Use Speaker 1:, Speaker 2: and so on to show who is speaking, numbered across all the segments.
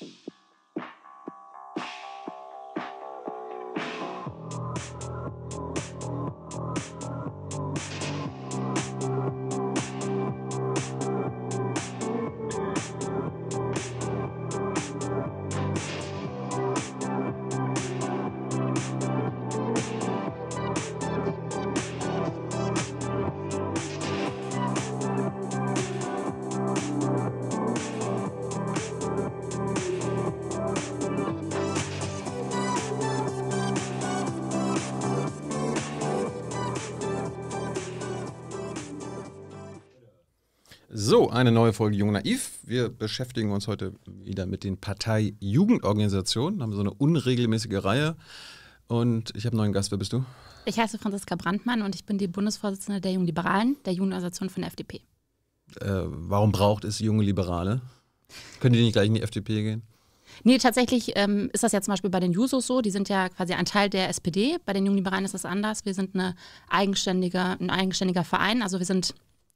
Speaker 1: Thank you. eine neue Folge Jung Naiv. Wir beschäftigen uns heute wieder mit den partei Parteijugendorganisationen, haben so eine unregelmäßige Reihe. Und ich habe einen neuen Gast. Wer bist du?
Speaker 2: Ich heiße Franziska Brandmann und ich bin die Bundesvorsitzende der Jungen Liberalen, der Jugendorganisation von der FDP.
Speaker 1: Äh, warum braucht es junge Liberale? Können die nicht gleich in die FDP gehen?
Speaker 2: Nee, tatsächlich ähm, ist das ja zum Beispiel bei den Jusos so. Die sind ja quasi ein Teil der SPD. Bei den Jungen Liberalen ist das anders. Wir sind eine eigenständige, ein eigenständiger Verein. Also wir sind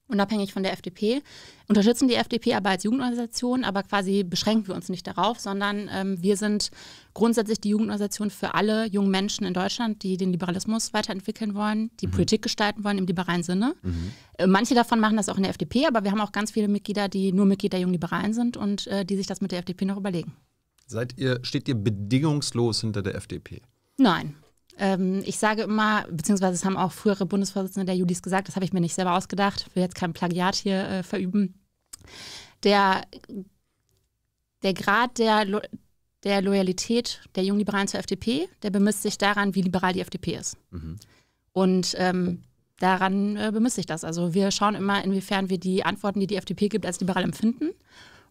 Speaker 2: unabhängig von der FDP, unterstützen die FDP aber als Jugendorganisation, aber quasi beschränken wir uns nicht darauf, sondern ähm, wir sind grundsätzlich die Jugendorganisation für alle jungen Menschen in Deutschland, die den Liberalismus weiterentwickeln wollen, die mhm. Politik gestalten wollen im liberalen Sinne. Mhm. Äh, manche davon machen das auch in der FDP, aber wir haben auch ganz viele Mitglieder, die nur Mitglied der jungen Liberalen sind und äh, die sich das mit der FDP noch überlegen.
Speaker 1: Seid ihr, steht ihr bedingungslos hinter der FDP?
Speaker 2: Nein. Ähm, ich sage immer, beziehungsweise es haben auch frühere Bundesvorsitzende der Judis gesagt, das habe ich mir nicht selber ausgedacht, will jetzt kein Plagiat hier äh, verüben. Der, der Grad der, Lo der Loyalität der Jungliberalen zur FDP, der bemisst sich daran, wie liberal die FDP ist. Mhm. Und ähm, daran äh, bemisst sich das. Also wir schauen immer, inwiefern wir die Antworten, die die FDP gibt, als liberal empfinden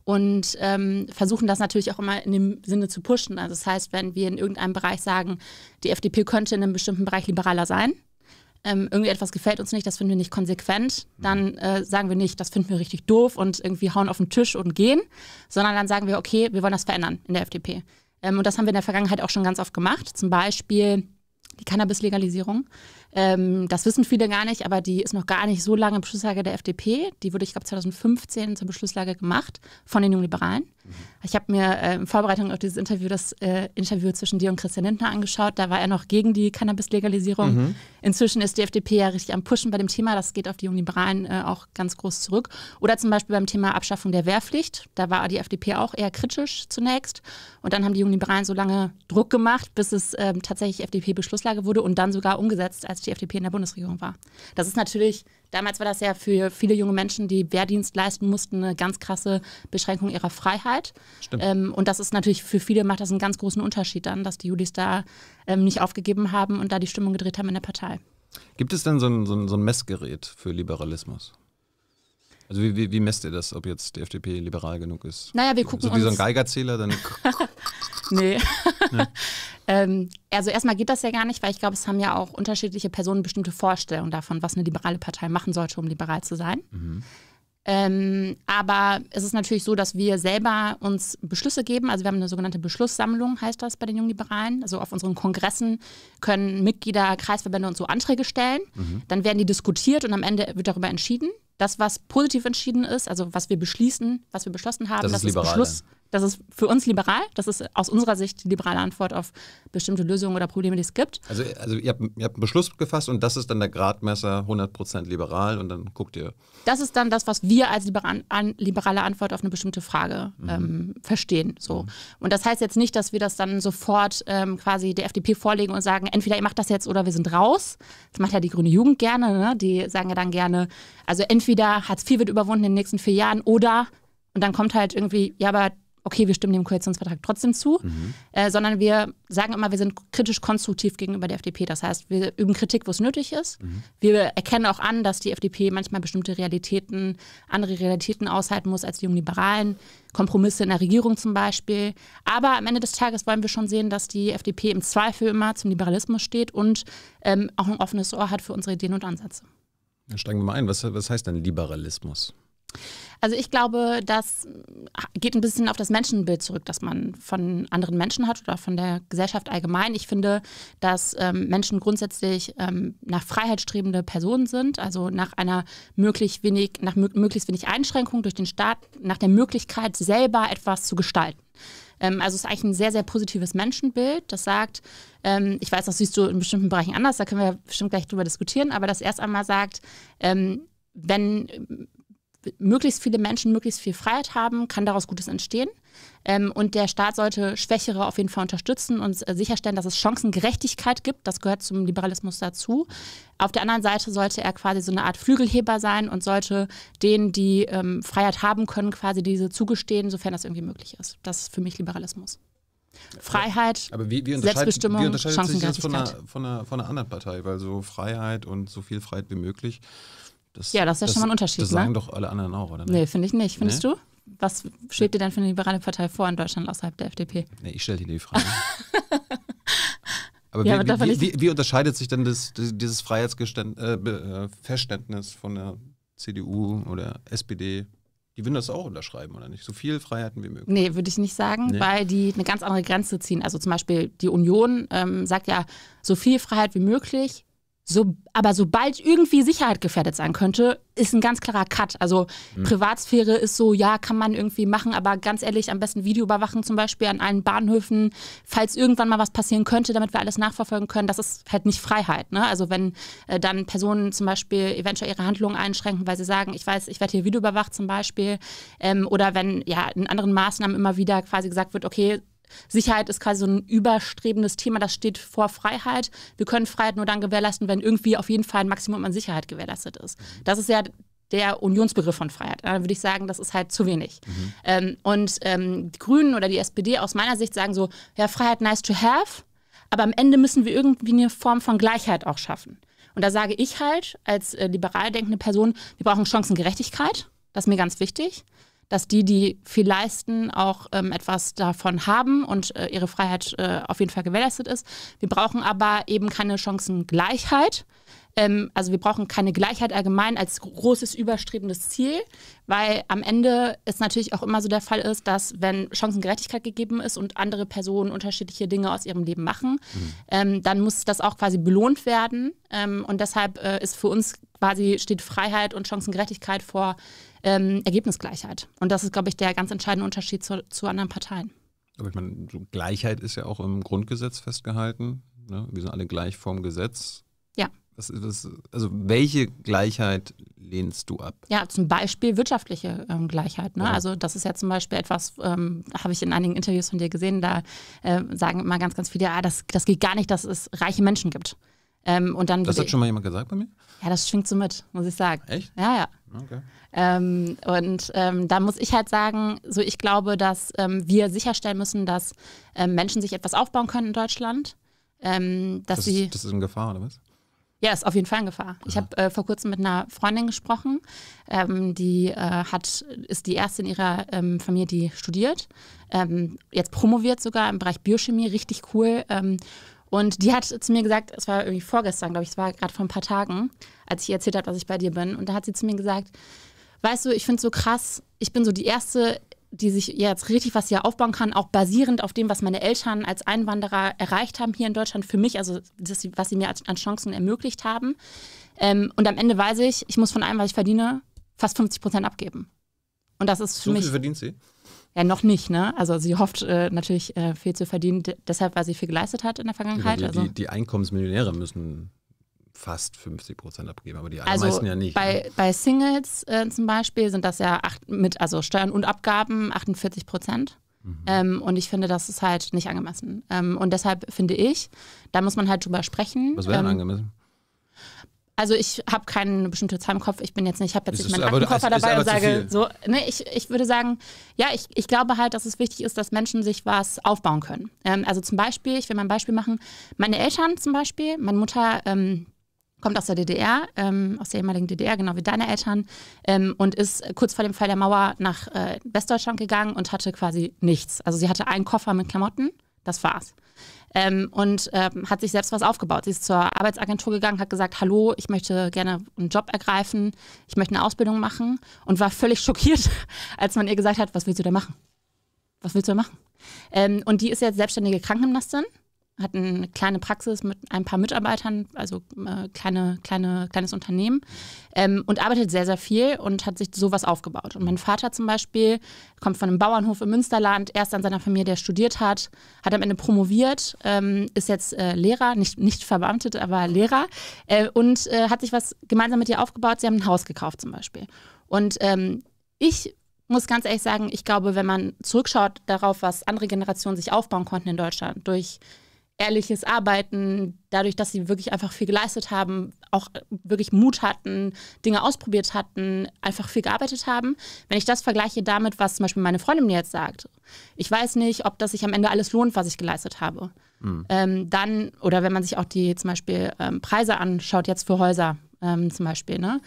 Speaker 2: und ähm, versuchen das natürlich auch immer in dem Sinne zu pushen. Also das heißt, wenn wir in irgendeinem Bereich sagen, die FDP könnte in einem bestimmten Bereich liberaler sein, ähm, irgendwie etwas gefällt uns nicht, das finden wir nicht konsequent, dann mhm. äh, sagen wir nicht, das finden wir richtig doof und irgendwie hauen auf den Tisch und gehen, sondern dann sagen wir, okay, wir wollen das verändern in der FDP. Ähm, und das haben wir in der Vergangenheit auch schon ganz oft gemacht. Zum Beispiel die Cannabis-Legalisierung. Ähm, das wissen viele gar nicht, aber die ist noch gar nicht so lange Beschlusslage der FDP. Die wurde, ich glaube, 2015 zur Beschlusslage gemacht von den Jungliberalen. Mhm. Ich habe mir äh, in Vorbereitung auf dieses Interview das äh, Interview zwischen dir und Christian Lindner angeschaut. Da war er noch gegen die Cannabis-Legalisierung. Mhm. Inzwischen ist die FDP ja richtig am Pushen bei dem Thema. Das geht auf die Jungliberalen äh, auch ganz groß zurück. Oder zum Beispiel beim Thema Abschaffung der Wehrpflicht. Da war die FDP auch eher kritisch zunächst. Und dann haben die Jungliberalen so lange Druck gemacht, bis es ähm, tatsächlich FDP-Beschlusslage wurde und dann sogar umgesetzt als die FDP in der Bundesregierung war. Das ist natürlich, damals war das ja für viele junge Menschen, die Wehrdienst leisten mussten, eine ganz krasse Beschränkung ihrer Freiheit. Ähm, und das ist natürlich für viele, macht das einen ganz großen Unterschied dann, dass die Judis da ähm, nicht aufgegeben haben und da die Stimmung gedreht haben in der Partei.
Speaker 1: Gibt es denn so ein, so ein, so ein Messgerät für Liberalismus? Also wie, wie, wie, messt ihr das, ob jetzt die FDP liberal genug ist? Naja, wir gucken so wie uns... so ein Geigerzähler, dann...
Speaker 3: nee.
Speaker 2: ähm, also erstmal geht das ja gar nicht, weil ich glaube, es haben ja auch unterschiedliche Personen bestimmte Vorstellungen davon, was eine liberale Partei machen sollte, um liberal zu sein. Mhm. Ähm, aber es ist natürlich so, dass wir selber uns Beschlüsse geben. Also wir haben eine sogenannte Beschlusssammlung, heißt das bei den Jungliberalen. Also auf unseren Kongressen können Mitglieder, Kreisverbände und so Anträge stellen. Mhm. Dann werden die diskutiert und am Ende wird darüber entschieden. Das, was positiv entschieden ist, also was wir beschließen, was wir beschlossen haben, das, das ist, ist Beschluss. Dann. Das ist für uns liberal. Das ist aus unserer Sicht die liberale Antwort auf bestimmte Lösungen oder Probleme, die es gibt.
Speaker 1: Also, also ihr, habt, ihr habt einen Beschluss gefasst und das ist dann der Gradmesser 100% liberal und dann guckt ihr.
Speaker 2: Das ist dann das, was wir als liberal, an, liberale Antwort auf eine bestimmte Frage mhm. ähm, verstehen. So. Mhm. Und das heißt jetzt nicht, dass wir das dann sofort ähm, quasi der FDP vorlegen und sagen, entweder ihr macht das jetzt oder wir sind raus. Das macht ja die grüne Jugend gerne. Ne? Die sagen ja dann gerne, also entweder Hartz IV wird überwunden in den nächsten vier Jahren oder und dann kommt halt irgendwie, ja, aber okay, wir stimmen dem Koalitionsvertrag trotzdem zu, mhm. äh, sondern wir sagen immer, wir sind kritisch konstruktiv gegenüber der FDP. Das heißt, wir üben Kritik, wo es nötig ist. Mhm. Wir erkennen auch an, dass die FDP manchmal bestimmte Realitäten, andere Realitäten aushalten muss als die jungen Liberalen. Kompromisse in der Regierung zum Beispiel. Aber am Ende des Tages wollen wir schon sehen, dass die FDP im Zweifel immer zum Liberalismus steht und ähm, auch ein offenes Ohr hat für unsere Ideen und Ansätze.
Speaker 1: Dann steigen wir mal ein. Was, was heißt denn Liberalismus?
Speaker 2: Also ich glaube, das geht ein bisschen auf das Menschenbild zurück, das man von anderen Menschen hat oder von der Gesellschaft allgemein. Ich finde, dass ähm, Menschen grundsätzlich ähm, nach Freiheit strebende Personen sind, also nach einer möglichst wenig, nach möglichst wenig Einschränkung durch den Staat, nach der Möglichkeit selber etwas zu gestalten ähm, also es ist eigentlich ein sehr, sehr positives Menschenbild, das sagt, ähm, ich weiß, das siehst du in bestimmten Bereichen anders, da können wir bestimmt gleich drüber diskutieren, aber das erst einmal sagt, ähm, wenn möglichst viele Menschen möglichst viel Freiheit haben, kann daraus Gutes entstehen. Ähm, und der Staat sollte Schwächere auf jeden Fall unterstützen und äh, sicherstellen, dass es Chancengerechtigkeit gibt. Das gehört zum Liberalismus dazu. Auf der anderen Seite sollte er quasi so eine Art Flügelheber sein und sollte denen, die ähm, Freiheit haben können, quasi diese zugestehen, sofern das irgendwie möglich ist. Das ist für mich Liberalismus. Freiheit, aber wie, wie Selbstbestimmung, wie unterscheidet sich das von einer,
Speaker 1: von, einer, von einer anderen Partei? Weil so Freiheit und so viel Freiheit wie möglich das, ja, das ist ja das, schon mal ein Unterschied. Das ne? sagen doch alle anderen auch, oder? Nicht? Nee, finde ich nicht. Findest nee?
Speaker 2: du? Was steht dir denn für eine liberale Partei vor in Deutschland außerhalb der FDP? Nee, ich
Speaker 1: stelle dir die Frage. aber, ja, wie, aber wie, wie, wie, unterscheidet sich denn das, dieses Freiheitsverständnis äh, äh von der CDU oder SPD? Die würden das auch unterschreiben, oder nicht? So viel Freiheiten wie möglich. Nee, würde ich nicht
Speaker 2: sagen, nee. weil die eine ganz andere Grenze ziehen. Also zum Beispiel die Union ähm, sagt ja, so viel Freiheit wie möglich, so, aber sobald irgendwie Sicherheit gefährdet sein könnte, ist ein ganz klarer Cut. Also mhm. Privatsphäre ist so, ja, kann man irgendwie machen, aber ganz ehrlich, am besten Video überwachen zum Beispiel an allen Bahnhöfen, falls irgendwann mal was passieren könnte, damit wir alles nachverfolgen können. Das ist halt nicht Freiheit. Ne? Also wenn äh, dann Personen zum Beispiel eventuell ihre Handlungen einschränken, weil sie sagen, ich weiß, ich werde hier Video überwacht zum Beispiel, ähm, oder wenn ja in anderen Maßnahmen immer wieder quasi gesagt wird, okay, Sicherheit ist quasi so ein überstrebendes Thema, das steht vor Freiheit. Wir können Freiheit nur dann gewährleisten, wenn irgendwie auf jeden Fall ein Maximum an Sicherheit gewährleistet ist. Das ist ja der Unionsbegriff von Freiheit. Dann würde ich sagen, das ist halt zu wenig. Mhm. Ähm, und ähm, die Grünen oder die SPD aus meiner Sicht sagen so, ja, Freiheit nice to have, aber am Ende müssen wir irgendwie eine Form von Gleichheit auch schaffen. Und da sage ich halt als äh, liberal denkende Person, wir brauchen Chancengerechtigkeit. Das ist mir ganz wichtig dass die, die viel leisten, auch ähm, etwas davon haben und äh, ihre Freiheit äh, auf jeden Fall gewährleistet ist. Wir brauchen aber eben keine Chancengleichheit. Ähm, also wir brauchen keine Gleichheit allgemein als großes überstrebendes Ziel, weil am Ende es natürlich auch immer so der Fall ist, dass wenn Chancengerechtigkeit gegeben ist und andere Personen unterschiedliche Dinge aus ihrem Leben machen, mhm. ähm, dann muss das auch quasi belohnt werden. Ähm, und deshalb äh, ist für uns quasi steht Freiheit und Chancengerechtigkeit vor ähm, Ergebnisgleichheit. Und das ist, glaube ich, der ganz entscheidende Unterschied zu, zu anderen Parteien.
Speaker 1: Aber ich meine, Gleichheit ist ja auch im Grundgesetz festgehalten. Ne? Wir sind alle gleich vorm Gesetz. Ja. Das, das, also welche Gleichheit lehnst du ab?
Speaker 2: Ja, zum Beispiel wirtschaftliche ähm, Gleichheit. Ne? Ja. Also das ist ja zum Beispiel etwas, ähm, habe ich in einigen Interviews von dir gesehen, da äh, sagen immer ganz, ganz viele, ah, das, das geht gar nicht, dass es reiche Menschen gibt. Ähm, und dann das hat schon mal jemand gesagt bei mir? Ja, das schwingt so mit, muss ich sagen. Echt? Ja, ja. Okay. Ähm, und ähm, da muss ich halt sagen, so ich glaube, dass ähm, wir sicherstellen müssen, dass ähm, Menschen sich etwas aufbauen können in Deutschland. Ähm, dass das, sie ist,
Speaker 1: das ist in Gefahr, oder was?
Speaker 2: Ja, ist auf jeden Fall in Gefahr. Ich habe äh, vor kurzem mit einer Freundin gesprochen, ähm, die äh, hat, ist die erste in ihrer ähm, Familie, die studiert, ähm, jetzt promoviert sogar im Bereich Biochemie, richtig cool ähm, und die hat zu mir gesagt, es war irgendwie vorgestern, glaube ich, es war gerade vor ein paar Tagen, als ich ihr erzählt habe, dass ich bei dir bin. Und da hat sie zu mir gesagt, weißt du, ich finde es so krass, ich bin so die Erste, die sich jetzt richtig was hier aufbauen kann, auch basierend auf dem, was meine Eltern als Einwanderer erreicht haben hier in Deutschland für mich, also das, was sie mir an Chancen ermöglicht haben. Ähm, und am Ende weiß ich, ich muss von allem, was ich verdiene, fast 50 Prozent abgeben. Und das ist für so mich. Wie viel verdient sie? Ja, noch nicht, ne? Also sie hofft äh, natürlich äh, viel zu verdienen, deshalb, weil sie viel geleistet hat in der Vergangenheit. Ja, die, also.
Speaker 1: die, Einkommensmillionäre müssen fast 50 Prozent abgeben, aber die also allermeisten also ja nicht.
Speaker 2: Bei, ne? bei Singles äh, zum Beispiel sind das ja acht, mit also Steuern und Abgaben 48 Prozent. Mhm. Ähm, und ich finde, das ist halt nicht angemessen. Ähm, und deshalb finde ich, da muss man halt drüber sprechen. Was wäre denn ähm, angemessen? Also ich habe keine bestimmte Zahl im Kopf. Ich bin jetzt nicht, ich habe jetzt nicht meinen Aktenkoffer dabei und sage so, Nee, ich, ich würde sagen, ja, ich, ich glaube halt, dass es wichtig ist, dass Menschen sich was aufbauen können. Ähm, also zum Beispiel, ich will mal ein Beispiel machen, meine Eltern zum Beispiel, meine Mutter ähm, kommt aus der DDR, ähm, aus der ehemaligen DDR, genau wie deine Eltern, ähm, und ist kurz vor dem Fall der Mauer nach äh, Westdeutschland gegangen und hatte quasi nichts. Also sie hatte einen Koffer mit Klamotten, das war's ähm, und ähm, hat sich selbst was aufgebaut. Sie ist zur Arbeitsagentur gegangen, hat gesagt, hallo, ich möchte gerne einen Job ergreifen, ich möchte eine Ausbildung machen und war völlig schockiert, als man ihr gesagt hat, was willst du denn machen? Was willst du denn machen? Ähm, und die ist jetzt selbstständige Krankengymnastin hat eine kleine Praxis mit ein paar Mitarbeitern, also äh, kleine, kleine, kleines Unternehmen ähm, und arbeitet sehr, sehr viel und hat sich sowas aufgebaut. Und mein Vater zum Beispiel kommt von einem Bauernhof im Münsterland, erst an seiner Familie, der studiert hat, hat am Ende promoviert, ähm, ist jetzt äh, Lehrer, nicht, nicht verbeamtet, aber Lehrer äh, und äh, hat sich was gemeinsam mit ihr aufgebaut. Sie haben ein Haus gekauft zum Beispiel. Und ähm, ich muss ganz ehrlich sagen, ich glaube, wenn man zurückschaut darauf, was andere Generationen sich aufbauen konnten in Deutschland durch ehrliches Arbeiten, dadurch, dass sie wirklich einfach viel geleistet haben, auch wirklich Mut hatten, Dinge ausprobiert hatten, einfach viel gearbeitet haben. Wenn ich das vergleiche damit, was zum Beispiel meine Freundin mir jetzt sagt, ich weiß nicht, ob das sich am Ende alles lohnt, was ich geleistet habe. Mhm. Ähm, dann, oder wenn man sich auch die zum Beispiel ähm, Preise anschaut, jetzt für Häuser ähm, zum Beispiel, ne?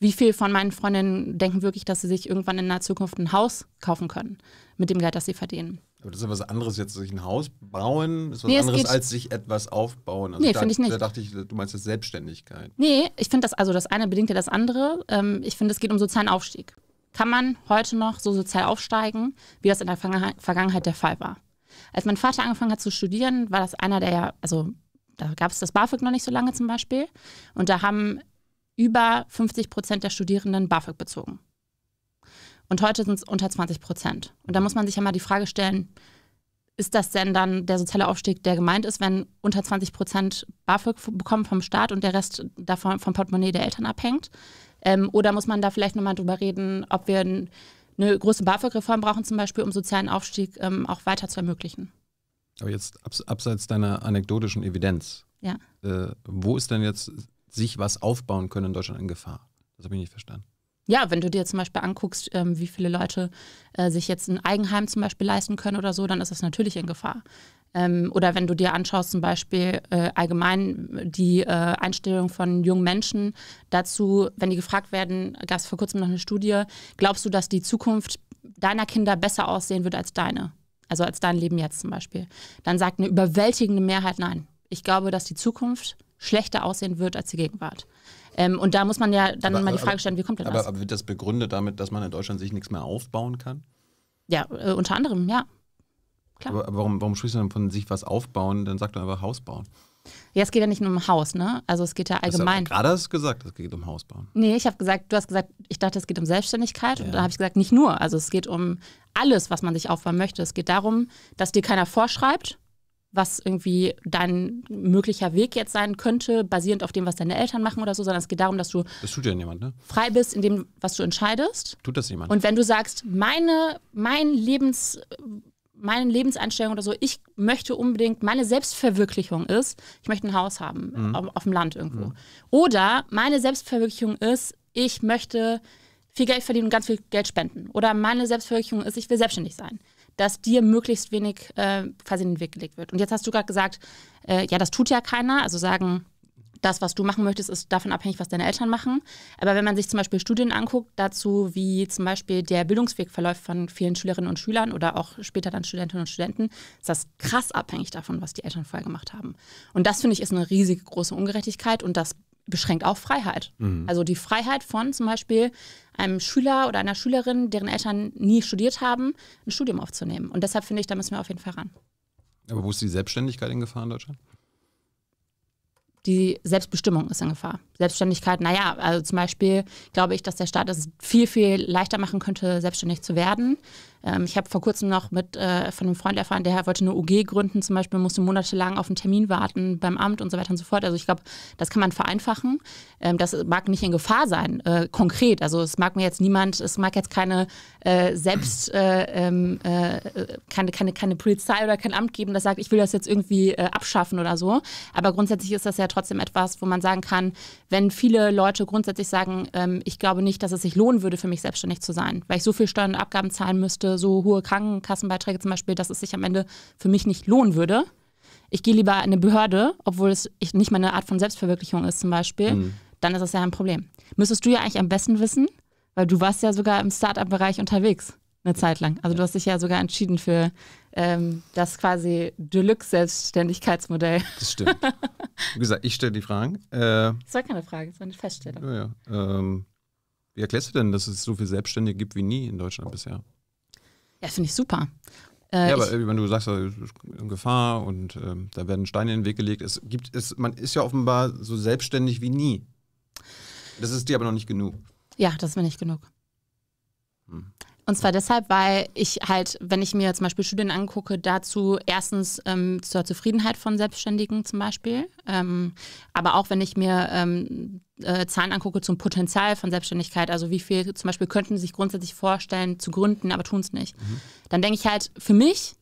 Speaker 2: Wie viel von meinen Freundinnen denken wirklich, dass sie sich irgendwann in naher Zukunft ein Haus kaufen können mit dem Geld, das sie verdienen?
Speaker 1: Aber das ist ja was anderes, jetzt sich ein Haus bauen, ist was nee, anderes, als sich etwas aufbauen. Also nee, finde ich nicht. Da dachte ich, du meinst jetzt Selbstständigkeit.
Speaker 2: Nee, ich finde das, also das eine bedingt ja das andere. Ähm, ich finde, es geht um sozialen Aufstieg. Kann man heute noch so sozial aufsteigen, wie das in der Vergangenheit der Fall war? Als mein Vater angefangen hat zu studieren, war das einer der ja, also da gab es das BAföG noch nicht so lange zum Beispiel. Und da haben über 50 Prozent der Studierenden BAföG bezogen. Und heute sind es unter 20 Prozent. Und da muss man sich ja mal die Frage stellen, ist das denn dann der soziale Aufstieg, der gemeint ist, wenn unter 20 Prozent BAföG bekommen vom Staat und der Rest davon vom Portemonnaie der Eltern abhängt? Ähm, oder muss man da vielleicht nochmal drüber reden, ob wir eine große BAföG-Reform brauchen, zum Beispiel, um sozialen Aufstieg ähm, auch weiter zu ermöglichen?
Speaker 1: Aber jetzt abs abseits deiner anekdotischen Evidenz, ja. äh, wo ist denn jetzt sich was aufbauen können in Deutschland in Gefahr? Das habe ich nicht verstanden
Speaker 2: ja, wenn du dir zum Beispiel anguckst, ähm, wie viele Leute äh, sich jetzt ein Eigenheim zum Beispiel leisten können oder so, dann ist das natürlich in Gefahr. Ähm, oder wenn du dir anschaust zum Beispiel äh, allgemein die äh, Einstellung von jungen Menschen dazu, wenn die gefragt werden, gab es vor kurzem noch eine Studie, glaubst du, dass die Zukunft deiner Kinder besser aussehen wird als deine? Also als dein Leben jetzt zum Beispiel. Dann sagt eine überwältigende Mehrheit nein. Ich glaube, dass die Zukunft schlechter aussehen wird als die Gegenwart. Ähm, und da muss man ja dann aber, mal die Frage stellen, wie kommt denn aber, das? Aber
Speaker 1: wird das begründet damit, dass man in Deutschland sich nichts mehr aufbauen kann?
Speaker 2: Ja, äh, unter anderem, ja. Klar.
Speaker 1: Aber, aber warum, warum sprichst du dann von sich was aufbauen? Dann sagt man einfach Haus bauen.
Speaker 2: Ja, es geht ja nicht nur um Haus, ne? Also es geht ja allgemein. Du
Speaker 1: hast gerade hast gesagt, es geht um Hausbauen.
Speaker 2: Nee, ich habe gesagt, du hast gesagt, ich dachte, es geht um Selbstständigkeit ja. und dann habe ich gesagt, nicht nur. Also es geht um alles, was man sich aufbauen möchte. Es geht darum, dass dir keiner vorschreibt, was irgendwie dein möglicher Weg jetzt sein könnte, basierend auf dem, was deine Eltern machen oder so, sondern es geht darum, dass du
Speaker 1: das tut ja niemand, ne?
Speaker 2: frei bist in dem, was du entscheidest.
Speaker 1: Tut das niemand. Und wenn
Speaker 2: du sagst, meine, mein Lebens, meine Lebenseinstellung oder so, ich möchte unbedingt, meine Selbstverwirklichung ist, ich möchte ein Haus haben mhm. auf, auf, dem Land irgendwo. Mhm. Oder meine Selbstverwirklichung ist, ich möchte viel Geld verdienen und ganz viel Geld spenden. Oder meine Selbstverwirklichung ist, ich will selbstständig sein dass dir möglichst wenig äh, quasi in den Weg gelegt wird. Und jetzt hast du gerade gesagt, äh, ja, das tut ja keiner. Also sagen, das, was du machen möchtest, ist davon abhängig, was deine Eltern machen. Aber wenn man sich zum Beispiel Studien anguckt dazu, wie zum Beispiel der Bildungsweg verläuft von vielen Schülerinnen und Schülern oder auch später dann Studentinnen und Studenten, ist das krass abhängig davon, was die Eltern vorher gemacht haben. Und das finde ich ist eine riesige große Ungerechtigkeit und das beschränkt auch Freiheit. Mhm. Also die Freiheit von zum Beispiel einem Schüler oder einer Schülerin, deren Eltern nie studiert haben, ein Studium aufzunehmen. Und deshalb finde ich, da müssen wir auf jeden Fall ran.
Speaker 1: Aber wo ist die Selbstständigkeit in Gefahr in Deutschland?
Speaker 2: Die Selbstbestimmung ist in Gefahr. Selbstständigkeit, naja, also zum Beispiel glaube ich, dass der Staat es viel, viel leichter machen könnte, selbstständig zu werden. Ähm, ich habe vor kurzem noch mit, äh, von einem Freund erfahren, der wollte eine UG gründen, zum Beispiel musste monatelang auf einen Termin warten beim Amt und so weiter und so fort. Also ich glaube, das kann man vereinfachen. Ähm, das mag nicht in Gefahr sein, äh, konkret. Also es mag mir jetzt niemand, es mag jetzt keine äh, selbst, äh, ähm, äh, keine, keine, keine Polizei oder kein Amt geben, das sagt, ich will das jetzt irgendwie äh, abschaffen oder so. Aber grundsätzlich ist das ja trotzdem etwas, wo man sagen kann, wenn viele Leute grundsätzlich sagen, ähm, ich glaube nicht, dass es sich lohnen würde, für mich selbstständig zu sein, weil ich so viel Steuern und Abgaben zahlen müsste, so hohe Krankenkassenbeiträge zum Beispiel, dass es sich am Ende für mich nicht lohnen würde. Ich gehe lieber in eine Behörde, obwohl es nicht meine Art von Selbstverwirklichung ist zum Beispiel, mhm. dann ist das ja ein Problem. Müsstest du ja eigentlich am besten wissen, weil du warst ja sogar im Start-up-Bereich unterwegs eine Zeit lang. Also du hast dich ja sogar entschieden für ähm, das quasi Deluxe-Selbstständigkeitsmodell. Das stimmt.
Speaker 1: Wie gesagt, ich stelle die Fragen. Äh, das
Speaker 2: war keine Frage, das war eine Feststellung. Ja,
Speaker 1: ja. Ähm, wie erklärst du denn, dass es so viele Selbstständige gibt wie nie in Deutschland bisher?
Speaker 2: Ja, finde ich super. Äh, ja, aber
Speaker 1: ich, wenn du sagst, in Gefahr und ähm, da werden Steine in den Weg gelegt, es gibt, es, man ist ja offenbar so selbstständig wie nie. Das ist dir aber noch nicht genug.
Speaker 2: Ja, das ist mir nicht genug. Hm. Und zwar deshalb, weil ich halt, wenn ich mir zum Beispiel Studien angucke, dazu erstens ähm, zur Zufriedenheit von Selbstständigen zum Beispiel, ähm, aber auch wenn ich mir ähm, äh, Zahlen angucke zum Potenzial von Selbstständigkeit, also wie viel zum Beispiel könnten sie sich grundsätzlich vorstellen zu gründen, aber tun es nicht, mhm. dann denke ich halt, für mich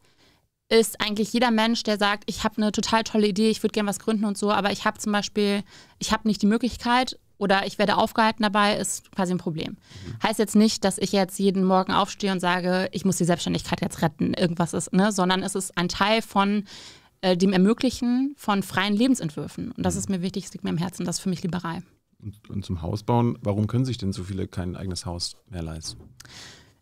Speaker 2: ist eigentlich jeder Mensch, der sagt, ich habe eine total tolle Idee, ich würde gerne was gründen und so, aber ich habe zum Beispiel, ich habe nicht die Möglichkeit, oder ich werde aufgehalten dabei, ist quasi ein Problem. Heißt jetzt nicht, dass ich jetzt jeden Morgen aufstehe und sage, ich muss die Selbstständigkeit jetzt retten, irgendwas ist, ne? sondern es ist ein Teil von äh, dem Ermöglichen von freien Lebensentwürfen. Und das mhm. ist mir wichtig, es liegt mir am Herzen, das ist für mich liberal.
Speaker 1: Und, und zum Hausbauen, warum können sich denn so viele kein eigenes Haus mehr leisten?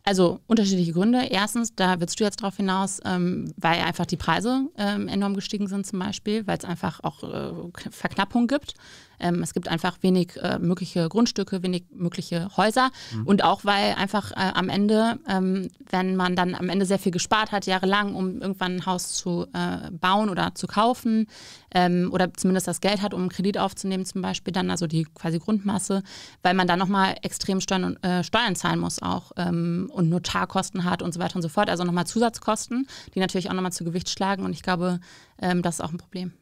Speaker 2: Also unterschiedliche Gründe. Erstens, da willst du jetzt darauf hinaus, ähm, weil einfach die Preise ähm, enorm gestiegen sind zum Beispiel, weil es einfach auch äh, Verknappung gibt. Ähm, es gibt einfach wenig äh, mögliche Grundstücke, wenig mögliche Häuser. Mhm. Und auch weil einfach äh, am Ende, ähm, wenn man dann am Ende sehr viel gespart hat, jahrelang, um irgendwann ein Haus zu äh, bauen oder zu kaufen ähm, oder zumindest das Geld hat, um einen Kredit aufzunehmen zum Beispiel, dann also die quasi Grundmasse, weil man dann nochmal extrem Steuern, äh, Steuern zahlen muss auch ähm, und Notarkosten hat und so weiter und so fort. Also nochmal Zusatzkosten, die natürlich auch nochmal zu Gewicht schlagen. Und ich glaube, ähm, das ist auch ein Problem.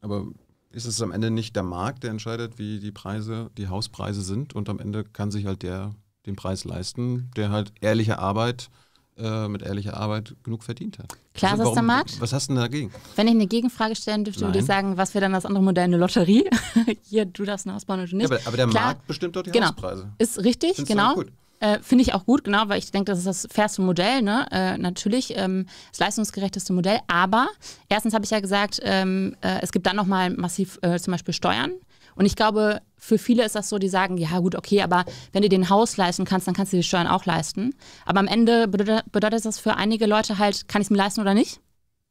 Speaker 1: Aber ist es am Ende nicht der Markt, der entscheidet, wie die Preise, die Hauspreise sind. Und am Ende kann sich halt der den Preis leisten, der halt ehrliche Arbeit äh, mit ehrlicher Arbeit genug verdient hat. Klar also, ist der Markt. Was hast du denn dagegen?
Speaker 2: Wenn ich eine Gegenfrage stellen dürfte, Nein. würde ich sagen, was wäre dann das andere Modell? Eine Lotterie? Hier, du darfst ein Haus bauen und du nicht. Ja, aber, aber, der Klar, Markt
Speaker 1: bestimmt dort die genau. Hauspreise. Ist richtig, Findest genau.
Speaker 2: Äh, Finde ich auch gut, genau, weil ich denke, das ist das fairste Modell, ne? Äh, natürlich, ähm, das leistungsgerechteste Modell. Aber erstens habe ich ja gesagt, ähm, äh, es gibt dann nochmal massiv äh, zum Beispiel Steuern. Und ich glaube, für viele ist das so, die sagen, ja gut, okay, aber wenn du den Haus leisten kannst, dann kannst du die Steuern auch leisten. Aber am Ende bedeutet das für einige Leute halt, kann ich es mir leisten oder nicht?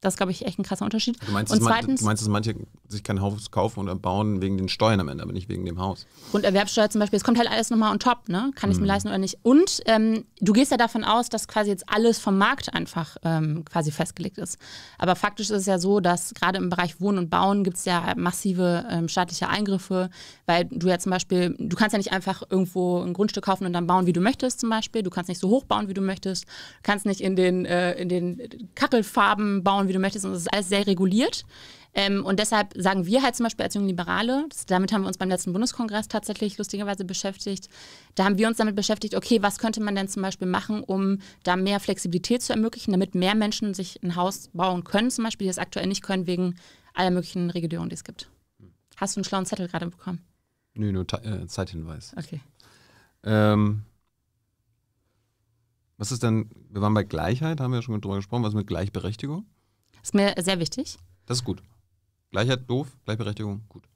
Speaker 2: Das ist, glaube ich, echt ein krasser Unterschied. Du meinst, und zweitens, du meinst,
Speaker 1: dass manche sich kein Haus kaufen oder bauen wegen den Steuern am Ende, aber nicht wegen dem Haus.
Speaker 2: Und Erwerbsteuer zum Beispiel, es kommt halt alles nochmal on top, ne? Kann ich es mir mhm. leisten oder nicht? Und ähm, du gehst ja davon aus, dass quasi jetzt alles vom Markt einfach ähm, quasi festgelegt ist. Aber faktisch ist es ja so, dass gerade im Bereich Wohnen und Bauen gibt es ja massive ähm, staatliche Eingriffe, weil du ja zum Beispiel, du kannst ja nicht einfach irgendwo ein Grundstück kaufen und dann bauen, wie du möchtest zum Beispiel. Du kannst nicht so hoch bauen, wie du möchtest. Du kannst nicht in den, äh, in den Kachelfarben bauen, machen, wie du möchtest. Und das ist alles sehr reguliert. Ähm, und deshalb sagen wir halt zum Beispiel als junge Liberale, das, damit haben wir uns beim letzten Bundeskongress tatsächlich lustigerweise beschäftigt, da haben wir uns damit beschäftigt, okay, was könnte man denn zum Beispiel machen, um da mehr Flexibilität zu ermöglichen, damit mehr Menschen sich ein Haus bauen können, zum Beispiel, die das aktuell nicht können wegen aller möglichen Regulierungen, die es gibt. Hast du einen schlauen Zettel gerade bekommen?
Speaker 1: Nö, nur äh, Zeithinweis. Okay. Ähm, was ist denn, wir waren bei Gleichheit, haben wir ja schon drüber gesprochen, was ist mit Gleichberechtigung?
Speaker 2: Ist mir sehr wichtig.
Speaker 1: Das ist gut. Gleichheit doof, Gleichberechtigung gut.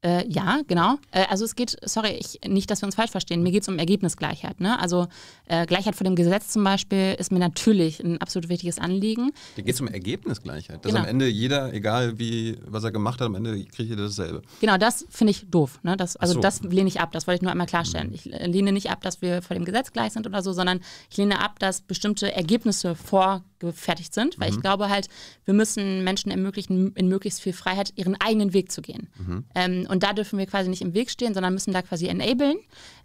Speaker 2: Äh, ja, genau. Äh, also es geht, sorry, ich, nicht, dass wir uns falsch verstehen, mir geht es um Ergebnisgleichheit. Ne? Also äh, Gleichheit vor dem Gesetz zum Beispiel ist mir natürlich ein absolut wichtiges Anliegen.
Speaker 1: Da geht es um Ergebnisgleichheit. Dass genau. am Ende jeder, egal wie, was er gemacht hat, am Ende kriegt jeder dasselbe.
Speaker 2: Genau, das finde ich doof. Ne? Das, also so. das lehne ich ab, das wollte ich nur einmal klarstellen. Mhm. Ich äh, lehne nicht ab, dass wir vor dem Gesetz gleich sind oder so, sondern ich lehne ab, dass bestimmte Ergebnisse vorgefertigt sind, weil mhm. ich glaube halt, wir müssen Menschen ermöglichen, in möglichst viel Freiheit ihren eigenen Weg zu gehen. Mhm. Ähm, und da dürfen wir quasi nicht im Weg stehen, sondern müssen da quasi enablen.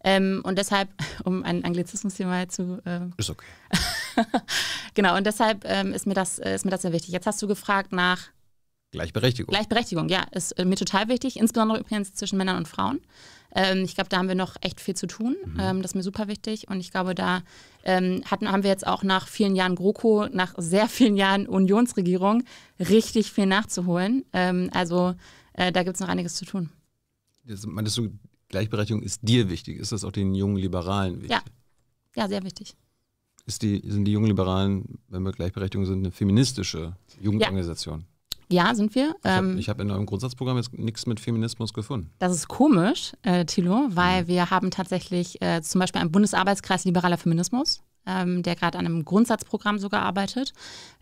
Speaker 2: Ähm, und deshalb, um einen anglizismus hier mal zu. Ähm, ist okay. genau, und deshalb ähm, ist, mir das, äh, ist mir das sehr wichtig. Jetzt hast du gefragt nach.
Speaker 1: Gleichberechtigung.
Speaker 2: Gleichberechtigung, ja, ist äh, mir total wichtig, insbesondere übrigens zwischen Männern und Frauen. Ähm, ich glaube, da haben wir noch echt viel zu tun. Mhm. Ähm, das ist mir super wichtig. Und ich glaube, da ähm, hatten, haben wir jetzt auch nach vielen Jahren GroKo, nach sehr vielen Jahren Unionsregierung richtig viel nachzuholen. also äh, da gibt es noch einiges zu tun.
Speaker 1: Das, meintest du, Gleichberechtigung ist dir wichtig? Ist das auch den jungen Liberalen wichtig? Ja, ja sehr wichtig. Die, sind die jungen Liberalen, wenn wir Gleichberechtigung sind, eine feministische Jugendorganisation?
Speaker 2: Ja. ja sind wir. ich habe ähm,
Speaker 1: hab in eurem Grundsatzprogramm jetzt nichts mit Feminismus gefunden.
Speaker 2: Das ist komisch, äh, Thilo, weil mhm. wir haben tatsächlich äh, zum Beispiel einen Bundesarbeitskreis Liberaler Feminismus. Ähm, der gerade an einem Grundsatzprogramm sogar arbeitet.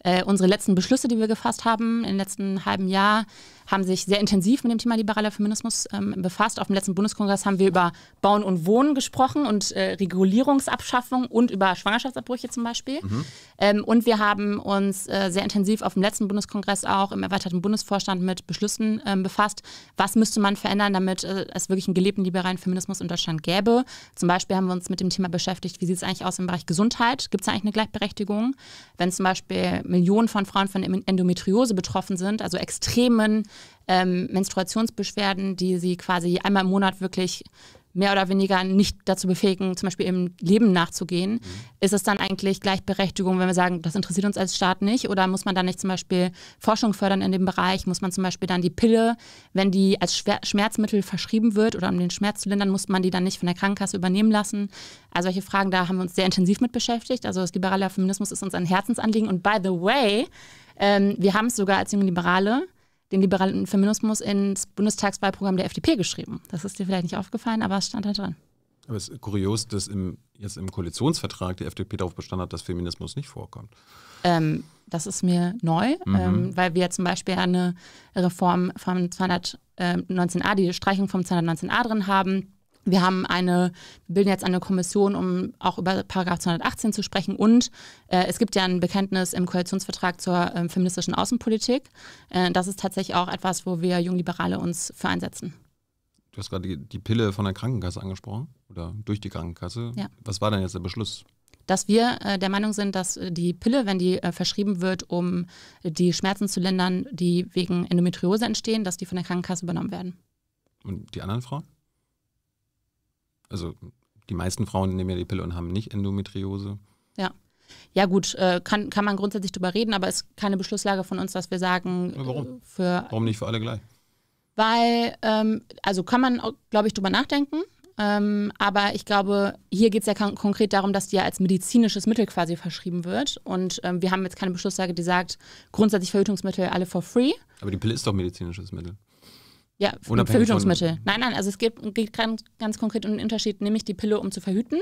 Speaker 2: Äh, unsere letzten Beschlüsse, die wir gefasst haben im letzten halben Jahr, haben sich sehr intensiv mit dem Thema liberaler Feminismus ähm, befasst. Auf dem letzten Bundeskongress haben wir über Bauen und Wohnen gesprochen und äh, Regulierungsabschaffung und über Schwangerschaftsabbrüche zum Beispiel. Mhm. Ähm, und wir haben uns äh, sehr intensiv auf dem letzten Bundeskongress auch im erweiterten Bundesvorstand mit Beschlüssen ähm, befasst. Was müsste man verändern, damit äh, es wirklich einen gelebten liberalen Feminismus in Deutschland gäbe? Zum Beispiel haben wir uns mit dem Thema beschäftigt, wie sieht es eigentlich aus im Bereich Gesundheit? Gibt es eigentlich eine Gleichberechtigung? Wenn zum Beispiel Millionen von Frauen von Endometriose betroffen sind, also extremen ähm, Menstruationsbeschwerden, die sie quasi einmal im Monat wirklich mehr oder weniger nicht dazu befähigen, zum Beispiel im Leben nachzugehen, mhm. ist es dann eigentlich Gleichberechtigung, wenn wir sagen, das interessiert uns als Staat nicht? Oder muss man dann nicht zum Beispiel Forschung fördern in dem Bereich? Muss man zum Beispiel dann die Pille, wenn die als Schmerzmittel verschrieben wird oder um den Schmerz zu lindern, muss man die dann nicht von der Krankenkasse übernehmen lassen? Also solche Fragen, da haben wir uns sehr intensiv mit beschäftigt. Also das liberale Feminismus ist uns ein Herzensanliegen. Und by the way, ähm, wir haben es sogar als junge Liberale den liberalen Feminismus ins Bundestagswahlprogramm der FDP geschrieben. Das ist dir vielleicht nicht aufgefallen, aber es stand da halt drin.
Speaker 1: Aber es ist kurios, dass im, jetzt im Koalitionsvertrag die FDP darauf bestanden hat, dass Feminismus nicht vorkommt.
Speaker 2: Ähm, das ist mir neu, mhm. ähm, weil wir zum Beispiel eine Reform von 219a, die Streichung vom 219a drin haben wir haben eine, wir bilden jetzt eine Kommission, um auch über Paragraph 218 zu sprechen. Und äh, es gibt ja ein Bekenntnis im Koalitionsvertrag zur ähm, feministischen Außenpolitik. Äh, das ist tatsächlich auch etwas, wo wir Jungliberale uns für einsetzen.
Speaker 1: Du hast gerade die, die Pille von der Krankenkasse angesprochen oder durch die Krankenkasse. Ja. Was war denn jetzt der Beschluss?
Speaker 2: dass wir äh, der Meinung sind, dass äh, die Pille, wenn die äh, verschrieben wird, um äh, die Schmerzen zu lindern, die wegen Endometriose entstehen, dass die von der Krankenkasse übernommen werden.
Speaker 1: Und die anderen Frauen? also die meisten Frauen nehmen ja die Pille und haben nicht Endometriose.
Speaker 2: Ja. Ja gut, äh, kann, kann man grundsätzlich drüber reden, aber es ist keine Beschlusslage von uns, dass wir sagen, aber warum? Äh, für,
Speaker 1: warum nicht für alle gleich?
Speaker 2: Weil, ähm, also kann man, glaube ich, drüber nachdenken. Ähm, aber ich glaube, hier geht es ja konkret darum, dass die ja als medizinisches Mittel quasi verschrieben wird. Und ähm, wir haben jetzt keine Beschlusslage, die sagt, grundsätzlich Verhütungsmittel alle for free.
Speaker 1: Aber die Pille ist doch medizinisches Mittel. Ja, Unabhängig Verhütungsmittel.
Speaker 2: Nein, nein, also es geht, geht ganz, ganz konkret um den Unterschied, nämlich die Pille, um zu verhüten?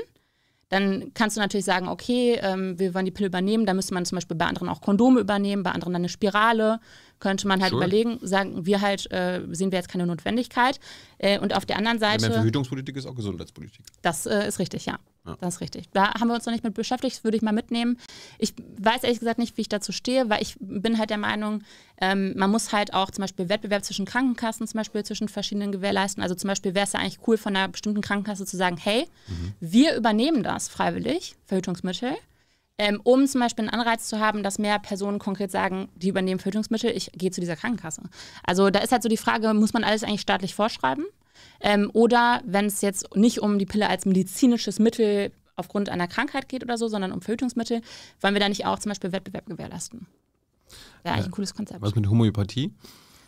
Speaker 2: Dann kannst du natürlich sagen, okay, ähm, wir wollen die Pille übernehmen, da müsste man zum Beispiel bei anderen auch Kondome übernehmen, bei anderen dann eine Spirale, könnte man halt sure. überlegen, sagen wir halt, äh, sehen wir jetzt keine Notwendigkeit. Äh, und auf der anderen Seite. Ja,
Speaker 1: Verhütungspolitik ist auch Gesundheitspolitik.
Speaker 2: Das äh, ist richtig, ja. Ja. Das ist richtig. Da haben wir uns noch nicht mit beschäftigt, das würde ich mal mitnehmen. Ich weiß ehrlich gesagt nicht, wie ich dazu stehe, weil ich bin halt der Meinung, ähm, man muss halt auch zum Beispiel Wettbewerb zwischen Krankenkassen, zum Beispiel zwischen verschiedenen gewährleisten. Also zum Beispiel wäre es ja eigentlich cool, von einer bestimmten Krankenkasse zu sagen, hey, mhm. wir übernehmen das freiwillig, Verhütungsmittel. Ähm, um zum Beispiel einen Anreiz zu haben, dass mehr Personen konkret sagen, die übernehmen Verhütungsmittel, ich gehe zu dieser Krankenkasse. Also da ist halt so die Frage, muss man alles eigentlich staatlich vorschreiben? Ähm, oder wenn es jetzt nicht um die Pille als medizinisches Mittel aufgrund einer Krankheit geht oder so, sondern um Verhütungsmittel, wollen wir da nicht auch zum Beispiel Wettbewerb gewährleisten? Ja, eigentlich ein äh, cooles Konzept. Was
Speaker 1: mit Homöopathie?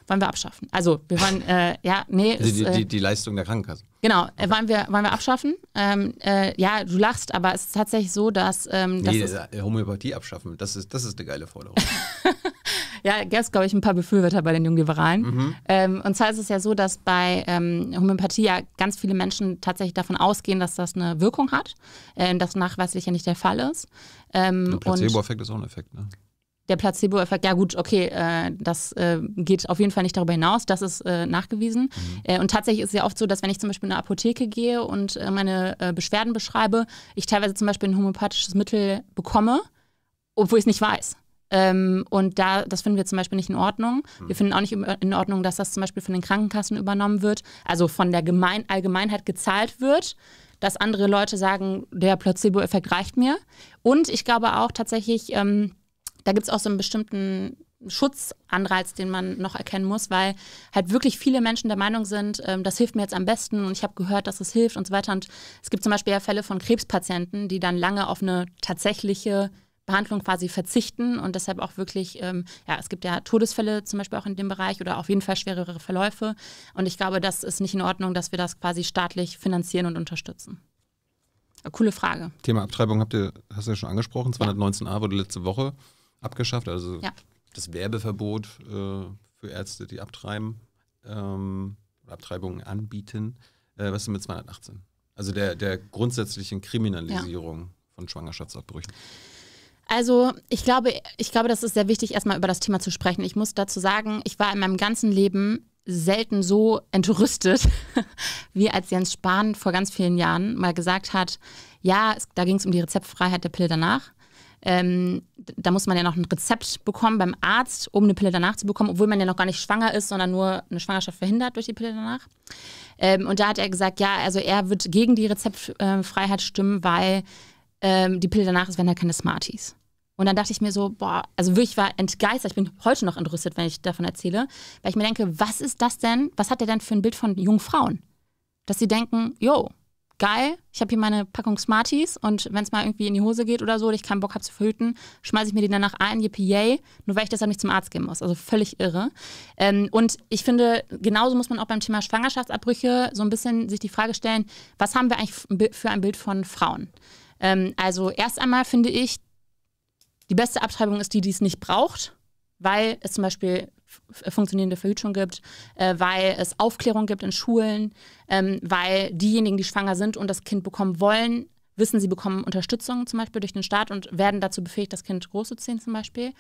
Speaker 2: Wollen wir abschaffen. Also wir wollen, äh, ja, nee. Also ist, äh, die,
Speaker 1: die Leistung der Krankenkassen.
Speaker 2: Genau, okay. Äh, wollen, wir, wollen wir abschaffen? Ähm, äh, ja, du lachst, aber es ist tatsächlich so, dass. Ähm, nee, das äh,
Speaker 1: Homöopathie abschaffen, das ist, das ist eine geile Forderung.
Speaker 2: ja, gäbe es, glaube ich, ein paar Befürworter bei den Junggeberalen. Mhm. Ähm, und zwar ist es ja so, dass bei ähm, Homöopathie ja ganz viele Menschen tatsächlich davon ausgehen, dass das eine Wirkung hat, ähm, das nachweislich ja nicht der Fall ist. Ähm, Placebo-Effekt ist auch ein Effekt, ne? der Placebo-Effekt, ja gut, okay, äh, das äh, geht auf jeden Fall nicht darüber hinaus, das ist äh, nachgewiesen. Mhm. Äh, und tatsächlich ist es ja oft so, dass wenn ich zum Beispiel in eine Apotheke gehe und äh, meine äh, Beschwerden beschreibe, ich teilweise zum Beispiel ein homöopathisches Mittel bekomme, obwohl ich es nicht weiß. Ähm, und da, das finden wir zum Beispiel nicht in Ordnung. Mhm. Wir finden auch nicht in Ordnung, dass das zum Beispiel von den Krankenkassen übernommen wird, also von der Gemein Allgemeinheit gezahlt wird dass andere Leute sagen, der Placebo-Effekt reicht mir. Und ich glaube auch tatsächlich, ähm, da gibt es auch so einen bestimmten Schutzanreiz, den man noch erkennen muss, weil halt wirklich viele Menschen der Meinung sind, ähm, das hilft mir jetzt am besten und ich habe gehört, dass es hilft und so weiter. Und es gibt zum Beispiel ja Fälle von Krebspatienten, die dann lange auf eine tatsächliche Behandlung quasi verzichten und deshalb auch wirklich, ähm, ja, es gibt ja Todesfälle zum Beispiel auch in dem Bereich oder auf jeden Fall schwerere Verläufe. Und ich glaube, das ist nicht in Ordnung, dass wir das quasi staatlich finanzieren und unterstützen. Eine coole Frage.
Speaker 1: Thema Abtreibung habt ihr, hast du ja schon angesprochen, 219a wurde letzte Woche abgeschafft, also ja. das Werbeverbot äh, für Ärzte, die abtreiben, ähm, Abtreibungen anbieten. Äh, was ist mit 218? Also der, der grundsätzlichen Kriminalisierung ja. von Schwangerschaftsabbrüchen.
Speaker 2: Also ich glaube, ich glaube, das ist sehr wichtig, erstmal über das Thema zu sprechen. Ich muss dazu sagen, ich war in meinem ganzen Leben selten so entrüstet, wie als Jens Spahn vor ganz vielen Jahren mal gesagt hat, ja, es, da ging es um die Rezeptfreiheit der Pille danach ähm, da muss man ja noch ein Rezept bekommen beim Arzt, um eine Pille danach zu bekommen, obwohl man ja noch gar nicht schwanger ist, sondern nur eine Schwangerschaft verhindert durch die Pille danach. Ähm, und da hat er gesagt, ja, also er wird gegen die Rezeptfreiheit stimmen, weil ähm, die Pille danach ist, wenn er keine Smarties. Und dann dachte ich mir so, boah, also wirklich war entgeistert. Ich bin heute noch entrüstet, wenn ich davon erzähle, weil ich mir denke, was ist das denn? Was hat er denn für ein Bild von jungen Frauen? Dass sie denken, yo, geil, ich habe hier meine Packung Smarties und wenn es mal irgendwie in die Hose geht oder so und ich keinen Bock habe zu verhüten, schmeiße ich mir die danach ein, yippie, nur weil ich deshalb nicht zum Arzt gehen muss. Also völlig irre. Ähm, und ich finde, genauso muss man auch beim Thema Schwangerschaftsabbrüche so ein bisschen sich die Frage stellen, was haben wir eigentlich für ein Bild von Frauen? Ähm, also erst einmal finde ich, die beste Abtreibung ist die, die es nicht braucht, weil es zum Beispiel funktionierende Verhütung gibt, äh, weil es Aufklärung gibt in Schulen, ähm, weil diejenigen, die schwanger sind und das Kind bekommen wollen, wissen, sie bekommen Unterstützung zum Beispiel durch den Staat und werden dazu befähigt, das Kind großzuziehen zum Beispiel.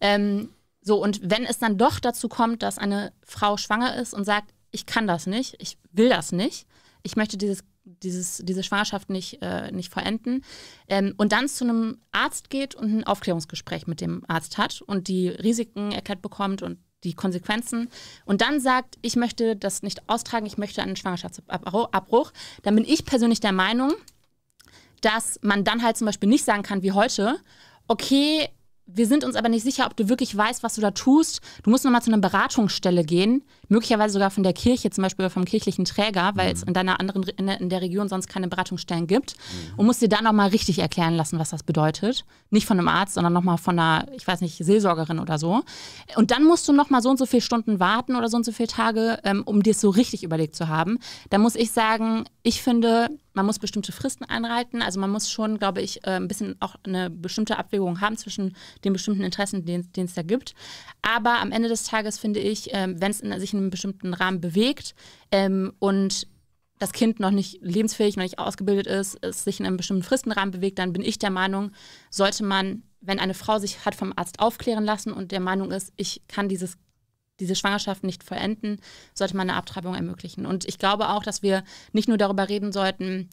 Speaker 2: Ähm, so, und wenn es dann doch dazu kommt, dass eine Frau schwanger ist und sagt, ich kann das nicht, ich will das nicht, ich möchte dieses, dieses, diese Schwangerschaft nicht, äh, nicht vollenden, ähm, und dann zu einem Arzt geht und ein Aufklärungsgespräch mit dem Arzt hat und die Risiken erklärt bekommt und die Konsequenzen und dann sagt, ich möchte das nicht austragen, ich möchte einen Schwangerschaftsabbruch, dann bin ich persönlich der Meinung, dass man dann halt zum Beispiel nicht sagen kann wie heute, okay, wir sind uns aber nicht sicher, ob du wirklich weißt, was du da tust. Du musst nochmal zu einer Beratungsstelle gehen, möglicherweise sogar von der Kirche, zum Beispiel vom kirchlichen Träger, weil mhm. es in deiner anderen in der, in der, Region sonst keine Beratungsstellen gibt mhm. und musst dir dann nochmal richtig erklären lassen, was das bedeutet. Nicht von einem Arzt, sondern nochmal von einer, ich weiß nicht, Seelsorgerin oder so. Und dann musst du nochmal so und so viele Stunden warten oder so und so viele Tage, ähm, um dir es so richtig überlegt zu haben. Da muss ich sagen, ich finde, man muss bestimmte Fristen einreiten. Also man muss schon, glaube ich, äh, ein bisschen auch eine bestimmte Abwägung haben zwischen den bestimmten Interessen, den es da gibt. Aber am Ende des Tages finde ich, ähm, wenn es sich in einem bestimmten Rahmen bewegt ähm, und das Kind noch nicht lebensfähig, noch nicht ausgebildet ist, es sich in einem bestimmten Fristenrahmen bewegt, dann bin ich der Meinung, sollte man, wenn eine Frau sich hat vom Arzt aufklären lassen und der Meinung ist, ich kann dieses diese Schwangerschaft nicht vollenden, sollte man eine Abtreibung ermöglichen. Und ich glaube auch, dass wir nicht nur darüber reden sollten,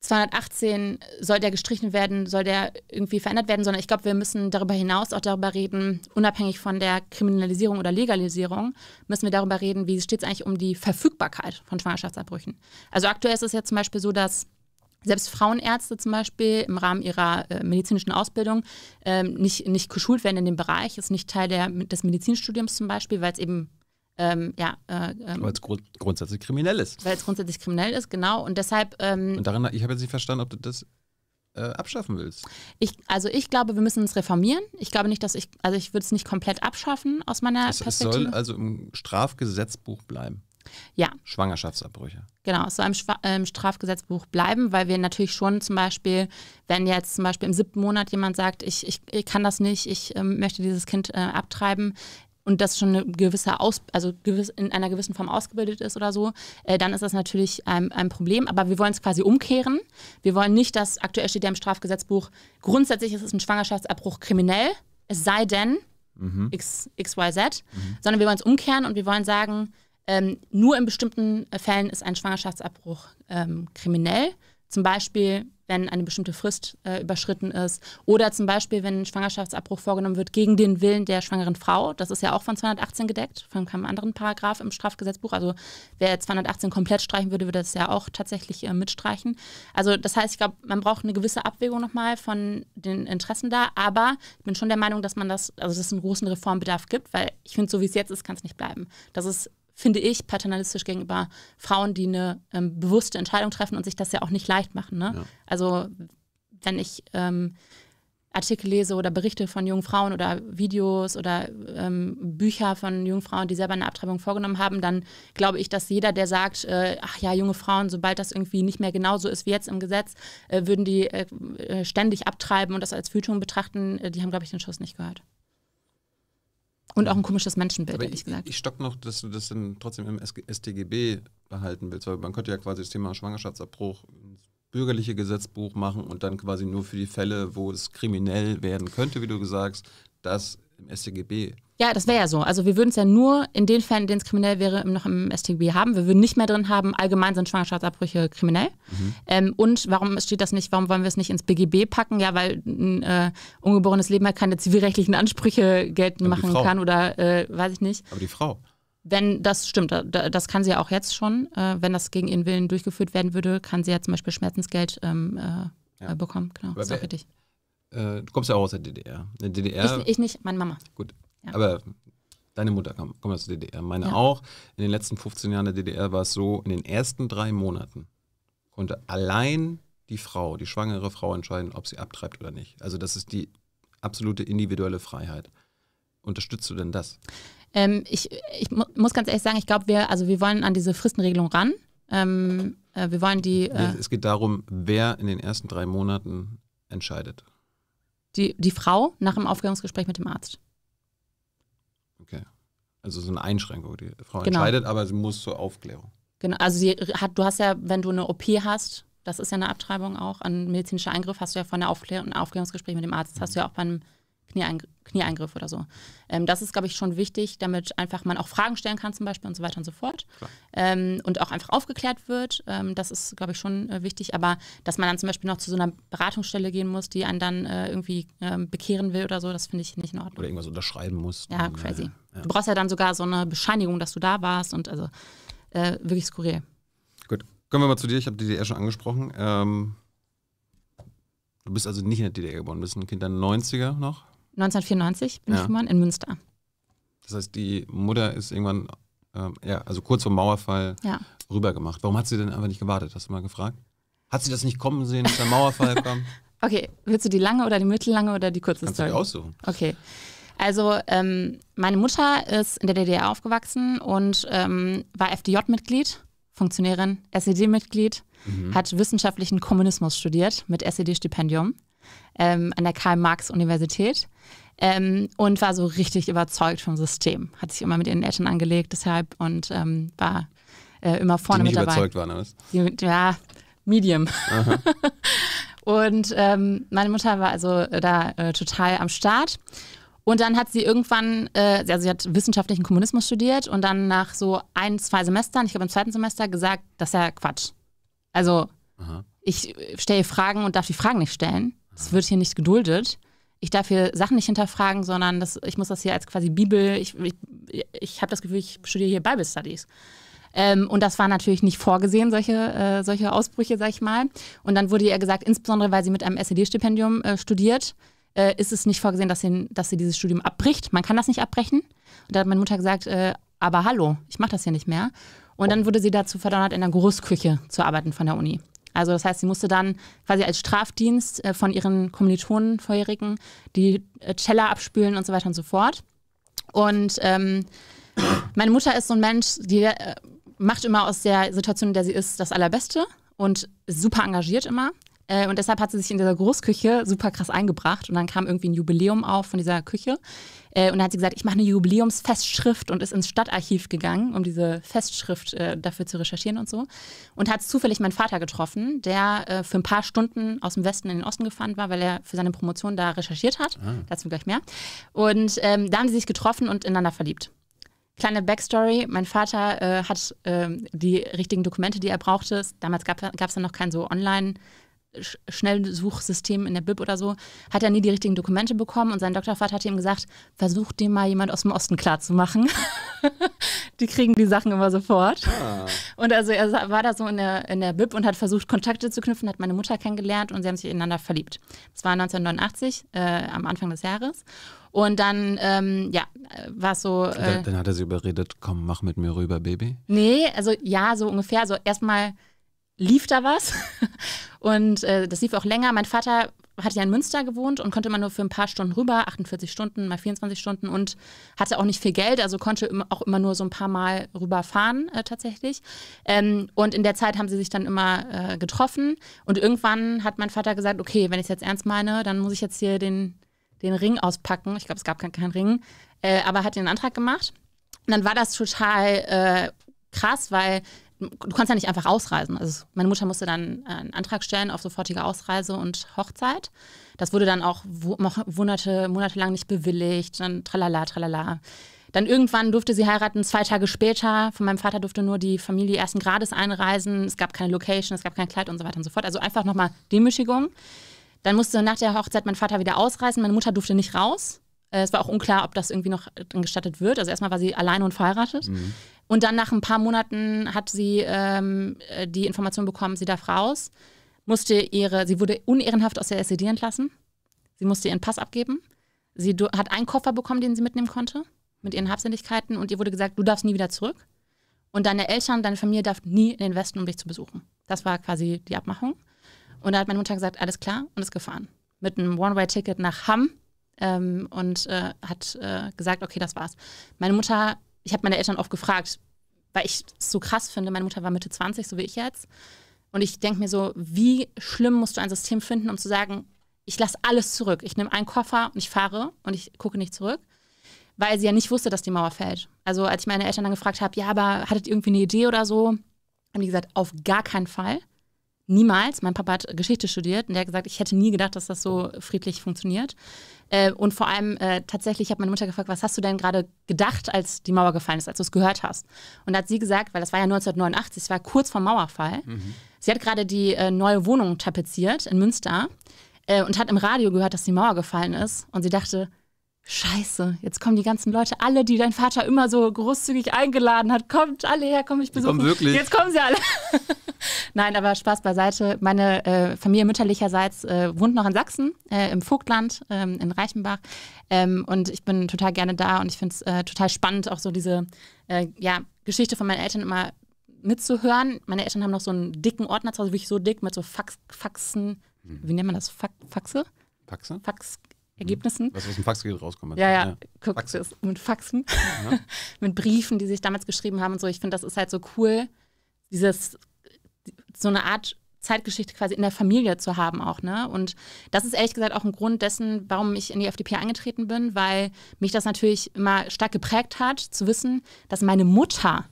Speaker 2: 218 soll der gestrichen werden, soll der irgendwie verändert werden, sondern ich glaube, wir müssen darüber hinaus auch darüber reden, unabhängig von der Kriminalisierung oder Legalisierung, müssen wir darüber reden, wie steht es eigentlich um die Verfügbarkeit von Schwangerschaftsabbrüchen. Also aktuell ist es ja zum Beispiel so, dass selbst Frauenärzte zum Beispiel im Rahmen ihrer äh, medizinischen Ausbildung ähm, nicht, nicht geschult werden in dem Bereich, ist nicht Teil der, des Medizinstudiums zum Beispiel, weil es eben ähm, ja, äh, ähm, weil es
Speaker 1: grund grundsätzlich kriminell ist.
Speaker 2: Weil es grundsätzlich kriminell ist, genau. Und deshalb. Ähm, und
Speaker 1: darin, ich habe jetzt nicht verstanden, ob du das äh, abschaffen willst.
Speaker 2: Ich, also ich glaube, wir müssen es reformieren. Ich glaube nicht, dass ich, also ich würde es nicht komplett abschaffen aus meiner es, Perspektive. Es soll
Speaker 1: also im Strafgesetzbuch bleiben ja. Schwangerschaftsabbrüche.
Speaker 2: Genau, es soll im, im Strafgesetzbuch bleiben, weil wir natürlich schon zum Beispiel, wenn jetzt zum Beispiel im siebten Monat jemand sagt, ich, ich, ich kann das nicht, ich äh, möchte dieses Kind äh, abtreiben, und das schon eine gewisse Aus also gewiss in einer gewissen Form ausgebildet ist oder so, äh, dann ist das natürlich ein, ein Problem. Aber wir wollen es quasi umkehren. Wir wollen nicht, dass aktuell steht ja im Strafgesetzbuch, grundsätzlich ist es ein Schwangerschaftsabbruch kriminell, es sei denn mhm. X, XYZ, mhm. sondern wir wollen es umkehren und wir wollen sagen, ähm, nur in bestimmten äh, Fällen ist ein Schwangerschaftsabbruch ähm, kriminell. Zum Beispiel, wenn eine bestimmte Frist äh, überschritten ist. Oder zum Beispiel, wenn ein Schwangerschaftsabbruch vorgenommen wird gegen den Willen der schwangeren Frau. Das ist ja auch von 218 gedeckt, von keinem anderen Paragraph im Strafgesetzbuch. Also wer 218 komplett streichen würde, würde das ja auch tatsächlich äh, mitstreichen. Also das heißt, ich glaube, man braucht eine gewisse Abwägung nochmal von den Interessen da. Aber ich bin schon der Meinung, dass man das, also dass es einen großen Reformbedarf gibt, weil ich finde, so wie es jetzt ist, kann es nicht bleiben. Das ist finde ich, paternalistisch gegenüber Frauen, die eine ähm, bewusste Entscheidung treffen und sich das ja auch nicht leicht machen. Ne? Ja. Also wenn ich ähm, Artikel lese oder Berichte von jungen Frauen oder Videos oder ähm, Bücher von jungen Frauen, die selber eine Abtreibung vorgenommen haben, dann glaube ich, dass jeder, der sagt, äh, ach ja, junge Frauen, sobald das irgendwie nicht mehr genauso ist wie jetzt im Gesetz, äh, würden die äh, äh ständig abtreiben und das als Fütung betrachten, äh, die haben, glaube ich, den Schuss nicht gehört. Und auch ein komisches Menschenbild, Aber ehrlich gesagt.
Speaker 1: Ich, ich stock noch, dass du das dann trotzdem im StGB behalten willst, weil man könnte ja quasi das Thema Schwangerschaftsabbruch ins bürgerliche Gesetzbuch machen und dann quasi nur für die Fälle, wo es kriminell werden könnte, wie du sagst, das im StGB
Speaker 2: ja, das wäre ja so. Also wir würden es ja nur in den Fällen, in denen es kriminell wäre, noch im StGB haben. Wir würden nicht mehr drin haben, allgemein sind Schwangerschaftsabbrüche kriminell. Mhm. Ähm, und warum steht das nicht, warum wollen wir es nicht ins BGB packen? Ja, weil ein äh, ungeborenes Leben halt keine zivilrechtlichen Ansprüche geltend machen kann oder äh, weiß ich nicht. Aber die Frau. Wenn das stimmt, das kann sie ja auch jetzt schon, äh, wenn das gegen ihren Willen durchgeführt werden würde, kann sie ja zum Beispiel Schmerzensgeld ähm, äh, ja. bekommen. Genau, Aber das ist auch richtig.
Speaker 1: Äh, du kommst ja auch aus der DDR. der DDR ich, ich nicht,
Speaker 2: meine Mama. Gut, ja. Aber
Speaker 1: deine Mutter kam, kommt aus der DDR, meine ja. auch. In den letzten 15 Jahren der DDR war es so, in den ersten drei Monaten konnte allein die Frau, die schwangere Frau entscheiden, ob sie abtreibt oder nicht. Also das ist die absolute individuelle Freiheit. Unterstützt du denn das?
Speaker 2: Ähm, ich, ich muss ganz ehrlich sagen, ich glaube, wir, also wir wollen an diese Fristenregelung ran. Ähm, äh, wir wollen die. Äh,
Speaker 1: es geht darum, wer in den ersten drei Monaten entscheidet.
Speaker 2: Die, die Frau nach dem Aufklärungsgespräch mit dem Arzt.
Speaker 1: Also so eine Einschränkung. Die Frau genau. entscheidet, aber sie muss zur Aufklärung.
Speaker 2: Genau, also sie hat, du hast ja, wenn du eine OP hast, das ist ja eine Abtreibung auch, ein medizinischer Eingriff, hast du ja vorhin Aufklär ein Aufklärungsgespräch mit dem Arzt, das hast du ja auch beim Knieeingr Knieeingriff oder so. Ähm, das ist, glaube ich, schon wichtig, damit einfach man auch Fragen stellen kann zum Beispiel und so weiter und so fort. Ähm, und auch einfach aufgeklärt wird, ähm, das ist, glaube ich, schon äh, wichtig. Aber dass man dann zum Beispiel noch zu so einer Beratungsstelle gehen muss, die einen dann äh, irgendwie ähm, bekehren will oder so, das finde ich nicht in Ordnung.
Speaker 1: Oder irgendwas unterschreiben muss. Ja, äh, crazy. Du brauchst
Speaker 2: ja dann sogar so eine Bescheinigung, dass du da warst und also äh, wirklich skurril.
Speaker 1: Gut. Kommen wir mal zu dir. Ich habe die DDR schon angesprochen. Ähm, du bist also nicht in der DDR geboren. Du bist ein Kind der 90er noch?
Speaker 2: 1994 bin ja. ich geboren, in Münster.
Speaker 1: Das heißt, die Mutter ist irgendwann, ähm, ja, also kurz vor dem Mauerfall ja. rübergemacht. Warum hat sie denn einfach nicht gewartet? Hast du mal gefragt? Hat sie das nicht kommen sehen, dass der Mauerfall kam?
Speaker 2: okay, willst du die lange oder die mittellange oder die kurze Kannst Story? Du die aussuchen. Okay. Also ähm, meine Mutter ist in der DDR aufgewachsen und ähm, war FDJ-Mitglied, Funktionärin, SED-Mitglied, mhm. hat wissenschaftlichen Kommunismus studiert mit SED-Stipendium ähm, an der Karl-Marx-Universität ähm, und war so richtig überzeugt vom System. Hat sich immer mit ihren Eltern angelegt deshalb und ähm, war äh, immer vorne die nicht mit dabei. überzeugt waren, alles? Die, ja, Medium. und ähm, meine Mutter war also da äh, total am Start und dann hat sie irgendwann, äh, also sie hat wissenschaftlichen Kommunismus studiert und dann nach so ein, zwei Semestern, ich glaube im zweiten Semester, gesagt, das ist ja Quatsch. Also Aha. ich stelle Fragen und darf die Fragen nicht stellen. Das wird hier nicht geduldet. Ich darf hier Sachen nicht hinterfragen, sondern das, ich muss das hier als quasi Bibel, ich, ich, ich habe das Gefühl, ich studiere hier Bible Studies. Ähm, und das war natürlich nicht vorgesehen, solche, äh, solche Ausbrüche, sag ich mal. Und dann wurde ihr gesagt, insbesondere weil sie mit einem SED-Stipendium äh, studiert, äh, ist es nicht vorgesehen, dass sie, dass sie dieses Studium abbricht. Man kann das nicht abbrechen. Und da hat meine Mutter gesagt, äh, aber hallo, ich mache das hier nicht mehr. Und dann wurde sie dazu verdonnert, in der Großküche zu arbeiten von der Uni. Also das heißt, sie musste dann quasi als Strafdienst äh, von ihren Kommilitonen vorherigen die äh, Teller abspülen und so weiter und so fort. Und ähm, meine Mutter ist so ein Mensch, die äh, macht immer aus der Situation, in der sie ist, das Allerbeste und super engagiert immer. Äh, und deshalb hat sie sich in dieser Großküche super krass eingebracht. Und dann kam irgendwie ein Jubiläum auf von dieser Küche. Äh, und dann hat sie gesagt, ich mache eine Jubiläumsfestschrift und ist ins Stadtarchiv gegangen, um diese Festschrift äh, dafür zu recherchieren und so. Und hat zufällig meinen Vater getroffen, der für ein paar Stunden aus dem Westen in den Osten gefahren war, weil er für seine Promotion da recherchiert hat. Ah. Dazu gleich mehr. Und ähm, da haben sie sich getroffen und ineinander verliebt. Kleine Backstory: Mein Vater äh, hat äh, die richtigen Dokumente, die er brauchte. Damals gab es dann noch kein so online Schnellsuchsystem in der Bib oder so, hat er nie die richtigen Dokumente bekommen und sein Doktorvater hat ihm gesagt, versucht dem mal jemand aus dem Osten klarzumachen. die kriegen die Sachen immer sofort. Ah. Und also er war da so in der, in der Bib und hat versucht, Kontakte zu knüpfen, hat meine Mutter kennengelernt und sie haben sich ineinander verliebt. Das war 1989, äh, am Anfang des Jahres. Und dann, ähm, ja, war es so. Äh, dann, dann
Speaker 1: hat er sie überredet, komm, mach mit mir rüber, Baby.
Speaker 2: Nee, also ja, so ungefähr. Also erstmal lief da was. Und äh, das lief auch länger. Mein Vater hatte ja in Münster gewohnt und konnte immer nur für ein paar Stunden rüber, 48 Stunden, mal 24 Stunden und hatte auch nicht viel Geld, also konnte auch immer nur so ein paar Mal rüberfahren äh, tatsächlich. Ähm, und in der Zeit haben sie sich dann immer äh, getroffen und irgendwann hat mein Vater gesagt, okay, wenn ich es jetzt ernst meine, dann muss ich jetzt hier den, den Ring auspacken. Ich glaube, es gab keinen kein Ring, äh, aber hat den Antrag gemacht. Und dann war das total äh, krass, weil du kannst ja nicht einfach ausreisen. Also meine Mutter musste dann äh, einen Antrag stellen auf sofortige Ausreise und Hochzeit. Das wurde dann auch monate, monatelang nicht bewilligt, dann tralala, tralala. Dann irgendwann durfte sie heiraten, zwei Tage später. Von meinem Vater durfte nur die Familie ersten Grades einreisen. Es gab keine Location, es gab kein Kleid und so weiter und so fort. Also einfach nochmal Demütigung. Dann musste nach der Hochzeit mein Vater wieder ausreisen. Meine Mutter durfte nicht raus. Äh, es war auch unklar, ob das irgendwie noch äh, gestattet wird. Also erstmal war sie alleine und verheiratet. Mhm. Und dann nach ein paar Monaten hat sie ähm, äh, die Information bekommen, sie darf raus, musste ihre, sie wurde unehrenhaft aus der SED entlassen. Sie musste ihren Pass abgeben. Sie hat einen Koffer bekommen, den sie mitnehmen konnte, mit ihren Habseligkeiten. Und ihr wurde gesagt, du darfst nie wieder zurück. Und deine Eltern, deine Familie darf nie in den Westen, um dich zu besuchen. Das war quasi die Abmachung. Und da hat meine Mutter gesagt, alles klar und ist gefahren. Mit einem One-Way-Ticket nach Hamm ähm, und äh, hat äh, gesagt, okay, das war's. Meine Mutter ich habe meine Eltern oft gefragt, weil ich es so krass finde, meine Mutter war Mitte 20, so wie ich jetzt. Und ich denke mir so, wie schlimm musst du ein System finden, um zu sagen, ich lasse alles zurück. Ich nehme einen Koffer und ich fahre und ich gucke nicht zurück, weil sie ja nicht wusste, dass die Mauer fällt. Also als ich meine Eltern dann gefragt habe, ja, aber hattet ihr irgendwie eine Idee oder so, haben die gesagt, auf gar keinen Fall. Niemals. Mein Papa hat Geschichte studiert und der hat gesagt, ich hätte nie gedacht, dass das so friedlich funktioniert. Äh, und vor allem äh, tatsächlich habe meine Mutter gefragt, was hast du denn gerade gedacht, als die Mauer gefallen ist, als du es gehört hast? Und da hat sie gesagt, weil das war ja 1989, es war kurz vor Mauerfall, mhm. sie hat gerade die äh, neue Wohnung tapeziert in Münster äh, und hat im Radio gehört, dass die Mauer gefallen ist. Und sie dachte, Scheiße, jetzt kommen die ganzen Leute, alle, die dein Vater immer so großzügig eingeladen hat. Kommt alle her, komm ich besuche. Kommen wirklich. Jetzt kommen sie alle. Nein, aber Spaß beiseite. Meine äh, Familie mütterlicherseits äh, wohnt noch in Sachsen, äh, im Vogtland, ähm, in Reichenbach. Ähm, und ich bin total gerne da und ich finde es äh, total spannend, auch so diese äh, ja, Geschichte von meinen Eltern immer mitzuhören. Meine Eltern haben noch so einen dicken Ordner, zwar wirklich so dick, mit so Fax, Faxen. Hm. Wie nennt man das? Fax, Faxe? Faxe? Fax, Ergebnissen. Was aus dem Faxgerät rauskommt. Ja, ja, ja. guck, Faxen. mit Faxen, ja. mit Briefen, die sich damals geschrieben haben und so. Ich finde, das ist halt so cool, dieses, so eine Art Zeitgeschichte quasi in der Familie zu haben auch. Ne? Und das ist ehrlich gesagt auch ein Grund dessen, warum ich in die FDP eingetreten bin, weil mich das natürlich immer stark geprägt hat, zu wissen, dass meine Mutter,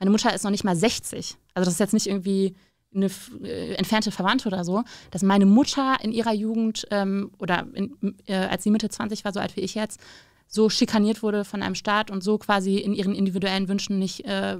Speaker 2: meine Mutter ist noch nicht mal 60. Also das ist jetzt nicht irgendwie eine äh, entfernte Verwandte oder so, dass meine Mutter in ihrer Jugend ähm, oder in, äh, als sie Mitte 20 war, so alt wie ich jetzt, so schikaniert wurde von einem Staat und so quasi in ihren individuellen Wünschen nicht äh,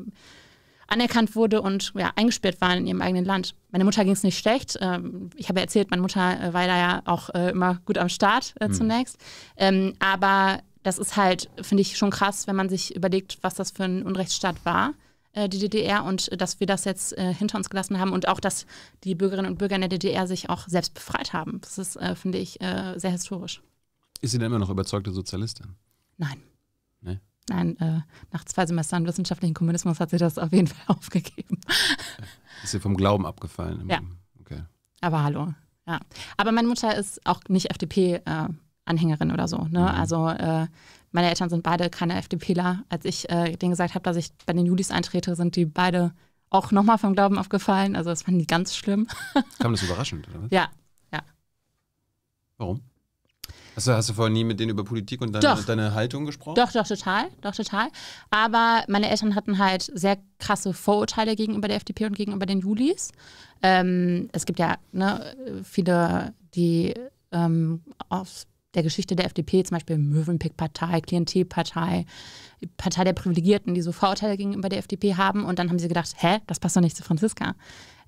Speaker 2: anerkannt wurde und ja, eingesperrt waren in ihrem eigenen Land. Meiner Mutter ging es nicht schlecht. Ähm, ich habe ja erzählt, meine Mutter äh, war da ja auch äh, immer gut am Start mhm. zunächst. Ähm, aber das ist halt, finde ich, schon krass, wenn man sich überlegt, was das für ein Unrechtsstaat war äh, die DDR und äh, dass wir das jetzt äh, hinter uns gelassen haben und auch, dass die Bürgerinnen und Bürger in der DDR sich auch selbst befreit haben. Das ist, äh, finde ich, äh, sehr historisch.
Speaker 1: Ist sie denn immer noch überzeugte Sozialistin? Nein. Nee?
Speaker 2: Nein, äh, nach zwei Semestern wissenschaftlichen Kommunismus hat sie das auf jeden Fall aufgegeben.
Speaker 1: Ist sie vom Glauben abgefallen? Ja. Okay.
Speaker 2: Aber hallo. Ja. Aber meine Mutter ist auch nicht FDP-Anhängerin oder so. Ne? Mhm. Also äh, meine Eltern sind beide keine FDPler. Als ich äh, denen gesagt habe, dass ich bei den Julis eintrete, sind die beide auch nochmal vom Glauben aufgefallen. Also das fanden die ganz schlimm.
Speaker 1: Kam das überraschend, oder?
Speaker 2: Ja, ja.
Speaker 1: Warum? Hast du, hast du vorher nie mit denen über Politik und deine, deine, Haltung gesprochen? Doch,
Speaker 2: doch, total, doch, total. Aber meine Eltern hatten halt sehr krasse Vorurteile gegenüber der FDP und gegenüber den Julis. Ähm, es gibt ja ne, viele, die ähm, auf der Geschichte der FDP, zum Beispiel Möwenpick-Partei, Klientelpartei, Partei der Privilegierten, die so Vorurteile gegenüber der FDP haben. Und dann haben sie gedacht, hä, das passt doch nicht zu Franziska.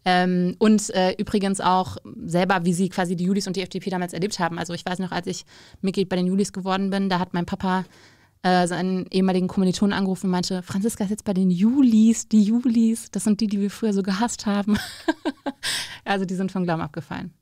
Speaker 2: Ähm, und äh, übrigens auch selber, wie sie quasi die Julis und die FDP damals erlebt haben. Also ich weiß noch, als ich Mitglied bei den Julis geworden bin, da hat mein Papa äh, seinen ehemaligen Kommilitonen angerufen und meinte, Franziska ist jetzt bei den Julis, die Julis, das sind die, die wir früher so gehasst haben. also die sind vom Glauben abgefallen.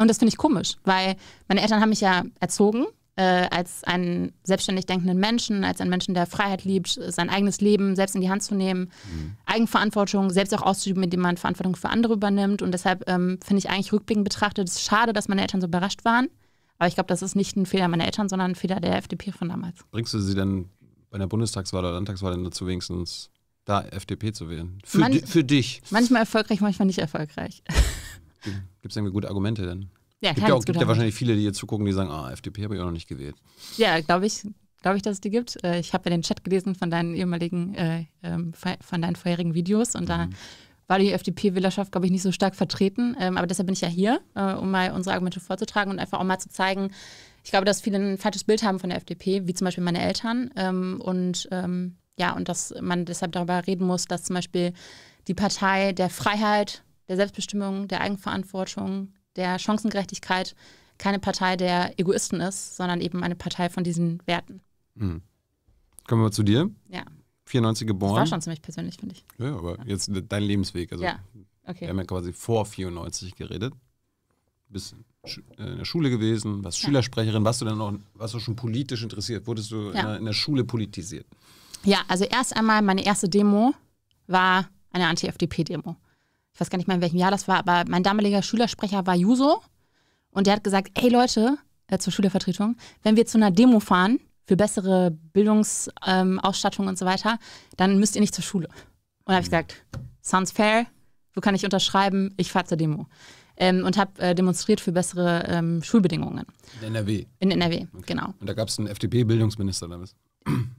Speaker 2: Und das finde ich komisch, weil meine Eltern haben mich ja erzogen äh, als einen selbstständig denkenden Menschen, als einen Menschen, der Freiheit liebt, sein eigenes Leben selbst in die Hand zu nehmen, mhm. Eigenverantwortung selbst auch auszuüben, indem man Verantwortung für andere übernimmt. Und deshalb ähm, finde ich eigentlich rückblickend betrachtet, es ist schade, dass meine Eltern so überrascht waren. Aber ich glaube, das ist nicht ein Fehler meiner Eltern, sondern ein Fehler der FDP von damals.
Speaker 1: Bringst du sie dann bei der Bundestagswahl oder Landtagswahl denn dazu wenigstens da FDP zu wählen? Für, Manch, di für dich.
Speaker 2: Manchmal erfolgreich, manchmal nicht erfolgreich.
Speaker 1: Gibt es irgendwie gute Argumente denn? Ja, gibt ja, auch, gibt ja wahrscheinlich viele, die hier zugucken, die sagen, ah, FDP habe ich auch noch nicht gewählt.
Speaker 2: Ja, glaube ich, glaube ich, dass es die gibt. Äh, ich habe ja den Chat gelesen von deinen ehemaligen, äh, ähm, von deinen vorherigen Videos und mhm. da war die FDP-Wählerschaft, glaube ich, nicht so stark vertreten. Ähm, aber deshalb bin ich ja hier, äh, um mal unsere Argumente vorzutragen und einfach auch mal zu zeigen, ich glaube, dass viele ein falsches Bild haben von der FDP, wie zum Beispiel meine Eltern. Ähm, und ja, und dass man deshalb darüber reden muss, dass zum Beispiel die Partei der Freiheit, der Selbstbestimmung, der Eigenverantwortung, der Chancengerechtigkeit keine Partei der Egoisten ist, sondern eben eine Partei von diesen Werten.
Speaker 1: Mhm. Kommen wir zu dir. Ja. 94 geboren. Das war schon
Speaker 2: ziemlich persönlich, finde ich.
Speaker 1: Ja, aber ja. jetzt dein Lebensweg. Also, ja. okay. Wir haben ja quasi vor 94 geredet. Bist äh, in der Schule gewesen, warst ja. Schülersprecherin. Warst du denn noch, warst du schon politisch interessiert? Wurdest du ja. in der Schule politisiert?
Speaker 2: Ja, also erst einmal meine erste Demo war eine Anti-FDP-Demo ich weiß gar nicht mehr, in welchem Jahr das war, aber mein damaliger Schülersprecher war Juso und der hat gesagt, hey Leute, äh, zur Schülervertretung, wenn wir zu einer Demo fahren für bessere Bildungsausstattung ähm, und so weiter, dann müsst ihr nicht zur Schule. Und habe ich mhm. gesagt, sounds fair, wo kann ich unterschreiben? Ich fahre zur Demo. Ähm, und habe äh, demonstriert für bessere ähm, Schulbedingungen.
Speaker 1: In NRW. In NRW, okay. genau. Und da gab es einen FDP-Bildungsminister damals.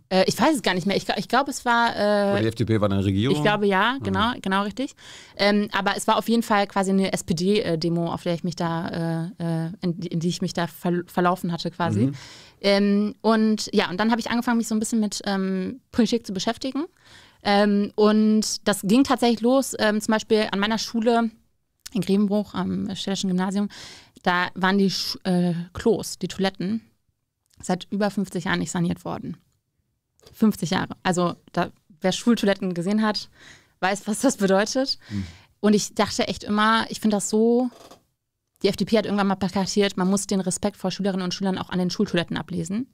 Speaker 2: Äh, ich weiß es gar nicht mehr. Ich, ich glaube, es war. Äh, die FDP war eine Regierung. Ich glaube, ja, ah. genau, mhm. genau richtig. Ähm, aber es war auf jeden Fall quasi eine SPD-Demo, auf der ich mich da, äh, äh, in, in, die ich mich da verlaufen hatte, quasi. Mhm. Ähm, und ja, und dann habe ich angefangen, mich so ein bisschen mit ähm, Politik zu beschäftigen. Ähm, und das ging tatsächlich los, ähm, zum Beispiel an meiner Schule in Grevenbruch am Städtischen Gymnasium. Da waren die Sch äh, Klos, die Toiletten, seit über 50 Jahren nicht saniert worden. 50 Jahre. Also da, wer Schultoiletten gesehen hat, weiß, was das bedeutet. Mhm. Und ich dachte echt immer, ich finde das so, die FDP hat irgendwann mal plakatiert, man muss den Respekt vor Schülerinnen und Schülern auch an den Schultoiletten ablesen.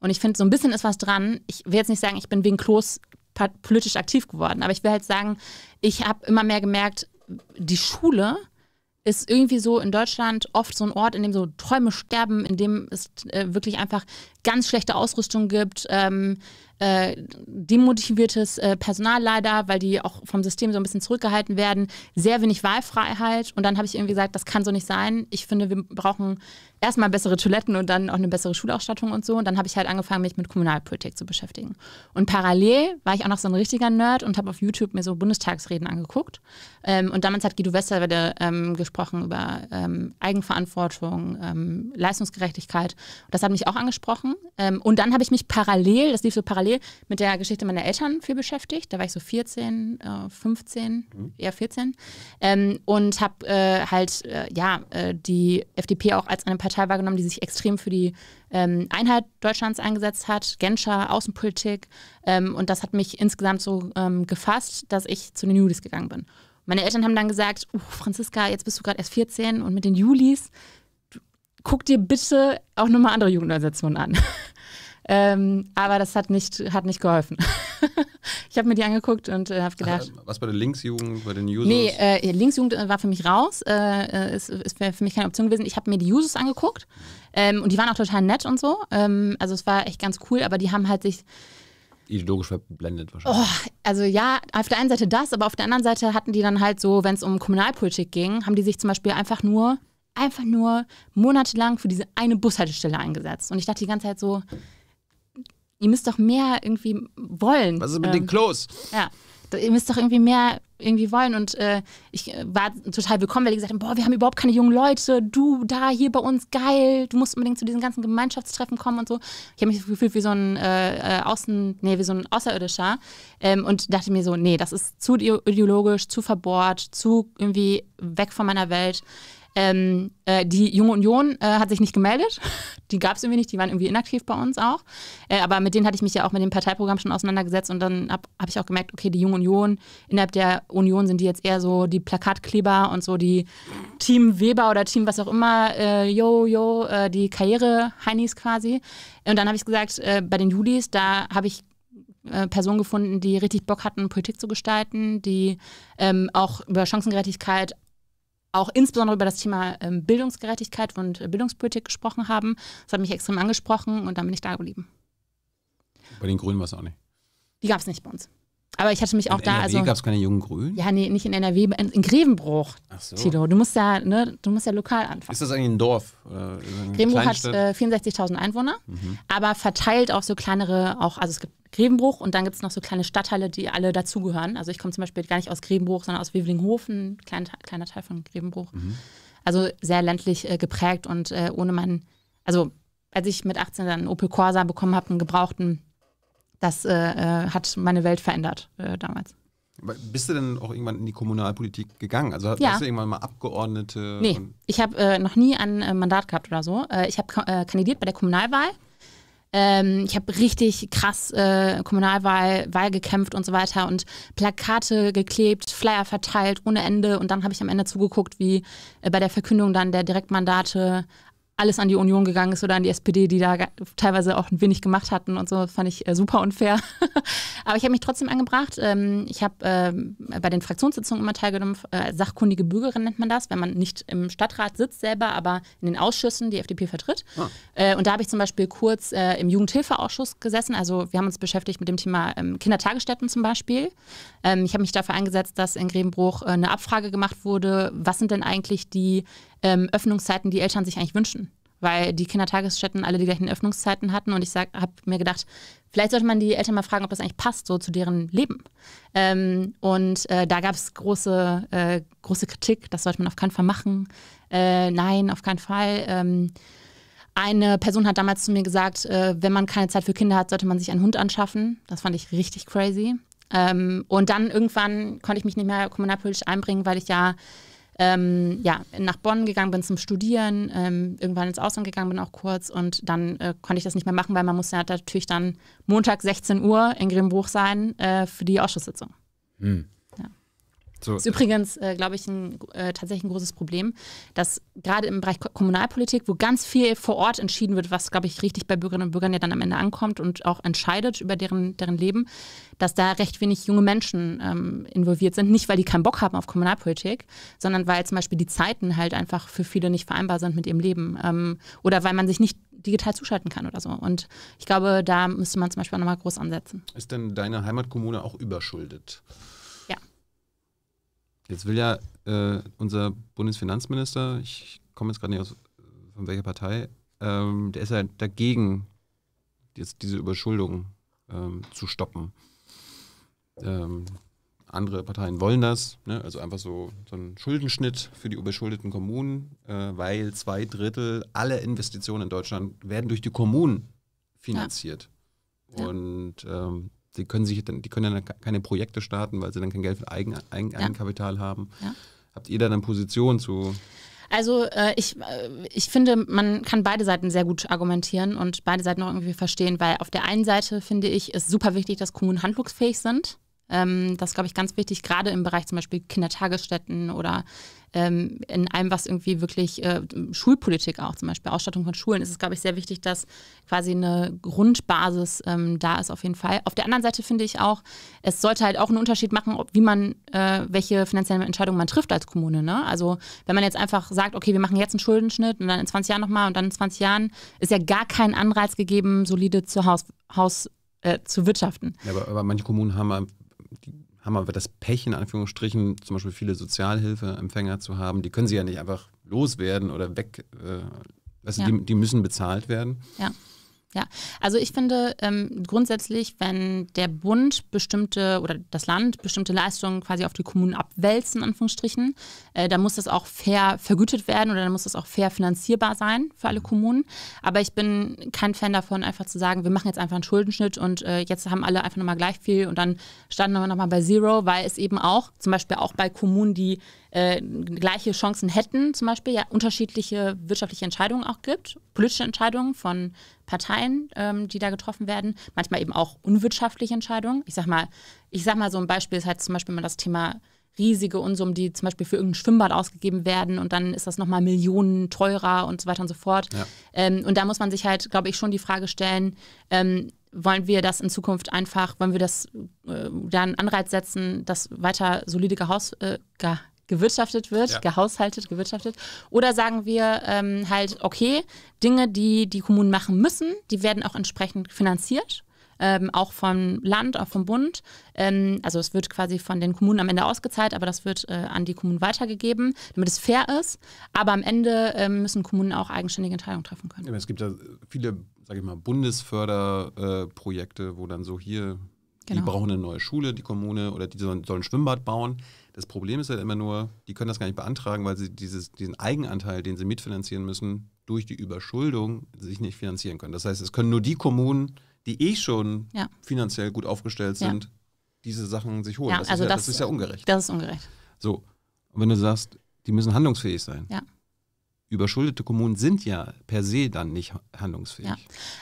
Speaker 2: Und ich finde, so ein bisschen ist was dran. Ich will jetzt nicht sagen, ich bin wegen Klos politisch aktiv geworden, aber ich will halt sagen, ich habe immer mehr gemerkt, die Schule ist irgendwie so in Deutschland oft so ein Ort, in dem so Träume sterben, in dem es äh, wirklich einfach ganz schlechte Ausrüstung gibt. Ähm, äh, demotiviertes äh, Personal leider, weil die auch vom System so ein bisschen zurückgehalten werden, sehr wenig Wahlfreiheit. Und dann habe ich irgendwie gesagt, das kann so nicht sein. Ich finde, wir brauchen erstmal bessere Toiletten und dann auch eine bessere Schulausstattung und so. Und dann habe ich halt angefangen, mich mit Kommunalpolitik zu beschäftigen. Und parallel war ich auch noch so ein richtiger Nerd und habe auf YouTube mir so Bundestagsreden angeguckt. Ähm, und damals hat Guido Westerwelle ähm, gesprochen über ähm, Eigenverantwortung, ähm, Leistungsgerechtigkeit. Das hat mich auch angesprochen. Ähm, und dann habe ich mich parallel, das lief so parallel, mit der Geschichte meiner Eltern viel beschäftigt. Da war ich so 14, äh, 15, mhm. eher 14. Ähm, und habe äh, halt, äh, ja, äh, die FDP auch als eine Partei Partei wahrgenommen, die sich extrem für die ähm, Einheit Deutschlands eingesetzt hat, Genscher, Außenpolitik. Ähm, und das hat mich insgesamt so ähm, gefasst, dass ich zu den Julis gegangen bin. Meine Eltern haben dann gesagt, uh, Franziska, jetzt bist du gerade erst 14 und mit den Julis, guck dir bitte auch nochmal andere Jugendorganisationen an. Ähm, aber das hat nicht, hat nicht geholfen. ich habe mir die angeguckt und äh, habe gedacht.
Speaker 1: Ach, was bei der Linksjugend, bei den Users? Nee,
Speaker 2: äh, Linksjugend äh, war für mich raus. Äh, ist, äh, ist für mich keine Option gewesen. Ich habe mir die Users angeguckt ähm, und die waren auch total nett und so. Ähm, also es war echt ganz cool, aber die haben halt sich
Speaker 1: ideologisch verblendet
Speaker 2: wahrscheinlich. Oh, also ja, auf der einen Seite das, aber auf der anderen Seite hatten die dann halt so, wenn es um Kommunalpolitik ging, haben die sich zum Beispiel einfach nur, einfach nur monatelang für diese eine Bushaltestelle eingesetzt. Und ich dachte die ganze Zeit so, ihr müsst doch mehr irgendwie wollen. Was ist mit ähm, den Klos? Ja. Ihr müsst doch irgendwie mehr irgendwie wollen. Und äh, ich äh, war total willkommen, weil die gesagt haben: Boah, wir haben überhaupt keine jungen Leute. Du da, hier bei uns, geil. Du musst unbedingt zu diesen ganzen Gemeinschaftstreffen kommen und so. Ich habe mich gefühlt wie so ein äh, äh, Außen, nee, wie so ein Außerirdischer. Ähm, und dachte mir so: Nee, das ist zu ideologisch, zu verbohrt, zu irgendwie weg von meiner Welt. Ähm, äh, die Junge Union äh, hat sich nicht gemeldet. Die gab es irgendwie nicht, die waren irgendwie inaktiv bei uns auch. Äh, aber mit denen hatte ich mich ja auch mit dem Parteiprogramm schon auseinandergesetzt und dann habe hab ich auch gemerkt, okay, die Junge Union, innerhalb der Union sind die jetzt eher so die Plakatkleber und so die Team Weber oder Team was auch immer, äh, yo, yo, äh, die Karriere-Heinis quasi. Und dann habe ich gesagt, äh, bei den Julis, da habe ich Personen gefunden, die richtig Bock hatten, Politik zu gestalten, die ähm, auch über Chancengerechtigkeit auch insbesondere über das Thema ähm, Bildungsgerechtigkeit und äh, Bildungspolitik gesprochen haben. Das hat mich extrem angesprochen und dann bin ich da geblieben.
Speaker 1: Bei den Grünen war es auch nicht.
Speaker 2: Die gab es nicht bei uns. Aber ich hatte mich auch in da. NRW also, gab es
Speaker 1: keine jungen Grünen?
Speaker 2: Ja, nee, nicht in NRW, in, in Grevenbruch. Ach so. Tilo, du musst ja, ne, du musst ja lokal anfangen. Ist
Speaker 1: das eigentlich ein Dorf? Grevenbruch hat äh,
Speaker 2: 64.000 Einwohner, mhm. aber verteilt auch so kleinere, auch, also es gibt Grevenbruch und dann gibt es noch so kleine Stadtteile, die alle dazugehören. Also ich komme zum Beispiel gar nicht aus Grevenbruch, sondern aus Wevelinghofen, klein, kleiner Teil von Grevenbruch. Mhm. Also sehr ländlich äh, geprägt und äh, ohne meinen, also als ich mit 18 dann einen Opel Corsa bekommen habe, einen gebrauchten, das äh, äh, hat meine Welt verändert äh, damals.
Speaker 1: Bist du denn auch irgendwann in die Kommunalpolitik gegangen? Also hast ja. du irgendwann mal Abgeordnete? Nee,
Speaker 2: ich habe äh, noch nie ein äh, Mandat gehabt oder so. Äh, ich habe kandidiert bei der Kommunalwahl. Ähm, ich habe richtig krass Kommunalwahl Wahl gekämpft und so weiter und Plakate geklebt, Flyer verteilt ohne Ende und dann habe ich am Ende zugeguckt, wie bei der Verkündung dann der Direktmandate alles an die Union gegangen ist oder an die SPD, die da teilweise auch ein wenig gemacht hatten und so, fand ich äh, super unfair. Aber ich habe mich trotzdem angebracht. Ähm, ich habe ähm, bei den Fraktionssitzungen immer teilgenommen, äh, sachkundige Bürgerin nennt man das, wenn man nicht im Stadtrat sitzt selber, aber in den Ausschüssen die FDP vertritt. Ah. Äh, und da habe ich zum Beispiel kurz im Jugendhilfeausschuss gesessen. Also wir haben uns beschäftigt mit dem Thema ähm, Kindertagesstätten zum Beispiel. ich habe mich dafür eingesetzt, dass in Grebenbruch eine Abfrage gemacht wurde, was sind denn eigentlich die ähm, Öffnungszeiten die Eltern sich eigentlich wünschen. Weil die Kindertagesstätten alle die gleichen Öffnungszeiten hatten und ich habe mir gedacht, vielleicht sollte man die Eltern mal fragen, ob das eigentlich passt, so zu deren Leben. Ähm, und äh, da gab es große, äh, große Kritik, das sollte man auf keinen Fall machen. Äh, nein, auf keinen Fall. Ähm, eine Person hat damals zu mir gesagt, äh, wenn man keine Zeit für Kinder hat, sollte man sich einen Hund anschaffen. Das fand ich richtig crazy. Ähm, und dann irgendwann konnte ich mich nicht mehr kommunalpolitisch einbringen, weil ich ja ähm, ja, nach Bonn gegangen bin zum Studieren, ähm, irgendwann ins Ausland gegangen bin auch kurz und dann äh, konnte ich das nicht mehr machen, weil man muss ja natürlich dann Montag 16 Uhr in Grimbruch sein äh, für die Ausschusssitzung.
Speaker 3: Hm. So. Das ist
Speaker 2: übrigens, äh, glaube ich, ein, äh, tatsächlich ein großes Problem, dass gerade im Bereich Kommunalpolitik, wo ganz viel vor Ort entschieden wird, was, glaube ich, richtig bei Bürgerinnen und Bürgern ja dann am Ende ankommt und auch entscheidet über deren, deren Leben, dass da recht wenig junge Menschen ähm, involviert sind. Nicht, weil die keinen Bock haben auf Kommunalpolitik, sondern weil zum Beispiel die Zeiten halt einfach für viele nicht vereinbar sind mit ihrem Leben ähm, oder weil man sich nicht digital zuschalten kann oder so. Und ich glaube, da müsste man zum Beispiel auch nochmal groß ansetzen.
Speaker 1: Ist denn deine Heimatkommune auch überschuldet? Jetzt will ja äh, unser Bundesfinanzminister, ich komme jetzt gerade nicht aus von welcher Partei, ähm, der ist ja dagegen, jetzt diese Überschuldung ähm, zu stoppen. Ähm, andere Parteien wollen das, ne? also einfach so, so einen Schuldenschnitt für die überschuldeten Kommunen, äh, weil zwei Drittel aller Investitionen in Deutschland werden durch die Kommunen finanziert. Ja. Und ähm, die können, sich dann, die können dann keine Projekte starten, weil sie dann kein Geld für Eigen, Eigen, ja. Eigenkapital haben. Ja. Habt ihr da dann Position zu?
Speaker 2: Also äh, ich, äh, ich finde, man kann beide Seiten sehr gut argumentieren und beide Seiten auch irgendwie verstehen, weil auf der einen Seite finde ich es super wichtig, dass Kommunen handlungsfähig sind. Ähm, das glaube ich ganz wichtig, gerade im Bereich zum Beispiel Kindertagesstätten oder ähm, in allem, was irgendwie wirklich äh, Schulpolitik auch zum Beispiel, Ausstattung von Schulen, ist es, glaube ich, sehr wichtig, dass quasi eine Grundbasis ähm, da ist auf jeden Fall. Auf der anderen Seite finde ich auch, es sollte halt auch einen Unterschied machen, ob, wie man, äh, welche finanziellen Entscheidungen man trifft als Kommune. Ne? Also wenn man jetzt einfach sagt, okay, wir machen jetzt einen Schuldenschnitt und dann in 20 Jahren nochmal und dann in 20 Jahren, ist ja gar kein Anreiz gegeben, solide zu Haus, Haus äh, zu wirtschaften.
Speaker 1: Ja, aber, aber, manche Kommunen haben die haben aber das Pech, in Anführungsstrichen, zum Beispiel viele Sozialhilfeempfänger zu haben. Die können sie ja nicht einfach loswerden oder weg. Äh, also ja. die, die, müssen bezahlt werden.
Speaker 2: Ja. Ja, also ich finde ähm, grundsätzlich, wenn der Bund bestimmte oder das Land bestimmte Leistungen quasi auf die Kommunen abwälzen, in Anführungsstrichen, äh, dann muss das auch fair vergütet werden oder dann muss das auch fair finanzierbar sein für alle mhm. Kommunen. Aber ich bin kein Fan davon, einfach zu sagen, wir machen jetzt einfach einen Schuldenschnitt und äh, jetzt haben alle einfach nochmal gleich viel und dann standen wir nochmal bei Zero, weil es eben auch, zum Beispiel auch bei Kommunen, die äh, gleiche Chancen hätten, zum Beispiel ja unterschiedliche wirtschaftliche Entscheidungen auch gibt, politische Entscheidungen von Parteien, ähm, die da getroffen werden, manchmal eben auch unwirtschaftliche Entscheidungen. Ich sag mal, ich sag mal so ein Beispiel ist halt zum Beispiel mal das Thema riesige Unsummen, die zum Beispiel für irgendein Schwimmbad ausgegeben werden und dann ist das nochmal Millionen teurer und so weiter und so fort. Ja. Ähm, und da muss man sich halt, glaube ich, schon die Frage stellen, ähm, wollen wir das in Zukunft einfach, wollen wir das äh, dann Anreiz setzen, dass weiter solide gehaus, äh, gewirtschaftet wird, ja. gehaushaltet, gewirtschaftet. Oder sagen wir ähm, halt, okay, Dinge, die die Kommunen machen müssen, die werden auch entsprechend finanziert. Ähm, auch vom Land, auch vom Bund. Ähm, also es wird quasi von den Kommunen am Ende ausgezahlt, aber das wird äh, an die Kommunen weitergegeben, damit es fair ist. Aber am Ende ähm, müssen Kommunen auch eigenständige Entscheidungen treffen können.
Speaker 1: Ja, es gibt ja viele, sage ich mal, Bundesförderprojekte, äh, wo dann so hier, genau. die brauchen eine neue Schule, die Kommune, oder die sollen, sollen ein Schwimmbad bauen. Das Problem ist halt immer nur, die können das gar nicht beantragen, weil sie dieses, diesen Eigenanteil, den sie mitfinanzieren müssen, durch die Überschuldung sich nicht finanzieren können. Das heißt, es können nur die Kommunen, die eh schon ja. finanziell gut aufgestellt sind, ja. diese Sachen sich holen. Ja, das, also ist das, das, ist ja ungerecht. Das ist ungerecht. So, und wenn du sagst, die müssen handlungsfähig sein, Ja überschuldete Kommunen sind ja per se dann nicht handlungsfähig. Ja.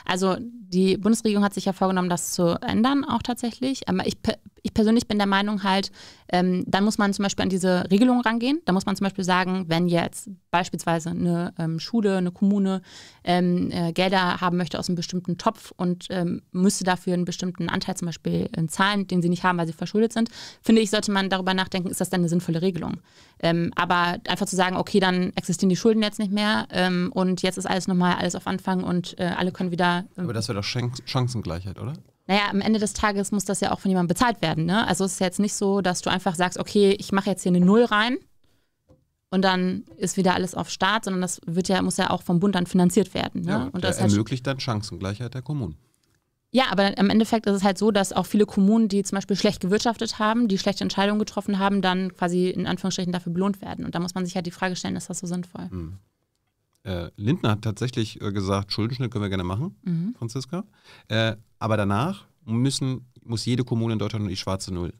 Speaker 2: Also die Bundesregierung hat sich ja vorgenommen, das zu ändern, auch tatsächlich. Aber ich, ich persönlich bin der Meinung halt, ähm, dann muss man zum Beispiel an diese Regelung rangehen. Da muss man zum Beispiel sagen, wenn jetzt beispielsweise eine ähm, Schule, eine Kommune ähm, äh, Gelder haben möchte aus einem bestimmten Topf und ähm, müsste dafür einen bestimmten Anteil zum Beispiel äh, zahlen, den sie nicht haben, weil sie verschuldet sind, finde ich, sollte man darüber nachdenken, ist das denn eine sinnvolle Regelung? Ähm, aber einfach zu sagen, okay, dann existieren die Schulden jetzt nicht mehr ähm, und jetzt ist alles nochmal alles auf Anfang und äh, alle können wieder. Ähm, aber das wäre doch Schen Chancengleichheit, oder? Naja, am Ende des Tages muss das ja auch von jemandem bezahlt werden. Ne? Also es ist jetzt nicht so, dass du einfach sagst, okay, ich mache jetzt hier eine Null rein und dann ist wieder alles auf Staat, sondern das wird ja, muss ja auch vom Bund dann finanziert werden. Ne? Ja, und das
Speaker 1: ermöglicht halt dann Chancengleichheit der Kommunen.
Speaker 2: Ja, aber im Endeffekt ist es halt so, dass auch viele Kommunen, die zum Beispiel schlecht gewirtschaftet haben, die schlechte Entscheidungen getroffen haben, dann quasi in Anführungsstrichen dafür belohnt werden. Und da muss man sich halt die Frage stellen, ist das so sinnvoll?
Speaker 1: Mhm. Äh, Lindner hat tatsächlich äh, gesagt, Schuldenschnitt können wir gerne machen, mhm. Franziska. Äh, aber danach müssen, muss jede Kommune in Deutschland die schwarze Null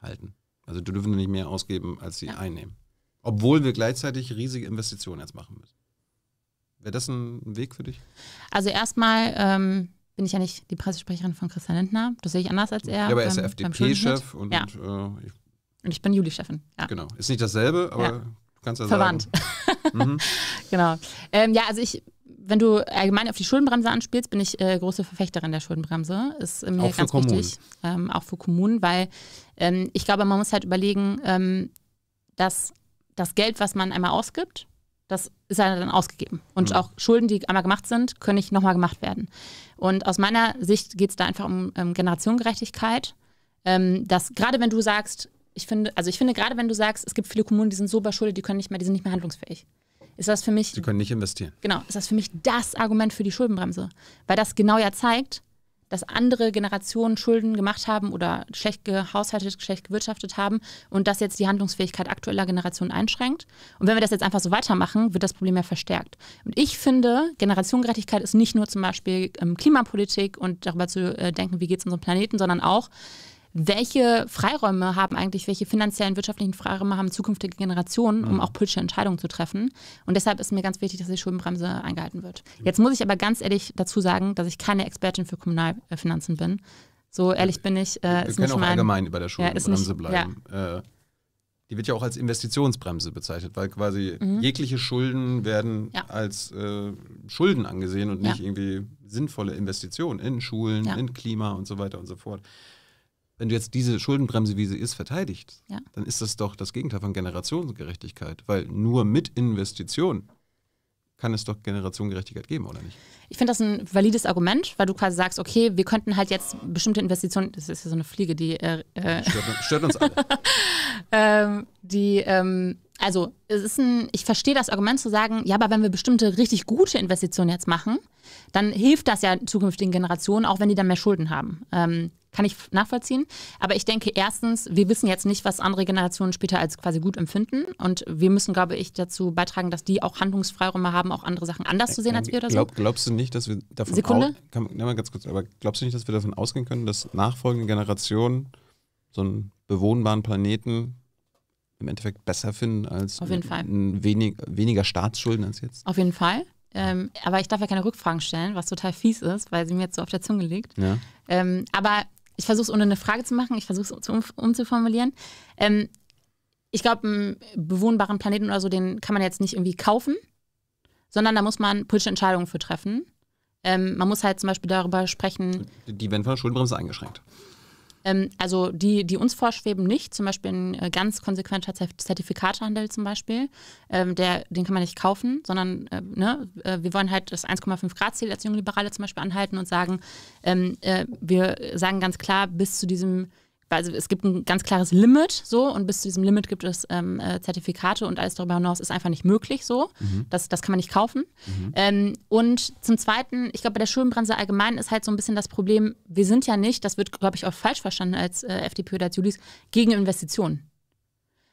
Speaker 1: halten. Also die dürfen nicht mehr ausgeben, als sie ja. einnehmen. Obwohl wir gleichzeitig riesige Investitionen jetzt machen müssen. Wäre das ein Weg für dich?
Speaker 2: Also erstmal ähm, bin ich ja nicht die Pressesprecherin von Christian Lindner. Das sehe ich anders als er. Ja, aber er ist ja FDP-Chef und, ja.
Speaker 1: äh, ich,
Speaker 2: und ich bin Juli-Chefin.
Speaker 1: Ja. Genau. Ist nicht dasselbe, aber ja. du ja Verwandt.
Speaker 2: mhm. genau. Ähm, ja, also ich. Wenn du allgemein auf die Schuldenbremse anspielst, bin ich äh, große Verfechterin der Schuldenbremse. Ist mir auch ganz wichtig. Ähm, auch für Kommunen, weil ähm, ich glaube, man muss halt überlegen, ähm, dass das Geld, was man einmal ausgibt, das ist ja dann ausgegeben. Und mhm. auch Schulden, die einmal gemacht sind, können nicht nochmal gemacht werden. Und aus meiner Sicht geht es da einfach um ähm, Generationengerechtigkeit. Ähm, dass gerade wenn du sagst, ich finde, also ich finde, gerade wenn du sagst, es gibt viele Kommunen, die sind so überschuldet, die können nicht mehr, die sind nicht mehr handlungsfähig. Ist das für mich.
Speaker 1: Sie können nicht investieren.
Speaker 2: Genau, ist das für mich das Argument für die Schuldenbremse. Weil das genau ja zeigt, dass andere Generationen Schulden gemacht haben oder schlecht gehaushaltet, schlecht gewirtschaftet haben und das jetzt die Handlungsfähigkeit aktueller Generationen einschränkt. Und wenn wir das jetzt einfach so weitermachen, wird das Problem ja verstärkt. Und ich finde, Generationengerechtigkeit ist nicht nur zum Beispiel ähm, Klimapolitik und darüber zu äh, denken, wie geht es unserem Planeten, sondern auch, welche Freiräume haben eigentlich, welche finanziellen, wirtschaftlichen Freiräume haben zukünftige Generationen, um mhm. auch politische Entscheidungen zu treffen. Und deshalb ist mir ganz wichtig, dass die Schuldenbremse eingehalten wird. Mhm. Jetzt muss ich aber ganz ehrlich dazu sagen, dass ich keine Expertin für Kommunalfinanzen bin. So ehrlich bin ich. Äh, Wir können auch mein, allgemein über der
Speaker 3: Schuldenbremse ja, nicht, bleiben.
Speaker 1: Ja. Äh, die wird ja auch als Investitionsbremse bezeichnet, weil quasi mhm. jegliche Schulden werden ja. als äh, Schulden angesehen und nicht irgendwie sinnvolle Investitionen in Schulen, in Klima und so weiter und so fort wenn du jetzt diese Schuldenbremse, wie sie ist, verteidigst, ja. dann ist das doch das Gegenteil von Generationengerechtigkeit, weil nur mit Investitionen kann es doch Generationengerechtigkeit geben, oder nicht?
Speaker 2: Ich finde das ein valides Argument, weil du quasi sagst, okay, wir könnten halt jetzt bestimmte Investitionen, das ist ja so eine Fliege, die äh, äh
Speaker 1: stört, stört, uns alle,
Speaker 2: ähm, die ähm, also es ist ein, ich verstehe das Argument zu sagen, ja, aber wenn wir bestimmte richtig gute Investitionen jetzt machen, dann hilft das ja zukünftigen Generationen, auch wenn die dann mehr Schulden haben. Ähm, kann ich nachvollziehen. Aber ich denke, erstens, wir wissen jetzt nicht, was andere Generationen später als quasi gut empfinden. Und wir müssen, glaube ich, dazu beitragen, dass die auch Handlungsfreiräume haben, auch andere Sachen anders zu sehen als wir oder so. Glaub,
Speaker 1: glaubst du nicht, dass wir davon Sekunde? Kann, na, mal ganz kurz, aber glaubst du nicht, dass wir davon ausgehen können, dass nachfolgende Generationen so einen bewohnbaren Planeten im Endeffekt besser finden als Auf jeden Fall. Wenig, weniger Staatsschulden als jetzt.
Speaker 2: Auf jeden Fall. Ähm, aber ich darf ja keine Rückfragen stellen, was total fies ist, weil sie mir jetzt so auf der Zunge liegt. Ja. Ähm, aber ich versuche es ohne eine Frage zu machen, ich versuche es um, umzuformulieren. Ähm, ich glaube, einen bewohnbaren Planeten oder so, den kann man jetzt nicht irgendwie kaufen, sondern da muss man politische Entscheidungen für treffen. Ähm, man muss halt zum Beispiel darüber sprechen.
Speaker 1: Die werden von der Schuldenbremse eingeschränkt.
Speaker 2: Ähm, also die, die uns vorschweben, nicht. Zum Beispiel ein äh, ganz konsequenter Zertifikatehandel zum Beispiel. Ähm, der, den kann man nicht kaufen, sondern äh, ne, äh, wir wollen halt das 1,5 Grad Ziel als Jungliberale zum Beispiel anhalten und sagen, ähm, äh, wir sagen ganz klar, bis zu diesem also es gibt ein ganz klares Limit so und bis zu diesem Limit gibt es ähm, äh, Zertifikate und alles darüber hinaus ist einfach nicht möglich so. Mhm. Das, das kann man nicht kaufen. Mhm. Ähm, und zum Zweiten, ich glaube, bei der Schuldenbremse allgemein ist halt so ein bisschen das Problem, wir sind ja nicht, das wird, glaube ich, auch falsch verstanden als äh, FDP oder als Julis, gegen Investitionen.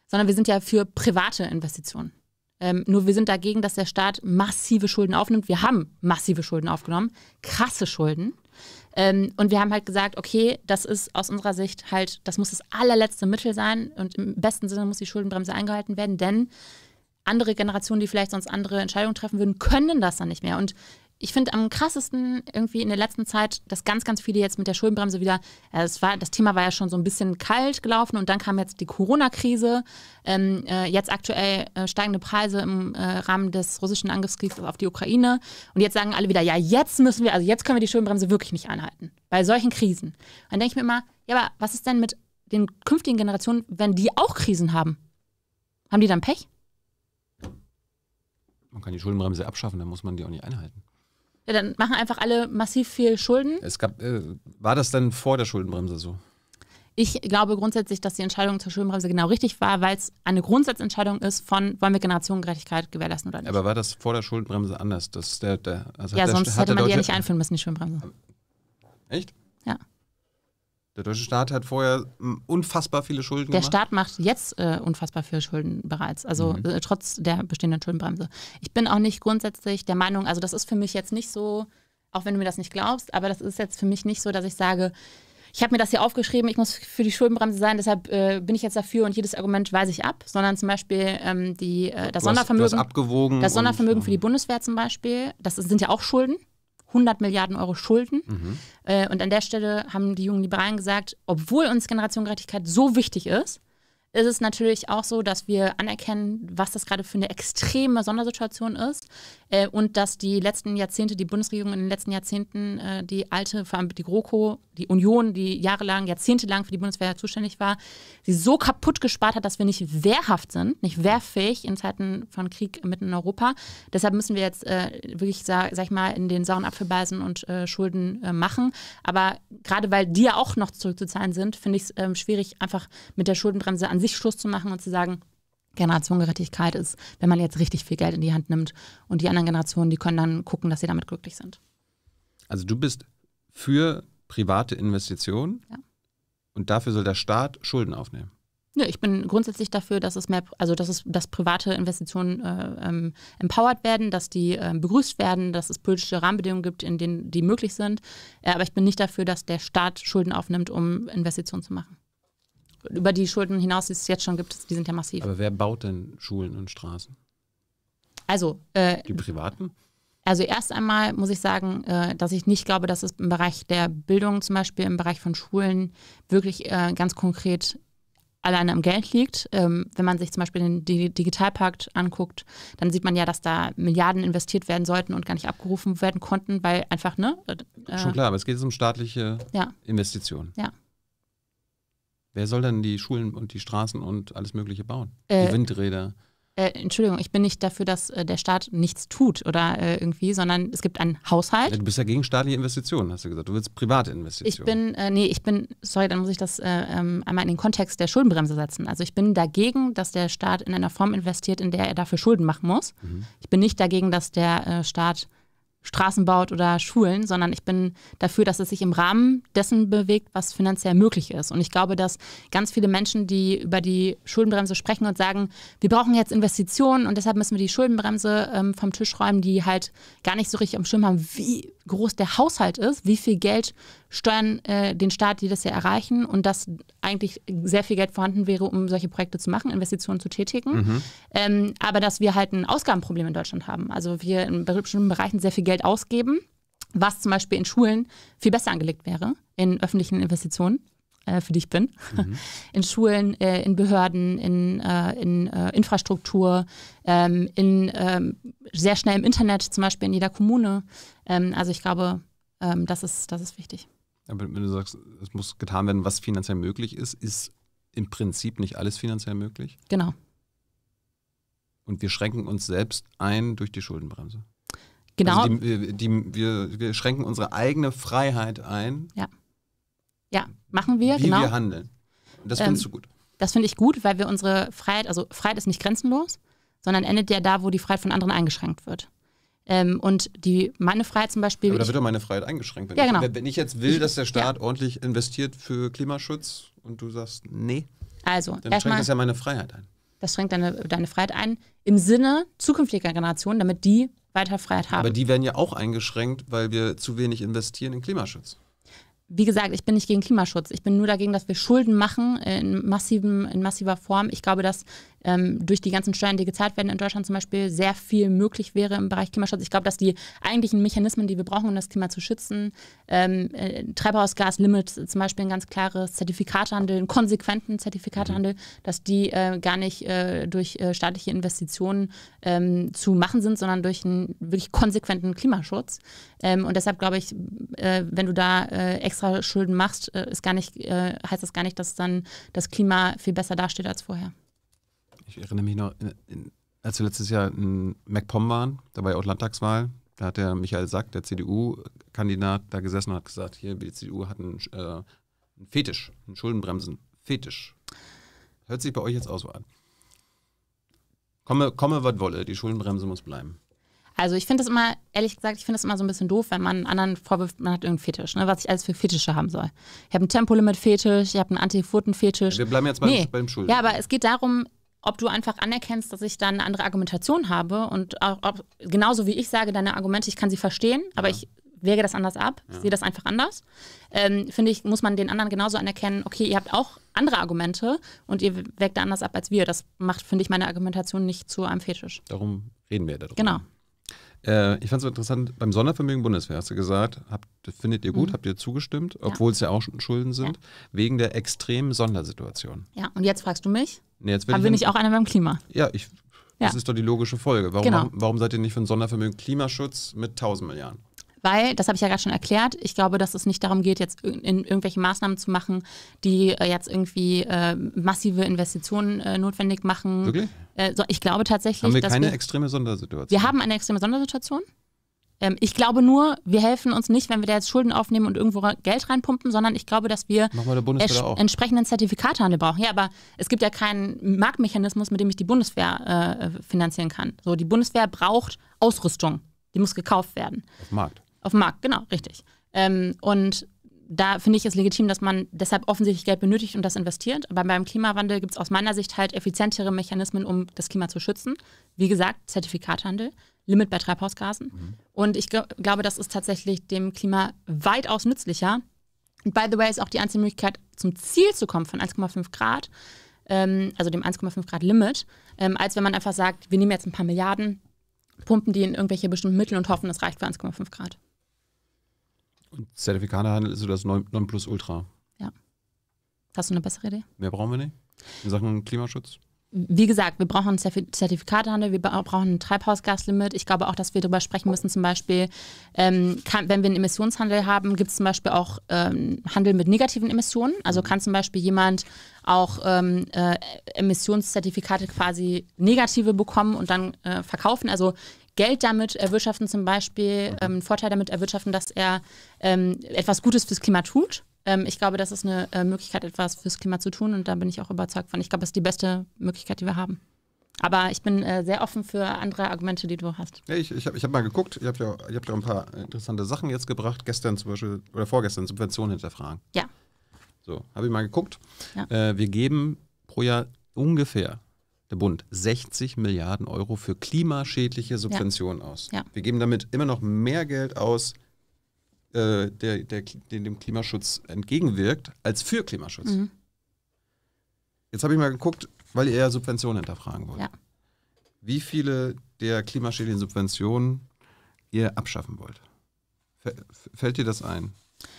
Speaker 2: Sondern wir sind ja für private Investitionen. Ähm, nur wir sind dagegen, dass der Staat massive Schulden aufnimmt. Wir haben massive Schulden aufgenommen, krasse Schulden. Ähm, und wir haben halt gesagt, okay, das ist aus unserer Sicht halt, das muss das allerletzte Mittel sein und im besten Sinne muss die Schuldenbremse eingehalten werden, denn andere Generationen, die vielleicht sonst andere Entscheidungen treffen würden, können das dann nicht mehr. Und ich finde am krassesten irgendwie in der letzten Zeit, dass ganz, ganz viele jetzt mit der Schuldenbremse wieder, äh, es war, das Thema war ja schon so ein bisschen kalt gelaufen und dann kam jetzt die Corona-Krise, ähm, äh, jetzt aktuell äh, steigende Preise im äh, Rahmen des russischen Angriffskriegs auf die Ukraine und jetzt sagen alle wieder, ja, jetzt müssen wir, also jetzt können wir die Schuldenbremse wirklich nicht einhalten, bei solchen Krisen. dann denke ich mir immer, ja, aber was ist denn mit den künftigen Generationen, wenn die auch Krisen haben? Haben die dann Pech?
Speaker 1: Man kann die Schuldenbremse abschaffen, dann muss man die auch nicht einhalten.
Speaker 2: Ja, dann machen einfach alle massiv viel Schulden.
Speaker 1: Es gab, äh, war das denn vor der Schuldenbremse so?
Speaker 2: Ich glaube grundsätzlich, dass die Entscheidung zur Schuldenbremse genau richtig war, weil es eine Grundsatzentscheidung ist von, wollen wir Generationengerechtigkeit gewährleisten oder nicht.
Speaker 1: Aber war das vor der Schuldenbremse anders? Das der, der, also ja, sonst hätte man die ja nicht
Speaker 2: einführen müssen, die Schuldenbremse.
Speaker 1: Echt? Der deutsche Staat hat vorher unfassbar viele Schulden der gemacht. Der Staat
Speaker 2: macht jetzt äh, unfassbar viele Schulden bereits, also mhm. äh, trotz der bestehenden Schuldenbremse. Ich bin auch nicht grundsätzlich der Meinung, also das ist für mich jetzt nicht so, auch wenn du mir das nicht glaubst, aber das ist jetzt für mich nicht so, dass ich sage, ich habe mir das hier aufgeschrieben, ich muss für die Schuldenbremse sein, deshalb äh, bin ich jetzt dafür und jedes Argument weise ich ab, sondern zum Beispiel ähm, die, äh, das du Sondervermögen. Hast, du hast abgewogen das Sondervermögen und, für die ähm, Bundeswehr zum Beispiel, das sind ja auch Schulden. 100 Milliarden Euro Schulden. Mhm. Äh, und an der Stelle haben die jungen Liberalen gesagt, obwohl uns Generationengerechtigkeit so wichtig ist, ist es natürlich auch so, dass wir anerkennen, was das gerade für eine extreme Sondersituation ist äh, und dass die letzten Jahrzehnte, die Bundesregierung in den letzten Jahrzehnten, äh, die alte, vor allem die GroKo, die Union, die jahrelang, jahrzehntelang für die Bundeswehr zuständig war, sie so kaputt gespart hat, dass wir nicht wehrhaft sind, nicht wehrfähig in Zeiten von Krieg mitten in Europa. Deshalb müssen wir jetzt äh, wirklich, sag, sag, ich mal, in den sauren Apfel beißen und äh, Schulden äh, machen. Aber gerade weil die ja auch noch zurückzuzahlen sind, finde ich es ähm, schwierig, einfach mit der Schuldenbremse an sich Schluss zu machen und zu sagen, Generationengerechtigkeit ist, wenn man jetzt richtig viel Geld in die Hand nimmt und die anderen Generationen, die können dann gucken, dass sie damit glücklich sind.
Speaker 1: Also du bist für private Investitionen ja. und dafür soll der Staat Schulden aufnehmen.
Speaker 2: Nö, ich bin grundsätzlich dafür, dass es mehr, also dass es, dass private Investitionen äh, ähm, empowered werden, dass die äh, begrüßt werden, dass es politische Rahmenbedingungen gibt, in denen die möglich sind. Äh, aber ich bin nicht dafür, dass der Staat Schulden aufnimmt, um Investitionen zu machen über die Schulden hinaus, die es jetzt schon gibt, die sind ja massiv. Aber
Speaker 1: wer baut denn Schulen und Straßen?
Speaker 2: Also äh, die Privaten? Also erst einmal muss ich sagen, äh, dass ich nicht glaube, dass es im Bereich der Bildung, zum Beispiel im Bereich von Schulen, wirklich äh, ganz konkret alleine am Geld liegt. Ähm, wenn man sich zum Beispiel den Digitalpakt anguckt, dann sieht man ja, dass da Milliarden investiert werden sollten und gar nicht abgerufen werden konnten, weil einfach, ne? Äh, Schon klar,
Speaker 1: aber es geht um staatliche ja. Investitionen. Ja. Wer soll denn die Schulen und die Straßen und alles Mögliche bauen? Äh, die Windräder.
Speaker 2: Äh, Entschuldigung, ich bin nicht dafür, dass äh, der Staat nichts tut oder äh, irgendwie, sondern es gibt einen Haushalt. Du
Speaker 1: bist ja gegen staatliche Investitionen, hast du gesagt. Du willst private Investitionen.
Speaker 2: Ich bin, äh, nee, ich bin, sorry, dann muss ich das äh, ähm, einmal in den Kontext der Schuldenbremse setzen. Also ich bin dagegen, dass der Staat in einer Form investiert, in der er dafür Schulden machen muss. Mhm. Ich bin nicht dagegen, dass der Staat Straßen baut oder Schulen, sondern ich bin dafür, dass es sich im Rahmen dessen bewegt, was finanziell möglich ist. Und ich glaube, dass ganz viele Menschen, die über die Schuldenbremse sprechen und sagen, wir brauchen jetzt Investitionen und deshalb müssen wir die Schuldenbremse ähm, vom Tisch räumen, die halt gar nicht so richtig am Schirm haben, wie, groß der Haushalt ist, wie viel Geld Steuern äh, den Staat jedes Jahr erreichen und dass eigentlich sehr viel Geld vorhanden wäre, um solche Projekte zu machen, Investitionen zu tätigen. Mhm. Ähm, aber dass wir halt ein Ausgabenproblem in Deutschland haben. Also wir in bestimmten Bereichen sehr viel Geld ausgeben was zum Beispiel in Schulen viel besser angelegt wäre, in öffentlichen Investitionen äh, für dich bin. Mhm. In Schulen, äh, in Behörden, in, äh, in äh, Infrastruktur, ähm, in ähm, sehr schnell im Internet, zum Beispiel in jeder Kommune. Ähm, also ich glaube, ähm, das, ist, das ist wichtig.
Speaker 1: Aber wenn du sagst, es muss getan werden, was finanziell möglich ist, ist im Prinzip nicht alles finanziell möglich? Genau. Und wir schränken uns selbst ein durch die Schuldenbremse. Genau. Also die, die, wir, wir, schränken unsere eigene Freiheit ein. Ja.
Speaker 2: Ja, Machen wir, Wie genau. wir handeln.
Speaker 1: das ähm, findest du gut.
Speaker 2: Das finde ich gut, weil wir unsere Freiheit, also Freiheit ist nicht grenzenlos, sondern endet ja da, wo die Freiheit von anderen eingeschränkt wird. Ähm, und die, meine Freiheit zum Beispiel. Aber da wird doch meine Freiheit eingeschränkt. Wenn, ja, genau. ich, wenn
Speaker 1: ich jetzt will, dass der Staat ja. ordentlich investiert für Klimaschutz und du sagst, nee,
Speaker 2: also, dann schränkt mal, das ja
Speaker 1: meine Freiheit ein.
Speaker 2: Das schränkt deine, deine Freiheit ein im Sinne zukünftiger Generationen, damit die weiter Freiheit haben.
Speaker 1: Aber die werden ja auch eingeschränkt, weil wir zu wenig investieren in Klimaschutz
Speaker 2: wie gesagt, ich bin nicht gegen Klimaschutz. Ich bin nur dagegen, dass wir Schulden machen in, massiven, in massiver Form. Ich glaube, dass ähm, durch die ganzen Steuern, die gezahlt werden in Deutschland zum Beispiel, sehr viel möglich wäre im Bereich Klimaschutz. Ich glaube, dass die eigentlichen Mechanismen, die wir brauchen, um das Klima zu schützen, ähm, äh, Treibhausgaslimits äh, zum Beispiel ein ganz klares Zertifikatehandel, einen konsequenten Zertifikatehandel, mhm. dass die äh, gar nicht äh, durch äh, staatliche Investitionen ähm, zu machen sind, sondern durch einen wirklich konsequenten Klimaschutz. Ähm, und deshalb glaube ich, äh, wenn du da extra Schulden machst, ist gar nicht, heißt das gar nicht, dass dann das Klima viel besser dasteht als vorher.
Speaker 1: Ich erinnere mich noch, als wir letztes Jahr in MacPom waren, da war ja auch Landtagswahl, da hat der Michael Sack, der CDU-Kandidat, da gesessen und hat gesagt, hier, die CDU hat einen, äh, einen Fetisch, einen Schuldenbremsen-Fetisch. Hört sich bei euch jetzt auch so an. Komme, komme was wolle, die Schuldenbremse muss bleiben.
Speaker 2: Also ich finde das immer, ehrlich gesagt, ich finde das immer so ein bisschen doof, wenn man anderen vorwirft, man hat irgendeinen Fetisch, ne, was ich alles für Fetische haben soll. Ich habe einen Tempolimit-Fetisch, ich habe einen anti fetisch Ja, wir
Speaker 1: bleiben jetzt beim, nee. beim Schulden. Ja, aber
Speaker 2: es geht darum, ob du einfach anerkennst, dass ich dann eine andere Argumentation habe und auch, ob, genauso wie ich sage, deine Argumente, ich kann sie verstehen, aber ja. ich wäge das anders ab, ja. sehe das einfach anders. Ähm, Finde ich, muss man den anderen genauso anerkennen, okay, ihr habt auch andere Argumente und ihr wägt da anders ab als wir. Das macht, finde ich, meine Argumentation nicht zu einem Fetisch.
Speaker 1: Darum reden wir ja darüber. Genau. Äh, ich fand es interessant, beim Sondervermögen Bundeswehr hast du gesagt, habt, findet ihr gut, mhm. habt ihr zugestimmt, obwohl es ja auch Schulden sind, ja. wegen der extremen Sondersituation.
Speaker 2: Ja, und jetzt fragst du mich? Nee,
Speaker 1: jetzt will Aber bin ich auch einer beim Klima? Ja, ich, das ist doch die logische Folge. Warum, genau. warum seid ihr nicht für ein Sondervermögen Klimaschutz mit 1000 Milliarden?
Speaker 2: weil, das habe ich ja gerade schon erklärt, ich glaube, dass es nicht darum geht, jetzt in, in irgendwelche Maßnahmen zu machen, die äh, jetzt irgendwie äh, massive Investitionen äh, notwendig machen. Wirklich? Äh, ich glaube tatsächlich. Haben wir keine wir,
Speaker 1: extreme Sondersituation? Wir
Speaker 2: haben eine extreme Sondersituation. Ähm, ich glaube nur, wir helfen uns nicht, wenn wir da jetzt Schulden aufnehmen und irgendwo Geld reinpumpen, sondern ich glaube, dass wir entsprechenden Zertifikatehandel brauchen. Ja, aber es gibt ja keinen Marktmechanismus, mit dem ich die Bundeswehr äh, finanzieren kann. So, die Bundeswehr braucht Ausrüstung. Die muss gekauft werden. Auf dem Markt. Auf dem Markt, genau, richtig. Ähm, und da finde ich es legitim, dass man deshalb offensichtlich Geld benötigt und das investiert. Aber beim Klimawandel gibt es aus meiner Sicht halt effizientere Mechanismen, um das Klima zu schützen. Wie gesagt, Zertifikathandel, Limit bei Treibhausgasen. Mhm. Und ich glaube, das ist tatsächlich dem Klima weitaus nützlicher. Und by the way, ist auch die einzige Möglichkeit, zum Ziel zu kommen von 1,5 Grad, ähm, also dem 1,5 Grad Limit, ähm, als wenn man einfach sagt, wir nehmen jetzt ein paar Milliarden, pumpen die in irgendwelche bestimmten Mittel und hoffen, das reicht für 1,5 Grad.
Speaker 1: Und Zertifikatehandel ist so das 9, Plus Ultra.
Speaker 2: Ja. Hast du eine bessere Idee?
Speaker 1: Mehr brauchen wir nicht in Sachen Klimaschutz?
Speaker 2: Wie gesagt, wir brauchen einen Zertifikatehandel, wir brauchen ein Treibhausgaslimit. Ich glaube auch, dass wir darüber sprechen müssen, zum Beispiel, ähm, kann, wenn wir einen Emissionshandel haben, gibt es zum Beispiel auch ähm, Handel mit negativen Emissionen. Also mhm. kann zum Beispiel jemand auch ähm, äh, Emissionszertifikate quasi negative bekommen und dann äh, verkaufen. Also Geld damit erwirtschaften, zum Beispiel mhm. ähm, einen Vorteil damit erwirtschaften, dass er ähm, etwas Gutes fürs Klima tut. Ähm, ich glaube, das ist eine äh, Möglichkeit, etwas fürs Klima zu tun und da bin ich auch überzeugt von. Ich glaube, das ist die beste Möglichkeit, die wir haben. Aber ich bin äh, sehr offen für andere Argumente, die du hast.
Speaker 1: Ja, ich ich habe ich hab mal geguckt, ihr habt, ja, ihr habt ja ein paar interessante Sachen jetzt gebracht, gestern zum Beispiel oder vorgestern Subventionen hinterfragen. Ja. So, habe ich mal geguckt. Ja. Äh, wir geben pro Jahr ungefähr der Bund 60 Milliarden Euro für klimaschädliche Subventionen ja. aus. Ja. Wir geben damit immer noch mehr Geld aus, äh, der, der, den dem Klimaschutz entgegenwirkt, als für Klimaschutz. Mhm. Jetzt habe ich mal geguckt, weil ihr ja Subventionen hinterfragen wollt. Ja. Wie viele der klimaschädlichen Subventionen ihr abschaffen wollt? Fällt dir das ein?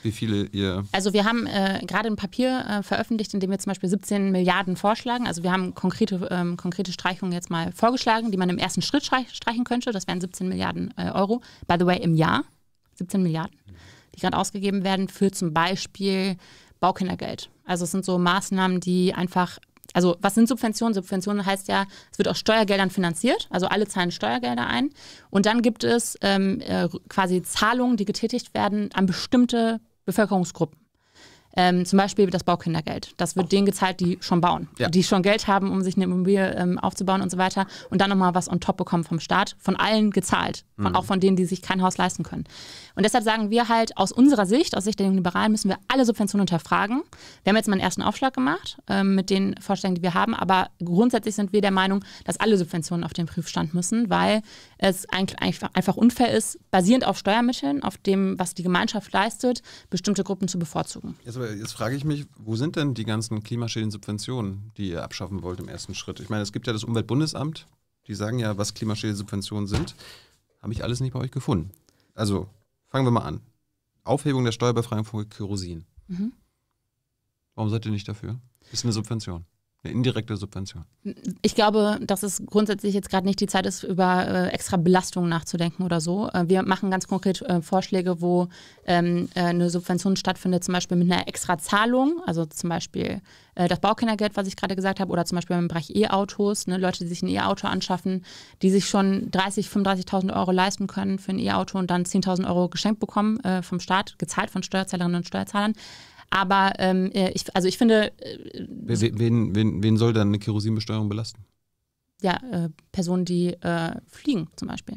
Speaker 1: Wie viele ihr. Also
Speaker 2: wir haben äh, gerade ein Papier äh, veröffentlicht, in dem wir zum Beispiel 17 Milliarden vorschlagen. Also wir haben konkrete, ähm, konkrete Streichungen jetzt mal vorgeschlagen, die man im ersten Schritt streichen könnte. Das wären 17 Milliarden äh, Euro. By the way, im Jahr 17 Milliarden, die gerade ausgegeben werden für zum Beispiel Baukindergeld. Also es sind so Maßnahmen, die einfach also was sind Subventionen? Subventionen heißt ja, es wird aus Steuergeldern finanziert, also alle zahlen Steuergelder ein. Und dann gibt es ähm, äh, quasi Zahlungen, die getätigt werden an bestimmte Bevölkerungsgruppen. Ähm, zum Beispiel das Baukindergeld. Das wird denen gezahlt, die schon bauen, ja. die schon Geld haben, um sich eine Immobilie ähm, aufzubauen und so weiter. Und dann nochmal was on top bekommen vom Staat, von allen gezahlt, von, mhm. auch von denen, die sich kein Haus leisten können. Und deshalb sagen wir halt, aus unserer Sicht, aus Sicht der jungen Liberalen, müssen wir alle Subventionen hinterfragen. Wir haben jetzt mal einen ersten Aufschlag gemacht ähm, mit den Vorstellungen, die wir haben, aber grundsätzlich sind wir der Meinung, dass alle Subventionen auf den Prüfstand müssen, weil es einfach, einfach unfair ist, basierend auf Steuermitteln, auf dem, was die Gemeinschaft leistet, bestimmte Gruppen zu bevorzugen.
Speaker 1: Jetzt, jetzt frage ich mich, wo sind denn die ganzen klimaschädlichen Subventionen, die ihr abschaffen wollt im ersten Schritt? Ich meine, es gibt ja das Umweltbundesamt, die sagen ja, was klimaschädliche Subventionen sind. Habe ich alles nicht bei euch gefunden. Also fangen wir mal an. Aufhebung der Steuerbefreiung von Kerosin. Mhm. Warum seid ihr nicht dafür? Ist eine Subvention. Eine indirekte Subvention.
Speaker 2: Ich glaube, dass es grundsätzlich jetzt gerade nicht die Zeit ist, über äh, extra Belastungen nachzudenken oder so. Äh, wir machen ganz konkret äh, Vorschläge, wo ähm, äh, eine Subvention stattfindet, zum Beispiel mit einer extra Zahlung, also zum Beispiel äh, das Baukindergeld, was ich gerade gesagt habe, oder zum Beispiel im Bereich E-Autos, ne, Leute, die sich ein E-Auto anschaffen, die sich schon 30, 35.000 Euro leisten können für ein E-Auto und dann 10.000 Euro geschenkt bekommen äh, vom Staat, gezahlt von Steuerzahlerinnen und Steuerzahlern. Aber ähm, äh, ich, also ich finde. Äh,
Speaker 1: wen, wen, wen soll dann eine Kerosinbesteuerung belasten?
Speaker 2: Ja, äh, Personen, die äh, fliegen zum Beispiel.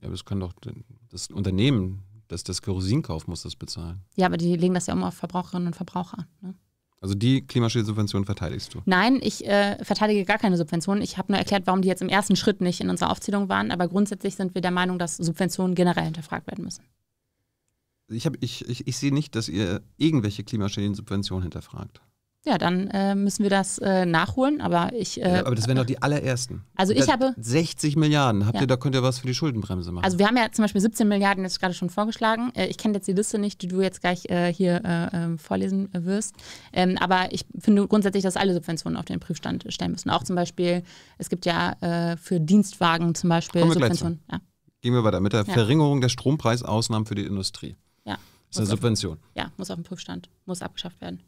Speaker 1: Ja, aber das kann doch das Unternehmen, das das Kerosin kauft, muss das bezahlen.
Speaker 2: Ja, aber die legen das ja immer auf Verbraucherinnen und Verbraucher Ne?
Speaker 1: Also die Klimaschädelsubvention verteidigst du?
Speaker 2: Nein, ich äh, verteidige gar keine Subventionen. Ich habe nur erklärt, warum die jetzt im ersten Schritt nicht in unserer Aufzählung waren. Aber grundsätzlich sind wir der Meinung, dass Subventionen generell hinterfragt werden müssen
Speaker 1: ich, ich, ich, ich sehe nicht, dass ihr irgendwelche klimaschädlichen Subventionen hinterfragt.
Speaker 2: Ja, dann äh, müssen wir das äh, nachholen, aber ich. Äh, ja, aber das wären
Speaker 1: doch die allerersten. Also ich da, habe. 60 Milliarden. Habt ja. ihr, da könnt ihr was für die Schuldenbremse machen. Also
Speaker 2: wir haben ja zum Beispiel 17 Milliarden jetzt gerade schon vorgeschlagen. Äh, ich kenne jetzt die Liste nicht, die du jetzt gleich äh, hier äh, ähm, vorlesen wirst. Ähm, aber ich finde grundsätzlich, dass alle Subventionen auf den Prüfstand stellen müssen. Auch zum Beispiel, es gibt ja für Dienstwagen zum Beispiel Subventionen. Ja.
Speaker 1: Gehen wir weiter mit der Verringerung der Strompreisausnahmen für die Industrie ist eine Subvention. Auf,
Speaker 2: ja, muss auf dem Prüfstand, muss abgeschafft werden.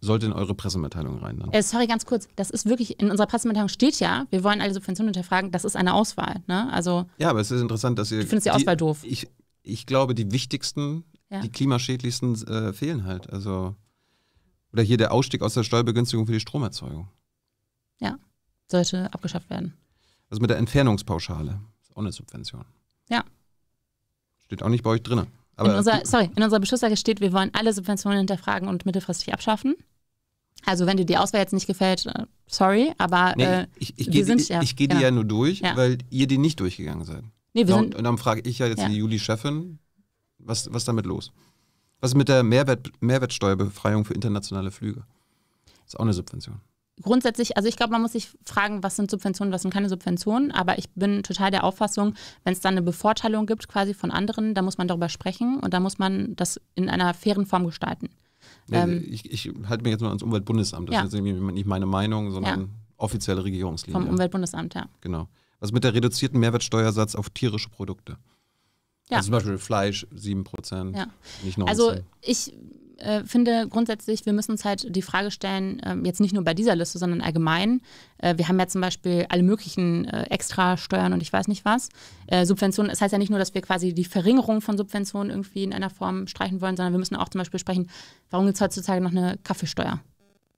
Speaker 1: Sollte in eure Pressemitteilung rein dann. Äh,
Speaker 2: sorry, ganz kurz. Das ist wirklich, in unserer Pressemitteilung steht ja, wir wollen alle Subventionen hinterfragen. Das ist eine Auswahl. Ne? Also,
Speaker 1: ja, aber es ist interessant, dass ihr. Du findest die, die Auswahl doof. Ich, ich glaube, die wichtigsten, ja. die klimaschädlichsten äh, fehlen halt. Also, oder hier der Ausstieg aus der Steuerbegünstigung für die Stromerzeugung.
Speaker 2: Ja, sollte abgeschafft werden.
Speaker 1: Also mit der Entfernungspauschale. Ist auch eine Subvention. Ja. Steht auch nicht bei euch drin in unserer,
Speaker 2: sorry, in unserer Beschlusslage steht, wir wollen alle Subventionen hinterfragen und mittelfristig abschaffen. Also wenn dir die Auswahl jetzt nicht gefällt, äh, sorry, aber nee, äh, ich, ich gehe die, ja, ich geh genau. die ja nur durch, ja. weil
Speaker 1: ihr die nicht durchgegangen seid. Nee, wir und, genau, sind, und dann frage ich ja jetzt ja. die Juli-Chefin, was, was damit los? Was ist mit der Mehrwert, Mehrwertsteuerbefreiung für internationale Flüge? Das ist auch eine Subvention
Speaker 2: grundsätzlich, also ich glaube, man muss sich fragen, was sind Subventionen, was sind keine Subventionen, aber ich bin total der Auffassung, wenn es dann eine Bevorteilung gibt quasi von anderen, da muss man darüber sprechen und da muss man das in einer fairen Form gestalten. Ja, ähm,
Speaker 1: ich, ich halte mich jetzt mal ans Umweltbundesamt, das ja. ist jetzt nicht meine Meinung, sondern ja. offizielle Regierungslinie. Vom
Speaker 2: Umweltbundesamt, ja.
Speaker 1: Genau. Was also mit der reduzierten Mehrwertsteuersatz auf tierische Produkte? Ja. Also zum Beispiel Fleisch 7%, ja.
Speaker 2: nicht 19%. Also ich äh, finde grundsätzlich, wir müssen uns halt die Frage stellen, äh, jetzt nicht nur bei dieser Liste, sondern allgemein. Äh, wir haben ja zum Beispiel alle möglichen äh, Extrasteuern und ich weiß nicht was. Äh, Subventionen, das heißt ja nicht nur, dass wir quasi die Verringerung von Subventionen irgendwie in einer Form streichen wollen, sondern wir müssen auch zum Beispiel sprechen, warum gibt es heutzutage noch eine Kaffeesteuer,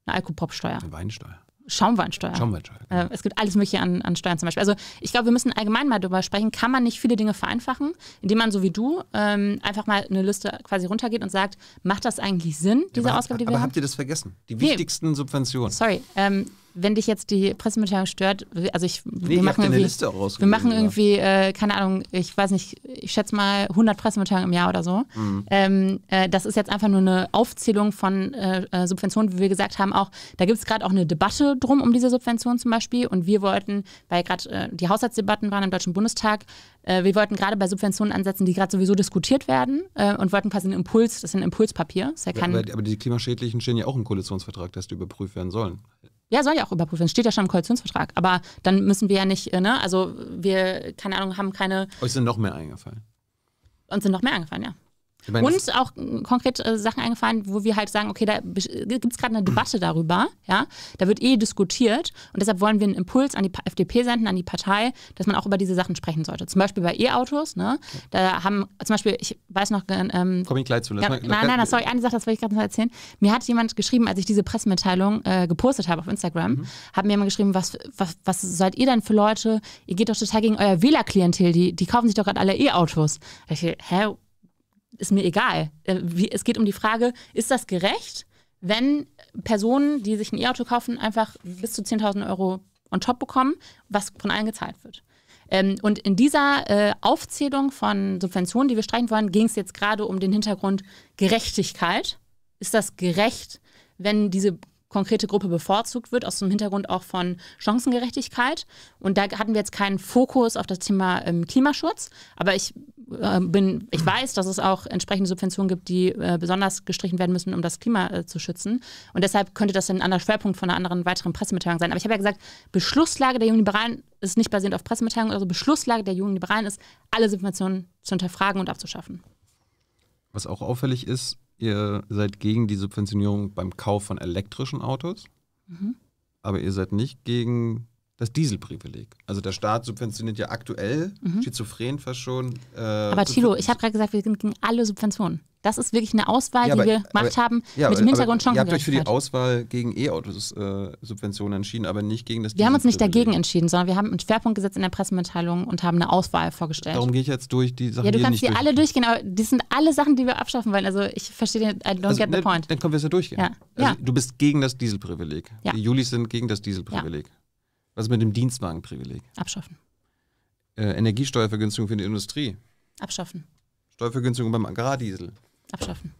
Speaker 2: eine Alkopopsteuer? Eine Weinsteuer. Schaumweinsteuer. Schaumweinsteuer. Äh, genau. es gibt alles Mögliche an, an, Steuern zum Beispiel. Also ich glaube, wir müssen allgemein mal darüber sprechen, kann man nicht viele Dinge vereinfachen, indem man so wie du ähm, einfach mal eine Liste quasi runtergeht und sagt, macht das eigentlich Sinn, diese ja, aber, Ausgabe, die wir aber haben? Aber habt ihr
Speaker 1: das vergessen? Die wichtigsten nee. Subventionen. Sorry,
Speaker 2: ähm, wenn dich jetzt die Pressemitteilung stört, also ich, nee, wir, machen ich irgendwie, wir machen irgendwie, äh, keine Ahnung, ich weiß nicht, ich schätze mal 100 Pressemitteilungen im Jahr oder so. Mhm. Ähm, äh, das ist jetzt einfach nur eine Aufzählung von äh, äh Subventionen, wie wir gesagt haben, auch da gibt es gerade auch eine Debatte drum um diese Subventionen zum Beispiel und wir wollten, weil gerade äh, die Haushaltsdebatten waren im Deutschen Bundestag, äh, wir wollten gerade bei Subventionen ansetzen, die gerade sowieso diskutiert werden und wollten quasi einen Impuls, das ist ein Impulspapier. Ist ja kein, aber, aber
Speaker 1: die klimaschädlichen stehen ja auch im Koalitionsvertrag, dass die überprüft werden sollen.
Speaker 2: Ja, soll ja auch überprüfen. werden. Steht ja schon im Koalitionsvertrag. Aber dann müssen wir ja nicht, äh, ne? Also wir, keine Ahnung, haben keine.
Speaker 1: Euch sind noch mehr eingefallen.
Speaker 2: Uns sind noch mehr eingefallen, ja. Meine, uns auch äh, konkret äh, Sachen eingefallen, wo wir halt sagen, okay, da gibt es gerade eine Debatte darüber, ja, da wird eh diskutiert und deshalb wollen wir einen Impuls an die FDP senden, an die Partei, dass man auch über diese Sachen sprechen sollte. Zum Beispiel bei E-Autos, ne, da haben zum Beispiel, ich weiß noch, äh, ähm, Komm ich gleich zu. Ja, mal, nein, nein, das, sorry, eine Sache, das wollte ich gerade noch erzählen. Mir hat jemand geschrieben, als ich diese Pressemitteilung äh, gepostet habe auf Instagram, mhm. hat mir jemand geschrieben, was, was, was seid ihr denn für Leute, ihr geht doch total gegen euer Wählerklientel, die, die kaufen sich doch gerade alle E-Autos. Da ich, hä, ist mir egal. Äh, es geht um die Frage, ist das gerecht, wenn Personen, die sich ein E-Auto kaufen, einfach bis zu 10.000 Euro on top bekommen, was von allen gezahlt wird. Ähm, und in dieser äh, Aufzählung von Subventionen, die wir streichen wollen, ging es jetzt gerade um den Hintergrund Gerechtigkeit. Ist das gerecht, wenn diese konkrete Gruppe bevorzugt wird, aus dem Hintergrund auch von Chancengerechtigkeit. Und da hatten wir jetzt keinen Fokus auf das Thema ähm, Klimaschutz. Aber ich äh, bin, ich weiß, dass es auch entsprechende Subventionen gibt, die äh, besonders gestrichen werden müssen, um das Klima äh, zu schützen. Und deshalb könnte das ein anderer Schwerpunkt von einer anderen weiteren Pressemitteilung sein. Aber ich habe ja gesagt, Beschlusslage der jungen Liberalen ist nicht basierend auf Pressemitteilungen, also Beschlusslage der jungen Liberalen ist, alle Subventionen zu hinterfragen und abzuschaffen.
Speaker 1: Was auch auffällig ist, ihr seid gegen die Subventionierung beim Kauf von elektrischen Autos, mhm. aber ihr seid nicht gegen das Dieselprivileg. Also der Staat subventioniert ja aktuell mhm. schizophren fast schon. Äh, aber Thilo,
Speaker 2: ich habe gerade gesagt, wir sind gegen alle Subventionen. Das ist wirklich eine Auswahl, ja, aber, die wir gemacht aber, haben ja, mit dem Hintergrund schon. Ihr habt euch für die
Speaker 1: Auswahl gegen E-Autos äh, Subventionen entschieden, aber nicht gegen das Wir haben uns nicht
Speaker 2: dagegen entschieden, sondern wir haben einen Schwerpunkt gesetzt in der Pressemitteilung und haben eine Auswahl vorgestellt. Darum
Speaker 1: gehe ich jetzt durch die Sachen. Ja, du kannst die durch. alle
Speaker 2: durchgehen, aber das sind alle Sachen, die wir abschaffen wollen. Also ich verstehe, I don't also, get the ne, point. Dann können wir es ja durchgehen. Ja. Also,
Speaker 1: du bist gegen das Dieselprivileg. Die Julis sind gegen das Dieselprivileg. Was ist mit dem Dienstwagenprivileg? Abschaffen. Äh, Energiesteuervergünstigung für die Industrie? Abschaffen. Steuervergünstigung beim Agrardiesel?
Speaker 2: Abschaffen.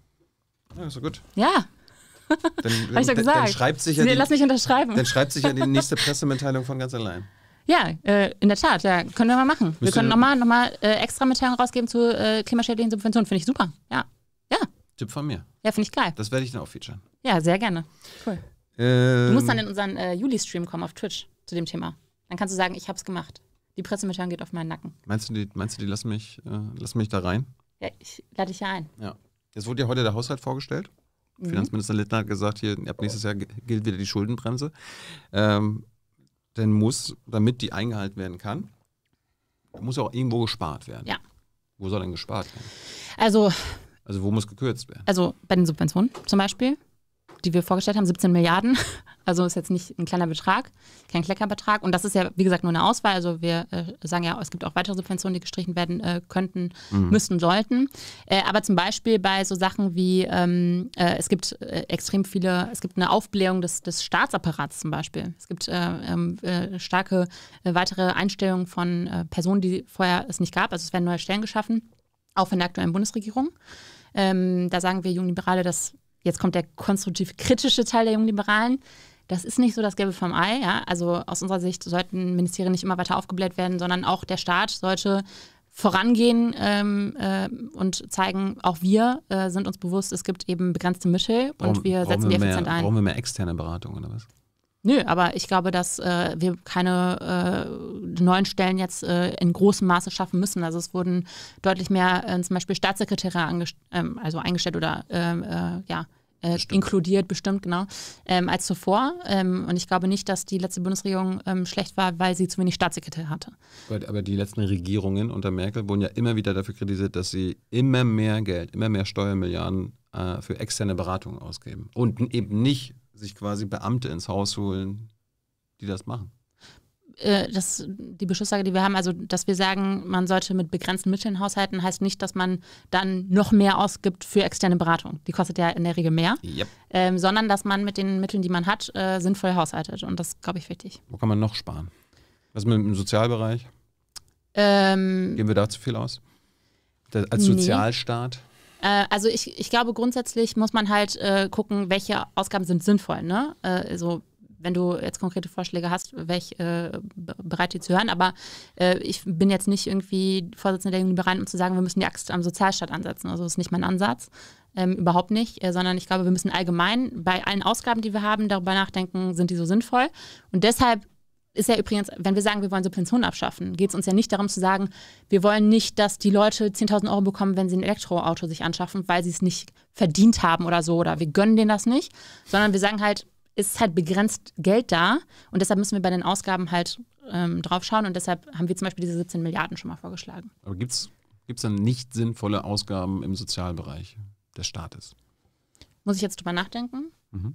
Speaker 2: Ja, ist doch gut. Ja. Dann,
Speaker 1: dann, ich doch gesagt. dann schreibt sich ja die, Lass mich unterschreiben. Dann schreibt sich ja die nächste Pressemitteilung von ganz allein.
Speaker 2: Ja, äh, in der Tat, ja, können wir mal machen. Müsst wir können nochmal noch mal, äh, extra Mitteilungen rausgeben zu äh, klimaschädlichen Subventionen. Finde ich super. Ja. ja.
Speaker 1: Tipp von mir. Ja, finde ich geil. Das werde ich dann auch featuren.
Speaker 3: Ja, sehr gerne. Cool.
Speaker 2: Ähm, du musst dann in unseren äh, Juli-Stream kommen auf Twitch zu dem Thema. Dann kannst du sagen, ich habe es gemacht. Die Pressemitteilung geht auf meinen Nacken.
Speaker 1: Meinst du, die, meinst du, die lassen mich, äh, lassen mich da rein?
Speaker 2: Ja, ich lade dich ja ein.
Speaker 1: Ja. Jetzt wurde ja heute der Haushalt vorgestellt. Mhm. Finanzminister Littner hat gesagt, hier, ab nächstes Jahr gilt wieder die Schuldenbremse. Ähm, denn muss, damit die eingehalten werden kann, muss auch irgendwo gespart werden. Ja. Wo soll denn gespart werden? Also, also wo muss gekürzt werden? Also
Speaker 2: bei den Subventionen zum Beispiel die wir vorgestellt haben, 17 Milliarden. Also ist jetzt nicht ein kleiner Betrag, kein Kleckerbetrag. Und das ist ja, wie gesagt, nur eine Auswahl. Also wir äh, sagen ja, es gibt auch weitere Subventionen, die gestrichen werden äh, könnten, mhm. müssten, sollten. Äh, aber zum Beispiel bei so Sachen wie, ähm, äh, es gibt äh, extrem viele, es gibt eine Aufblähung des, des Staatsapparats zum Beispiel. Es gibt äh, ähm, starke weitere Einstellungen von Personen, die vorher es nicht gab. Also es werden neue Stellen geschaffen, auch von der aktuellen Bundesregierung. Ähm, da sagen wir Jungliberale, das Jetzt kommt der konstruktiv-kritische Teil der jungen Liberalen. Das ist nicht so das Gelbe vom Ei. Ja? Also aus unserer Sicht sollten Ministerien nicht immer weiter aufgebläht werden, sondern auch der Staat sollte vorangehen ähm, äh, und zeigen, auch wir äh, sind uns bewusst, es gibt eben begrenzte Mittel und brauchen, wir setzen die effizient mehr, ein. Brauchen
Speaker 1: wir mehr externe Beratung oder was?
Speaker 2: Nö, aber ich glaube, dass äh, wir keine äh, neuen Stellen jetzt äh, in großem Maße schaffen müssen. Also es wurden deutlich mehr äh, zum Beispiel Staatssekretäre angestellt, ähm, also eingestellt oder ähm, äh, ja, äh, Bestimmt. inkludiert, bestimmt, genau, ähm, als zuvor. Ähm, und ich glaube nicht, dass die letzte Bundesregierung ähm, schlecht war, weil sie zu wenig Staatssekretär hatte.
Speaker 1: Aber die letzten Regierungen unter Merkel wurden ja immer wieder dafür kritisiert, dass sie immer mehr Geld, immer mehr Steuermilliarden äh, für externe Beratungen ausgeben und eben nicht sich quasi Beamte ins Haus holen, die das machen.
Speaker 2: Äh, das, die Beschlusslage, die wir haben, also dass wir sagen, man sollte mit begrenzten Mitteln haushalten, heißt nicht, dass man dann noch mehr ausgibt für externe Beratung. Die kostet ja in der Regel mehr, yep. ähm, sondern dass man mit den Mitteln, die man hat, äh, sinnvoll haushaltet. Und das glaube ich wichtig.
Speaker 1: Wo kann man noch sparen? Was mit dem Sozialbereich?
Speaker 2: Ähm, Gehen
Speaker 1: wir da zu viel aus? Der, als nee. Sozialstaat?
Speaker 2: Äh, also ich, ich glaube, grundsätzlich muss man halt äh, gucken, welche Ausgaben sind sinnvoll. Ne? also wenn du jetzt konkrete Vorschläge hast, wäre ich äh, bereit, die zu hören. Aber äh, ich bin jetzt nicht irgendwie Vorsitzende der bereit, um zu sagen, wir müssen die Axt am Sozialstaat ansetzen. Also das ist nicht mein Ansatz. Ähm, überhaupt nicht, äh, sondern ich glaube, wir müssen allgemein bei allen Ausgaben, die wir haben, darüber nachdenken, sind die so sinnvoll. Und deshalb ist ja übrigens, wenn wir sagen, wir wollen Subventionen abschaffen, geht es uns ja nicht darum zu sagen, wir wollen nicht, dass die Leute 10.000 Euro bekommen, wenn sie ein Elektroauto sich anschaffen, weil sie es nicht verdient haben oder so oder wir gönnen denen das nicht, sondern wir sagen halt, es ist halt begrenzt Geld da und deshalb müssen wir bei den Ausgaben halt ähm, drauf schauen und deshalb haben wir zum Beispiel diese 17 Milliarden schon mal vorgeschlagen.
Speaker 1: Aber gibt es dann nicht sinnvolle Ausgaben im Sozialbereich des Staates?
Speaker 2: Muss ich jetzt drüber nachdenken? Mhm.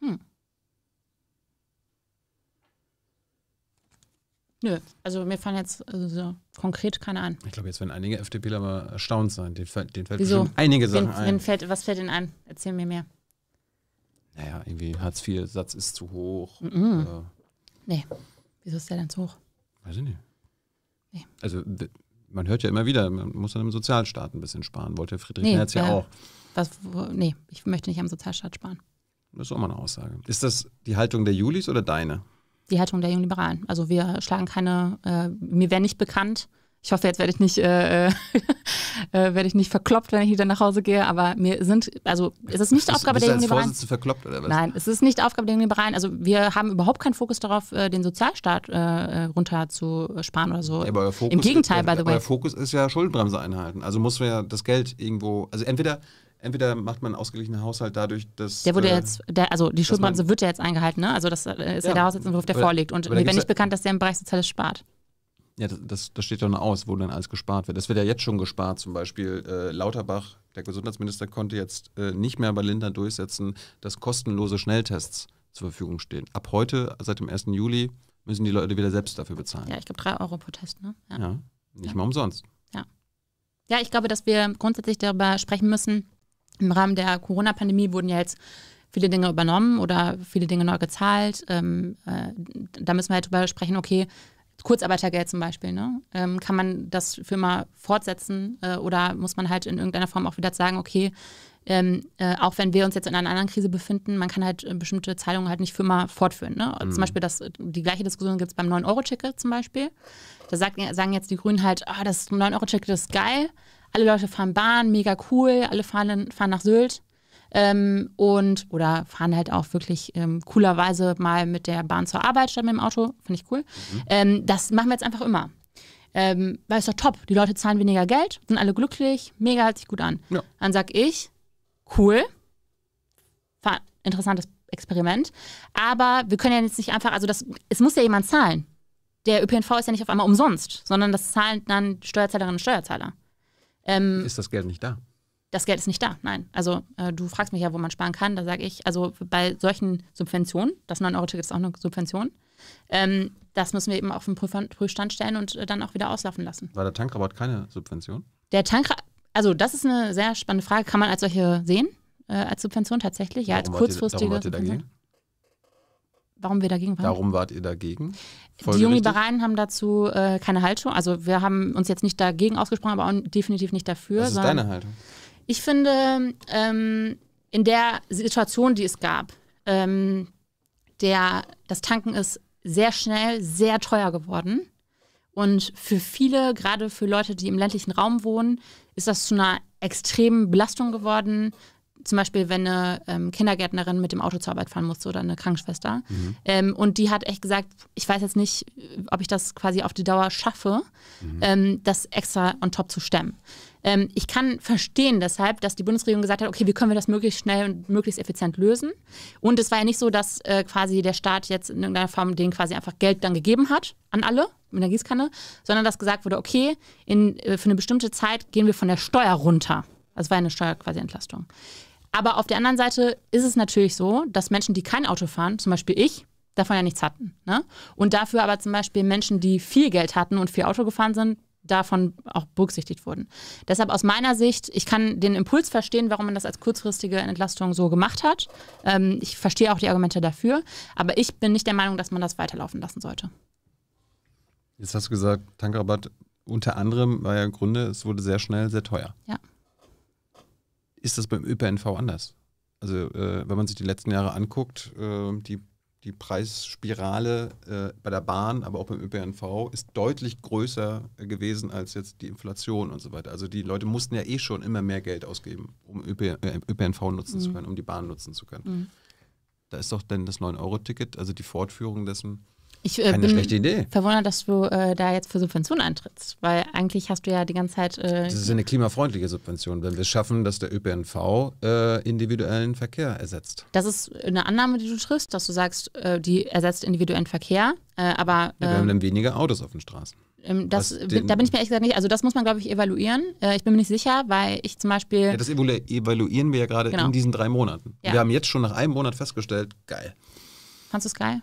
Speaker 2: Hm. Nö, also mir fallen jetzt also so konkret keine an.
Speaker 1: Ich glaube, jetzt werden einige FDPler aber erstaunt sein. Den fällt, denen fällt Wieso? bestimmt einige Sachen wen, ein. Wen
Speaker 2: fällt, was fällt Ihnen ein? Erzähl mir mehr.
Speaker 1: Naja, irgendwie Hartz IV-Satz ist zu hoch. Mhm. Äh,
Speaker 2: nee. Wieso ist der denn zu hoch?
Speaker 1: Weiß ich nicht. Nee. Also man hört ja immer wieder, man muss dann im Sozialstaat ein bisschen sparen, wollte Friedrich nee, Merz ja auch.
Speaker 2: Was, wo, nee, ich möchte nicht am Sozialstaat sparen.
Speaker 1: Das ist auch mal eine Aussage. Ist das die Haltung der Julis oder deine?
Speaker 2: Die Haltung der Jungliberalen. Also wir schlagen keine, äh, mir wäre nicht bekannt. Ich hoffe, jetzt werde ich nicht, äh, äh, äh, werde ich nicht verkloppt, wenn ich wieder nach Hause gehe. Aber mir sind, also es ist nicht bist, Aufgabe bist der jungen zu verkloppt oder was? Nein, es ist nicht Aufgabe der Jungliberalen. Also wir haben überhaupt keinen Fokus darauf, äh, den Sozialstaat äh, runterzusparen oder so. Ja, aber euer Fokus Im Gegenteil, ist, by the way. Euer
Speaker 1: Fokus ist ja Schuldenbremse einhalten. Also muss man ja das Geld irgendwo, also entweder entweder macht man einen ausgeglichenen Haushalt dadurch, dass. Der wurde äh, jetzt,
Speaker 2: der, also die Schuldenbremse wird ja jetzt eingehalten, ne? Also das äh, ist ja, ja der Haushaltsentwurf, der aber, vorliegt. Und mir wäre nicht bekannt, dass der im Bereich Soziales spart.
Speaker 1: Ja, das, das steht doch noch aus, wo dann alles gespart wird. Das wird ja jetzt schon gespart. Zum Beispiel äh, Lauterbach, der Gesundheitsminister, konnte jetzt äh, nicht mehr bei Linda durchsetzen, dass kostenlose Schnelltests zur Verfügung stehen. Ab heute, seit dem 1. Juli, müssen die Leute wieder selbst dafür bezahlen.
Speaker 2: Ja, ich glaube, drei Euro pro Test, ne? Ja, ja nicht ja. mal umsonst. Ja. Ja, ich glaube, dass wir grundsätzlich darüber sprechen müssen, im Rahmen der Corona-Pandemie wurden ja jetzt viele Dinge übernommen oder viele Dinge neu gezahlt. Ähm, äh, da müssen wir halt drüber sprechen, okay, Kurzarbeitergeld zum Beispiel, ne? ähm, kann man das für immer fortsetzen äh, oder muss man halt in irgendeiner Form auch wieder sagen, okay, ähm, äh, auch wenn wir uns jetzt in einer anderen Krise befinden, man kann halt äh, bestimmte Zahlungen halt nicht für immer fortführen. Ne? Mhm. Zum Beispiel das, die gleiche Diskussion gibt es beim 9-Euro-Ticket zum Beispiel. Da sagt, sagen jetzt die Grünen halt, ah, das 9-Euro-Ticket ist geil, alle Leute fahren Bahn, mega cool, alle fahren, fahren nach Sylt. Ähm, und oder fahren halt auch wirklich ähm, coolerweise mal mit der Bahn zur Arbeit statt mit dem Auto. Finde ich cool. Mhm. Ähm, das machen wir jetzt einfach immer. Ähm, weil es doch top. Die Leute zahlen weniger Geld, sind alle glücklich, mega hört sich gut an. Ja. Dann sag ich, cool, fahr, interessantes Experiment. Aber wir können ja jetzt nicht einfach, also das, es muss ja jemand zahlen. Der ÖPNV ist ja nicht auf einmal umsonst, sondern das zahlen dann Steuerzahlerinnen und Steuerzahler. Ähm, ist
Speaker 3: das
Speaker 1: Geld nicht da?
Speaker 2: Das Geld ist nicht da, nein. Also äh, du fragst mich ja, wo man sparen kann, da sage ich, also bei solchen Subventionen, das 9-Euro-Ticket ist auch eine Subvention, ähm, das müssen wir eben auf den Prüfstand stellen und äh, dann auch wieder auslaufen lassen.
Speaker 1: War der Tankrabatt keine Subvention?
Speaker 2: Der Tankrabatt, also das ist eine sehr spannende Frage, kann man als solche sehen, äh, als Subvention tatsächlich, ja, Warum als kurzfristige. Ihr, Subvention warum wir dagegen waren. Warum
Speaker 1: wart ihr dagegen? Die Junggebereien
Speaker 2: haben dazu äh, keine Haltung. Also wir haben uns jetzt nicht dagegen ausgesprochen, aber auch definitiv nicht dafür. Was ist deine Haltung? Ich finde, ähm, in der Situation, die es gab, ähm, der, das Tanken ist sehr schnell, sehr teuer geworden. Und für viele, gerade für Leute, die im ländlichen Raum wohnen, ist das zu einer extremen Belastung geworden zum Beispiel, wenn eine ähm, Kindergärtnerin mit dem Auto zur Arbeit fahren musste oder eine Krankenschwester. Mhm. Ähm, und die hat echt gesagt, ich weiß jetzt nicht, ob ich das quasi auf die Dauer schaffe, mhm. ähm, das extra on top zu stemmen. Ähm, ich kann verstehen deshalb, dass die Bundesregierung gesagt hat, okay, wie können wir das möglichst schnell und möglichst effizient lösen? Und es war ja nicht so, dass äh, quasi der Staat jetzt in irgendeiner Form denen quasi einfach Geld dann gegeben hat an alle mit der Gießkanne, sondern dass gesagt wurde, okay, in, äh, für eine bestimmte Zeit gehen wir von der Steuer runter. Also war eine Steuer quasi Entlastung. Aber auf der anderen Seite ist es natürlich so, dass Menschen, die kein Auto fahren, zum Beispiel ich, davon ja nichts hatten. Ne? Und dafür aber zum Beispiel Menschen, die viel Geld hatten und viel Auto gefahren sind, davon auch berücksichtigt wurden. Deshalb aus meiner Sicht, ich kann den Impuls verstehen, warum man das als kurzfristige Entlastung so gemacht hat. Ähm, ich verstehe auch die Argumente dafür, aber ich bin nicht der Meinung, dass man das weiterlaufen lassen sollte.
Speaker 1: Jetzt hast du gesagt, Tankrabatt unter anderem war ja im Grunde, es wurde sehr schnell sehr teuer. Ja. Ist das beim ÖPNV anders? Also, äh, wenn man sich die letzten Jahre anguckt, äh, die, die Preisspirale äh, bei der Bahn, aber auch beim ÖPNV ist deutlich größer gewesen als jetzt die Inflation und so weiter. Also, die Leute mussten ja eh schon immer mehr Geld ausgeben, um ÖP, äh, ÖPNV nutzen mhm. zu können, um die Bahn nutzen zu können. Mhm. Da ist doch denn das 9-Euro-Ticket, also die Fortführung dessen, ich äh, Keine bin schlechte Idee.
Speaker 2: verwundert, dass du äh, da jetzt für Subventionen eintrittst, weil eigentlich hast du ja die ganze Zeit. Äh, das ist
Speaker 1: eine klimafreundliche Subvention, wenn wir es schaffen, dass der ÖPNV äh, individuellen Verkehr ersetzt.
Speaker 2: Das ist eine Annahme, die du triffst, dass du sagst, äh, die ersetzt individuellen Verkehr, äh, aber. Ja, wir haben dann
Speaker 1: ähm, weniger Autos auf den Straßen.
Speaker 2: Ähm, das, da bin ich mir ehrlich gesagt nicht, also das muss man, glaube ich, evaluieren. ich bin mir nicht sicher, weil ich zum Beispiel. Ja, das
Speaker 1: evaluieren wir ja gerade genau. in diesen drei Monaten. Ja. Wir haben jetzt schon nach einem Monat festgestellt, geil. Fandest du es geil?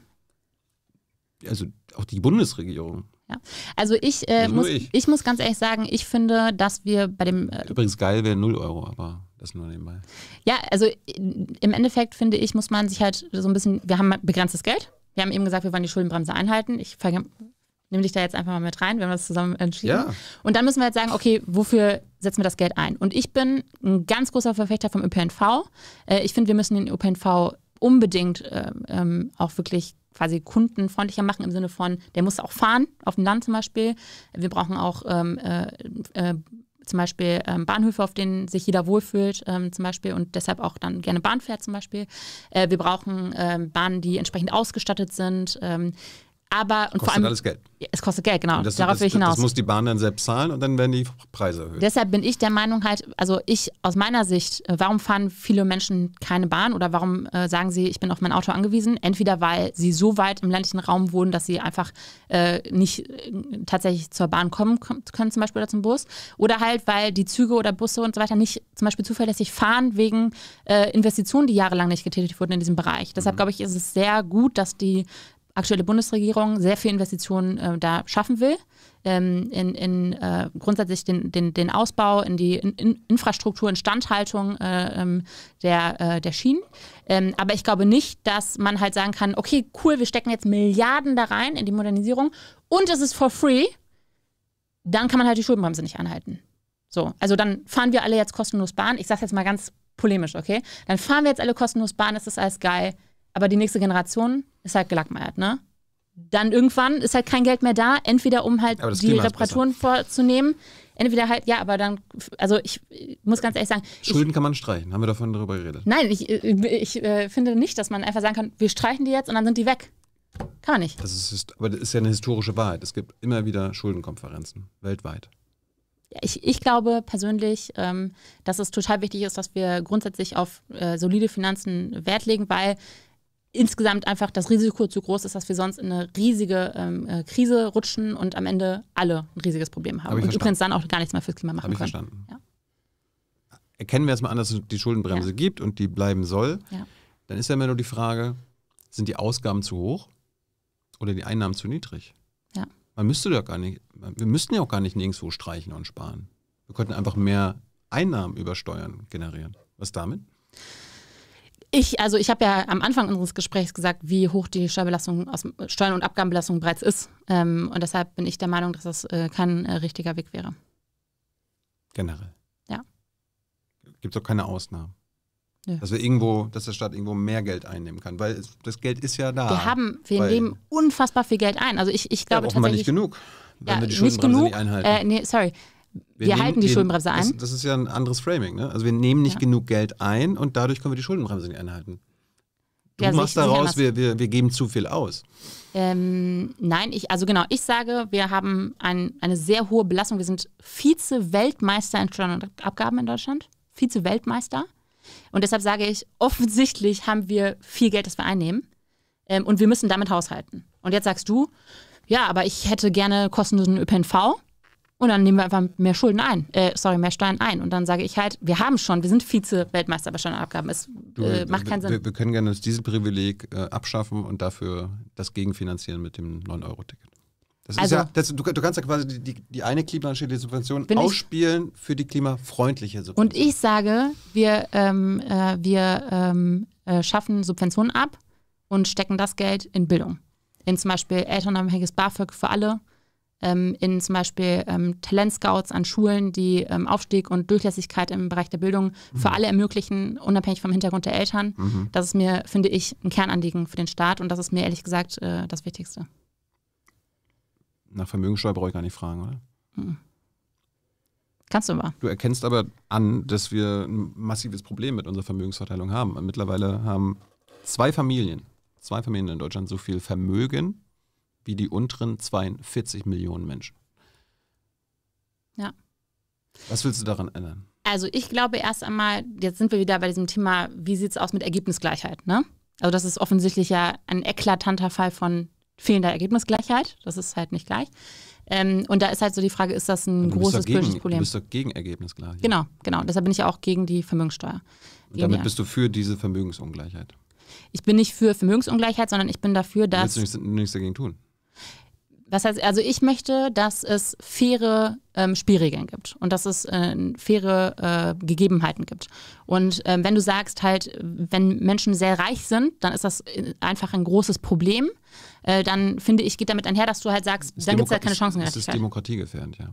Speaker 1: also auch die Bundesregierung. Ja.
Speaker 2: Also ich, äh, also muss, ich. ich. muss ganz ehrlich sagen, ich finde, dass wir bei dem. Äh,
Speaker 1: Übrigens geil wäre 0 Euro, aber das nur nebenbei.
Speaker 2: Ja, also im Endeffekt finde ich, muss man sich halt so ein bisschen, wir haben begrenztes Geld. Wir haben eben gesagt, wir wollen die Schuldenbremse einhalten. Ich nehme dich da jetzt einfach mal mit rein, wenn wir das zusammen entschieden. Ja. Und dann müssen wir jetzt halt sagen, okay, wofür setzen wir das Geld ein? Und ich bin ein ganz großer Verfechter vom ÖPNV. Äh, ich finde, wir müssen den ÖPNV unbedingt äh, ähm, auch wirklich quasi kundenfreundlicher machen im Sinne von, der muss auch fahren, auf dem Land zum Beispiel. Wir brauchen auch ähm, äh, äh zum Beispiel ähm, Bahnhöfe, auf denen sich jeder wohlfühlt, ähm, zum Beispiel und deshalb auch dann gerne Bahn fährt, zum Beispiel. Äh, wir brauchen ähm, Bahnen, die entsprechend ausgestattet sind. Ähm, aber und kostet vor allem, alles Geld. Es kostet Geld, genau. Das, Darauf das, will ich hinaus. Das muss die
Speaker 1: Bahn dann selbst zahlen und dann werden die Preise erhöht.
Speaker 2: Deshalb bin ich der Meinung halt, also ich aus meiner Sicht, äh, warum fahren viele Menschen keine Bahn oder warum äh, sagen sie, ich bin auf mein Auto angewiesen? Entweder weil sie so weit im ländlichen Raum wohnen, dass sie einfach äh, nicht äh, tatsächlich zur Bahn kommen können, zum Beispiel oder zum Bus, oder halt weil die Züge oder Busse und so weiter nicht zum Beispiel zuverlässig fahren wegen äh, Investitionen, die jahrelang nicht getätigt wurden in diesem Bereich. Deshalb mhm. glaube ich, ist es sehr gut, dass die aktuelle Bundesregierung sehr viel Investitionen äh, da schaffen will, ähm, in, in äh, grundsätzlich den, den, den Ausbau, in die in, in Infrastruktur, Instandhaltung äh, ähm, der, äh, der Schienen. Ähm, aber ich glaube nicht, dass man halt sagen kann, okay, cool, wir stecken jetzt Milliarden da rein in die Modernisierung und es ist for free. Dann kann man halt die Schuldenbremse nicht anhalten. So, also dann fahren wir alle jetzt kostenlos Bahn. Ich sage jetzt mal ganz polemisch, okay? Dann fahren wir jetzt alle kostenlos Bahn, es ist alles geil. Aber die nächste Generation ist halt gelackmeiert, ne? Dann irgendwann ist halt kein Geld mehr da, entweder um halt die Reparaturen vorzunehmen, entweder halt, ja, aber dann, also ich, muss ganz ehrlich sagen. Schulden
Speaker 1: ich, kann man streichen, haben wir davon darüber geredet?
Speaker 2: Nein, ich, ich äh, finde nicht, dass man einfach sagen kann, wir streichen die jetzt und dann sind die weg. Kann man nicht. Das
Speaker 1: ist, aber das ist ja eine historische Wahrheit. Es gibt immer wieder Schuldenkonferenzen, weltweit.
Speaker 2: Ich, ich glaube persönlich, ähm, dass es total wichtig ist, dass wir grundsätzlich auf äh, solide Finanzen Wert legen, weil insgesamt einfach das Risiko zu groß ist, dass wir sonst in eine riesige ähm, äh, Krise rutschen und am Ende alle ein riesiges Problem haben. Hab und übrigens dann auch gar nichts mehr fürs Klima machen Hab ich können. Verstanden. Ja.
Speaker 1: Erkennen wir erstmal an, dass es die Schuldenbremse ja. gibt und die bleiben soll. Ja. Dann ist ja immer nur die Frage, sind die Ausgaben zu hoch oder die Einnahmen zu niedrig? Ja. Man müsste ja gar nicht, wir müssten ja auch gar nicht nirgendwo streichen und sparen. Wir könnten einfach mehr Einnahmen über Steuern generieren. Was damit?
Speaker 2: Ich, also ich habe ja am Anfang unseres Gesprächs gesagt, wie hoch die Steuerbelastung aus, Steuern- und Abgabenbelastung bereits ist. Ähm, und deshalb bin ich der Meinung, dass das äh, kein äh, richtiger Weg wäre. Generell. Ja.
Speaker 1: Gibt es auch keine Ausnahmen. Ja. Dass wir irgendwo, dass der Staat irgendwo mehr Geld einnehmen kann, weil es, das Geld ist ja da. Wir haben, wir nehmen
Speaker 2: unfassbar viel Geld ein. Also ich, ich glaube ja, tatsächlich. nicht genug. Wenn ja, wir die nicht genug. Nicht einhalten. Äh, nee, sorry wir, wir nehmen, halten die wir, Schuldenbremse ein. Das,
Speaker 1: das, ist ja ein anderes Framing. Ne? Also wir nehmen nicht ja. genug Geld ein und dadurch können wir die Schuldenbremse nicht einhalten.
Speaker 2: Du ja, also machst daraus, wir,
Speaker 1: wir, wir geben zu viel aus.
Speaker 2: Ähm, nein, ich, also genau, ich sage, wir haben ein, eine sehr hohe Belastung. Wir sind Vize-Weltmeister in Steuern und Abgaben in Deutschland. Vize-Weltmeister. Und deshalb sage ich, offensichtlich haben wir viel Geld, das wir einnehmen. Ähm, und wir müssen damit haushalten. Und jetzt sagst du, ja, aber ich hätte gerne kostenlosen ÖPNV. Und dann nehmen wir einfach mehr Schulden ein, äh, sorry, mehr Steuern ein. Und dann sage ich halt, wir haben schon, wir sind Vize-Weltmeister bei Steuernabgaben. Es du, äh, macht keinen Sinn. Wir,
Speaker 1: wir, können gerne uns dieses Privileg äh, abschaffen und dafür das gegenfinanzieren mit dem 9-Euro-Ticket. Das also, ist ja, das, du, du, kannst ja quasi die, die, die eine klimaschädliche Subvention ausspielen ich, für die klimafreundliche Subvention. Und
Speaker 2: ich sage, wir, ähm, äh, wir ähm, äh, schaffen Subventionen ab und stecken das Geld in Bildung. In zum Beispiel elternabhängiges BAföG für alle ähm, in zum Beispiel ähm, Talentscouts an Schulen, die ähm, Aufstieg und Durchlässigkeit im Bereich der Bildung mhm. für alle ermöglichen, unabhängig vom Hintergrund der Eltern. Mhm. Das ist mir, finde ich, ein Kernanliegen für den Staat und das ist mir ehrlich gesagt äh, das Wichtigste.
Speaker 1: Nach Vermögensteuer brauche ich gar nicht fragen, oder?
Speaker 2: Mhm. Kannst du mal.
Speaker 1: Du erkennst aber an, dass wir ein massives Problem mit unserer Vermögensverteilung haben. Mittlerweile haben zwei Familien, zwei Familien in Deutschland so viel Vermögen wie die unteren 42
Speaker 2: Millionen Menschen. Ja. Was willst du daran ändern? Also ich glaube erst einmal, jetzt sind wir wieder bei diesem Thema, wie sieht es aus mit Ergebnisgleichheit, ne? Also das ist offensichtlich ja ein eklatanter Fall von fehlender Ergebnisgleichheit. Das ist halt nicht gleich. Ähm, und da ist halt so die Frage, ist das ein du großes gegen, politisches Problem? Du bist
Speaker 1: doch gegen Ergebnisgleichheit. Genau,
Speaker 2: genau. Deshalb bin ich ja auch gegen die Vermögenssteuer. Und damit
Speaker 1: bist du für diese Vermögensungleichheit.
Speaker 2: Ich bin nicht für Vermögensungleichheit, sondern ich bin dafür, dass. Willst du
Speaker 1: nichts, nichts dagegen tun?
Speaker 2: was heißt, also ich möchte, dass es faire ähm, Spielregeln gibt und dass es äh, faire äh, Gegebenheiten gibt. Und ähm, wenn du sagst halt, wenn Menschen sehr reich sind, dann ist das äh, einfach ein großes Problem. Äh, dann finde ich, geht damit einher, dass du halt sagst, ist dann gibt halt es halt keine Chancengleichheit. Das ist
Speaker 1: demokratiegefährdend, ja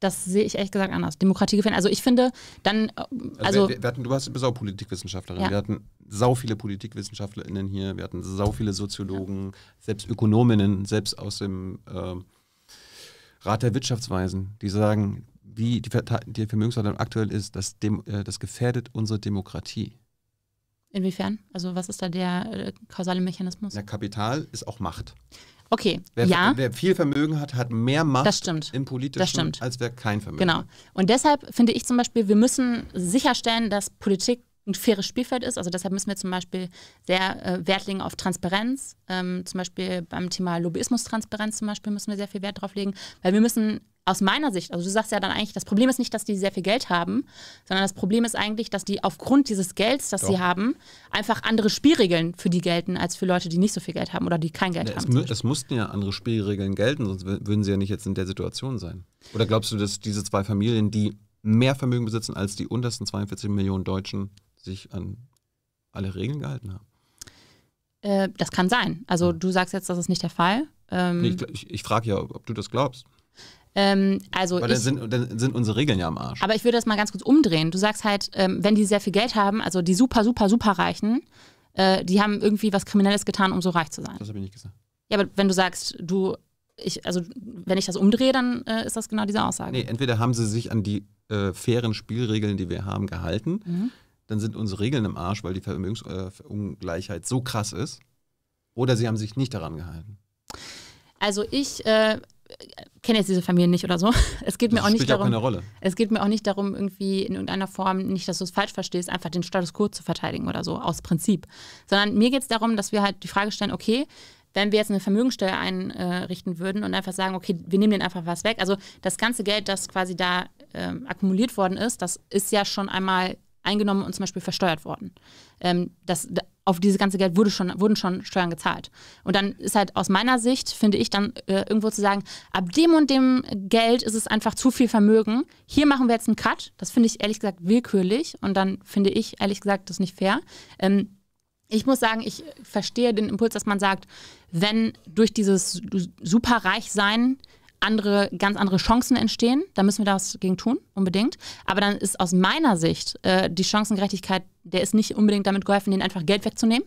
Speaker 2: das sehe ich ehrlich gesagt anders. Demokratie Demokratiegefährdend. Also ich finde, dann. Äh, also, also wir,
Speaker 1: wir hatten, du warst auch Politikwissenschaftlerin. Ja. Wir hatten sau viele PolitikwissenschaftlerInnen hier. Wir hatten sau viele Soziologen, ja. selbst Ökonominnen, selbst aus dem äh, Rat der Wirtschaftsweisen, die sagen, wie die, die Vermögensverteilung aktuell ist, das, dem, äh, das gefährdet unsere Demokratie.
Speaker 2: Inwiefern? Also was ist da der äh, kausale Mechanismus? Ja,
Speaker 1: Kapital ist auch Macht.
Speaker 2: Okay, wer, ja.
Speaker 1: wer viel Vermögen hat, hat mehr Macht im Politischen, als wer kein Vermögen genau. hat.
Speaker 2: Genau. Und deshalb finde ich zum Beispiel, wir müssen sicherstellen, dass Politik ein faires Spielfeld ist. Also deshalb müssen wir zum Beispiel sehr äh, Wert legen auf Transparenz. Ähm, zum Beispiel beim Thema Lobbyismus-Transparenz zum Beispiel müssen wir sehr viel Wert drauf legen, weil wir müssen aus meiner Sicht, also du sagst ja dann eigentlich, das Problem ist nicht, dass die sehr viel Geld haben, sondern das Problem ist eigentlich, dass die aufgrund dieses Gelds, das Doch. sie haben, einfach andere Spielregeln für die gelten, als für Leute, die nicht so viel Geld haben oder die kein Geld Na, ne, haben. Es,
Speaker 1: es mussten ja andere Spielregeln gelten, sonst würden sie ja nicht jetzt in der Situation sein. Oder glaubst du, dass diese zwei Familien, die mehr Vermögen besitzen als die untersten 42 Millionen Deutschen, sich an alle Regeln gehalten haben?
Speaker 2: Äh, das kann sein. Also ja. du sagst jetzt, das ist nicht der Fall. Ähm, nee, ich,
Speaker 1: ich, ich frage ja, ob, ob du das glaubst.
Speaker 2: Ähm, also aber dann, ich, sind,
Speaker 1: dann sind unsere Regeln ja am Arsch.
Speaker 2: Aber ich würde das mal ganz kurz umdrehen. Du sagst halt, ähm, wenn die sehr viel Geld haben, also die super, super, super Reichen, äh, die haben irgendwie was Kriminelles getan, um so reich zu sein. Das habe ich nicht gesagt. Ja, aber wenn du sagst, du, ich, also wenn ich das umdrehe, dann äh, ist das genau diese Aussage. Nee,
Speaker 1: entweder haben sie sich an die äh, fairen Spielregeln, die wir haben, gehalten. Mhm. Dann sind unsere Regeln im Arsch, weil die äh, Vermögensungleichheit so krass ist. Oder sie haben sich nicht daran gehalten.
Speaker 2: Also ich äh, kenne jetzt diese Familie nicht oder so. Es geht das mir auch nicht darum. Auch es geht mir auch nicht darum, irgendwie in irgendeiner Form, nicht, dass du es falsch verstehst, einfach den Status quo zu verteidigen oder so, aus Prinzip. Sondern mir geht es darum, dass wir halt die Frage stellen, okay, wenn wir jetzt eine Vermögensteuer einrichten würden und einfach sagen, okay, wir nehmen den einfach was weg. Also das ganze Geld, das quasi da ähm, akkumuliert worden ist, das ist ja schon einmal eingenommen und zum Beispiel versteuert worden. Ähm, das, auf dieses ganze Geld wurde schon, wurden schon Steuern gezahlt. Und dann ist halt aus meiner Sicht, finde ich, dann äh, irgendwo zu sagen, ab dem und dem Geld ist es einfach zu viel Vermögen. Hier machen wir jetzt einen Cut. Das finde ich ehrlich gesagt willkürlich und dann finde ich ehrlich gesagt das nicht fair. Ähm, ich muss sagen, ich verstehe den Impuls, dass man sagt, wenn durch dieses Superreichsein andere, ganz andere Chancen entstehen. Da müssen wir was gegen tun, unbedingt. Aber dann ist aus meiner Sicht äh, die Chancengerechtigkeit, der ist nicht unbedingt damit geholfen, denen einfach Geld wegzunehmen,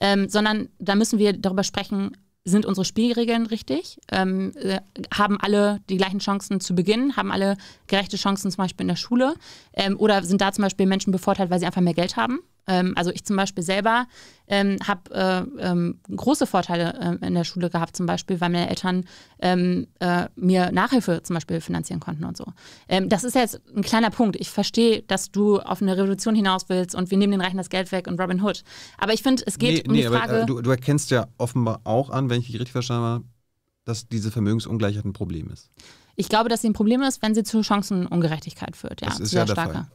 Speaker 2: ähm, sondern da müssen wir darüber sprechen, sind unsere Spielregeln richtig? Ähm, äh, haben alle die gleichen Chancen zu Beginn? Haben alle gerechte Chancen zum Beispiel in der Schule? Ähm, oder sind da zum Beispiel Menschen bevorteilt, weil sie einfach mehr Geld haben? Ähm, also ich zum Beispiel selber ähm, habe äh, ähm, große Vorteile äh, in der Schule gehabt, zum Beispiel, weil meine Eltern ähm, äh, mir Nachhilfe zum Beispiel finanzieren konnten und so. Ähm, das ist jetzt ein kleiner Punkt. Ich verstehe, dass du auf eine Revolution hinaus willst und wir nehmen den Reichen das Geld weg und Robin Hood. Aber ich finde, es geht nee, um nee, die äh, Frage. Aber, du,
Speaker 1: du erkennst ja offenbar auch an, wenn ich dich richtig verstanden habe, dass diese Vermögensungleichheit ein Problem ist.
Speaker 2: Ich glaube, dass sie ein Problem ist, wenn sie zu Chancenungerechtigkeit führt. Ja, das ist ja der starker. Fall.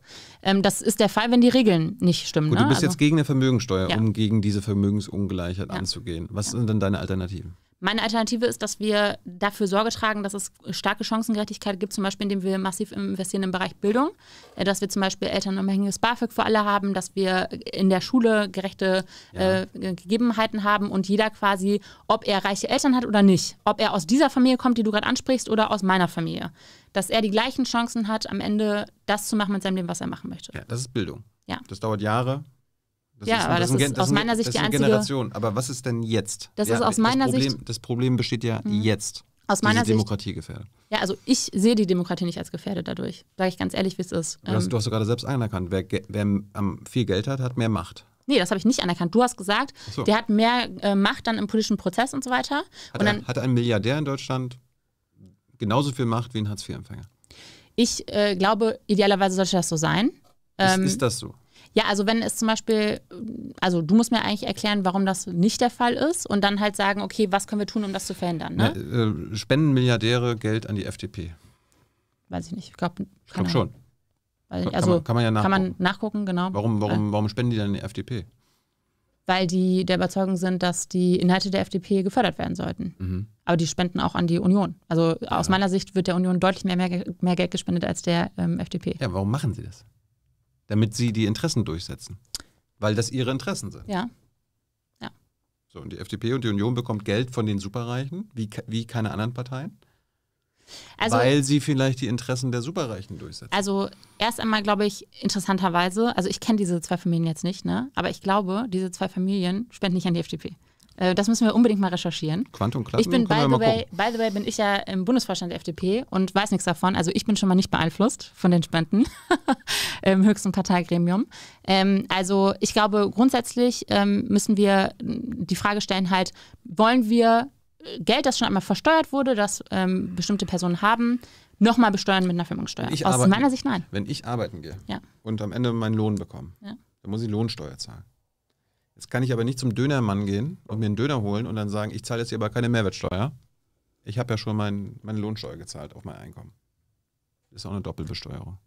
Speaker 2: Ähm, das ist der Fall, wenn die Regeln nicht stimmen. Gut, du ne? bist also, jetzt
Speaker 1: gegen eine Vermögensteuer, ja. um gegen diese Vermögensungleichheit ja. anzugehen. Was ja. sind denn deine Alternativen?
Speaker 2: Meine Alternative ist, dass wir dafür Sorge tragen, dass es starke Chancengerechtigkeit gibt, zum Beispiel indem wir massiv investieren im Bereich Bildung, äh, dass wir zum Beispiel elternunabhängiges BAföG für alle haben, dass wir in der Schule gerechte ja. äh, Gegebenheiten haben und jeder quasi, ob er reiche Eltern hat oder nicht, ob er aus dieser Familie kommt, die du gerade ansprichst, oder aus meiner Familie, dass er die gleichen Chancen hat, am Ende das zu machen mit seinem Leben, was er machen möchte. Ja, das
Speaker 1: ist Bildung. Ja. Das dauert Jahre, das ja, ist, aber das, das ist, ein, aus das meiner Sicht das die einzige Generation. Aber was ist denn jetzt? Das ja, ist aus meiner Problem, Sicht. Das Problem besteht ja mhm. jetzt. Aus meiner Sicht. Demokratie gefährdet.
Speaker 2: Ja, also ich sehe die Demokratie nicht als gefährdet dadurch. Sage ich ganz ehrlich, wie es ist. Du hast, ähm, du
Speaker 1: hast gerade selbst anerkannt, wer, wer viel Geld hat, hat mehr Macht.
Speaker 2: Nee, das habe ich nicht anerkannt. Du hast gesagt, so. der hat mehr äh, Macht dann im politischen Prozess und so weiter. Hat, und dann, ein,
Speaker 1: hat ein Milliardär in Deutschland genauso viel Macht wie ein Hartz-IV-Empfänger?
Speaker 2: Ich äh, glaube, idealerweise sollte das so sein. Ähm, ist, ist das so? Ja, also wenn es zum Beispiel, also du musst mir eigentlich erklären, warum das nicht der Fall ist und dann halt sagen, okay, was können wir tun, um das zu verhindern? Ne?
Speaker 1: Na, äh, spenden Milliardäre Geld an die FDP?
Speaker 2: Weiß ich nicht. Ich glaube glaub schon. Also, kann, man, kann man ja nachgucken. Kann man nachgucken, genau. Warum, warum,
Speaker 1: warum spenden die dann an die FDP?
Speaker 2: Weil die der Überzeugung sind, dass die Inhalte der FDP gefördert werden sollten. Mhm. Aber die spenden auch an die Union. Also aus ja. meiner Sicht wird der Union deutlich mehr, mehr, mehr Geld gespendet als der ähm, FDP. Ja,
Speaker 1: warum machen sie das? damit sie die Interessen durchsetzen. Weil das ihre Interessen sind.
Speaker 3: Ja. ja.
Speaker 1: So, und die FDP und die Union bekommt Geld von den Superreichen, wie, wie keine anderen Parteien. Also, weil sie vielleicht die Interessen der Superreichen durchsetzen.
Speaker 2: Also erst einmal glaube ich interessanterweise, also ich kenne diese zwei Familien jetzt nicht, ne? aber ich glaube, diese zwei Familien spenden nicht an die FDP. Äh, das müssen wir unbedingt mal recherchieren. Quantum Platinum? Ich bin, by the, way, by the way, bin ich ja im Bundesvorstand der FDP und weiß nichts davon. Also ich bin schon mal nicht beeinflusst von den Spenden im höchsten Parteigremium. Ähm, also ich glaube, grundsätzlich ähm, müssen wir die Frage stellen halt, wollen wir äh, Geld, das schon einmal versteuert wurde, das ähm, bestimmte Personen haben, nochmal besteuern mit einer Firmensteuer? Aus arbeiten, meiner Sicht nein.
Speaker 1: Wenn ich arbeiten gehe ja. und am Ende meinen Lohn bekomme, ja. dann muss ich Lohnsteuer zahlen. Jetzt kann ich aber nicht zum Dönermann gehen und mir einen Döner holen und dann sagen, ich zahle jetzt hier aber keine Mehrwertsteuer. Ich habe ja schon mein, meine Lohnsteuer gezahlt auf mein Einkommen. Das ist auch eine Doppelbesteuerung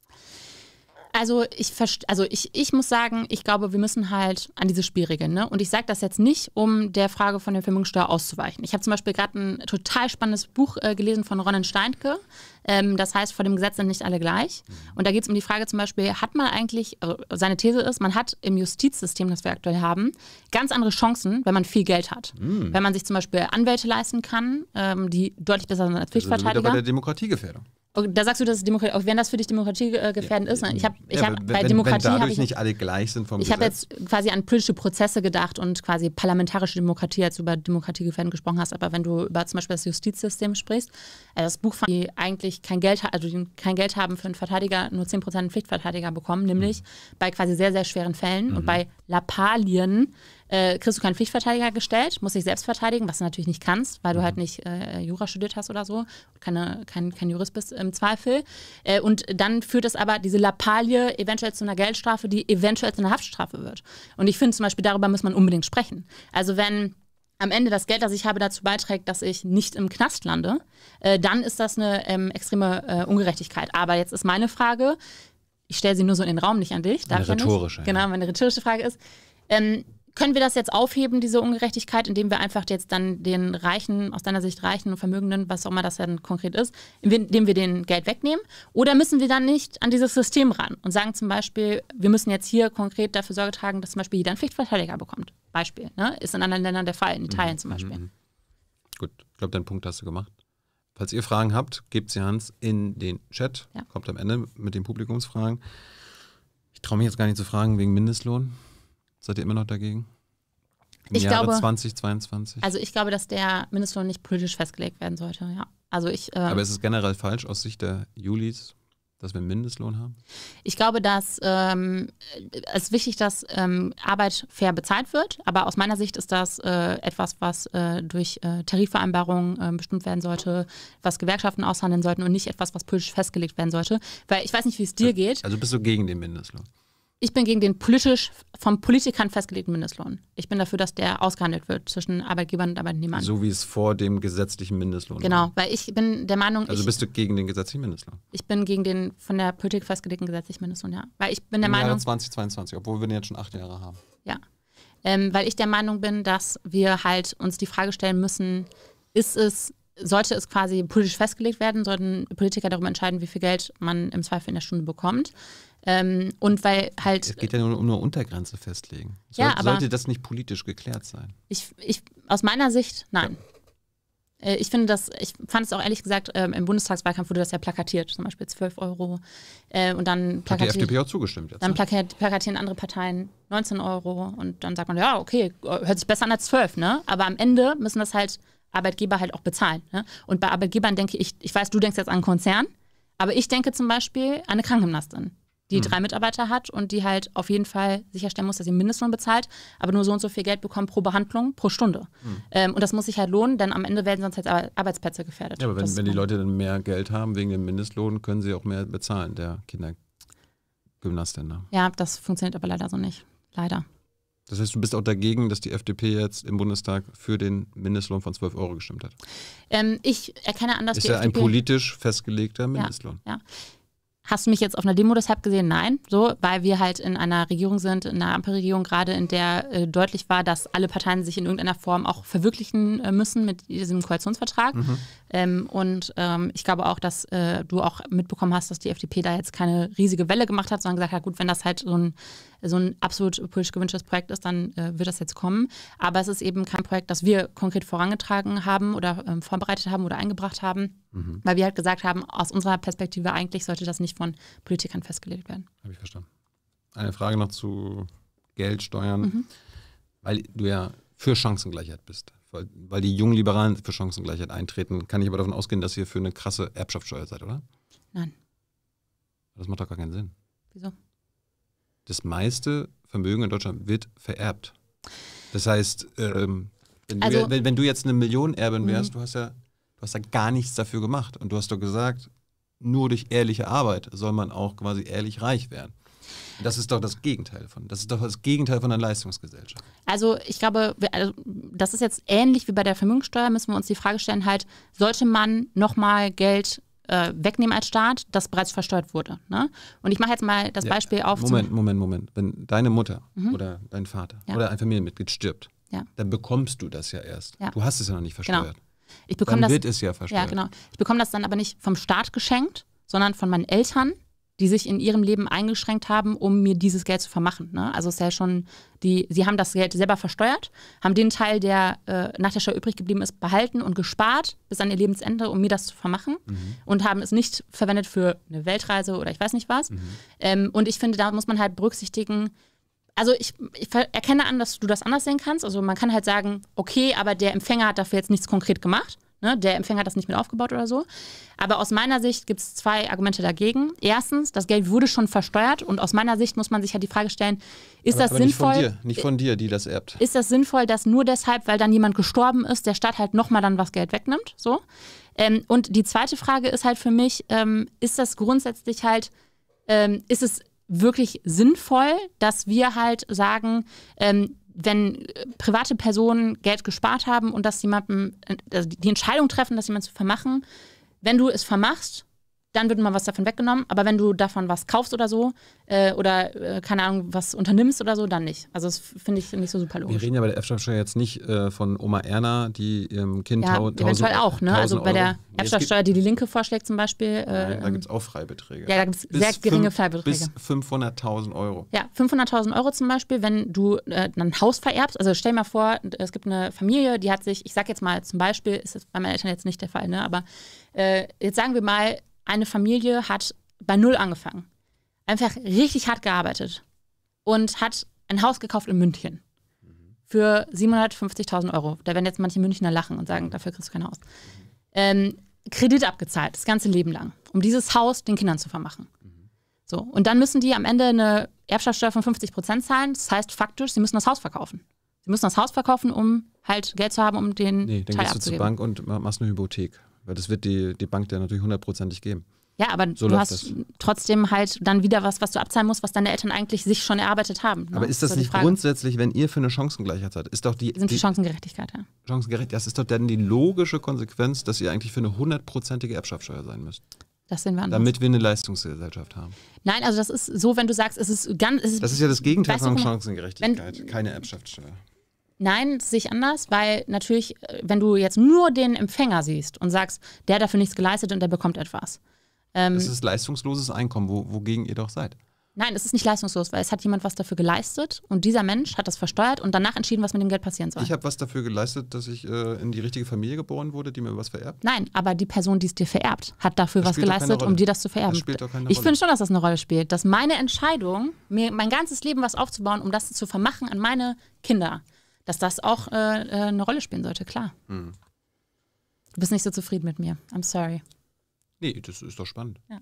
Speaker 2: also ich also ich, ich muss sagen, ich glaube, wir müssen halt an diese Spielregeln. Ne? Und ich sage das jetzt nicht, um der Frage von der Vermögenssteuer auszuweichen. Ich habe zum Beispiel gerade ein total spannendes Buch äh, gelesen von Ronnen Steintke. Ähm, das heißt, vor dem Gesetz sind nicht alle gleich. Mhm. Und da geht es um die Frage zum Beispiel, hat man eigentlich, also seine These ist, man hat im Justizsystem, das wir aktuell haben, ganz andere Chancen, wenn man viel Geld hat. Mhm. Wenn man sich zum Beispiel Anwälte leisten kann, ähm, die deutlich besser sind als also Pflichtverteidiger. Das ist bei der
Speaker 1: Demokratiegefährdung.
Speaker 2: Da sagst du, dass es Demokratie, auch wenn das für dich demokratiegefährend äh, ja, ist. Ne? Ich habe, ich ja, hab, bei Demokratie wenn dadurch ich, nicht alle
Speaker 1: gleich sind vom Ich habe jetzt
Speaker 2: quasi an politische Prozesse gedacht und quasi parlamentarische Demokratie, als du über demokratiegefährend gesprochen hast. Aber wenn du über zum Beispiel das Justizsystem sprichst, also das Buch, von, die eigentlich kein Geld, also kein Geld haben für einen Verteidiger, nur 10% Pflichtverteidiger bekommen, nämlich mhm. bei quasi sehr, sehr schweren Fällen mhm. und bei Lappalien äh, kriegst du keinen Pflichtverteidiger gestellt, musst dich selbst verteidigen, was du natürlich nicht kannst, weil du mhm. halt nicht äh, Jura studiert hast oder so, keine, kein, kein Jurist bist im Zweifel. Äh, und dann führt das aber diese Lappalie eventuell zu einer Geldstrafe, die eventuell zu einer Haftstrafe wird. Und ich finde zum Beispiel, darüber muss man unbedingt sprechen. Also wenn am Ende das Geld, das ich habe, dazu beiträgt, dass ich nicht im Knast lande, äh, dann ist das eine ähm, extreme äh, Ungerechtigkeit. Aber jetzt ist meine Frage, ich stelle sie nur so in den Raum, nicht an dich. Darf eine rhetorische. Genau, ja. Genau, meine rhetorische Frage ist, ähm, können wir das jetzt aufheben, diese Ungerechtigkeit, indem wir einfach jetzt dann den Reichen, aus deiner Sicht Reichen und Vermögenden, was auch immer das dann konkret ist, indem wir den Geld wegnehmen? Oder müssen wir dann nicht an dieses System ran und sagen zum Beispiel, wir müssen jetzt hier konkret dafür Sorge tragen, dass zum Beispiel jeder einen Pflichtverteidiger bekommt? Beispiel. Ne? Ist in anderen Ländern der Fall, in Italien mhm. zum Beispiel. Mhm.
Speaker 1: Gut, ich glaube, deinen Punkt hast du gemacht. Falls ihr Fragen habt, gebt sie Hans in den Chat. Ja. Kommt am Ende mit den Publikumsfragen. Ich traue mich jetzt gar nicht zu fragen wegen Mindestlohn. Seid ihr immer noch dagegen? Im ich Jahre glaube, 2022? Also
Speaker 2: ich glaube, dass der Mindestlohn nicht politisch festgelegt werden sollte, ja. Also ich, äh, Aber ist es
Speaker 1: generell falsch aus Sicht der Julis, dass wir einen Mindestlohn haben?
Speaker 2: Ich glaube, dass ähm, es ist dass ähm, Arbeit fair bezahlt wird, aber aus meiner Sicht ist das äh, etwas, was äh, durch äh, Tarifvereinbarungen ähm, bestimmt werden sollte, was Gewerkschaften aushandeln sollten und nicht etwas, was politisch festgelegt werden sollte. Weil ich weiß nicht, wie es dir also geht. Also
Speaker 1: bist du gegen den Mindestlohn?
Speaker 2: Ich bin gegen den politisch vom Politikern festgelegten Mindestlohn. Ich bin dafür, dass der ausgehandelt wird zwischen Arbeitgebern und Arbeitnehmern. So
Speaker 1: wie es vor dem gesetzlichen Mindestlohn ist. Genau,
Speaker 2: war. weil ich bin der Meinung. Also ich, bist
Speaker 1: du gegen den gesetzlichen Mindestlohn?
Speaker 2: Ich bin gegen den von der Politik festgelegten gesetzlichen Mindestlohn, ja. Weil ich bin der Im Meinung. Jahre
Speaker 1: 2022, obwohl wir den jetzt schon acht Jahre haben.
Speaker 2: Ja. Ähm, weil ich der Meinung bin, dass wir halt uns die Frage stellen müssen, ist es sollte es quasi politisch festgelegt werden, sollten Politiker darüber entscheiden, wie viel Geld man im Zweifel in der Stunde bekommt. Ähm, und weil halt. Es geht ja
Speaker 1: nur um eine Untergrenze festlegen. Soll, ja, aber sollte das nicht politisch geklärt sein?
Speaker 2: Ich, ich, aus meiner Sicht, nein. Ja. Äh, ich finde das, ich fand es auch ehrlich gesagt, äh, im Bundestagswahlkampf wurde das ja plakatiert, zum Beispiel 12 Euro. Äh, und dann plakatiert, Hat die FDP auch zugestimmt jetzt. Dann ne? plakatiert, plakatieren andere Parteien 19 Euro und dann sagt man, ja, okay, hört sich besser an als 12, ne? Aber am Ende müssen das halt Arbeitgeber halt auch bezahlen. Ne? Und bei Arbeitgebern denke ich, ich weiß, du denkst jetzt an einen Konzern, aber ich denke zum Beispiel an eine Krankengymnastin die mhm. drei Mitarbeiter hat und die halt auf jeden Fall sicherstellen muss, dass sie Mindestlohn bezahlt, aber nur so und so viel Geld bekommt pro Behandlung, pro Stunde. Mhm. Ähm, und das muss sich halt lohnen, denn am Ende werden sonst halt Arbeitsplätze gefährdet. Ja, aber wenn, wenn die Leute
Speaker 1: dann mehr Geld haben wegen dem Mindestlohn, können sie auch mehr bezahlen, der Kindergymnastin.
Speaker 2: Ja, das funktioniert aber leider so nicht. Leider.
Speaker 1: Das heißt, du bist auch dagegen, dass die FDP jetzt im Bundestag für den Mindestlohn von 12 Euro gestimmt hat?
Speaker 2: Ähm, ich erkenne anders. dass die ja FDP... Ist ja ein
Speaker 1: politisch festgelegter Mindestlohn.
Speaker 2: ja. ja. Hast du mich jetzt auf einer Demo deshalb gesehen? Nein, so, weil wir halt in einer Regierung sind, in einer Ampelregierung gerade, in der äh, deutlich war, dass alle Parteien sich in irgendeiner Form auch verwirklichen äh, müssen mit diesem Koalitionsvertrag. Mhm. Ähm, und ähm, ich glaube auch, dass äh, du auch mitbekommen hast, dass die FDP da jetzt keine riesige Welle gemacht hat, sondern gesagt hat, gut, wenn das halt so ein so ein absolut politisch gewünschtes Projekt ist, dann äh, wird das jetzt kommen. Aber es ist eben kein Projekt, das wir konkret vorangetragen haben oder ähm, vorbereitet haben oder eingebracht haben, mhm. weil wir halt gesagt haben, aus unserer Perspektive eigentlich sollte das nicht von Politikern festgelegt werden.
Speaker 1: Habe ich verstanden. Eine Frage noch zu Geld, Steuern, mhm. weil du ja für Chancengleichheit bist. Weil, weil die jungen Liberalen für Chancengleichheit eintreten, kann ich aber davon ausgehen, dass ihr für eine krasse Erbschaftssteuer seid, oder? Nein. Das macht doch gar keinen Sinn. Wieso? das meiste Vermögen in Deutschland wird vererbt. Das heißt, ähm, wenn, also, du, wenn, wenn, du, jetzt eine Millionenerbin wärst, mh. du hast ja, du hast ja gar nichts dafür gemacht. Und du hast doch gesagt, nur durch ehrliche Arbeit soll man auch quasi ehrlich reich werden. Das ist doch das Gegenteil von. Das ist doch das Gegenteil von einer Leistungsgesellschaft.
Speaker 2: Also ich glaube, wir, also das ist jetzt ähnlich wie bei der Vermögenssteuer, müssen wir uns die Frage stellen, halt, sollte man nochmal Geld äh, wegnehmen als Staat, das bereits versteuert wurde. Ne? Und ich mache jetzt mal das ja, Beispiel auf. Moment,
Speaker 1: Moment, Moment. Wenn deine Mutter mhm. oder dein Vater ja. oder ein Familienmitglied stirbt, ja. dann bekommst du das ja erst. Du hast es ja noch nicht genau. versteuert. Genau. Ich bekomme dann das, wird es ja versteuert. Ja, genau.
Speaker 2: Ich bekomme das dann aber nicht vom Staat geschenkt, sondern von meinen Eltern die sich in ihrem Leben eingeschränkt haben, um mir dieses Geld zu vermachen. Ne? Also es ist ja schon, die, sie haben das Geld selber versteuert, haben den Teil, der äh, nach der Steuer übrig geblieben ist, behalten und gespart bis an ihr Lebensende, um mir das zu vermachen mhm. und haben es nicht verwendet für eine Weltreise oder ich weiß nicht was. Mhm. Ähm, und ich finde, da muss man halt berücksichtigen, also ich, ich, erkenne an, dass du das anders sehen kannst. Also man kann halt sagen, okay, aber der Empfänger hat dafür jetzt nichts konkret gemacht. Ne? Der Empfänger hat das nicht mit aufgebaut oder so. Aber aus meiner Sicht gibt es zwei Argumente dagegen. Erstens, das Geld wurde schon versteuert und aus meiner Sicht muss man sich ja halt die Frage stellen, ist aber, das aber sinnvoll? Nicht von, dir, nicht von
Speaker 1: dir, die das erbt.
Speaker 2: Ist das sinnvoll, dass nur deshalb, weil dann jemand gestorben ist, der Staat halt nochmal dann was Geld wegnimmt? So. Ähm, und die zweite Frage ist halt für mich, ähm, ist das grundsätzlich halt, ähm, ist es wirklich sinnvoll, dass wir halt sagen, ähm, wenn äh, private Personen Geld gespart haben und dass jemandem, äh, also die Entscheidung treffen, das jemand zu vermachen, wenn du es vermachst, dann wird mal was davon weggenommen. Aber wenn du davon was kaufst oder so, äh, oder äh, keine Ahnung, was unternimmst oder so, dann nicht. Also das finde ich nicht so super logisch.
Speaker 1: Wir reden ja bei der Erbschaftssteuer jetzt nicht äh, von Oma Erna, die ihrem Kind ja, tausend, eventuell auch, ne? Also bei der Erbschaftssteuer,
Speaker 2: die die Linke vorschlägt zum Beispiel. Äh, da ähm, gibt es auch Freibeträge. Ja, da gibt es sehr geringe fünf, Freibeträge. Bis
Speaker 1: 500.000
Speaker 3: Euro.
Speaker 2: Ja, 500.000 Euro zum Beispiel, wenn du äh, ein Haus vererbst. Also stell dir mal vor, es gibt eine Familie, die hat sich, ich sag jetzt mal zum Beispiel, ist das bei meinen Eltern jetzt nicht der Fall, ne? Aber äh, jetzt sagen wir mal, eine Familie hat bei Null angefangen. Einfach richtig hart gearbeitet und hat ein Haus gekauft in München für 750.000 Euro. Da werden jetzt manche Münchner lachen und sagen, dafür kriegst du kein Haus. Ähm, Kredit abgezahlt, das ganze Leben lang, um dieses Haus den Kindern zu vermachen. So, und dann müssen die am Ende eine Erbschaftssteuer von 50 Prozent zahlen. Das heißt faktisch, sie müssen das Haus verkaufen. Sie müssen das Haus verkaufen, um halt Geld zu haben, um den nee, dann Teil gehst abzugeben. du zur Bank
Speaker 1: und machst eine Hypothek. Weil das wird die, die Bank dir natürlich hundertprozentig geben. Ja, aber so du hast das.
Speaker 2: trotzdem halt dann wieder was, was du abzahlen musst, was deine Eltern eigentlich sich schon erarbeitet haben. Ne? Aber ist das, das ist nicht
Speaker 1: grundsätzlich, wenn ihr für eine Chancengleichheit seid, ist doch die... Sind die,
Speaker 2: Chancengerechtigkeit, ja.
Speaker 1: Chancengerechtigkeit, das ist doch dann die logische Konsequenz, dass ihr eigentlich für eine hundertprozentige Erbschaftssteuer sein müsst.
Speaker 2: Das sehen wir anders. Damit
Speaker 1: wir eine Leistungsgesellschaft haben.
Speaker 2: Nein, also das ist so, wenn du sagst, es ist ganz... Es ist, das ist ja das Gegenteil von Chancengerechtigkeit, wenn,
Speaker 1: keine Erbschaftssteuer.
Speaker 2: Nein, das sehe ich anders, weil natürlich, äh, wenn du jetzt nur den Empfänger siehst und sagst, der hat dafür nichts geleistet und der bekommt etwas. Ähm, das ist
Speaker 1: leistungsloses Einkommen, wo, wogegen ihr doch seid.
Speaker 2: Nein, es ist nicht leistungslos, weil es hat jemand was dafür geleistet und dieser Mensch hat das versteuert und danach entschieden, was mit dem Geld passieren soll. Ich
Speaker 1: habe was dafür geleistet, dass ich äh, in die richtige Familie geboren wurde, die mir was vererbt.
Speaker 2: Nein, aber die Person, die es dir vererbt, hat dafür das was geleistet, um dir das zu vererben. Das spielt doch keine Rolle. ich finde schon, dass das eine Rolle spielt, dass meine Entscheidung, mir mein ganzes Leben was aufzubauen, um das zu vermachen an meine Kinder, dass das auch äh, äh, eine Rolle spielen sollte, klar. Mhm. Du bist nicht so zufrieden mit mir. I'm sorry.
Speaker 1: Nee, das ist doch spannend. Ja.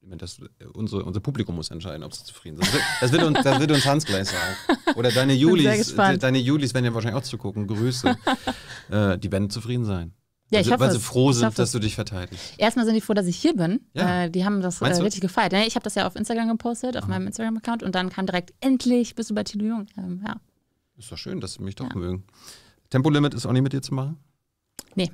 Speaker 1: Ich meine, das, äh, unsere, unser Publikum muss entscheiden, ob sie zufrieden sind. Das wird uns, das wird uns Hans gleich sagen. Oder deine Julis, deine Julis werden ja wahrscheinlich auch zugucken. Grüße. äh, die werden zufrieden sein. Ja, also, ich hoffe, weil sie froh sind, dass du dich verteidigst.
Speaker 2: Erstmal sind die froh, dass ich hier bin. Ja. Äh, die haben das äh, richtig gefeiert. Ich habe das ja auf Instagram gepostet, auf Aha. meinem Instagram-Account. Und dann kam direkt, endlich bist du bei Tilo Jung. Ähm, ja.
Speaker 1: Ist doch schön, dass sie mich doch ja. mögen. Tempolimit ist auch nicht mit dir zu machen?
Speaker 2: Nee.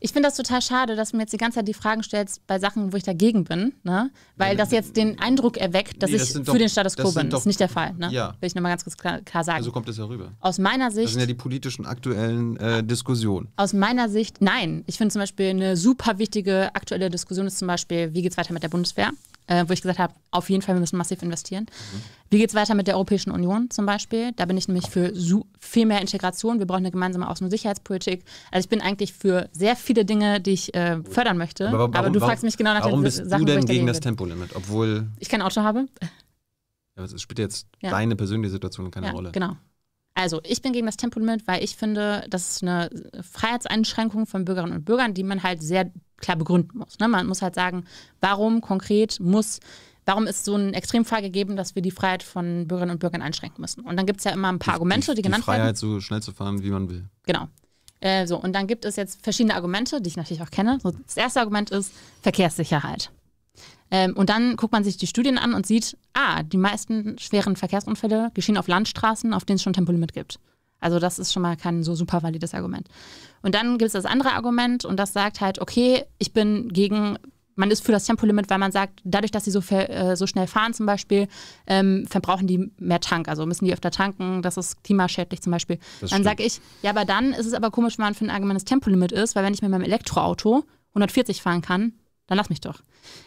Speaker 2: Ich finde das total schade, dass du mir jetzt die ganze Zeit die Fragen stellst bei Sachen, wo ich dagegen bin, ne? weil das jetzt den Eindruck erweckt, dass nee, das ich für doch, den Status quo bin. Doch, das ist nicht der Fall, ne? ja. will ich nochmal ganz kurz klar, klar sagen. Also kommt das ja rüber. Aus meiner Sicht. Das sind ja die
Speaker 1: politischen aktuellen äh, Diskussionen.
Speaker 2: Aus meiner Sicht, nein. Ich finde zum Beispiel eine super wichtige aktuelle Diskussion ist zum Beispiel, wie geht es weiter mit der Bundeswehr? äh, wo ich gesagt habe, auf jeden Fall, wir müssen massiv investieren. Mhm. Wie geht es weiter mit der Europäischen Union zum Beispiel? Da bin ich nämlich für viel mehr Integration. Wir brauchen eine gemeinsame Außen- und Sicherheitspolitik. Also ich bin eigentlich für sehr viele Dinge, die ich äh, fördern möchte. Aber, warum, aber du warum, fragst mich genau nach warum den bist Sachen, du denn gegen das
Speaker 1: Tempolimit, obwohl
Speaker 2: ich kein Auto habe.
Speaker 1: Ja, es spielt jetzt ja. deine persönliche Situation keine ja, Rolle. Genau.
Speaker 2: Also, ich bin gegen das Tempolimit, weil ich finde, das ist eine Freiheitseinschränkung von Bürgerinnen und Bürgern, die man halt sehr klar begründen muss. Ne? Man muss halt sagen, warum konkret muss warum ist so ein Extremfall gegeben, dass wir die Freiheit von Bürgerinnen und Bürgern einschränken müssen. Und dann gibt es ja immer ein paar Argumente, die, die, genannt werden. Die Freiheit,
Speaker 1: so schnell zu fahren, wie man will.
Speaker 2: Genau. Äh, so, und dann gibt es jetzt verschiedene Argumente, die ich natürlich auch kenne. So, das erste Argument ist Verkehrssicherheit. Ähm, und dann guckt man sich die Studien an und sieht, ah, die meisten schweren Verkehrsunfälle geschehen auf Landstraßen, auf denen es schon Tempolimit gibt. Also das ist schon mal kein so super valides Argument. Und dann gibt es das andere Argument und das sagt halt, okay, ich bin gegen man ist für das Tempolimit, weil man sagt, dadurch, dass sie so, äh, so schnell fahren zum Beispiel, ähm, verbrauchen die mehr Tank, also müssen die öfter tanken, das ist klimaschädlich zum Beispiel. Das dann sage ich, ja, aber dann ist es aber komisch, wenn man für ein allgemeines Tempolimit ist, weil wenn ich mit meinem Elektroauto 140 fahren kann, dann lass mich doch.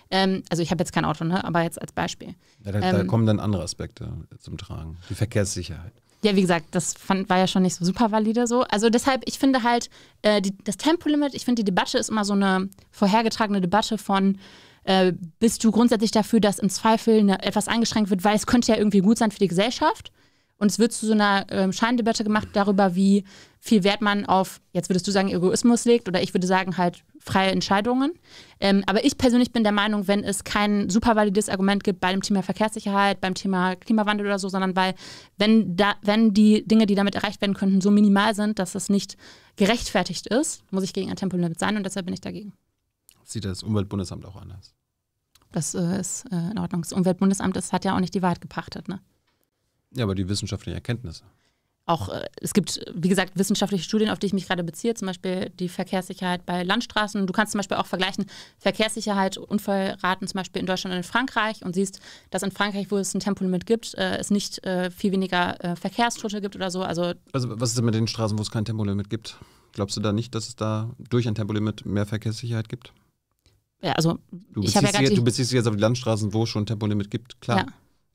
Speaker 2: Ähm, also ich habe jetzt kein Auto, ne? aber jetzt als Beispiel. Ja, da, ähm, da, kommen
Speaker 1: dann andere Aspekte zum Tragen, die
Speaker 3: Verkehrssicherheit
Speaker 2: ja, wie gesagt, das fand, war ja schon nicht so super valide so. Also deshalb, ich finde halt äh, die, das Tempolimit, ich finde die Debatte ist immer so eine vorhergetragene Debatte von, äh, bist du grundsätzlich dafür, dass im Zweifel eine, etwas eingeschränkt wird, weil es könnte ja irgendwie gut sein für die Gesellschaft? Und es wird zu so einer äh, Scheindebatte gemacht darüber, wie viel Wert man auf, jetzt würdest du sagen, Egoismus legt oder ich würde sagen halt freie Entscheidungen. Ähm, aber ich persönlich bin der Meinung, wenn es kein super valides Argument gibt bei dem Thema Verkehrssicherheit, beim Thema Klimawandel oder so, sondern weil, wenn, da, wenn die Dinge, die damit erreicht werden könnten, so minimal sind, dass es nicht gerechtfertigt ist, muss ich gegen ein Tempolimit sein und deshalb bin ich dagegen.
Speaker 1: Sieht das Umweltbundesamt auch anders?
Speaker 2: Das äh, ist äh, in Ordnung. Das Umweltbundesamt das hat ja auch nicht die Wahrheit gepachtet. Ne?
Speaker 1: Ja, aber die wissenschaftlichen Erkenntnisse auch, äh, es gibt,
Speaker 2: wie gesagt, wissenschaftliche Studien, auf die ich mich gerade beziehe, zum Beispiel die Verkehrssicherheit bei Landstraßen. Du kannst zum Beispiel auch vergleichen Verkehrssicherheit, Unfallraten zum Beispiel in Deutschland und in Frankreich und siehst, dass in Frankreich, wo es ein Tempolimit gibt, äh, es nicht äh, viel weniger Verkehrstote gibt oder so. Also,
Speaker 1: also was ist denn mit den Straßen, wo es kein Tempolimit gibt? Glaubst du da nicht, dass es da durch ein Tempolimit mehr Verkehrssicherheit gibt?
Speaker 2: Ja, also du beziehst, ja du beziehst
Speaker 1: dich jetzt auf die Landstraßen, wo es schon ein Tempolimit gibt, klar. Ja.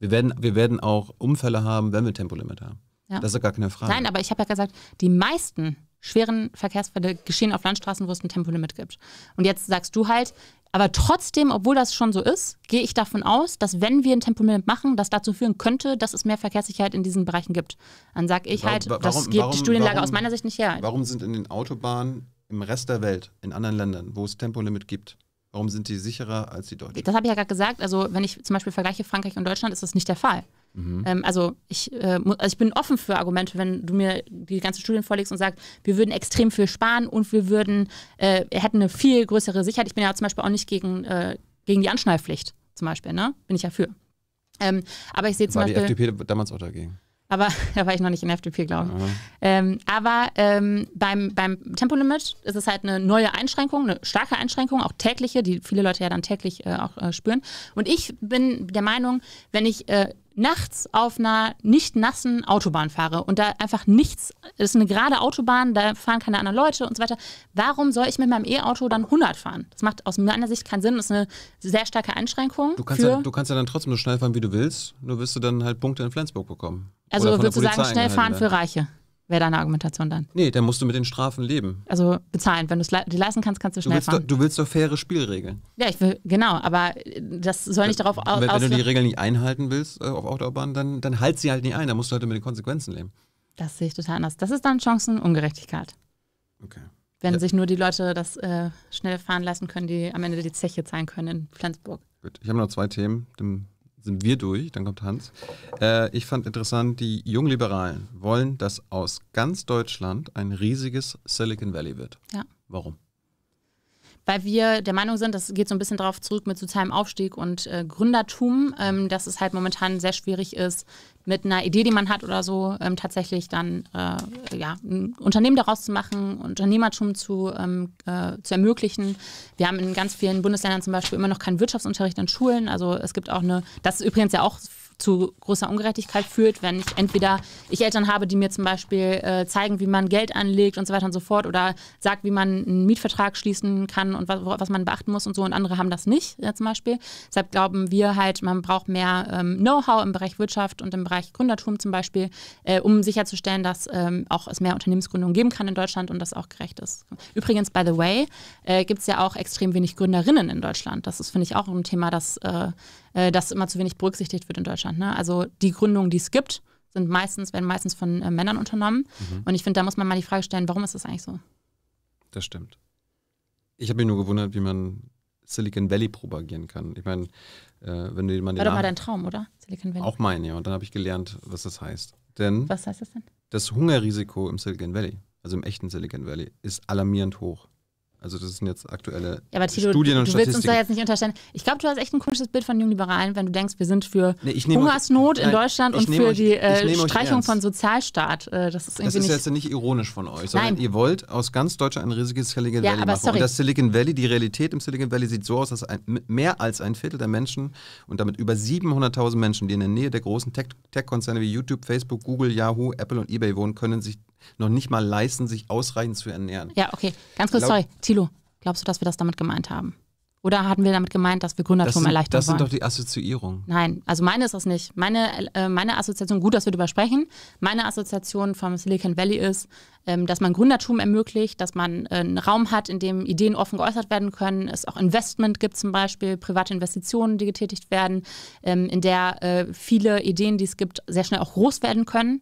Speaker 1: Wir, werden, wir werden auch Unfälle haben, wenn wir Tempolimit haben. Ja. Das ist gar keine Frage. Nein,
Speaker 2: aber ich habe ja gesagt, die meisten schweren Verkehrsfälle geschehen auf Landstraßen, wo es ein Tempolimit gibt. Und jetzt sagst du halt, aber trotzdem, obwohl das schon so ist, gehe ich davon aus, dass wenn wir ein Tempolimit machen, das dazu führen könnte, dass es mehr Verkehrssicherheit in diesen Bereichen gibt. Dann sage ich halt, warum, das geht warum, die Studienlage aus meiner Sicht nicht her. Warum
Speaker 1: sind in den Autobahnen im Rest der Welt, in anderen Ländern, wo es Tempolimit gibt, warum sind die sicherer als die Deutschen?
Speaker 2: Das habe ich ja gerade gesagt. Also wenn ich zum Beispiel vergleiche Frankreich und Deutschland, ist das nicht der Fall. Mhm. Ähm, also, ich, äh, also ich bin offen für Argumente, wenn du mir die ganzen Studien vorlegst und sagst, wir würden extrem viel sparen und wir würden, äh, hätten eine viel größere Sicherheit. Ich bin ja zum Beispiel auch nicht gegen, äh, gegen die Anschnallpflicht zum Beispiel, ne? Bin ich ja für. Ähm, aber ich sehe zum Beispiel. War die
Speaker 1: FDP damals auch dagegen?
Speaker 2: aber da war ich noch nicht in der FDP, glaube ich. Ähm, aber ähm, beim, beim Tempolimit ist es halt eine neue Einschränkung, eine starke Einschränkung, auch tägliche, die viele Leute ja dann täglich äh, auch äh, spüren. Und ich bin der Meinung, wenn ich äh, nachts auf einer nicht nassen Autobahn fahre und da einfach nichts, es ist eine gerade Autobahn, da fahren keine anderen Leute und so weiter, warum soll ich mit meinem E-Auto dann 100 fahren? Das macht aus meiner Sicht keinen Sinn, das ist eine sehr starke Einschränkung. Du kannst, ja, du
Speaker 1: kannst ja dann trotzdem so schnell fahren, wie du willst, nur wirst du dann halt Punkte in Flensburg bekommen. Also würdest du sagen, schnell fahren für
Speaker 2: Reiche? Wäre deine Argumentation dann?
Speaker 1: Nee, dann musst du mit den Strafen leben.
Speaker 2: Also bezahlen. Wenn du es le dir leisten kannst, kannst du schnell du fahren. Doch,
Speaker 1: du willst doch faire Spielregeln.
Speaker 2: Ja, ich will, genau, aber das soll nicht darauf aus. Wenn, wenn du die
Speaker 1: Regeln nicht einhalten willst äh, auf Autobahn, dann, dann halt sie halt nicht ein. Dann musst du halt mit den Konsequenzen leben.
Speaker 2: Das sehe ich total anders. Das ist dann Chancenungerechtigkeit. Okay. Wenn ja. sich nur die Leute das äh, schnell fahren lassen können, die am Ende die Zeche zahlen können in Flensburg.
Speaker 1: Gut, ich habe noch zwei Themen. Dem sind wir durch, dann kommt Hans. Äh, ich fand interessant, die Jungliberalen wollen, dass aus ganz Deutschland ein riesiges Silicon Valley wird. Ja. Warum?
Speaker 2: Weil wir der Meinung sind, das geht so ein bisschen darauf zurück mit sozialem Aufstieg und äh, Gründertum, ähm, dass es halt momentan sehr schwierig ist, mit einer Idee, die man hat oder so, ähm, tatsächlich dann äh, ja, ein Unternehmen daraus zu machen, Unternehmertum zu, ähm, äh, zu ermöglichen. Wir haben in ganz vielen Bundesländern zum Beispiel immer noch keinen Wirtschaftsunterricht an Schulen. Also es gibt auch eine, das ist übrigens ja auch zu großer Ungerechtigkeit führt, wenn ich entweder ich Eltern habe, die mir zum Beispiel äh, zeigen, wie man Geld anlegt und so weiter und so fort oder sagt, wie man einen Mietvertrag schließen kann und was, was man beachten muss und so und andere haben das nicht ja, zum Beispiel. Deshalb glauben wir halt, man braucht mehr ähm, Know-how im Bereich Wirtschaft und im Bereich Gründertum zum Beispiel, äh, um sicherzustellen, dass ähm, auch es mehr Unternehmensgründungen geben kann in Deutschland und das auch gerecht ist. Übrigens, by the way, äh, gibt es ja auch extrem wenig Gründerinnen in Deutschland. Das ist, finde ich, auch ein Thema, das äh, äh, das immer zu wenig berücksichtigt wird in Deutschland. Ne? Also die Gründungen, die es gibt, sind meistens, werden meistens von äh, Männern unternommen. Mhm. Und ich finde, da muss man mal die Frage stellen, warum ist das eigentlich so?
Speaker 1: Das stimmt. Ich habe mich nur gewundert, wie man Silicon Valley propagieren kann. Ich meine, äh, wenn du jemanden. War doch mal dein
Speaker 2: Traum, oder? Silicon Valley. Auch
Speaker 1: mein, ja. Und dann habe ich gelernt, was das heißt. Denn was heißt das denn? Das Hungerrisiko im Silicon Valley, also im echten Silicon Valley, ist alarmierend hoch. Also das sind jetzt aktuelle ja, aber Tilo, Studien und du willst uns da jetzt
Speaker 2: nicht unterstellen. Ich glaube, du hast echt ein komisches Bild von Jungliberalen, wenn du denkst, wir sind für nee, Hungersnot euch, in Deutschland nein, und für euch, die äh, Streichung von Sozialstaat. Äh, das ist, das ist jetzt
Speaker 1: nicht ironisch von euch, sondern nein. ihr wollt aus ganz Deutschland ein riesiges Silicon ja, Valley machen. Sorry. Und das Silicon Valley, die Realität im Silicon Valley sieht so aus, dass ein, mehr als ein Viertel der Menschen und damit über 700.000 Menschen, die in der Nähe der großen Tech-Konzerne wie YouTube, Facebook, Google, Yahoo, Apple und eBay wohnen, können sich noch nicht mal leisten, sich ausreichend zu ernähren.
Speaker 2: Ja, okay. Ganz kurz, Glaub, sorry. Thilo, glaubst du, dass wir das damit gemeint haben? Oder hatten wir damit gemeint, dass wir Gründertum erleichtern Das sind doch
Speaker 1: die Assoziierungen.
Speaker 2: Nein, also meine ist das nicht. Meine, äh, meine Assoziation, gut, dass wir darüber sprechen, meine Assoziation vom Silicon Valley ist, ähm, dass man Gründertum ermöglicht, dass man äh, einen Raum hat, in dem Ideen offen geäußert werden können, es auch Investment gibt zum Beispiel, private Investitionen, die getätigt werden, ähm, in der äh, viele Ideen, die es gibt, sehr schnell auch groß werden können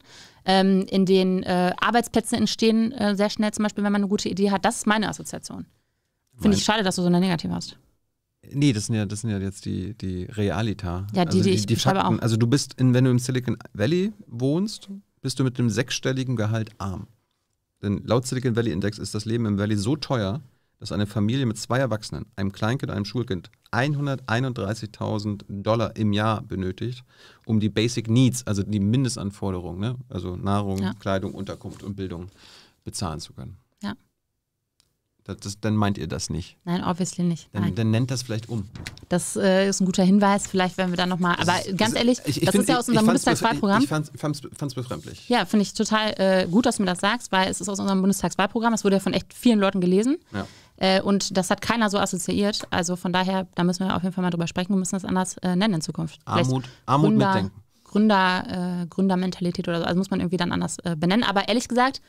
Speaker 2: ähm, in denen äh, Arbeitsplätze entstehen, äh, sehr schnell zum Beispiel, wenn man eine gute Idee hat. Das ist meine Assoziation. Finde ich schade, dass du so eine negative hast.
Speaker 1: Nee, das sind ja, das sind ja jetzt die, die Realita. Ja, die, also die, die, ich die Fakten. Auch. Also du bist, in, wenn du im Silicon Valley wohnst, bist du mit einem sechsstelligen Gehalt arm. Denn laut Silicon Valley Index ist das Leben im Valley so teuer, dass eine Familie mit zwei Erwachsenen, einem Kleinkind und einem Schulkind 131.000 Dollar im Jahr benötigt, um die Basic Needs, also die Mindestanforderungen, ne? also Nahrung, ja. Kleidung, Unterkunft und Bildung bezahlen zu können. Ja. Das, das, dann meint ihr das nicht?
Speaker 3: Nein,
Speaker 2: obviously nicht. Dann,
Speaker 1: dann nennt das vielleicht um.
Speaker 2: Das äh, ist ein guter Hinweis. Vielleicht werden wir da nochmal. Aber ist, ganz ehrlich, ich, ich das find, ist ja aus unserem Bundestagswahlprogramm. Ich,
Speaker 1: ich fand es befremdlich.
Speaker 2: Ja, finde ich total äh, gut, dass du mir das sagst, weil es ist aus unserem Bundestagswahlprogramm. Es wurde ja von echt vielen Leuten gelesen. Ja. Äh, und das hat keiner so assoziiert. Also von daher, da müssen wir auf jeden Fall mal drüber sprechen und müssen das anders äh, nennen in Zukunft. Armut, Armut Gründer, mitdenken. Gründer, äh, Gründermentalität oder so. Also muss man irgendwie dann anders äh, benennen. Aber ehrlich gesagt,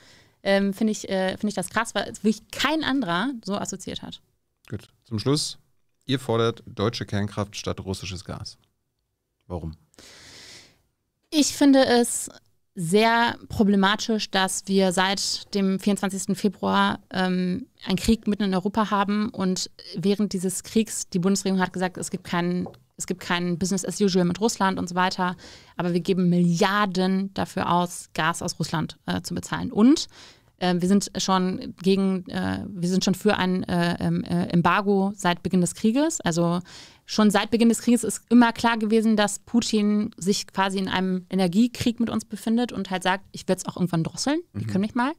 Speaker 2: ähm, finde ich, äh, find ich das krass, weil es wirklich kein anderer so assoziiert hat.
Speaker 1: Gut. Zum Schluss, ihr fordert deutsche Kernkraft statt russisches Gas. Warum?
Speaker 2: Ich finde es sehr problematisch, dass wir seit dem 24. Februar ähm, einen Krieg mitten in Europa haben und während dieses Kriegs, die Bundesregierung hat gesagt, es gibt keinen es gibt kein Business as usual mit Russland und so weiter, aber wir geben Milliarden dafür aus, Gas aus Russland äh, zu bezahlen. Und äh, wir sind schon gegen, äh, wir sind schon für ein äh, ähm, äh, Embargo seit Beginn des Krieges. Also schon seit Beginn des Krieges ist immer klar gewesen, dass Putin sich quasi in einem Energiekrieg mit uns befindet und halt sagt, ich werde es auch irgendwann drosseln, mhm. die können nicht mal,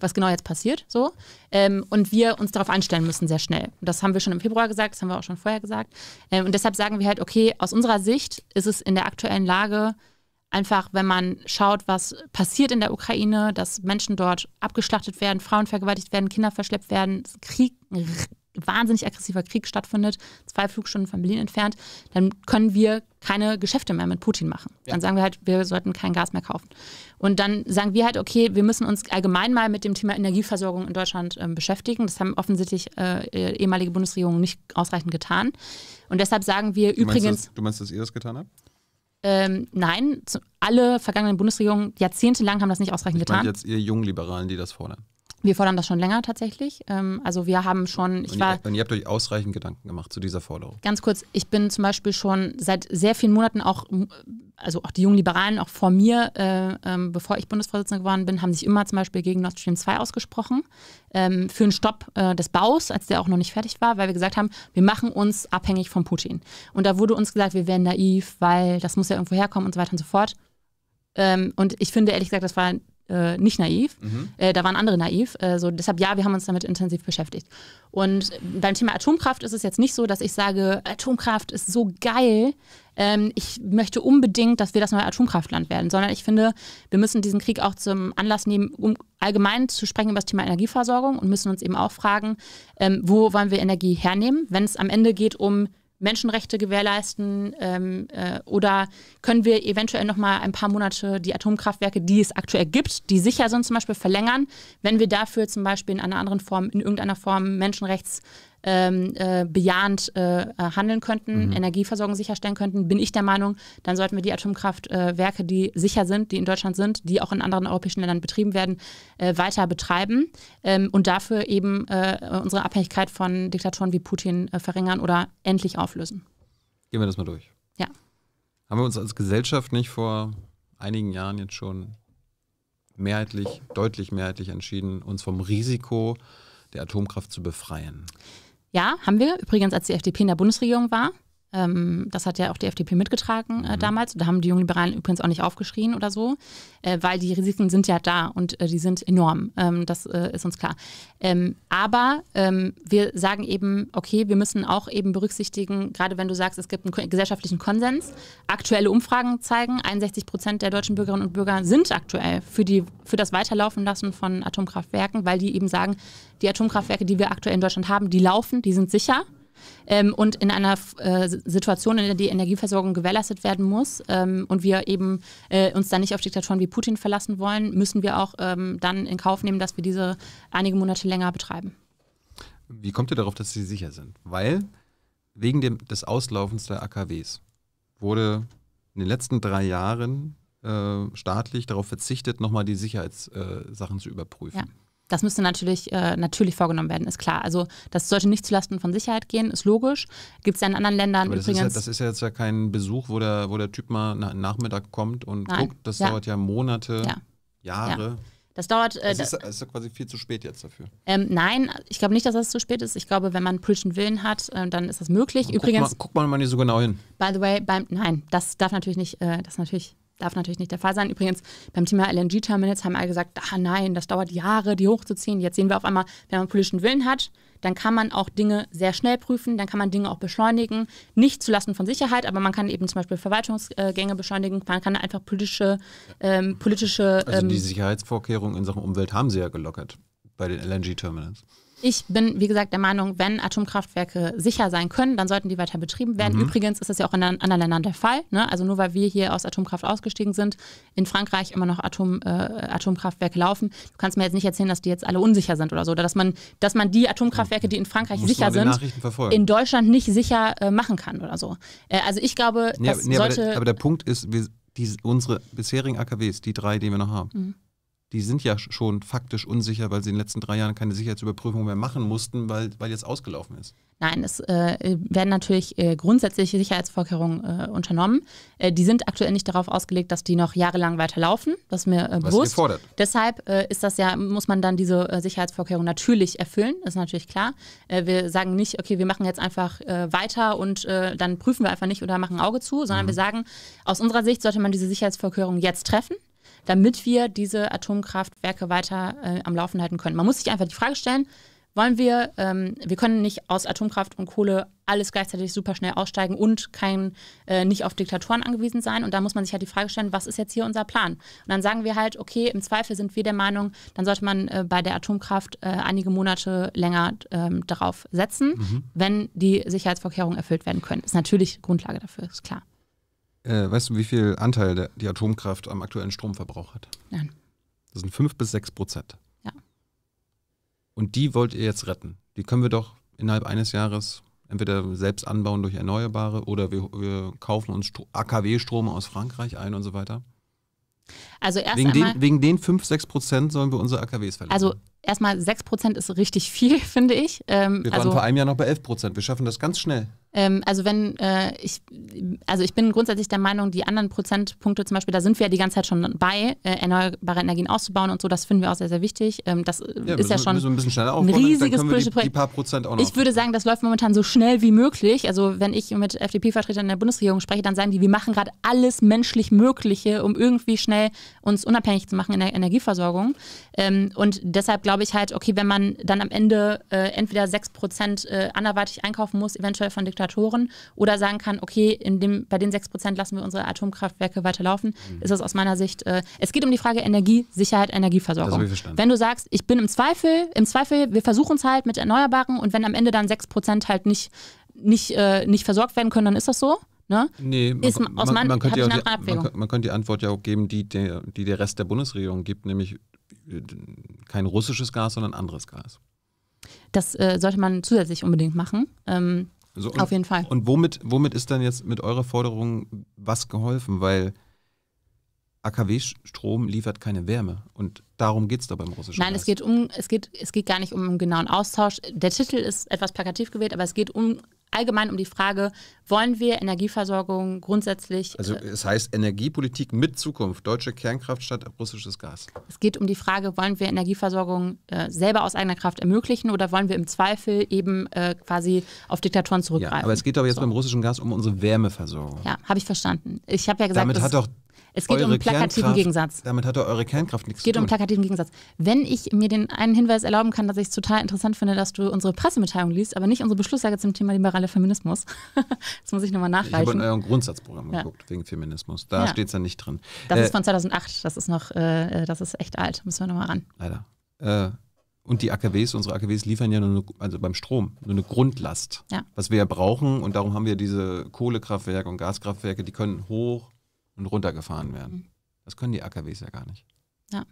Speaker 2: was genau jetzt passiert, so. Ähm, und wir uns darauf einstellen müssen, sehr schnell. Das haben wir schon im Februar gesagt, das haben wir auch schon vorher gesagt. Ähm, und deshalb sagen wir halt, okay, aus unserer Sicht ist es in der aktuellen Lage einfach, wenn man schaut, was passiert in der Ukraine, dass Menschen dort abgeschlachtet werden, Frauen vergewaltigt werden, Kinder verschleppt werden, Krieg, wahnsinnig aggressiver Krieg stattfindet, zwei Flugstunden von Berlin entfernt, dann können wir keine Geschäfte mehr mit Putin machen. Ja. Dann sagen wir halt, wir sollten kein Gas mehr kaufen. Und dann sagen wir halt, okay, wir müssen uns allgemein mal mit dem Thema Energieversorgung in Deutschland äh, beschäftigen. Das haben offensichtlich äh, ehemalige Bundesregierungen nicht ausreichend getan. Und deshalb sagen wir du übrigens. Meinst, dass,
Speaker 1: du meinst, dass ihr das getan habt?
Speaker 2: Ähm, nein, alle vergangenen Bundesregierungen jahrzehntelang haben das nicht ausreichend ich getan. Meine
Speaker 1: jetzt ihr Jungliberalen, die das fordern.
Speaker 2: Wir fordern das schon länger tatsächlich. Ähm, also wir haben schon. Ich und, war,
Speaker 1: und ihr habt euch ausreichend Gedanken gemacht zu dieser Forderung.
Speaker 2: Ganz kurz, ich bin zum Beispiel schon seit sehr vielen Monaten auch also auch die jungen Liberalen, auch vor mir, äh, ähm, bevor ich Bundesvorsitzende geworden bin, haben sich immer zum Beispiel gegen Nord Stream 2 ausgesprochen, ähm, für einen Stopp äh, des Baus, als der auch noch nicht fertig war, weil wir gesagt haben, wir machen uns abhängig von Putin. Und da wurde uns gesagt, wir wären naiv, weil das muss ja irgendwo herkommen und so weiter und so fort. Ähm, und ich finde ehrlich gesagt, das war äh, nicht naiv. Mhm. Äh, da waren andere naiv. Äh, so, deshalb ja, wir haben uns damit intensiv beschäftigt. Und beim Thema Atomkraft ist es jetzt nicht so, dass ich sage, Atomkraft ist so geil. Ähm, ich möchte unbedingt, dass wir das neue Atomkraftland werden, sondern ich finde, wir müssen diesen Krieg auch zum Anlass nehmen, um allgemein zu sprechen über das Thema Energieversorgung und müssen uns eben auch fragen, ähm, wo wollen wir Energie hernehmen, wenn es am Ende geht um Menschenrechte gewährleisten ähm, äh, oder können wir eventuell noch mal ein paar Monate die Atomkraftwerke, die es aktuell gibt, die sicher sind, zum Beispiel verlängern, wenn wir dafür zum Beispiel in einer anderen Form, in irgendeiner Form Menschenrechts ähm, äh, bejahend äh, handeln könnten, mhm. Energieversorgung sicherstellen könnten, bin ich der Meinung, dann sollten wir die Atomkraftwerke, äh, die sicher sind, die in Deutschland sind, die auch in anderen europäischen Ländern betrieben werden, äh, weiter betreiben ähm, und dafür eben äh, unsere Abhängigkeit von Diktatoren wie Putin verringern oder endlich auflösen.
Speaker 1: Gehen wir das mal durch. Ja. Haben wir uns als Gesellschaft nicht vor einigen Jahren jetzt schon mehrheitlich, deutlich mehrheitlich entschieden, uns vom Risiko der Atomkraft zu befreien?
Speaker 2: Ja, haben wir. Übrigens, als die FDP in der Bundesregierung war, ähm, das hat ja auch die FDP mitgetragen äh, mhm. damals. Da haben die Jungliberalen übrigens auch nicht aufgeschrien oder so, äh, weil die Risiken sind ja da und äh, die sind enorm. Ähm, das äh, ist uns klar. Ähm, aber ähm, wir sagen eben, okay, wir müssen auch eben berücksichtigen, gerade wenn du sagst, es gibt einen gesellschaftlichen Konsens. Aktuelle Umfragen zeigen, 61 Prozent der deutschen Bürgerinnen und Bürger sind aktuell für, die, für das Weiterlaufen lassen von Atomkraftwerken, weil die eben sagen, die Atomkraftwerke, die wir aktuell in Deutschland haben, die laufen, die sind sicher ähm, und in einer äh, Situation, in der die Energieversorgung gewährleistet werden muss ähm, und wir eben äh, uns dann nicht auf Diktatoren wie Putin verlassen wollen, müssen wir auch ähm, dann in Kauf nehmen, dass wir diese einige Monate länger betreiben.
Speaker 1: Wie kommt ihr darauf, dass Sie sicher sind? Weil wegen dem, des Auslaufens der AKWs wurde in den letzten drei Jahren äh, staatlich darauf verzichtet, nochmal die Sicherheitssachen äh, zu überprüfen.
Speaker 3: Ja.
Speaker 2: Das müsste natürlich, äh, natürlich vorgenommen werden, ist klar. Also das sollte nicht zulasten von Sicherheit gehen, ist logisch. Gibt es ja in anderen Ländern Aber das übrigens. Ist ja, das
Speaker 1: ist ja jetzt ja kein Besuch, wo der, wo der Typ mal na, Nachmittag kommt und Nein. guckt. Das ja. dauert ja Monate, Jahre.
Speaker 2: Das dauert. Äh, es ist, es
Speaker 1: ist quasi viel zu spät jetzt dafür.
Speaker 2: Ähm, nein, ich glaube nicht, dass das zu spät ist. Ich glaube, wenn man preachen Willen hat, äh, dann ist das möglich. Und Übrigens. Guck
Speaker 1: mal, guck mal nicht so genau hin.
Speaker 2: By the way, beim, nein, das darf natürlich nicht. Äh, das natürlich darf natürlich nicht der Fall sein. Übrigens, beim Thema LNG-Terminals haben alle gesagt, ah nein, das dauert Jahre, die hochzuziehen. Jetzt sehen wir auf einmal, wenn man politischen Willen hat, dann kann man auch Dinge sehr schnell prüfen, dann kann man Dinge auch beschleunigen, nicht zulasten von Sicherheit, aber man kann eben zum Beispiel Verwaltungsgänge beschleunigen, man kann einfach politische, ähm, politische. Ähm also die ähm,
Speaker 1: Sicherheitsvorkehrungen in Sachen Umwelt haben sie ja gelockert bei den LNG-Terminals.
Speaker 2: Ich bin, wie gesagt, der Meinung, wenn Atomkraftwerke sicher sein können, dann sollten die weiter betrieben werden. Mhm. Übrigens ist das ja auch in anderen Ländern der Fall. Ne? Also nur weil wir hier aus Atomkraft ausgestiegen sind, in Frankreich immer noch Atom, äh, Atomkraftwerke laufen. Du kannst mir jetzt nicht erzählen, dass die jetzt alle unsicher sind oder so. Oder dass man, dass man die Atomkraftwerke, die in Frankreich Muss sicher sind, in Deutschland nicht sicher äh, machen kann oder so. Äh, also ich glaube, nee, das nee, sollte... Aber der, aber
Speaker 1: der Punkt ist, wir, die, unsere bisherigen AKWs, die drei, die wir noch haben, mhm die sind ja schon faktisch unsicher, weil sie in den letzten drei Jahren keine Sicherheitsüberprüfung mehr machen mussten, weil, weil jetzt ausgelaufen ist.
Speaker 2: Nein, es äh, werden natürlich äh, grundsätzliche Sicherheitsvorkehrungen äh, unternommen. Äh, die sind aktuell nicht darauf ausgelegt, dass die noch jahrelang weiterlaufen. Das ist mir äh, bewusst. Was ihr fordert. Deshalb äh, ist das ja, muss man dann diese äh, Sicherheitsvorkehrungen natürlich erfüllen, ist natürlich klar. wir sagen nicht, okay, wir machen jetzt einfach weiter und dann prüfen wir einfach nicht oder machen ein Auge zu, sondern mhm. wir sagen, aus unserer Sicht sollte man diese Sicherheitsvorkehrungen jetzt treffen damit wir diese Atomkraftwerke weiter äh, am Laufen halten können. Man muss sich einfach die Frage stellen, wollen wir, ähm, wir können nicht aus Atomkraft und Kohle alles gleichzeitig super schnell aussteigen und kein, äh, nicht auf Diktatoren angewiesen sein. Und da muss man sich halt die Frage stellen, was ist jetzt hier unser Plan? Und dann sagen wir halt, okay, im Zweifel sind wir der Meinung, dann sollte man äh, bei der Atomkraft äh, einige Monate länger ähm, darauf setzen, mhm. wenn die Sicherheitsvorkehrungen erfüllt werden können. Ist natürlich Grundlage dafür, ist klar
Speaker 1: äh, weißt du, wie viel Anteil der, die Atomkraft am aktuellen Stromverbrauch hat? Nein. Das sind 5 bis 6 Prozent. Ja. Und die wollt ihr jetzt retten. Die können wir doch innerhalb eines Jahres entweder selbst anbauen durch Erneuerbare oder wir, wir kaufen uns AKW-Strom aus Frankreich ein und so weiter.
Speaker 2: Also erst wegen, einmal, den,
Speaker 1: wegen den 5, 6 Prozent sollen wir unsere AKWs verlieren. Also
Speaker 2: erstmal 6 Prozent ist richtig viel, finde ich. Ähm, wir waren also, vor einem
Speaker 1: Jahr noch bei 11 Prozent. Wir schaffen das ganz schnell.
Speaker 2: Ähm, also wenn äh, ich, also ich bin grundsätzlich der Meinung, die anderen Prozentpunkte zum Beispiel, da sind wir ja die ganze Zeit schon bei, äh, erneuerbare Energien auszubauen und so, das finden wir auch sehr, sehr wichtig. Ähm, das äh, ja, ist ja schon ein,
Speaker 1: ein riesiges politisches Projekt. paar Prozent auch noch. Ich
Speaker 2: würde sagen, das läuft momentan so schnell wie möglich. Also wenn ich mit FDP-Vertretern in der Bundesregierung spreche, dann sagen die, wir machen gerade alles menschlich Mögliche, um irgendwie schnell uns unabhängig zu machen in der Energieversorgung. Ähm, und deshalb glaube ich halt, okay, wenn man dann am Ende äh, entweder 6% äh, anderweitig einkaufen muss, eventuell von Diktatoren, Indikatoren oder sagen kann, okay, in dem, bei den 6% lassen wir unsere Atomkraftwerke weiterlaufen, mhm. ist es aus meiner Sicht, äh, es geht um die Frage Energiesicherheit, Energieversorgung. Das ich Wenn du sagst, ich bin im Zweifel, im Zweifel, wir versuchen es halt mit Erneuerbaren und wenn am Ende dann 6% halt nicht, nicht, äh, nicht versorgt werden können, dann ist das so. Ne? Nee, man, ist, man, man, man könnte ja, die, man,
Speaker 1: man, könnte die Antwort ja auch geben, die der, die der Rest der Bundesregierung gibt, nämlich äh, kein russisches Gas, sondern anderes Gas.
Speaker 2: Das äh, sollte man zusätzlich unbedingt machen. Ähm,
Speaker 1: so, und, Auf jeden Fall. Und womit, womit ist dann jetzt mit eurer Forderung was geholfen? Weil AKW-Strom liefert keine Wärme. Und darum geht es da beim russischen
Speaker 2: Nein, Gas. es um, es geht, es geht gar nicht um einen genauen Austausch. Der Titel ist etwas plakativ gewählt, aber es geht um allgemein um die Frage, wollen wir Energieversorgung grundsätzlich. Also äh,
Speaker 1: es heißt Energiepolitik mit Zukunft, deutsche Kernkraft statt russisches Gas.
Speaker 2: Es geht um die Frage, wollen wir Energieversorgung äh, selber aus eigener Kraft ermöglichen oder wollen wir im Zweifel eben äh, quasi auf Diktatoren zurückgreifen? Ja, aber
Speaker 1: es geht aber jetzt so. beim russischen Gas um unsere Wärmeversorgung.
Speaker 2: Ja, habe ich verstanden. Ich habe ja gesagt, damit hat doch es geht eure um einen plakativen Gegensatz.
Speaker 1: Damit hat eure Kernkraft nichts zu tun. Es geht um einen plakativen
Speaker 2: Gegensatz. Wenn ich mir den einen Hinweis erlauben kann, dass ich es total interessant finde, dass du unsere Pressemitteilung liest, aber nicht unsere Beschlusslage zum Thema liberale Feminismus. das muss ich nochmal nachreichen. Ich habe in eurem Grundsatzprogramm ja. wegen
Speaker 1: Feminismus. Da ja. steht es ja nicht drin. Das äh, ist von
Speaker 2: 2008. Das ist noch, äh, äh, das ist echt alt. Müssen wir nochmal ran.
Speaker 1: Leider. Äh, und die AKWs, unsere AKWs liefern ja nur eine, also beim Strom nur eine Grundlast, ja. was wir ja brauchen. Und darum haben wir diese Kohlekraftwerke und Gaskraftwerke, die können hoch und runtergefahren werden. Mhm. Das können die AKWs ja gar nicht.
Speaker 2: Ja.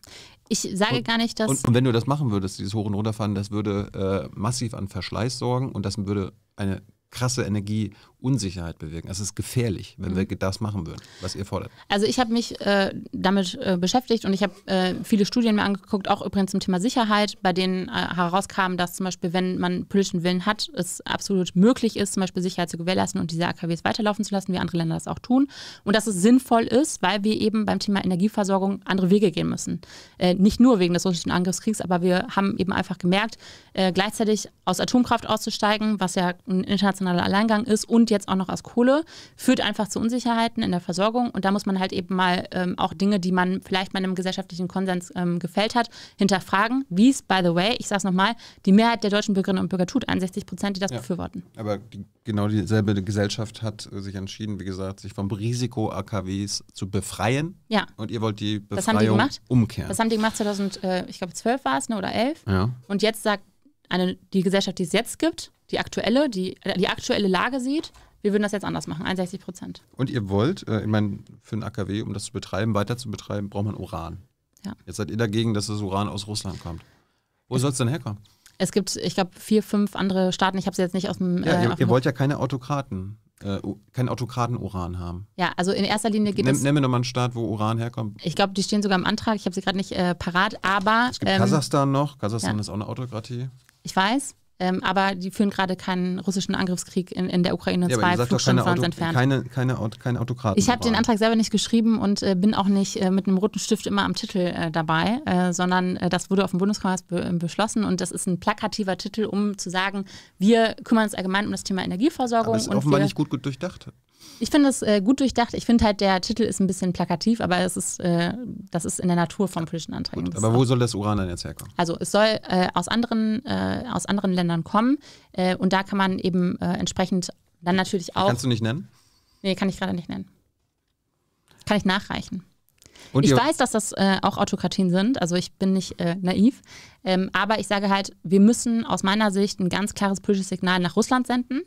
Speaker 2: Ich sage und, gar nicht, dass. Und,
Speaker 1: und, wenn du das machen würdest, dieses Hoch- und Runterfahren, das würde äh, massiv an Verschleiß sorgen und das würde eine krasse Energie- Unsicherheit bewirken. Es ist gefährlich, wenn mhm. wir das machen würden, was ihr fordert.
Speaker 2: Also ich habe mich äh, damit äh, beschäftigt und ich habe äh, viele Studien mir angeguckt, auch übrigens zum Thema Sicherheit, bei denen äh, herauskam, dass zum Beispiel, wenn man politischen Willen hat, es absolut möglich ist, zum Beispiel Sicherheit zu gewährleisten und diese AKWs weiterlaufen zu lassen, wie andere Länder das auch tun. Und dass es sinnvoll ist, weil wir eben beim Thema Energieversorgung andere Wege gehen müssen. Äh, nicht nur wegen des russischen Angriffskriegs, aber wir haben eben einfach gemerkt, äh, gleichzeitig aus Atomkraft auszusteigen, was ja ein internationaler Alleingang ist, und jetzt auch noch aus Kohle, führt einfach zu Unsicherheiten in der Versorgung. Und da muss man halt eben mal ähm, auch Dinge, die man vielleicht mal im gesellschaftlichen Konsens ähm, gefällt hat, hinterfragen. Wie es, by the way, ich sage es nochmal, die Mehrheit der deutschen Bürgerinnen und Bürger tut, 61 Prozent, die das ja. befürworten.
Speaker 1: Aber die, genau dieselbe Gesellschaft hat äh, sich entschieden, wie gesagt, sich vom Risiko AKWs zu befreien. Ja. Und ihr wollt die Befreiung das die umkehren. Das haben die
Speaker 2: gemacht 2012 äh, war es ne, oder 11. Ja. Und jetzt sagt eine, die Gesellschaft, die es jetzt gibt, die aktuelle, die, äh, die aktuelle Lage sieht, wir würden das jetzt anders machen, 61 Prozent.
Speaker 1: Und ihr wollt, äh, ich meine, für einen AKW, um das zu betreiben, weiter zu betreiben, braucht man Uran. Ja. Jetzt seid ihr dagegen, dass das Uran aus Russland kommt. Wo soll es denn herkommen?
Speaker 2: Es gibt, ich glaube, vier, fünf andere Staaten. Ich habe sie jetzt nicht aus dem. Ja, äh, ihr, ihr wollt
Speaker 1: ja keine Autokraten, äh, kein Autokraten-Uran haben.
Speaker 2: Ja, also in erster Linie geht Nimm, es. Nennen
Speaker 1: wir nochmal einen Staat, wo Uran herkommt.
Speaker 2: Ich glaube, die stehen sogar im Antrag. Ich habe sie gerade nicht äh, parat, aber. Es gibt ähm, Kasachstan
Speaker 1: noch. Kasachstan ja. ist auch eine Autokratie.
Speaker 2: Ich weiß. Ähm, aber die führen gerade keinen russischen Angriffskrieg in, in der Ukraine und ja, zwei Flugstunden von uns entfernt. Keine,
Speaker 1: keine, keine Autokraten. Ich habe den Antrag
Speaker 2: selber nicht geschrieben und äh, bin auch nicht äh, mit einem roten Stift immer am Titel äh, dabei, äh, sondern äh, das wurde auf dem Bundeskongress be äh, beschlossen und das ist ein plakativer Titel, um zu sagen, wir kümmern uns allgemein um das Thema Energieversorgung. Aber ist und offenbar nicht gut, gut durchdacht. Ich finde es äh, gut durchdacht. Ich finde halt, der Titel ist ein bisschen plakativ, aber es ist, äh, das ist in der Natur von politischen Anträgen. Gut, aber wo
Speaker 1: soll das Uran dann jetzt herkommen?
Speaker 2: Also es soll äh, aus, anderen, äh, aus anderen Ländern kommen äh, und da kann man eben äh, entsprechend dann natürlich auch... Kannst du nicht nennen? Nee, kann ich gerade nicht nennen. Kann ich nachreichen. Und ich weiß, dass das äh, auch Autokratien sind, also ich bin nicht äh, naiv. Ähm, aber ich sage halt, wir müssen aus meiner Sicht ein ganz klares politisches Signal nach Russland senden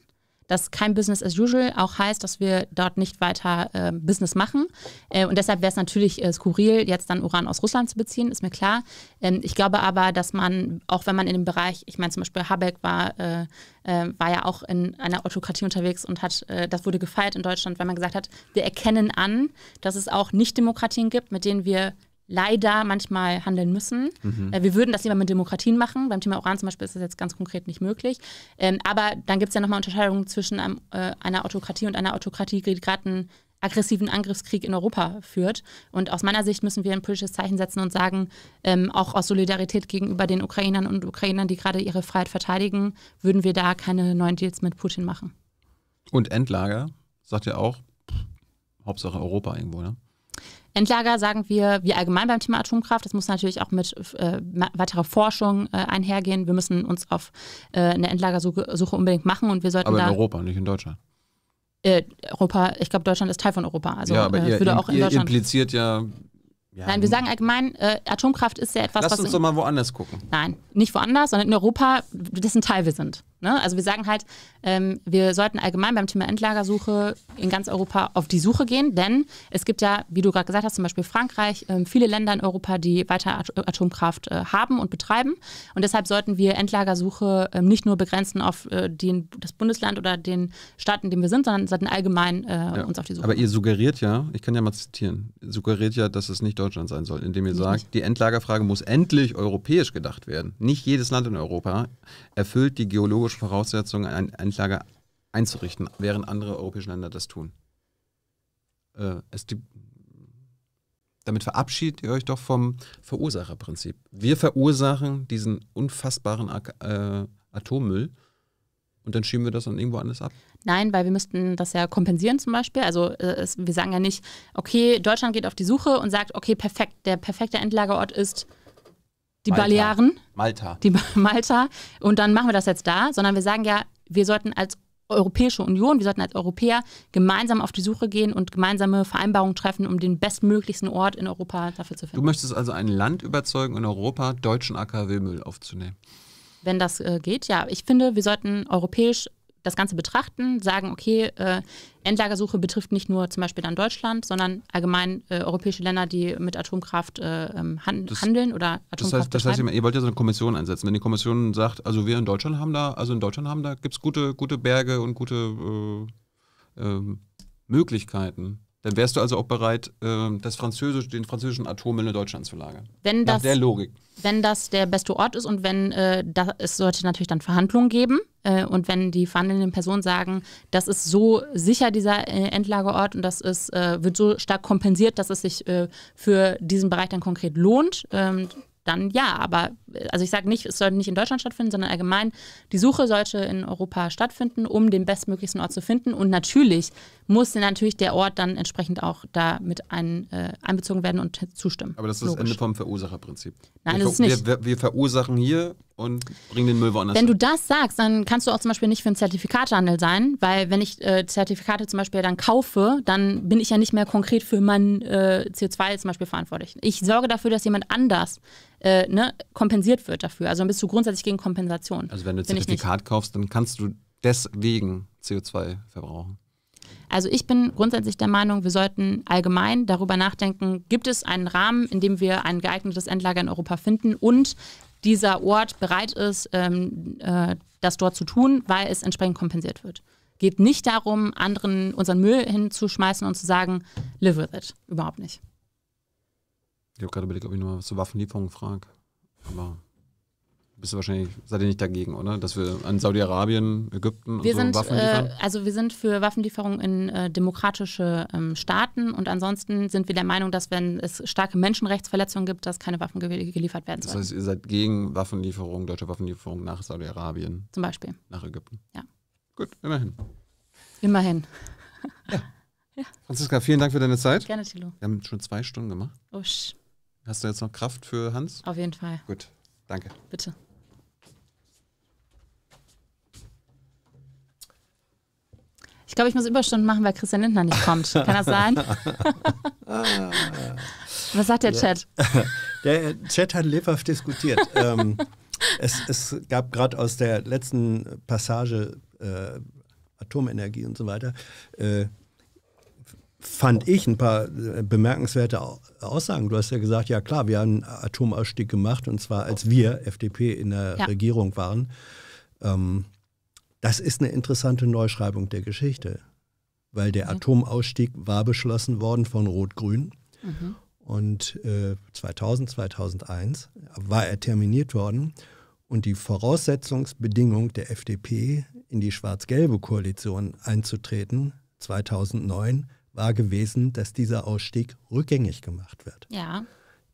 Speaker 2: dass kein Business as usual auch heißt, dass wir dort nicht weiter äh, Business machen. Äh, und deshalb wäre es natürlich äh, skurril, jetzt dann Uran aus Russland zu beziehen, ist mir klar. Ähm, ich glaube aber, dass man, auch wenn man in dem Bereich, ich meine zum Beispiel Habeck war, äh, äh, war ja auch in einer Autokratie unterwegs und hat, äh, das wurde gefeiert in Deutschland, weil man gesagt hat, wir erkennen an, dass es auch Nicht-Demokratien gibt, mit denen wir leider manchmal handeln müssen. Mhm. Äh, wir würden das immer mit Demokratien machen. Beim Thema Uran zum Beispiel ist das jetzt ganz konkret nicht möglich. Ähm, aber dann gibt es ja nochmal Unterscheidungen zwischen einem, äh, einer Autokratie und einer Autokratie, die gerade einen aggressiven Angriffskrieg in Europa führt. Und aus meiner Sicht müssen wir ein politisches Zeichen setzen und sagen, ähm, auch aus Solidarität gegenüber den Ukrainern und Ukrainern, die gerade ihre Freiheit verteidigen, würden wir da keine neuen Deals mit Putin machen.
Speaker 1: Und Endlager, sagt ihr auch, Hauptsache Europa irgendwo, ne?
Speaker 2: Endlager sagen wir, wie allgemein beim Thema Atomkraft, das muss natürlich auch mit äh, weiterer Forschung äh, einhergehen. Wir müssen uns auf äh, eine Endlagersuche unbedingt machen und wir sollten Aber in
Speaker 1: Europa, nicht in Deutschland.
Speaker 2: Äh, Europa, ich glaube, Deutschland ist Teil von Europa. Also, ja, aber äh, ihr, würde auch in Deutschland
Speaker 1: impliziert ja ja, Nein, wir sagen
Speaker 2: allgemein, äh, Atomkraft ist ja etwas, Lass was. Lass uns doch mal woanders gucken. Nein, nicht woanders, sondern in Europa, dessen Teil wir sind. Ne? Also wir sagen halt, ähm, wir sollten allgemein beim Thema Endlagersuche in ganz Europa auf die Suche gehen, denn es gibt ja, wie du gerade gesagt hast, zum Beispiel Frankreich, ähm, viele Länder in Europa, die weiter At Atomkraft äh, haben und betreiben. Und deshalb sollten wir Endlagersuche ähm, nicht nur begrenzen auf äh, den, das Bundesland oder den Staat, in dem wir sind, sondern sollten allgemein äh, ja. uns auf die Suche Aber ihr
Speaker 1: suggeriert ja, ich kann ja mal zitieren, suggeriert ja, dass es nicht Deutschland sein soll, indem ihr ich sagt, nicht. die Endlagerfrage muss endlich europäisch gedacht werden. Nicht jedes Land in Europa erfüllt die geologische regulatorischen Voraussetzungen ein Endlager einzurichten, während andere europäische Länder das tun. Äh, es gibt, damit verabschiedet ihr euch doch vom Verursacherprinzip. Wir verursachen diesen unfassbaren äh, Atommüll und dann schieben wir das dann irgendwo anders ab?
Speaker 2: Nein, weil wir müssten das ja kompensieren zum Beispiel. Also äh, es, wir sagen ja nicht, okay, Deutschland geht auf die Suche und sagt, okay, perfekt, der perfekte Endlagerort ist die Malta. Balearen. Malta. Die ba Malta. Und dann machen wir das jetzt da, sondern wir sagen ja, wir sollten als Europäische Union, wir sollten als Europäer gemeinsam auf die Suche gehen und gemeinsame Vereinbarungen treffen, um den bestmöglichsten Ort in Europa dafür zu finden. Du
Speaker 1: möchtest also ein Land überzeugen, in Europa deutschen AKW-Müll aufzunehmen
Speaker 2: wenn das äh, geht. Ja, ich finde, wir sollten europäisch das Ganze betrachten, sagen, okay, äh, Endlagersuche betrifft nicht nur zum Beispiel dann Deutschland, sondern allgemein äh, europäische Länder, die mit Atomkraft äh, ähm, hand das, handeln oder Atomkraft Das heißt, das heißt
Speaker 1: ihr wollt ja so eine Kommission einsetzen. Wenn die Kommission sagt, also wir in Deutschland haben da, also in Deutschland haben da, gibt es gute, gute Berge und gute äh, ähm, Möglichkeiten. Dann wärst du also auch bereit, ähm, das Französisch, den französischen Atommüll in Deutschland zu lagern. Wenn Nach der Logik.
Speaker 2: Wenn das der beste Ort ist und wenn äh, das, es sollte natürlich dann Verhandlungen geben, äh, und wenn die verhandelnden Personen sagen, das ist so sicher dieser äh, Endlagerort und das ist, äh, wird so stark kompensiert, dass es sich äh, für diesen Bereich dann konkret lohnt, ähm, dann ja, aber also ich sage nicht, es sollte nicht in Deutschland stattfinden, sondern allgemein, die Suche sollte in Europa stattfinden, um den bestmöglichsten Ort zu finden. Und natürlich muss natürlich der Ort dann entsprechend auch da mit ein, äh, einbezogen werden und zustimmen. Aber das ist Logisch. das Ende
Speaker 1: vom Verursacherprinzip. Nein, wir, das ist nicht. Wir, wir, verursachen hier und bringen den Müll woanders. Wenn hin. du
Speaker 2: das sagst, dann kannst du auch zum Beispiel nicht für einen Zertifikatehandel sein, weil wenn ich äh, Zertifikate zum Beispiel dann kaufe, dann bin ich ja nicht mehr konkret für meinen äh, CO2 zum Beispiel verantwortlich. Ich sorge dafür, dass jemand anders äh, ne, kompensiert wird dafür. Also dann bist du grundsätzlich gegen Kompensation. Also wenn du ein Zertifikat
Speaker 1: kaufst, dann kannst du deswegen CO2 verbrauchen.
Speaker 2: Also ich bin grundsätzlich der Meinung, wir sollten allgemein darüber nachdenken, gibt es einen Rahmen, in dem wir ein geeignetes Endlager in Europa finden und dieser Ort bereit ist, ähm, äh, das dort zu tun, weil es entsprechend kompensiert wird. Geht nicht darum, anderen unseren Müll hinzuschmeißen und zu sagen, live with it. Überhaupt nicht.
Speaker 1: Ich habe gerade überlegt, ob ich nochmal was zu Waffenlieferungen frage. Aber bist du wahrscheinlich, seid ihr nicht dagegen, oder? Dass wir an Saudi-Arabien, Ägypten wir so sind, Waffen äh, liefern?
Speaker 2: Äh, also wir sind für Waffenlieferungen in äh, demokratische ähm, Staaten und ansonsten sind wir der Meinung, dass wenn es starke Menschenrechtsverletzungen gibt, dass keine Waffen geliefert werden sollen. Das heißt,
Speaker 1: ihr seid gegen Waffenlieferungen, deutsche Waffenlieferungen nach Saudi-Arabien? Zum Beispiel. Nach Ägypten? Ja.
Speaker 2: Gut, immerhin. Immerhin. Ja. ja. Franziska,
Speaker 1: vielen Dank für deine Zeit. Gerne, Thilo. Wir haben schon zwei Stunden gemacht. Usch. Hast du jetzt noch Kraft für Hans? Auf jeden Fall. Gut, danke.
Speaker 2: Bitte. Ich glaube, ich muss Überstunden machen, weil Christian Lindner nicht kommt. Kann das sein?
Speaker 3: Was sagt der Chat?
Speaker 4: Der Chat hat lebhaft diskutiert. ähm, es, es, gab gerade aus der letzten Passage äh, Atomenergie und so weiter äh, fand ich ein paar äh, bemerkenswerte Aussagen. Du hast ja gesagt, ja klar, wir haben einen Atomausstieg gemacht und zwar als wir FDP in der ja. Regierung waren. Ähm, das ist eine interessante Neuschreibung der Geschichte, weil der mhm. Atomausstieg war beschlossen worden von Rot-Grün. Mhm. Und äh, 2000, 2001 war er terminiert worden. Und die Voraussetzungsbedingung der FDP, in die schwarz-gelbe Koalition einzutreten, 2009, war gewesen, dass dieser Ausstieg rückgängig gemacht wird.
Speaker 2: Ja.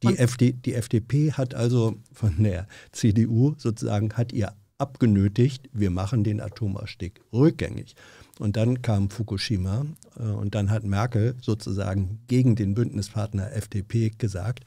Speaker 2: Die,
Speaker 4: FD, die FDP hat also von der CDU sozusagen, hat ihr abgenötigt, wir machen den Atomausstieg rückgängig. Und dann kam Fukushima äh, und dann hat Merkel sozusagen gegen den Bündnispartner FDP gesagt,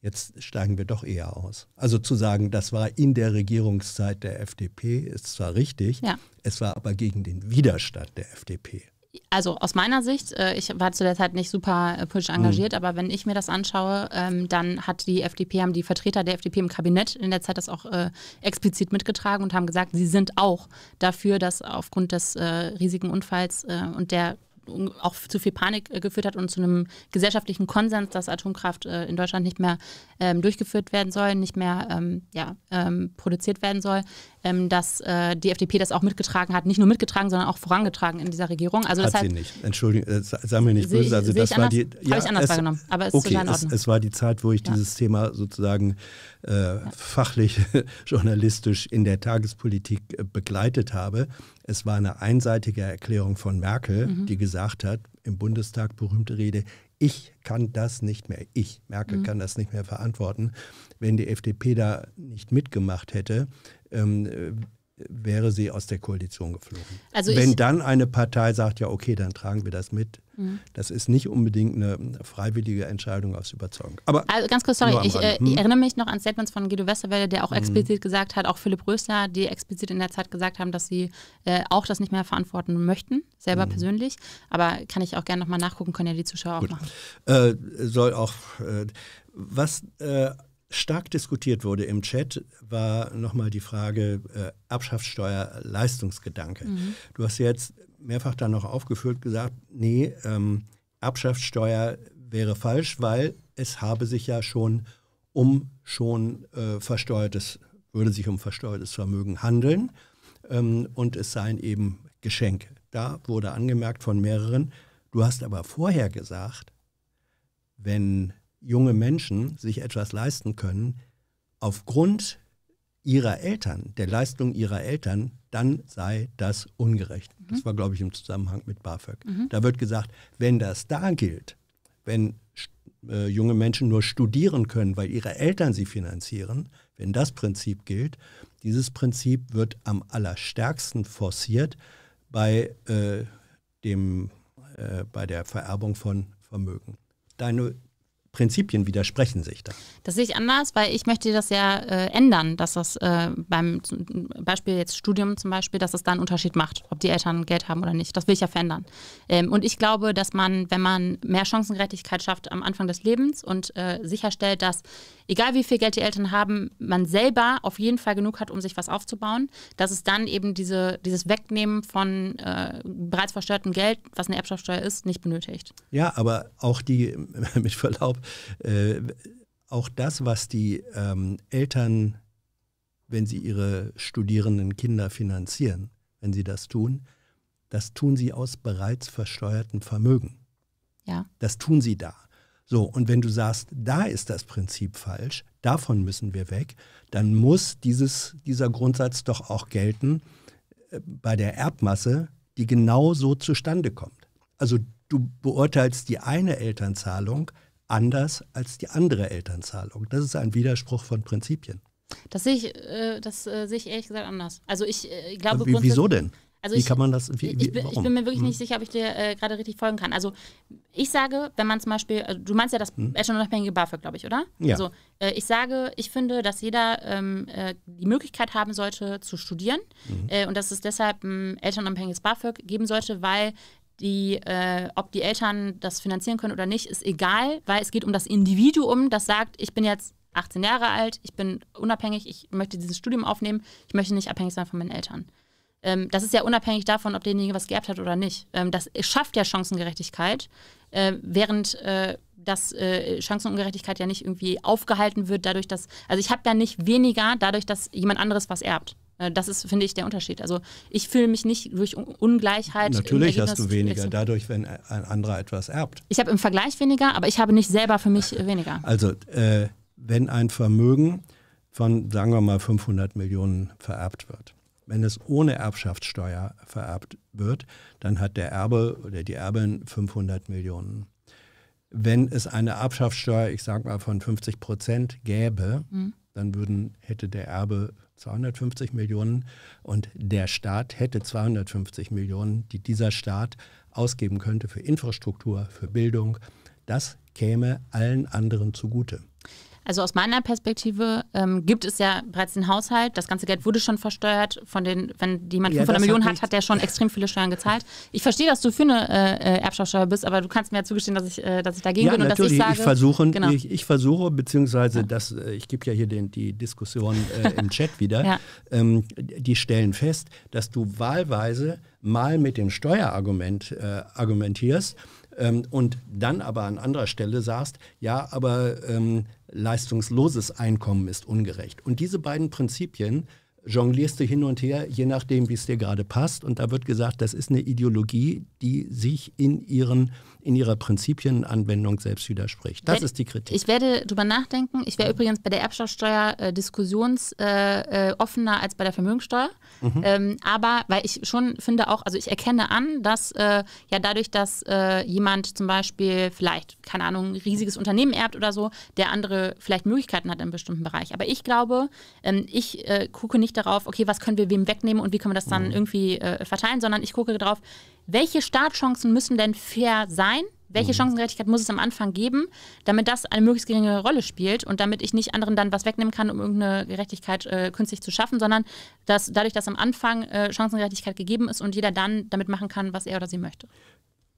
Speaker 4: jetzt steigen wir doch eher aus. Also zu sagen, das war in der Regierungszeit der FDP, ist zwar richtig, ja. es war aber gegen den Widerstand der FDP
Speaker 2: also aus meiner Sicht, äh, ich war zu der Zeit nicht super äh, politisch hm. engagiert, mhm. aber wenn ich mir das anschaue, ähm, dann hat die FDP, haben die Vertreter der FDP im Kabinett in der Zeit das auch äh, explizit mitgetragen und haben gesagt, sie sind auch dafür, dass aufgrund des riesigen Unfalls und der auch zu viel Panik äh, geführt hat und zu einem gesellschaftlichen Konsens, dass Atomkraft äh, in Deutschland nicht mehr ähm, durchgeführt werden soll, nicht mehr ähm, ja, ähm, produziert werden soll, ähm, dass äh, die FDP das auch mitgetragen hat, nicht nur mitgetragen, sondern auch vorangetragen in dieser Regierung. Also hat sie nicht.
Speaker 4: Entschuldigung, äh, sei mir nicht böse. Also das war anders, die. Ja, ich anders es, wahrgenommen. Aber es okay, ist es, es, war die Zeit, wo ich ja. dieses Thema sozusagen äh, ja. fachlich, journalistisch in der Tagespolitik äh, begleitet habe. Es war eine einseitige Erklärung von Merkel, mhm. die gesagt hat, im Bundestag berühmte Rede, ich kann das nicht mehr, ich, Merkel, mhm. kann das nicht mehr verantworten. Wenn die FDP da nicht mitgemacht hätte, ähm, äh, wäre sie aus der Koalition geflogen. Also Wenn dann eine Partei sagt, ja, okay, dann tragen wir das mit, Mhm. Das ist nicht unbedingt eine freiwillige Entscheidung aus Überzeugung. Aber also ganz kurz, sorry, ich, äh, hm? ich, erinnere mich
Speaker 2: noch an Statements von Guido Westerwelle, der auch hm. explizit gesagt hat, auch Philipp Rösner, die explizit in der Zeit gesagt haben, dass sie äh, auch das nicht mehr verantworten möchten, selber mhm. persönlich. Aber kann ich auch gerne nochmal nachgucken, können ja die Zuschauer Gut. auch
Speaker 4: machen. Äh, soll auch, äh, was äh, stark diskutiert wurde im Chat, war nochmal die Frage äh, Erbschaftssteuer, Leistungsgedanke. Mhm. Du hast jetzt mehrfach dann noch aufgeführt, gesagt, nee, ähm, Erbschaftssteuer wäre falsch, weil es habe sich ja schon um schon äh, versteuertes, würde sich um versteuertes Vermögen handeln ähm, und es seien eben Geschenke. Da wurde angemerkt von mehreren, du hast aber vorher gesagt, wenn junge Menschen sich etwas leisten können, aufgrund ihrer Eltern, der Leistung ihrer Eltern, dann sei das ungerecht. Das war, glaube ich, im Zusammenhang mit BAföG. Mhm. Da wird gesagt, wenn das da gilt, wenn äh, junge Menschen nur studieren können, weil ihre Eltern sie finanzieren, wenn das Prinzip gilt, dieses Prinzip wird am allerstärksten forciert bei, äh, dem, äh, bei der Vererbung von Vermögen. Deine Prinzipien widersprechen sich da.
Speaker 2: Das sehe ich anders, weil ich möchte das ja äh, ändern, dass das äh, beim Beispiel jetzt Studium zum Beispiel, dass das da einen Unterschied macht, ob die Eltern Geld haben oder nicht. Das will ich ja verändern. Ähm, und ich glaube, dass man, wenn man mehr Chancengerechtigkeit schafft am Anfang des Lebens und äh, sicherstellt, dass egal wie viel Geld die Eltern haben, man selber auf jeden Fall genug hat, um sich was aufzubauen, dass es dann eben diese, dieses Wegnehmen von äh, bereits versteuertem Geld, was eine Erbschaftssteuer ist, nicht benötigt.
Speaker 4: Ja, aber auch die, mit Verlaub, äh, auch das, was die ähm, Eltern, wenn sie ihre studierenden Kinder finanzieren, wenn sie das tun, das tun sie aus bereits versteuertem Vermögen. Ja. Das tun sie da. So, und wenn du sagst, da ist das Prinzip falsch, davon müssen wir weg, dann muss dieses, dieser Grundsatz doch auch gelten äh, bei der Erbmasse, die genau so zustande kommt. Also du beurteilst die eine Elternzahlung anders als die andere Elternzahlung. Das ist ein Widerspruch von Prinzipien.
Speaker 2: Das sehe ich, äh, das, äh, sehe ich ehrlich gesagt anders. Also ich äh, glaube. Wie, wieso denn? Also wie ich, kann man das? Wie, wie, ich, bin, ich, bin, mir wirklich hm. nicht sicher, ob ich dir äh, gerade richtig folgen kann. Also ich sage, wenn man zum Beispiel, also du meinst ja das hm. elternunabhängige BAföG, glaube ich, oder? Ja. Also äh, ich sage, ich finde, dass jeder ähm, äh, die Möglichkeit haben sollte zu studieren mhm. Äh, und dass es deshalb ein ähm, elternunabhängiges BAföG geben sollte, weil die, äh, ob die Eltern das finanzieren können oder nicht, ist egal, weil es geht um das Individuum, das sagt, ich bin jetzt 18 Jahre alt, ich bin unabhängig, ich möchte dieses Studium aufnehmen, ich möchte nicht abhängig sein von meinen Eltern ähm, das ist ja unabhängig davon, ob derjenige was geerbt hat oder nicht. Ähm, das schafft ja Chancengerechtigkeit, äh, während äh, dass äh, Chancenungerechtigkeit ja nicht irgendwie aufgehalten wird, dadurch, dass, also ich habe ja nicht weniger dadurch, dass jemand anderes was erbt. Äh, das ist, finde ich, der Unterschied. Also ich fühle mich nicht durch Ungleichheit. Natürlich hast du weniger
Speaker 4: dadurch, wenn ein anderer etwas erbt.
Speaker 2: Ich habe im Vergleich weniger, aber ich habe nicht selber für mich äh, weniger.
Speaker 4: Also äh, wenn ein Vermögen von, sagen wir mal, 500 Millionen vererbt wird wenn es ohne Erbschaftssteuer vererbt wird, dann hat der Erbe oder die Erbin 500 Millionen. Wenn es eine Erbschaftssteuer, ich sage mal von 50 Prozent gäbe, mhm. dann würden, hätte der Erbe 250 Millionen und der Staat hätte 250 Millionen, die dieser Staat ausgeben könnte für Infrastruktur, für Bildung. Das käme allen anderen zugute.
Speaker 2: Also aus meiner Perspektive ähm, gibt es ja bereits den Haushalt. Das ganze Geld wurde schon versteuert. Von den, wenn jemand ja, 500 Millionen hat, hat der schon extrem viele Steuern gezahlt. Ich verstehe, dass du für eine äh, äh, Erbschaftssteuer bist, aber du kannst mir ja zugestehen, dass ich, äh, dass ich dagegen ja, bin und dass ich sage. Ich versuche, genau. ich,
Speaker 4: ich, versuche beziehungsweise ja. das, äh, ich gebe ja hier den, die Diskussion äh, im Chat wieder, ähm, die stellen fest, dass du wahlweise mal mit dem Steuerargument äh, argumentierst. Ähm, und dann aber an anderer Stelle sagst, ja, aber ähm, leistungsloses Einkommen ist ungerecht. Und diese beiden Prinzipien jonglierst du hin und her, je nachdem, wie es dir gerade passt. Und da wird gesagt, das ist eine Ideologie, die sich in ihren äh, in ihrer Prinzipienanwendung selbst widerspricht. Das Wenn, ist die
Speaker 2: Kritik. Ich werde darüber nachdenken. Ich wäre ja. übrigens bei der Erbschaftssteuer äh, diskussionsoffener äh, äh als bei der Vermögenssteuer. Mhm. Ähm, aber weil ich schon finde auch, also ich erkenne an, dass äh, ja dadurch, dass äh, jemand zum Beispiel vielleicht, keine Ahnung, ein riesiges Unternehmen erbt oder so, der andere vielleicht Möglichkeiten hat in einem bestimmten Bereich. Aber ich glaube, ähm, ich äh, gucke nicht darauf, okay, was können wir wem wegnehmen und wie können wir das dann mhm. irgendwie verteilen, sondern ich gucke darauf, welche Startchancen müssen denn fair sein? Welche mhm. Chancengerechtigkeit muss es am Anfang geben, damit das eine möglichst geringe Rolle spielt und damit ich nicht anderen dann was wegnehmen kann, um irgendeine Gerechtigkeit äh, künstlich zu schaffen, sondern dass dadurch, dass am Anfang äh, Chancengerechtigkeit gegeben ist und jeder dann damit machen kann, was er oder sie möchte.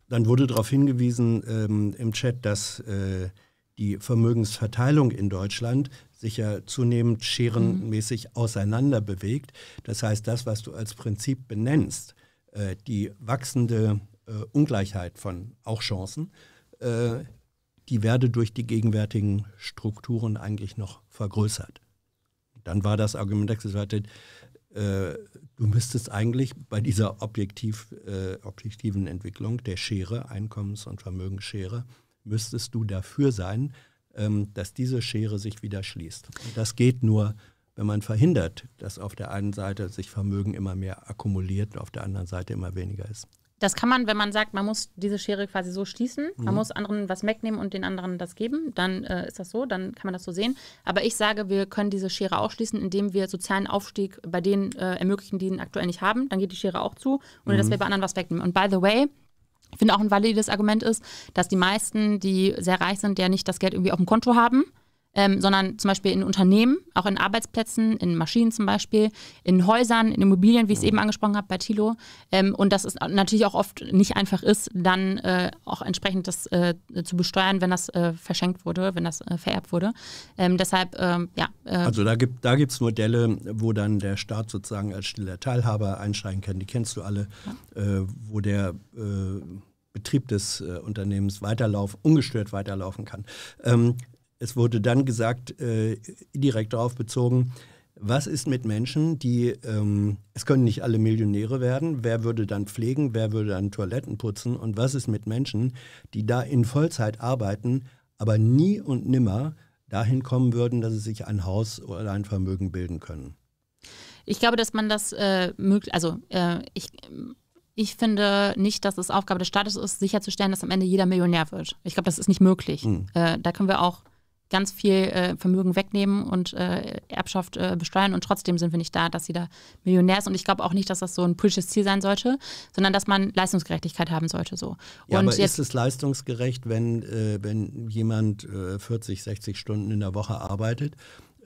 Speaker 4: Dann wurde darauf hingewiesen ähm, im Chat, dass äh, die Vermögensverteilung in Deutschland sich ja zunehmend scherenmäßig mhm. auseinander bewegt. Das heißt, das, was du als Prinzip benennst, äh, die wachsende äh, Ungleichheit von auch Chancen, äh, die werde durch die gegenwärtigen Strukturen eigentlich noch vergrößert. Dann war das Argument, dass gesagt hat, äh, du müsstest eigentlich bei dieser objektiv, äh, objektiven Entwicklung der Schere, Einkommens- und Vermögensschere, müsstest du dafür sein, ähm, dass diese Schere sich wieder schließt. Und das geht nur wenn man verhindert, dass auf der einen Seite sich Vermögen immer mehr akkumuliert und auf der anderen Seite immer weniger ist.
Speaker 2: Das kann man, wenn man sagt, man muss diese Schere quasi so schließen, man mhm. muss anderen was wegnehmen und den anderen das geben, dann äh, ist das so, dann kann man das so sehen. Aber ich sage, wir können diese Schere auch schließen, indem wir sozialen Aufstieg bei denen äh, ermöglichen, die ihn aktuell nicht haben. Dann geht die Schere auch zu, ohne mhm. dass wir bei anderen was wegnehmen. Und by the way, ich finde auch ein valides Argument ist, dass die meisten, die sehr reich sind, ja nicht das Geld irgendwie auf dem Konto haben, ähm, sondern zum Beispiel in Unternehmen, auch in Arbeitsplätzen, in Maschinen zum Beispiel, in Häusern, in Immobilien, wie ich es mhm. eben angesprochen habe bei Thilo. Ähm, und dass es natürlich auch oft nicht einfach ist, dann äh, auch entsprechend das äh, zu besteuern, wenn das äh, verschenkt wurde, wenn das äh, vererbt wurde. Ähm, deshalb, ähm, ja. Äh, also
Speaker 4: da gibt es da Modelle, wo dann der Staat sozusagen als stiller Teilhaber einsteigen kann. Die kennst du alle, ja. Äh, wo der... Betrieb des äh, Unternehmens weiterlauf, ungestört weiterlaufen kann. Ähm, es wurde dann gesagt, äh, direkt darauf bezogen, was ist mit Menschen, die, ähm, es können nicht alle Millionäre werden, wer würde dann pflegen, wer würde dann Toiletten putzen und was ist mit Menschen, die da in Vollzeit arbeiten, aber nie und nimmer dahin kommen würden, dass sie sich ein Haus oder ein Vermögen bilden können?
Speaker 2: Ich glaube, dass man das äh, möglich, also äh, ich... Ich finde nicht, dass es Aufgabe des Staates ist, sicherzustellen, dass am Ende jeder Millionär wird. Ich glaube, das ist nicht möglich. Mhm. Äh, da können wir auch ganz viel äh, Vermögen wegnehmen und äh, Erbschaft äh, besteuern und trotzdem sind wir nicht da, dass sie da Millionär ist. Und ich glaube auch nicht, dass das so ein politisches Ziel sein sollte, sondern dass man Leistungsgerechtigkeit haben sollte. So. Ja, und aber ist
Speaker 4: es leistungsgerecht, wenn, äh, wenn jemand 40, äh, 60 Stunden in der Woche arbeitet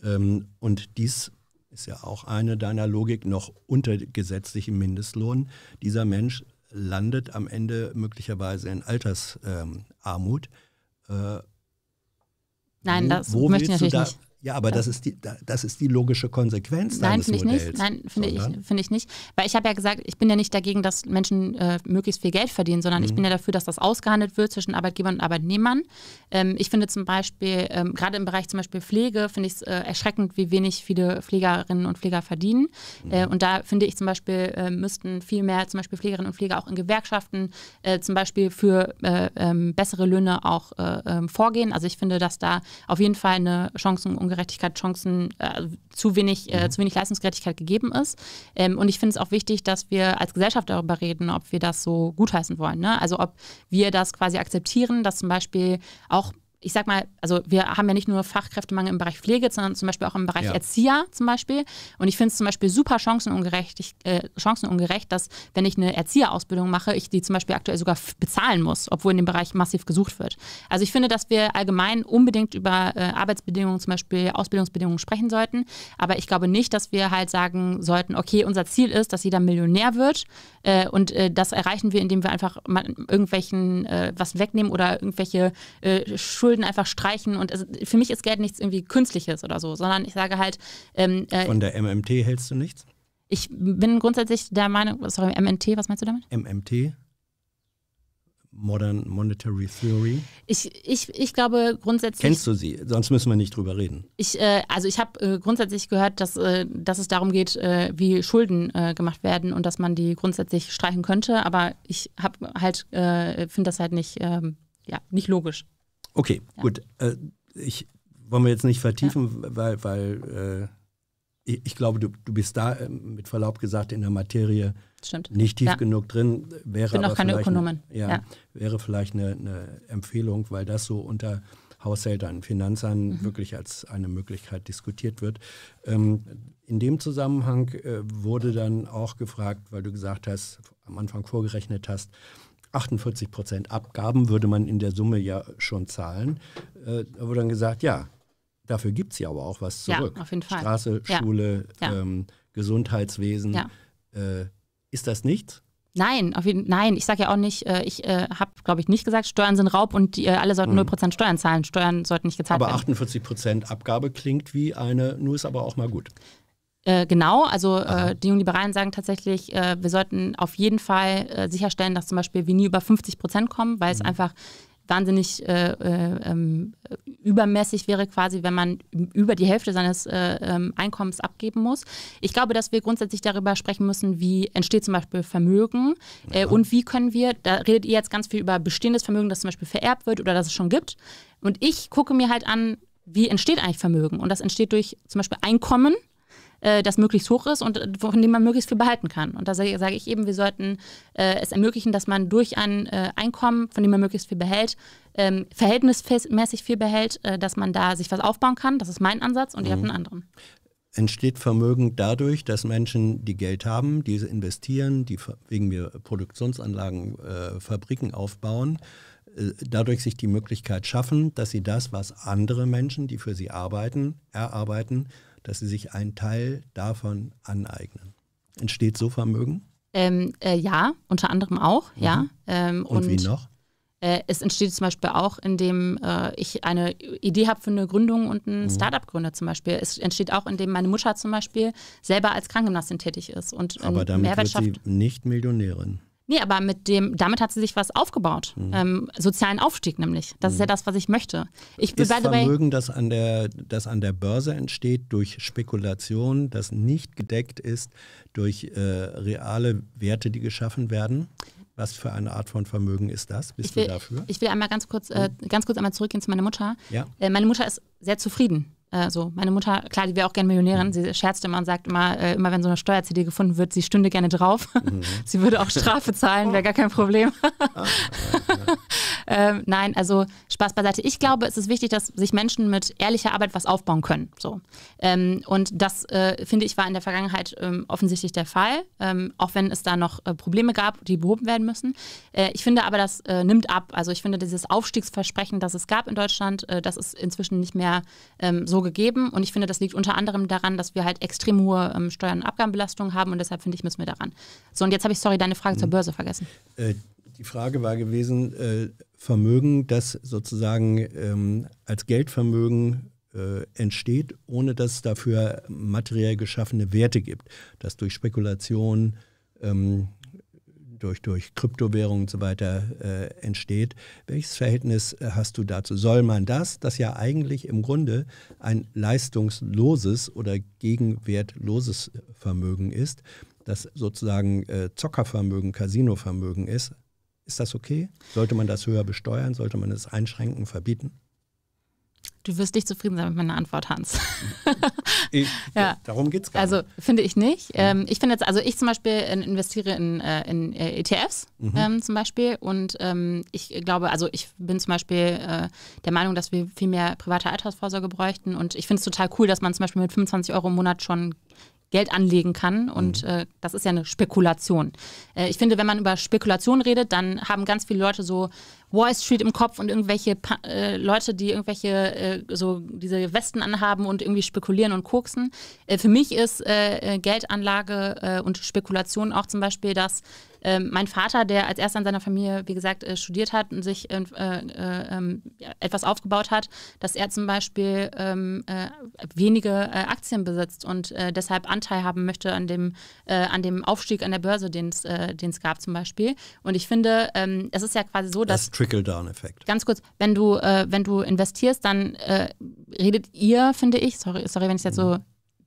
Speaker 4: ähm, und dies ist ja auch eine deiner Logik noch unter gesetzlichem Mindestlohn, dieser Mensch landet am Ende möglicherweise in Altersarmut. Ähm, äh,
Speaker 2: Nein, das wo möchte ich natürlich da, nicht.
Speaker 4: Ja, aber das ist die, das ist die logische Konsequenz Nein, finde ich nicht. Nein, finde ich,
Speaker 2: find ich nicht. Weil ich habe ja gesagt, ich bin ja nicht dagegen, dass Menschen äh, möglichst viel Geld verdienen, sondern mhm. ich bin ja dafür, dass das ausgehandelt wird zwischen Arbeitgebern und Arbeitnehmern. Ähm, ich finde zum Beispiel, ähm, gerade im Bereich zum Beispiel Pflege, finde ich es äh, erschreckend, wie wenig viele Pflegerinnen und Pfleger verdienen. Mhm. Äh, und da finde ich zum Beispiel, äh, müssten viel mehr zum Beispiel Pflegerinnen und Pfleger auch in Gewerkschaften äh, zum Beispiel für äh, ähm, bessere Löhne auch ähm, vorgehen. Also ich finde, dass da auf jeden Fall eine Chancen- und Ungerechtigkeit Chancen, äh, zu, wenig, äh, mhm. zu wenig Leistungsgerechtigkeit gegeben ist. Ähm, und ich finde es auch wichtig, dass wir als Gesellschaft darüber reden, ob wir das so gutheißen wollen. Ne? Also ob wir das quasi akzeptieren, dass zum Beispiel auch ich sag mal, also wir haben ja nicht nur Fachkräftemangel im Bereich Pflege, sondern zum Beispiel auch im Bereich ja. Erzieher zum Beispiel. Und ich finde es zum Beispiel super chancenungerecht, ich, äh, chancenungerecht, dass wenn ich eine Erzieherausbildung mache, ich die zum Beispiel aktuell sogar bezahlen muss, obwohl in dem Bereich massiv gesucht wird. Also ich finde, dass wir allgemein unbedingt über äh, Arbeitsbedingungen, zum Beispiel Ausbildungsbedingungen sprechen sollten. Aber ich glaube nicht, dass wir halt sagen sollten, okay, unser Ziel ist, dass jeder Millionär wird. Äh, und äh, das erreichen wir, indem wir einfach irgendwelchen äh, was wegnehmen oder irgendwelche äh, Schulden einfach streichen. Und also für mich ist Geld nichts irgendwie Künstliches oder so, sondern ich sage halt. Ähm, äh, Von
Speaker 4: der MMT hältst du nichts?
Speaker 2: Ich bin grundsätzlich der Meinung, sorry, MNT, was meinst du damit?
Speaker 4: MMT, Modern Monetary Theory.
Speaker 2: Ich, ich, ich glaube grundsätzlich. Kennst
Speaker 4: du sie? Sonst müssen wir nicht drüber reden.
Speaker 2: Ich, äh, also ich habe äh, grundsätzlich gehört, dass, äh, dass es darum geht, äh, wie Schulden äh, gemacht werden und dass man die grundsätzlich streichen könnte. Aber ich habe halt äh, finde das halt nicht, ähm, ja, nicht logisch.
Speaker 4: Okay, ja. gut. Äh, ich wollen wir jetzt nicht vertiefen, ja. weil, weil äh, ich, glaube, du, du bist da, äh, mit Verlaub gesagt, in der Materie Stimmt. nicht tief ja. genug drin. Wäre ich bin auch keine Ökonomin. Eine, ja, Wäre vielleicht eine, eine, Empfehlung, weil das so unter Haushältern, Finanzern mhm. wirklich als eine Möglichkeit diskutiert wird. Ähm, in dem Zusammenhang äh, wurde dann auch gefragt, weil du gesagt hast, am Anfang vorgerechnet hast, 48 Prozent Abgaben würde man in der Summe ja schon zahlen. Äh, da wurde dann gesagt, ja, dafür gibt es ja aber auch was zurück. Ja,
Speaker 2: auf jeden Fall. Straße, ja.
Speaker 4: Schule, ja. Ähm, Gesundheitswesen. Äh, ist das nichts?
Speaker 2: Nein, auf jeden, nein, ich sage ja auch nicht, äh, ich äh, habe, glaube ich, nicht gesagt, Steuern sind Raub und die, äh, alle sollten mhm. 0% Steuern zahlen. Steuern sollten nicht gezahlt aber werden.
Speaker 4: Aber 48% Abgabe klingt wie eine, nur ist aber auch mal gut.
Speaker 2: Äh, genau, also äh, die Jungliberalen sagen tatsächlich, äh, wir sollten auf jeden Fall äh, sicherstellen, dass zum Beispiel wir nie über 50 Prozent kommen, weil mhm. es einfach wahnsinnig äh, ähm, übermäßig wäre quasi, wenn man über die Hälfte seines ähm, Einkommens abgeben muss. Ich glaube, dass wir grundsätzlich darüber sprechen müssen, wie entsteht zum Beispiel Vermögen ja. und wie können wir, da redet ihr jetzt ganz viel über bestehendes Vermögen, das zum Beispiel vererbt wird oder das es schon gibt. Und ich gucke mir halt an, wie entsteht eigentlich Vermögen? Und das entsteht durch zum Beispiel Einkommen, äh, das möglichst hoch ist und äh, von dem man möglichst viel behalten kann. Und da sage, sage ich eben, wir sollten äh, es ermöglichen, dass man durch ein äh, Einkommen, von dem man möglichst viel behält, ähm, verhältnismäßig viel behält, äh, dass man da sich was aufbauen kann. Das ist mein Ansatz und mhm. ihr habt mhm. einen anderen.
Speaker 4: Entsteht Vermögen dadurch, dass Menschen, die Geld haben, diese investieren, die wegen mir Produktionsanlagen, Fabriken aufbauen, dadurch sich die Möglichkeit schaffen, dass sie das, was andere Menschen, die für sie arbeiten, erarbeiten, dass sie sich einen Teil davon aneignen. Entsteht so Vermögen?
Speaker 2: Ähm, äh, ja, unter anderem auch, mhm. ja. Ähm, und, und, wie noch? Äh, es entsteht zum Beispiel auch, indem äh, ich eine Idee habe für eine Gründung und ein mhm. Startup gründe zum Beispiel. Es entsteht auch, indem meine Mutter zum Beispiel selber als Krankengymnastin tätig ist und Aber damit Mehrwert wird
Speaker 4: sie nicht Millionärin.
Speaker 2: Nee, aber mit dem, damit hat sie sich was aufgebaut. Mhm. Ähm, sozialen Aufstieg nämlich. Das mhm. ist ja mhm. das, was ich möchte. Ich ist Vermögen,
Speaker 4: way, das an, der, das an der Börse entsteht durch Spekulation, das nicht gedeckt ist durch äh, reale Werte, die geschaffen werden? Was für eine Art von Vermögen ist das? Bist will, du dafür? Ich
Speaker 2: will einmal ganz kurz, äh, mhm. ganz kurz einmal zurückgehen zu meiner Mutter. Ja. Äh, meine Mutter ist sehr zufrieden also meine Mutter, klar, die wäre auch gerne Millionärin, mhm. sie scherzt immer und sagt immer, äh, immer wenn so eine Steuer-CD gefunden wird, sie stünde gerne drauf.
Speaker 3: Mhm. sie würde auch Strafe
Speaker 2: zahlen, wäre gar kein Problem. Ah, ähm, nein, also Spaß beiseite. Ich glaube, es ist wichtig, dass sich Menschen mit ehrlicher Arbeit was aufbauen können. So. Ähm, und das, äh, finde ich, war in der Vergangenheit ähm, offensichtlich der Fall, ähm, auch wenn es da noch äh, Probleme gab, die behoben werden müssen. Äh, ich finde aber, das äh, nimmt ab. Also ich finde dieses Aufstiegsversprechen, das es gab in Deutschland, das ist inzwischen nicht mehr ähm, so gegeben. Und ich finde, das liegt unter anderem daran, dass wir halt extrem hohe ähm, Steuern- und Abgabenbelastungen haben und deshalb finde ich, müssen wir daran. So, und jetzt habe ich, sorry, deine Frage mhm. zur Börse vergessen.
Speaker 4: Äh, die Frage war gewesen, äh, Vermögen, das sozusagen ähm, als Geldvermögen äh, entsteht, ohne dass es dafür materiell geschaffene Werte gibt, Das durch Spekulation ähm, durch, durch Kryptowährungen und so weiter äh, entsteht. Welches Verhältnis äh, hast du dazu? Soll man das, das ja eigentlich im Grunde ein leistungsloses oder gegenwertloses Vermögen ist, das sozusagen äh, Zockervermögen, Casinovermögen ist, ist das okay? Sollte man das höher besteuern? Sollte man es einschränken, verbieten?
Speaker 2: Du wirst nicht zufrieden sein mit meiner Antwort, Hans. ich, ja. Darum geht es gar also, nicht. Also finde ich nicht. Mhm. Ähm, ich finde jetzt, also ich zum Beispiel investiere in, äh, in äh, ETFs mhm. ähm, zum Beispiel und ähm, ich glaube, also ich bin zum Beispiel äh, der Meinung, dass wir viel mehr private Altersvorsorge bräuchten und ich finde es total cool, dass man zum Beispiel mit 25 Euro im Monat schon Geld anlegen kann. Und mhm. äh, das ist ja eine Spekulation. Äh, ich finde, wenn man über Spekulation redet, dann haben ganz viele Leute so Wall Street im Kopf und irgendwelche pa äh, Leute, die irgendwelche äh, so diese Westen anhaben und irgendwie spekulieren und koksen. Äh, für mich ist äh, äh, Geldanlage äh, und Spekulation auch zum Beispiel das ähm, mein Vater, der als erster in seiner Familie, wie gesagt, äh, studiert hat und sich ähm, äh, äh, ähm, etwas aufgebaut hat, dass er zum Beispiel äh, wenige äh, Aktien besitzt und äh, deshalb Anteil haben möchte an dem, an dem Aufstieg an der Börse, den es äh, gab zum Beispiel. Und ich finde, es ist ja quasi so, dass... Das
Speaker 4: Trickle-Down-Effekt.
Speaker 2: Ganz kurz, wenn du, wenn du investierst, dann redet ihr, finde ich, sorry, sorry wenn ich jetzt so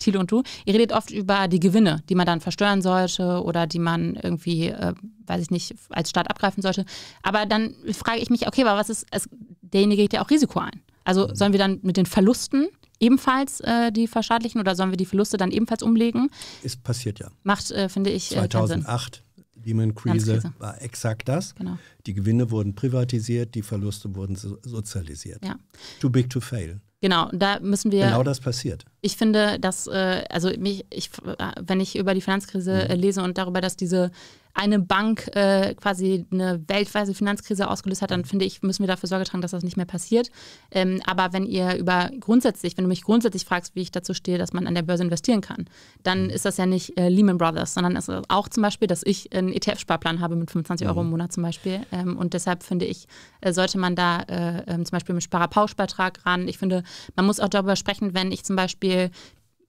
Speaker 2: Thiel und du, ihr redet oft über die Gewinne, die man dann verstören sollte oder die man irgendwie, äh, weiß ich nicht, als Staat abgreifen sollte. Aber dann frage ich mich, okay, aber was ist, es, derjenige geht ja auch Risiko ein. Also mhm. sollen wir dann mit den Verlusten ebenfalls äh, die verschadlichen oder sollen wir die Verluste dann ebenfalls umlegen? Ist passiert ja. Macht, äh, finde ich, 2008
Speaker 4: äh, Lehman-Krise war exakt das. Genau. Die Gewinne wurden privatisiert, die Verluste wurden so sozialisiert. Ja. Too big to fail.
Speaker 2: Genau, da müssen wir. Genau das passiert. Ich finde, dass, äh, also mich, ich, äh, wenn ich über die Finanzkrise mhm. Äh, lese und darüber, dass diese eine Bank äh, quasi eine weltweite Finanzkrise ausgelöst hat, dann finde ich, müssen wir dafür Sorge tragen, dass das nicht mehr passiert. Ähm, aber wenn ihr über grundsätzlich, wenn du mich grundsätzlich fragst, wie ich dazu stehe, dass man an der Börse investieren kann, dann mhm. ist das ja nicht äh, Lehman Brothers, sondern es ist auch zum Beispiel, dass ich einen ETF-Sparplan habe mit 25 mhm. Euro im Monat zum Beispiel. Ähm, und deshalb finde ich, äh, sollte man da äh, ähm, zum Beispiel mit Sparerpauschbeitrag ran. Ich finde, man muss auch darüber sprechen, wenn ich zum Beispiel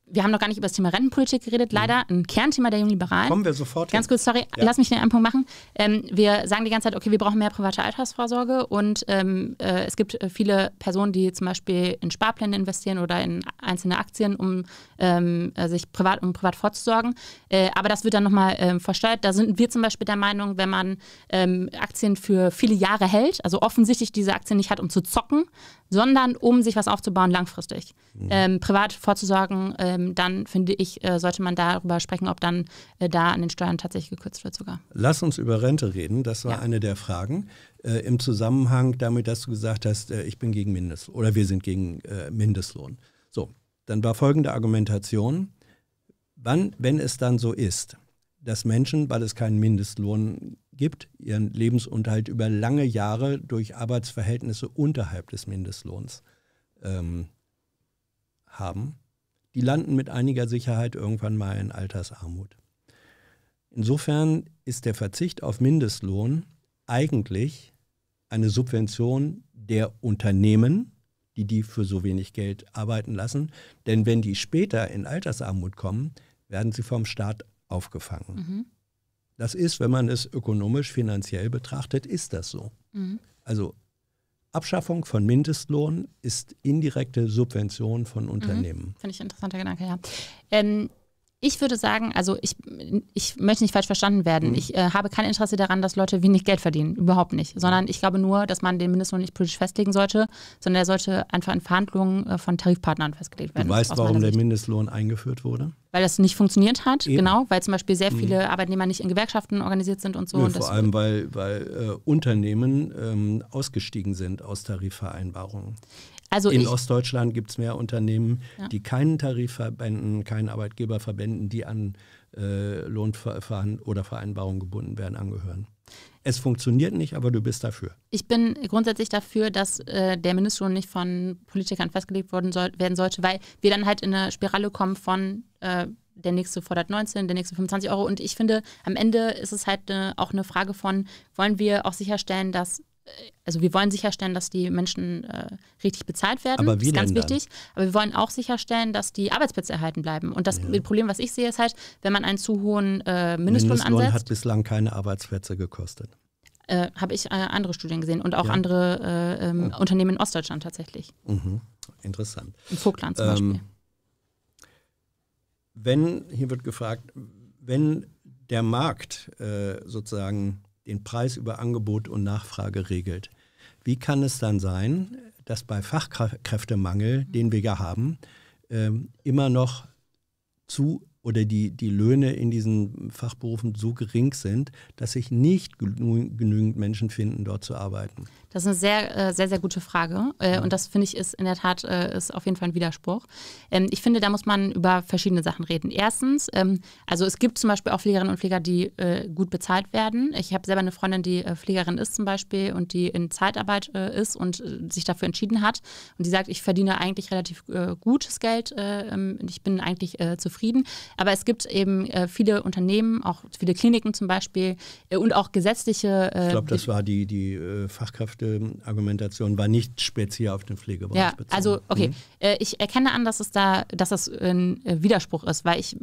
Speaker 2: wir haben noch gar nicht über das Thema Rentenpolitik geredet, mhm. leider ein Kernthema der Jungliberalen. Kommen wir sofort. Hin. Ganz kurz, sorry, ja. lass mich den einen Punkt machen. Ähm, wir sagen die ganze Zeit, okay, wir brauchen mehr private Altersvorsorge und ähm, äh, es gibt äh, viele Personen, die zum Beispiel in Sparpläne investieren oder in einzelne Aktien, um ähm, äh, sich privat, um privat vorzusorgen. Äh, aber das wird dann nochmal ähm, versteuert. Da sind wir zum Beispiel der Meinung, wenn man ähm, Aktien für viele Jahre hält, also offensichtlich diese Aktien nicht hat, um zu zocken, sondern um sich was aufzubauen langfristig. Mhm. Ähm, privat vorzusorgen, äh, ähm, dann finde ich, äh, sollte man darüber sprechen, ob dann äh, da an den Steuern tatsächlich gekürzt wird sogar.
Speaker 4: Lass uns über Rente reden. Das war ja. eine der Fragen äh, im Zusammenhang damit, dass du gesagt hast, äh, ich bin gegen Mindestlohn oder wir sind gegen äh, Mindestlohn. So, dann war folgende Argumentation. Wann, wenn es dann so ist, dass Menschen, weil es keinen Mindestlohn gibt, ihren Lebensunterhalt über lange Jahre durch Arbeitsverhältnisse unterhalb des Mindestlohns ähm, haben, die landen mit einiger Sicherheit irgendwann mal in Altersarmut. Insofern ist der Verzicht auf Mindestlohn eigentlich eine Subvention der Unternehmen, die die für so wenig Geld arbeiten lassen. Denn wenn die später in Altersarmut kommen, werden sie vom Staat aufgefangen. Mhm. Das ist, wenn man es ökonomisch, finanziell betrachtet, ist das so. Mhm. Also Abschaffung von Mindestlohn ist indirekte Subvention von mhm. Unternehmen. Mhm.
Speaker 2: Finde ich ein interessanter Gedanke, ja. Ähm, ich würde sagen, also ich, ich möchte nicht falsch verstanden werden. Mhm. Ich äh, habe kein Interesse daran, dass Leute wenig Geld verdienen. Überhaupt nicht. Sondern ich glaube nur, dass man den Mindestlohn nicht politisch festlegen sollte, sondern er sollte einfach in Verhandlungen äh, von Tarifpartnern festgelegt werden. Du weißt, warum der
Speaker 4: Mindestlohn eingeführt wurde?
Speaker 2: Weil das nicht funktioniert hat, Eben. genau, weil zum Beispiel sehr mhm. viele mhm. Arbeitnehmer nicht in Gewerkschaften organisiert sind und so. Nö, und vor
Speaker 4: allem, weil, weil äh, Unternehmen ähm, ausgestiegen sind aus Tarifvereinbarungen. Also in ich, Ostdeutschland gibt es mehr Unternehmen, ja. die keinen Tarifverbänden, keinen Arbeitgeberverbänden, die an äh, Lohnverfahren oder Vereinbarungen gebunden werden, angehören. Es funktioniert nicht, aber du bist dafür.
Speaker 2: Ich bin grundsätzlich dafür, dass äh, der Mindestlohn nicht von Politikern festgelegt worden soll, werden sollte, weil wir dann halt in eine Spirale kommen von äh, der nächste fordert 19, der nächste 25 Euro. Und ich finde, am Ende ist es halt äh, auch eine Frage von, wollen wir auch sicherstellen, dass also wir wollen sicherstellen, dass die Menschen äh, richtig bezahlt werden. Aber wie das ist ganz wichtig. Dann? Aber wir wollen auch sicherstellen, dass die Arbeitsplätze erhalten bleiben. Und das ja. Problem, was ich sehe, ist halt, wenn man einen zu hohen äh, Mindestlohn, Mindestlohn ansetzt. hat
Speaker 4: bislang keine Arbeitsplätze gekostet.
Speaker 2: Äh, Habe ich äh, andere Studien gesehen und auch ja. andere äh, ähm, ja. Oh. Unternehmen in Ostdeutschland tatsächlich. Mhm.
Speaker 4: Interessant. In Vogtland zum ähm, Beispiel. Wenn, hier wird gefragt, wenn der Markt äh, sozusagen den Preis über Angebot und Nachfrage regelt. Wie kann es dann sein, dass bei Fachkräftemangel, den wir ja haben, ähm, immer noch zu oder die, die Löhne in diesen Fachberufen so gering sind, dass sich nicht genügend Menschen finden, dort zu arbeiten?
Speaker 2: Das ist eine sehr, äh, sehr, sehr gute Frage. Äh, und das finde ich ist in der Tat äh, ist auf jeden Fall ein Widerspruch. Ähm, ich finde, da muss man über verschiedene Sachen reden. Erstens, ähm, also es gibt zum Beispiel auch Pflegerinnen und Pfleger, die gut bezahlt werden. Ich habe selber eine Freundin, die Pflegerin ist zum Beispiel und die in Zeitarbeit ist und sich dafür entschieden hat. Und die sagt, ich verdiene eigentlich relativ gutes Geld. Ähm, ich bin eigentlich zufrieden. Aber es gibt eben äh, viele Unternehmen, auch viele Kliniken zum Beispiel äh, und auch gesetzliche. Äh, ich glaube, das
Speaker 4: war die, die äh, Fachkräfteargumentation, war nicht speziell auf den Pflegebereich ja, bezogen. Also, okay. Mhm.
Speaker 2: Äh, ich erkenne an, dass es da, dass das ein Widerspruch ist, weil ich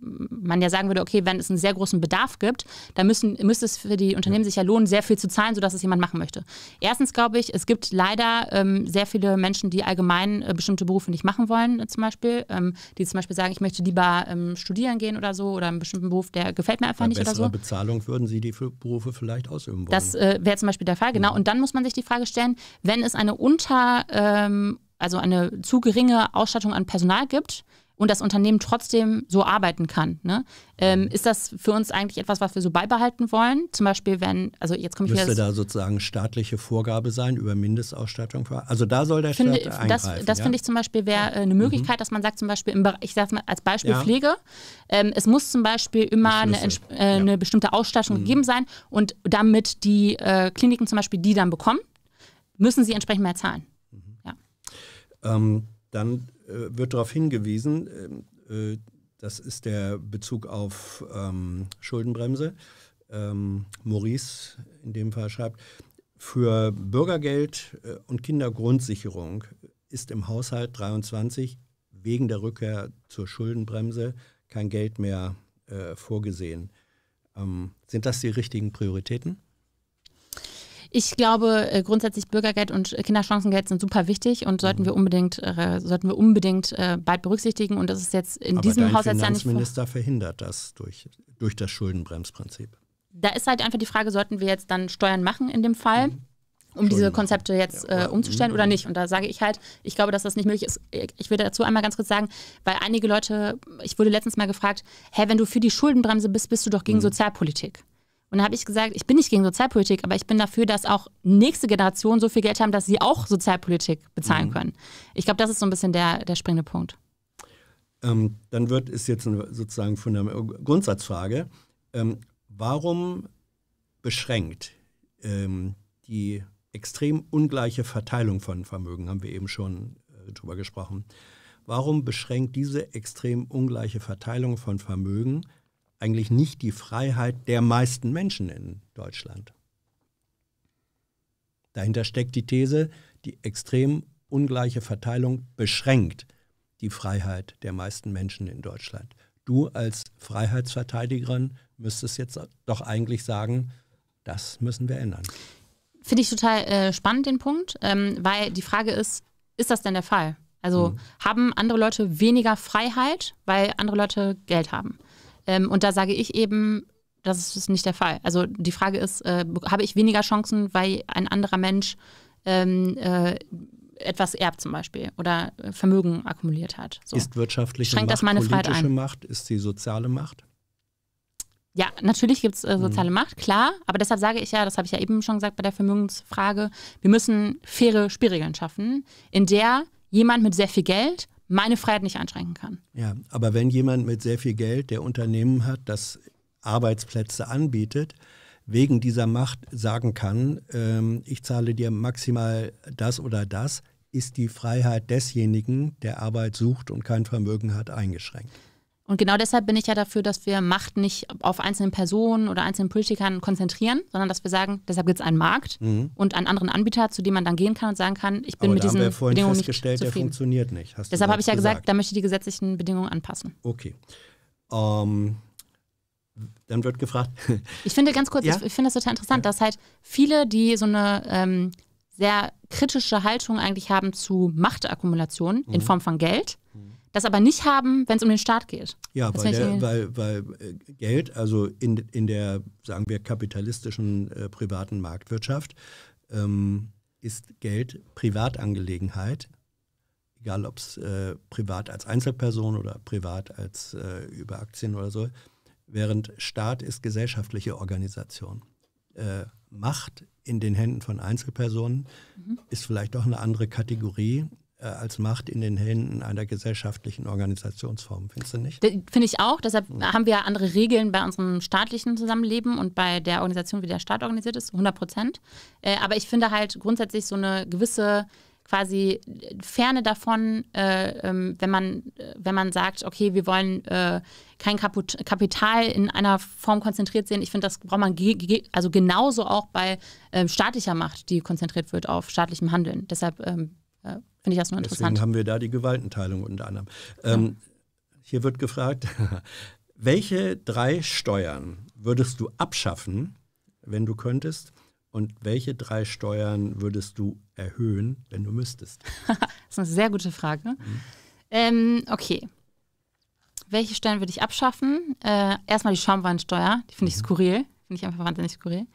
Speaker 2: man ja sagen würde, okay, wenn es einen sehr großen Bedarf gibt, dann müssen, müsste es für die Unternehmen ja. sich ja lohnen, sehr viel zu zahlen, sodass es jemand machen möchte. Erstens glaube ich, es gibt leider ähm, sehr viele Menschen, die allgemein äh, bestimmte Berufe nicht machen wollen, äh, zum Beispiel, ähm, die zum Beispiel sagen, ich möchte lieber ähm, Studieren gehen oder so oder einen bestimmten Beruf, der gefällt mir einfach Bei nicht oder so.
Speaker 4: Bezahlung würden Sie die Berufe vielleicht ausüben wollen. Das
Speaker 2: äh, wäre zum Beispiel der Fall, genau. Mhm. Und dann muss man sich die Frage stellen, wenn es eine unter, ähm, also eine zu geringe Ausstattung an Personal gibt, und das Unternehmen trotzdem so arbeiten kann. Ne? Ähm, mhm. ist das für uns eigentlich etwas, was wir so beibehalten wollen? Zum Beispiel, wenn, also jetzt komme ich Müsste da
Speaker 4: sozusagen staatliche Vorgabe sein über Mindestausstattung? Also da soll der finde, Staat das, Das, ja? finde ich
Speaker 2: zum Beispiel wäre äh, eine mhm. Möglichkeit, mhm. dass man sagt zum Beispiel, im, ich sage mal als Beispiel ja. Pflege, ähm, es muss zum Beispiel immer eine, äh, ja. eine, bestimmte Ausstattung mhm. gegeben sein und damit die äh, Kliniken zum Beispiel die dann bekommen, müssen sie entsprechend mehr zahlen. Mhm.
Speaker 4: Ja. Ähm, dann äh, wird darauf hingewiesen, äh, äh, das ist der Bezug auf ähm, Schuldenbremse. Ähm, Maurice in dem Fall schreibt, für Bürgergeld und Kindergrundsicherung ist im Haushalt 23 wegen der Rückkehr zur Schuldenbremse kein Geld mehr äh, vorgesehen. Ähm, sind das die richtigen Prioritäten?
Speaker 2: ich glaube äh, grundsätzlich Bürgergeld und Kinderchancengeld sind super wichtig und sollten mhm. wir unbedingt, äh, sollten wir unbedingt äh, bald berücksichtigen. Und das ist jetzt in Aber diesem ja nicht. Der Finanzminister
Speaker 4: verhindert das durch, durch das Schuldenbremsprinzip.
Speaker 2: Da ist halt einfach die Frage, sollten wir jetzt dann Steuern machen in dem Fall? Mhm um diese Konzepte jetzt äh, umzustellen oder mhm. nicht. Und da sage ich halt, ich glaube, dass das nicht möglich ist. Ich will dazu einmal ganz kurz sagen, weil einige Leute, ich wurde letztens mal gefragt, hä, wenn du für die Schuldenbremse bist, bist du doch gegen mhm. Sozialpolitik. Und da habe ich gesagt, ich bin nicht gegen Sozialpolitik, aber ich bin dafür, dass auch nächste Generationen so viel Geld haben, dass sie auch Sozialpolitik bezahlen mhm. können. Ich glaube, das ist so ein bisschen der, der springende Punkt.
Speaker 4: Ähm, dann wird es jetzt eine, sozusagen von der Grundsatzfrage. Ähm, warum beschränkt ähm, die extrem ungleiche Verteilung von Vermögen, haben wir eben schon äh, drüber gesprochen, warum beschränkt diese extrem ungleiche Verteilung von Vermögen eigentlich nicht die Freiheit der meisten Menschen in Deutschland. Dahinter steckt die These, die extrem ungleiche Verteilung beschränkt die Freiheit der meisten Menschen in Deutschland. Du als Freiheitsverteidigerin müsstest jetzt doch eigentlich sagen, das müssen wir ändern.
Speaker 2: Finde ich total äh, spannend den Punkt, ähm, weil die Frage ist, ist das denn der Fall? Also mhm. haben andere Leute weniger Freiheit, weil andere Leute Geld haben? Ähm, und da sage ich eben, das ist nicht der Fall. Also die Frage ist, äh, habe ich weniger Chancen, weil ein anderer Mensch ähm, äh, etwas erbt zum Beispiel oder äh, Vermögen akkumuliert hat. So. Ist wirtschaftliche Schränkt Macht das meine politische Freiheit ein.
Speaker 4: Macht? Ist die soziale Macht?
Speaker 2: Ja, natürlich gibt es äh, hm. soziale mhm. Macht, klar. Aber deshalb sage ich ja, das habe ich ja eben schon gesagt bei der Vermögensfrage, wir müssen faire Spielregeln schaffen, in der jemand mit sehr viel Geld meine Freiheit nicht einschränken kann.
Speaker 4: Ja, aber wenn jemand mit sehr viel Geld, der Unternehmen hat, das Arbeitsplätze anbietet, wegen dieser Macht sagen kann, ähm, ich zahle dir maximal das oder das, ist die Freiheit desjenigen, der Arbeit sucht und kein Vermögen hat, eingeschränkt.
Speaker 2: Und genau deshalb bin ich ja dafür, dass wir Macht nicht auf einzelnen Personen oder einzelnen Politikern konzentrieren, sondern dass wir sagen, deshalb gibt es einen Markt mhm. und einen anderen Anbieter, zu dem man dann gehen kann und sagen kann, ich bin Aber mit da diesen haben wir vorhin Bedingungen festgestellt, nicht zufrieden. der funktioniert nicht. Hast deshalb habe ich ja gesagt, gesagt, da möchte ich die gesetzlichen Bedingungen anpassen.
Speaker 4: Okay. Um, ähm, dann wird gefragt.
Speaker 2: ich finde ganz kurz, ja? ich, ich finde das total interessant, ja. dass halt viele, die so eine ähm, sehr kritische Haltung eigentlich haben zu Machtakkumulation mhm. in Form von Geld, das aber nicht haben, wenn es um den Staat geht. Ja, weil, der,
Speaker 4: weil, weil äh, Geld, also in, in der, sagen wir, kapitalistischen äh, privaten Marktwirtschaft, ähm, ist Geld Privatangelegenheit, egal ob es äh, privat als Einzelperson oder privat als äh, über Aktien oder so, während Staat ist gesellschaftliche Organisation. Äh, Macht in den Händen von Einzelpersonen mhm. ist vielleicht auch eine andere Kategorie äh, als Macht in den Händen einer gesellschaftlichen Organisationsform, findest du nicht?
Speaker 2: Finde ich auch. Deshalb ja. Hm. haben wir andere Regeln bei unserem staatlichen Zusammenleben und bei der Organisation, wie der Staat organisiert ist, 100 Prozent. Äh, aber ich finde halt grundsätzlich so eine gewisse quasi Ferne davon, äh, ähm, wenn, man, wenn man sagt, okay, wir wollen kein Kapital in einer Form konzentriert sehen. Ich finde, das braucht man also genauso auch bei ähm, staatlicher Macht, die konzentriert wird auf staatlichem Handeln. Deshalb ähm, Finde ich erstmal interessant. Deswegen
Speaker 4: haben wir da die Gewaltenteilung unter anderem. Ähm, ja. Hier wird gefragt, welche drei Steuern würdest du abschaffen, wenn du könntest? Und welche drei Steuern würdest du erhöhen, wenn du müsstest? das
Speaker 2: ist eine sehr gute Frage. Mhm. Ähm, okay. Welche Steuern würde ich abschaffen? Äh, erstmal die Schaumweinsteuer, die finde mhm. ich skurril. Finde ich einfach wahnsinnig skurril.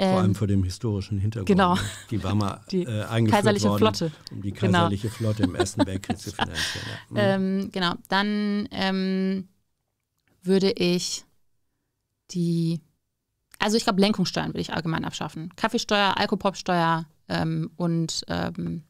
Speaker 2: Ähm, Vor allem ähm, vor dem historischen Hintergrund. Genau. Die war mal die äh, eingeführt kaiserliche worden, Flotte. Um die genau. kaiserliche genau. Flotte im Ersten Weltkrieg
Speaker 3: zu finanzieren. Ja. Mhm.
Speaker 2: Ähm, genau. Dann ähm, würde ich die, also ich glaube, Lenkungssteuern würde ich allgemein abschaffen. Kaffeesteuer, Alkopopsteuer ähm, und, ähm,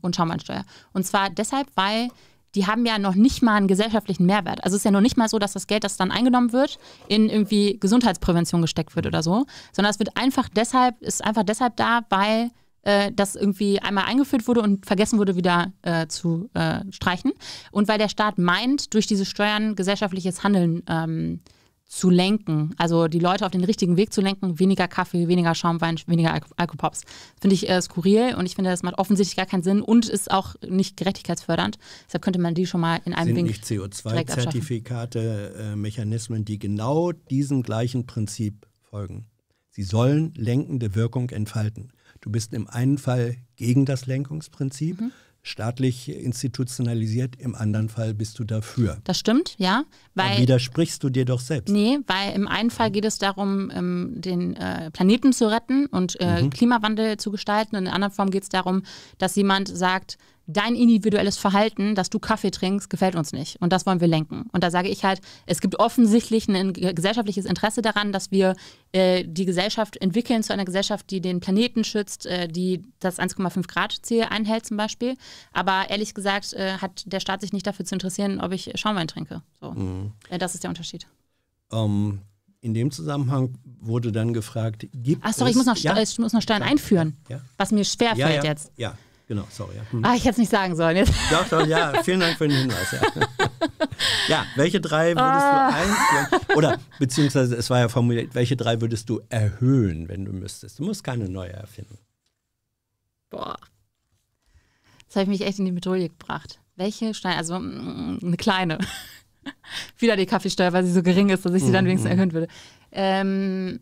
Speaker 2: und Schaumweinsteuer. Und zwar deshalb, weil die haben ja noch nicht mal einen gesellschaftlichen Mehrwert. Also es ist ja noch nicht mal so, dass das Geld, das dann eingenommen wird, in irgendwie Gesundheitsprävention gesteckt wird oder so, sondern es wird einfach deshalb, ist einfach deshalb da, weil äh, das irgendwie einmal eingeführt wurde und vergessen wurde, wieder äh, zu äh, streichen. Und weil der Staat meint, durch diese Steuern gesellschaftliches Handeln ähm, äh, zu lenken, also die Leute auf den richtigen Weg zu lenken, weniger Kaffee, weniger Schaumwein, weniger Alkopops. Finde ich äh, skurril und ich finde, das macht offensichtlich gar keinen Sinn und ist auch nicht gerechtigkeitsfördernd. Deshalb könnte man die schon mal in einem Sind Wink nicht CO2-Zertifikate
Speaker 4: äh, Mechanismen, die genau diesem gleichen Prinzip folgen. Sie sollen lenkende Wirkung entfalten. Du bist im einen Fall gegen das Lenkungsprinzip, mhm staatlich institutionalisiert, im anderen Fall bist du dafür.
Speaker 2: Das stimmt, ja. Weil, Dann
Speaker 4: widersprichst du dir doch selbst.
Speaker 2: Nee, weil im einen Fall geht es darum, ähm, den äh, Planeten zu retten und äh, mhm. Klimawandel zu gestalten. Und in der anderen Form geht es darum, dass jemand sagt, dein individuelles Verhalten, dass du Kaffee trinkst, gefällt uns nicht. Und das wollen wir lenken. Und da sage ich halt, es gibt offensichtlich ein gesellschaftliches Interesse daran, dass wir äh, die Gesellschaft entwickeln zu einer Gesellschaft, die den Planeten schützt, äh, die das 1,5 Grad-Ziel einhält zum Beispiel. Aber ehrlich gesagt äh, hat der Staat sich nicht dafür zu interessieren, ob ich Schaumwein trinke. So. Mhm. Äh, das ist der Unterschied.
Speaker 4: Um, ähm, in dem Zusammenhang wurde dann gefragt, gibt Ach, sorry, es... Ach sorry, ich muss noch, ja? ich
Speaker 2: noch Steuern einführen, ja? was mir schwerfällt ja, ja, jetzt.
Speaker 4: Ja, Genau, sorry. Hm. Ah, ich hätte
Speaker 2: es nicht sagen sollen jetzt. Doch, doch, ja.
Speaker 4: Vielen Dank für den Hinweis. Ja, ja welche drei würdest ah. du eins Oder beziehungsweise es war ja formuliert, welche drei würdest du erhöhen, wenn du müsstest? Du musst keine neue erfinden.
Speaker 2: Boah. Das habe ich mich echt in die Medaille gebracht. Welche Steine? Also mh, mm, eine kleine. Wieder die Kaffeesteuer, weil sie so gering ist, dass ich sie dann mhm, wenigstens mhm. erhöhen würde. Ähm,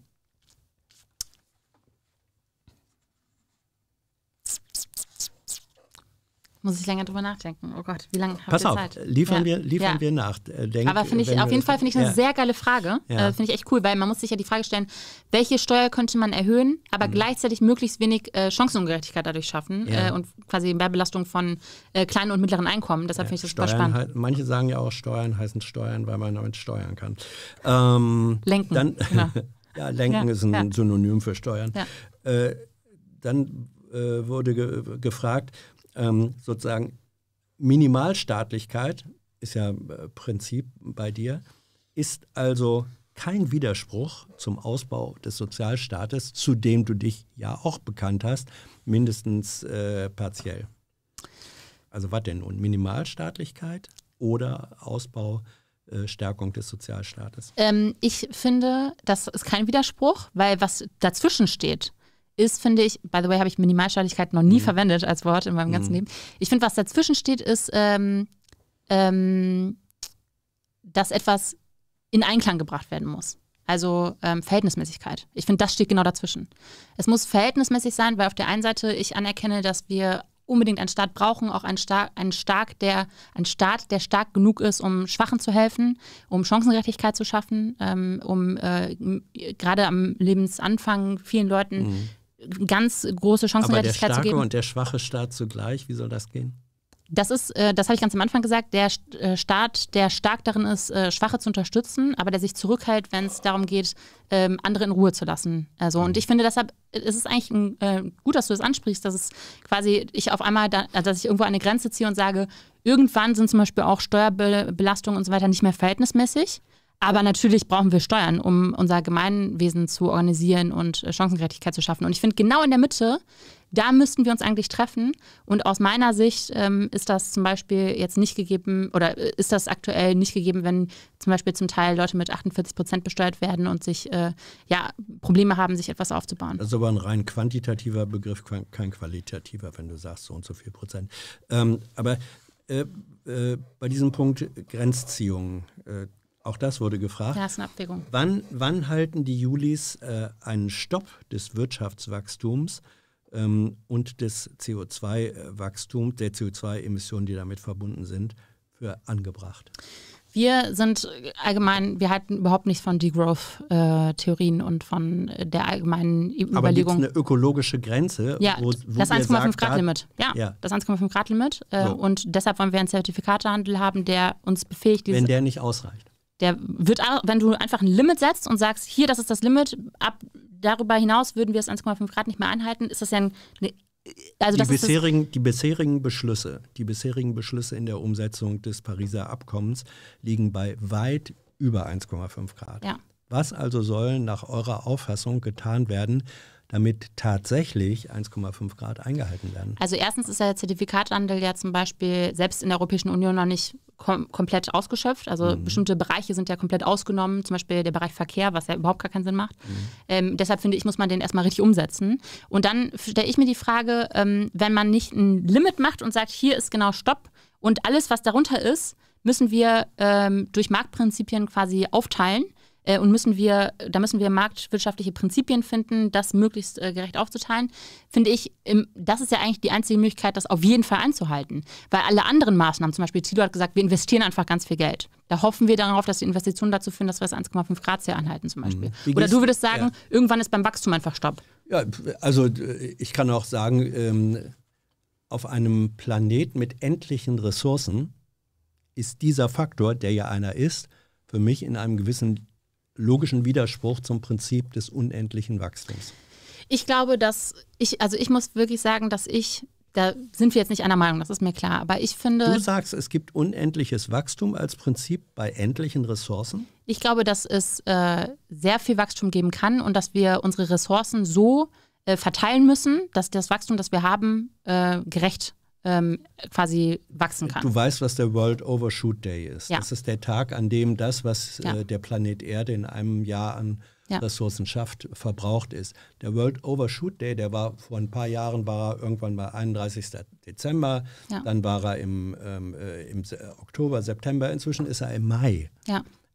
Speaker 2: Muss ich länger drüber nachdenken. Oh Gott, wie lange habt Pass ihr auf, Zeit? Liefern, ja. wir, liefern ja. wir nachdenken. Äh, aber ich, auf jeden Fall finde ich eine ja. sehr geile Frage. Äh, finde ich echt cool, weil man muss sich ja die Frage stellen, welche Steuer könnte man erhöhen, aber mhm. gleichzeitig möglichst wenig äh, Chancenungerechtigkeit dadurch schaffen äh, und quasi Mehrbelastung von äh, kleinen und mittleren Einkommen. Deshalb finde ich das Steuern super spannend.
Speaker 4: Halt, manche sagen ja auch, Steuern heißen Steuern, weil man damit steuern kann. Ähm, lenken. Dann, genau. ja, lenken ist ein Synonym für Steuern. Äh, dann wurde ge gefragt, ähm, sozusagen Minimalstaatlichkeit, ist ja äh, Prinzip bei dir, ist also kein Widerspruch zum Ausbau des Sozialstaates, zu dem du dich ja auch bekannt hast, mindestens äh, partiell. Also was denn nun? Minimalstaatlichkeit oder Ausbau, äh, Stärkung des Sozialstaates?
Speaker 2: Ähm, ich finde, das ist kein Widerspruch, weil was dazwischen steht, ist, finde ich, by the way, habe ich Minimalschadlichkeit noch nie mhm. verwendet als Wort in meinem ganzen mhm. Leben. Ich finde, was dazwischen steht, ist, ähm, ähm, dass etwas in Einklang gebracht werden muss. Also ähm, Verhältnismäßigkeit. Ich finde, das steht genau dazwischen. Es muss verhältnismäßig sein, weil auf der einen Seite ich anerkenne, dass wir unbedingt einen Staat brauchen, auch einen, Star einen, stark, der, einen Staat, der stark genug ist, um Schwachen zu helfen, um Chancengerechtigkeit zu schaffen, ähm, um äh, gerade am Lebensanfang vielen Leuten mhm ganz große Chancengerechtigkeit zu Aber der starke und
Speaker 4: der schwache Staat zugleich, wie soll das gehen?
Speaker 2: Das ist, äh, das habe ich ganz am Anfang gesagt, der äh, Staat, der stark darin ist, äh, Schwache zu unterstützen, aber der sich zurückhält, wenn es darum geht, ähm, andere in Ruhe zu lassen. Also und mhm. ich finde, deshalb ist es eigentlich ein, gut, dass du das ansprichst, dass es quasi ich auf einmal, da, also, dass ich irgendwo eine Grenze ziehe und sage, irgendwann sind zum Beispiel auch Steuerbelastungen und so weiter nicht mehr verhältnismäßig. Aber natürlich brauchen wir Steuern, um unser Gemeinwesen zu organisieren und äh, Chancengerechtigkeit zu schaffen. Und ich finde, genau in der Mitte, da müssten wir uns eigentlich treffen. Und aus meiner Sicht ähm, ist das zum Beispiel jetzt nicht gegeben oder äh, ist das aktuell nicht gegeben, wenn zum Beispiel zum Teil Leute mit 48 Prozent besteuert werden und sich äh, ja, Probleme haben, sich etwas aufzubauen.
Speaker 4: Das ist aber ein rein quantitativer Begriff, kein qualitativer, wenn du sagst so und so viel Prozent. Ähm, aber äh, äh, bei diesem Punkt Grenzziehung äh, auch das wurde gefragt. Ja, ist Lastenabwägung. Wann, wann halten die Julis äh, einen Stopp des Wirtschaftswachstums ähm, und des CO2-Wachstums, der CO2-Emissionen, die damit verbunden sind, für angebracht?
Speaker 2: Wir sind allgemein, wir halten überhaupt nichts von Degrowth-Theorien äh, und von der allgemeinen Überlegung. Aber gibt eine
Speaker 4: ökologische Grenze? Ja, wo, wo das 1,5 Grad-Limit. Ja, ja, das
Speaker 2: 1,5 Grad-Limit. Äh, so. Und deshalb wollen wir einen Zertifikatehandel haben, der uns befähigt, Wenn der
Speaker 4: nicht ausreicht.
Speaker 2: Der wird, wenn du einfach ein Limit setzt und sagst, hier, das ist das Limit, ab darüber hinaus würden wir es 1,5 Grad nicht mehr einhalten, ist das ja ein, eine also die, bisherigen,
Speaker 4: die, bisherigen, Beschlüsse, die bisherigen Beschlüsse in der Umsetzung des Pariser Abkommens liegen bei weit über 1,5 Grad. Ja. Was also soll nach eurer Auffassung getan werden, damit tatsächlich 1,5 Grad eingehalten werden.
Speaker 2: Also erstens ist der Zertifikathandel ja zum Beispiel selbst in der Europäischen Union noch nicht kom komplett ausgeschöpft. Also mhm. bestimmte Bereiche sind ja komplett ausgenommen, zum Beispiel der Bereich Verkehr, was ja überhaupt gar keinen Sinn macht. Mhm. Ähm, deshalb finde ich, muss man den erstmal richtig umsetzen. Und dann stelle ich mir die Frage, ähm, wenn man nicht ein Limit macht und sagt, hier ist genau Stopp und alles, was darunter ist, müssen wir ähm, durch Marktprinzipien quasi aufteilen äh, und müssen wir, da müssen wir marktwirtschaftliche Prinzipien finden, das möglichst äh, gerecht aufzuteilen, finde ich, im, das ist ja eigentlich die einzige Möglichkeit, das auf jeden Fall einzuhalten. Weil alle anderen Maßnahmen, zum Beispiel Thilo hat gesagt, wir investieren einfach ganz viel Geld. Da hoffen wir darauf, dass die Investitionen dazu führen, dass wir das 1,5 Grad Ziel anhalten zum Beispiel. Mhm. Oder du würdest sagen, ja. irgendwann ist beim Wachstum einfach Stopp.
Speaker 4: Ja, also äh, ich kann auch sagen, ähm, auf einem Planet mit endlichen Ressourcen ist dieser Faktor, der ja einer ist, für mich in einem gewissen logischen Widerspruch zum Prinzip des unendlichen Wachstums?
Speaker 3: Ich glaube,
Speaker 2: dass ich, also ich muss wirklich sagen, dass ich, da sind wir jetzt nicht einer Meinung, das ist mir klar, aber ich finde. Du sagst,
Speaker 4: es gibt unendliches Wachstum als Prinzip bei endlichen Ressourcen?
Speaker 2: Ich glaube, dass es äh, sehr viel Wachstum geben kann und dass wir unsere Ressourcen so äh, verteilen müssen, dass das Wachstum, das wir haben, äh, gerecht ähm, quasi wachsen kann. Du
Speaker 4: weißt, was der World Overshoot Day ist. Ja. Das ist der Tag, an dem das, was äh, ja. äh, der Planet Erde in einem Jahr an ja. Ressourcen schafft, verbraucht ist. Der World Overshoot Day, der war vor ein paar Jahren, war er irgendwann mal 31. Dezember, dann war er im, ähm, äh, im Oktober, September, inzwischen ist er im Mai.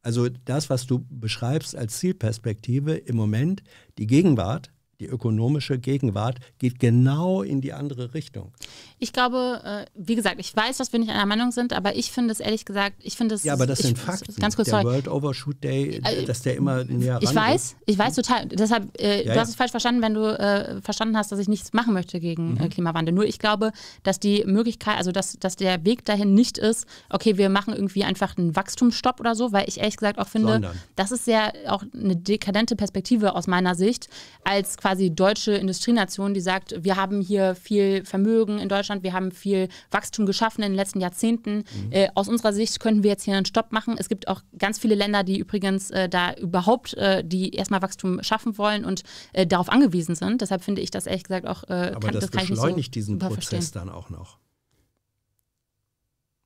Speaker 4: Also das, was du beschreibst als Zielperspektive im Moment, die Gegenwart, die ökonomische Gegenwart geht genau in die andere Richtung.
Speaker 2: Ich glaube, äh, wie gesagt, ich weiß, dass wir nicht einer Meinung sind, aber ich finde es ehrlich gesagt, ich finde es. Ja, aber das ich, sind Fakten. Ganz kurz, der sorry.
Speaker 4: World Overshoot Day, äh, dass der immer näher Ich ne? weiß, ist.
Speaker 2: ich weiß total. Deshalb, äh, ja, du hast es falsch verstanden, wenn du äh, verstanden hast, dass ich nichts machen möchte gegen äh, mhm. Klimawandel. Nur ich glaube, dass die Möglichkeit, also dass, dass der Weg dahin nicht ist, okay, wir machen irgendwie einfach einen Wachstumsstopp oder so, weil ich ehrlich gesagt auch finde, Sondern. das ist ja auch eine dekadente Perspektive aus meiner Sicht, als quasi deutsche Industrienation, die sagt, wir haben hier viel Vermögen in Deutschland, wir haben viel Wachstum geschaffen in den letzten Jahrzehnten. Mhm. Äh, aus unserer Sicht könnten wir jetzt hier einen Stopp machen. Es gibt auch ganz viele Länder, die übrigens äh, da überhaupt, äh, die erstmal Wachstum schaffen wollen und äh, darauf angewiesen sind. Deshalb finde ich das ehrlich gesagt auch. Äh, Aber kann, das, das beschleunigt so diesen Prozess
Speaker 4: dann auch noch.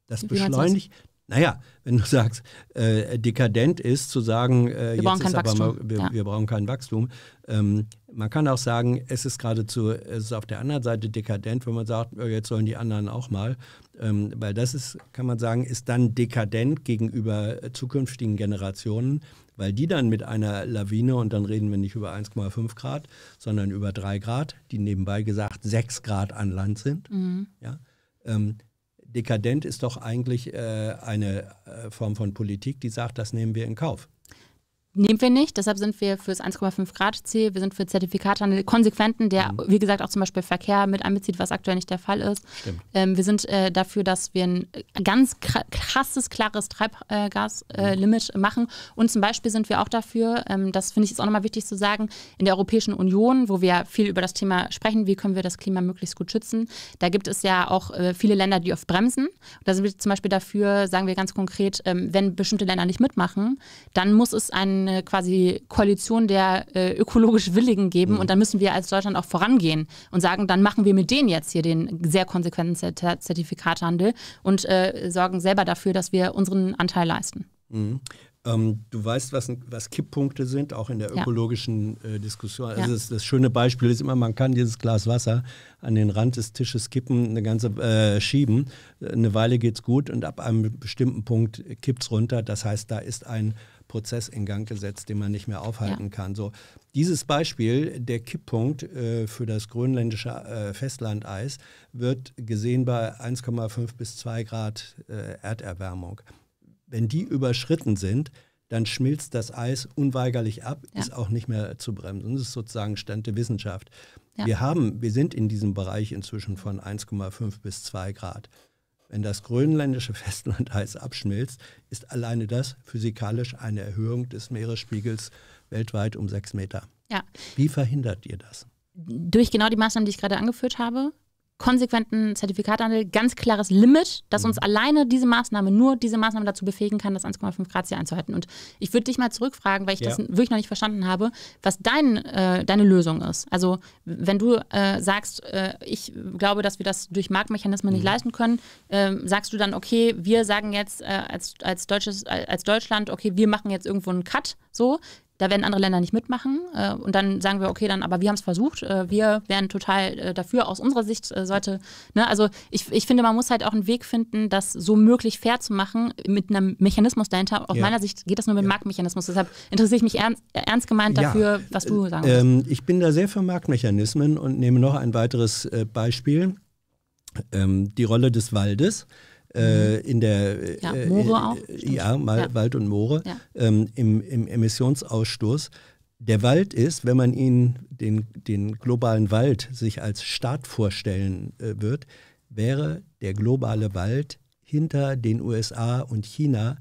Speaker 4: Das
Speaker 2: beschleunigt,
Speaker 4: naja, wenn du sagst, äh, dekadent ist, zu sagen, äh, wir, brauchen mal, wir, ja. wir, brauchen kein Wachstum. Ähm, man kann auch sagen, es ist geradezu, es ist auf der anderen Seite dekadent, wenn man sagt, oh, jetzt sollen die anderen auch mal. Ähm, weil das ist, kann man sagen, ist dann dekadent gegenüber zukünftigen Generationen, weil die dann mit einer Lawine, und dann reden wir nicht über 1,5 Grad, sondern über 3 Grad, die nebenbei gesagt 6 Grad an Land sind, mhm. ja, ähm, dekadent ist doch eigentlich äh, eine äh, Form von Politik, die sagt, das nehmen wir in Kauf
Speaker 2: nehmen wir nicht. Deshalb sind wir für das 1,5 Grad Ziel, wir sind für Zertifikate Zertifikatehandel konsequenten, der mhm. wie gesagt auch zum Beispiel Verkehr mit einbezieht, was aktuell nicht der Fall ist. Ähm, wir sind äh, dafür, dass wir ein äh, ganz krasses, klares Treibgaslimit äh, mhm. machen. Und zum Beispiel sind wir auch dafür, ähm, das finde ich ist auch nochmal wichtig zu sagen, in der Europäischen Union, wo wir viel über das Thema sprechen, wie können wir das Klima möglichst gut schützen, da gibt es ja auch äh, viele Länder, die oft Bremsen. da sind wir zum Beispiel dafür, sagen wir ganz konkret, ähm, wenn bestimmte Länder nicht mitmachen, dann muss es einen eine äh, quasi Koalition der äh, ökologisch Willigen geben mhm. und dann müssen wir als Deutschland auch vorangehen und sagen, dann machen wir mit denen jetzt hier den sehr konsequenten Zertifikathandel und äh, sorgen selber dafür, dass wir unseren Anteil leisten.
Speaker 4: Mhm. Ähm, du weißt, was, was, Kipppunkte sind, auch in der ökologischen ja. äh, Diskussion. Also ja. das, das, schöne Beispiel ist immer, man kann dieses Glas Wasser an den Rand des Tisches kippen, eine ganze äh, schieben. Eine Weile geht es gut und ab einem bestimmten Punkt kippt es runter. Das heißt, da ist ein Prozess in Gang gesetzt, den man nicht mehr aufhalten ja. kann. So, dieses Beispiel, der Kipppunkt äh, für das grönländische äh, Festlandeis, wird gesehen bei 1,5 bis 2 Grad äh, Erderwärmung. Wenn die überschritten sind, dann schmilzt das Eis unweigerlich ab, ja. ist auch nicht mehr zu bremsen. Das ist sozusagen Stand der Wissenschaft. Ja. Wir haben, wir sind in diesem Bereich inzwischen von 1,5 bis 2 Grad. Wenn das grönländische Festlandeis abschmilzt, ist alleine das physikalisch eine Erhöhung des Meeresspiegels weltweit um sechs Meter. Ja. Wie verhindert ihr das?
Speaker 3: Durch
Speaker 2: genau die Maßnahmen, die ich gerade angeführt habe, konsequenten Zertifikathandel, ganz klares Limit, dass uns mhm. alleine diese Maßnahme, nur diese Maßnahme dazu befähigen kann, das 1,5 Grad Ziel einzuhalten. Und ich würde dich mal zurückfragen, weil ich ja. das wirklich noch nicht verstanden habe, was dein, äh, deine Lösung ist. Also wenn du äh, sagst, äh, ich glaube, dass wir das durch Marktmechanismen mhm. nicht leisten können, ähm, sagst du dann, okay, wir sagen jetzt äh, als, als, deutsches, als Deutschland, okay, wir machen jetzt irgendwo einen Cut, so, da werden andere Länder nicht mitmachen. Äh, und dann sagen wir, okay, dann, aber wir haben es versucht. Äh, wir wären total äh, dafür. Aus unserer Sicht äh, sollte, ne, also ich, ich finde, man muss halt auch einen Weg finden, das so möglich fair zu machen mit einem Mechanismus dahinter. Aus ja. meiner Sicht geht das nur mit ja. Marktmechanismus. Deshalb interessiere ich mich ernst, äh, ernst gemeint dafür, ja. was du sagen ähm,
Speaker 4: Ich bin da sehr für Marktmechanismen und nehme noch ein weiteres Beispiel. Ähm, die Rolle des Waldes äh, mhm. in der ja, äh, Moore äh, auch. Ja, mal, ja, Wald und Moore ähm, im, im Emissionsausstoß. Der Wald ist, wenn man ihn, den, den globalen Wald, sich als Staat vorstellen äh, wird, wäre der globale Wald hinter den USA und China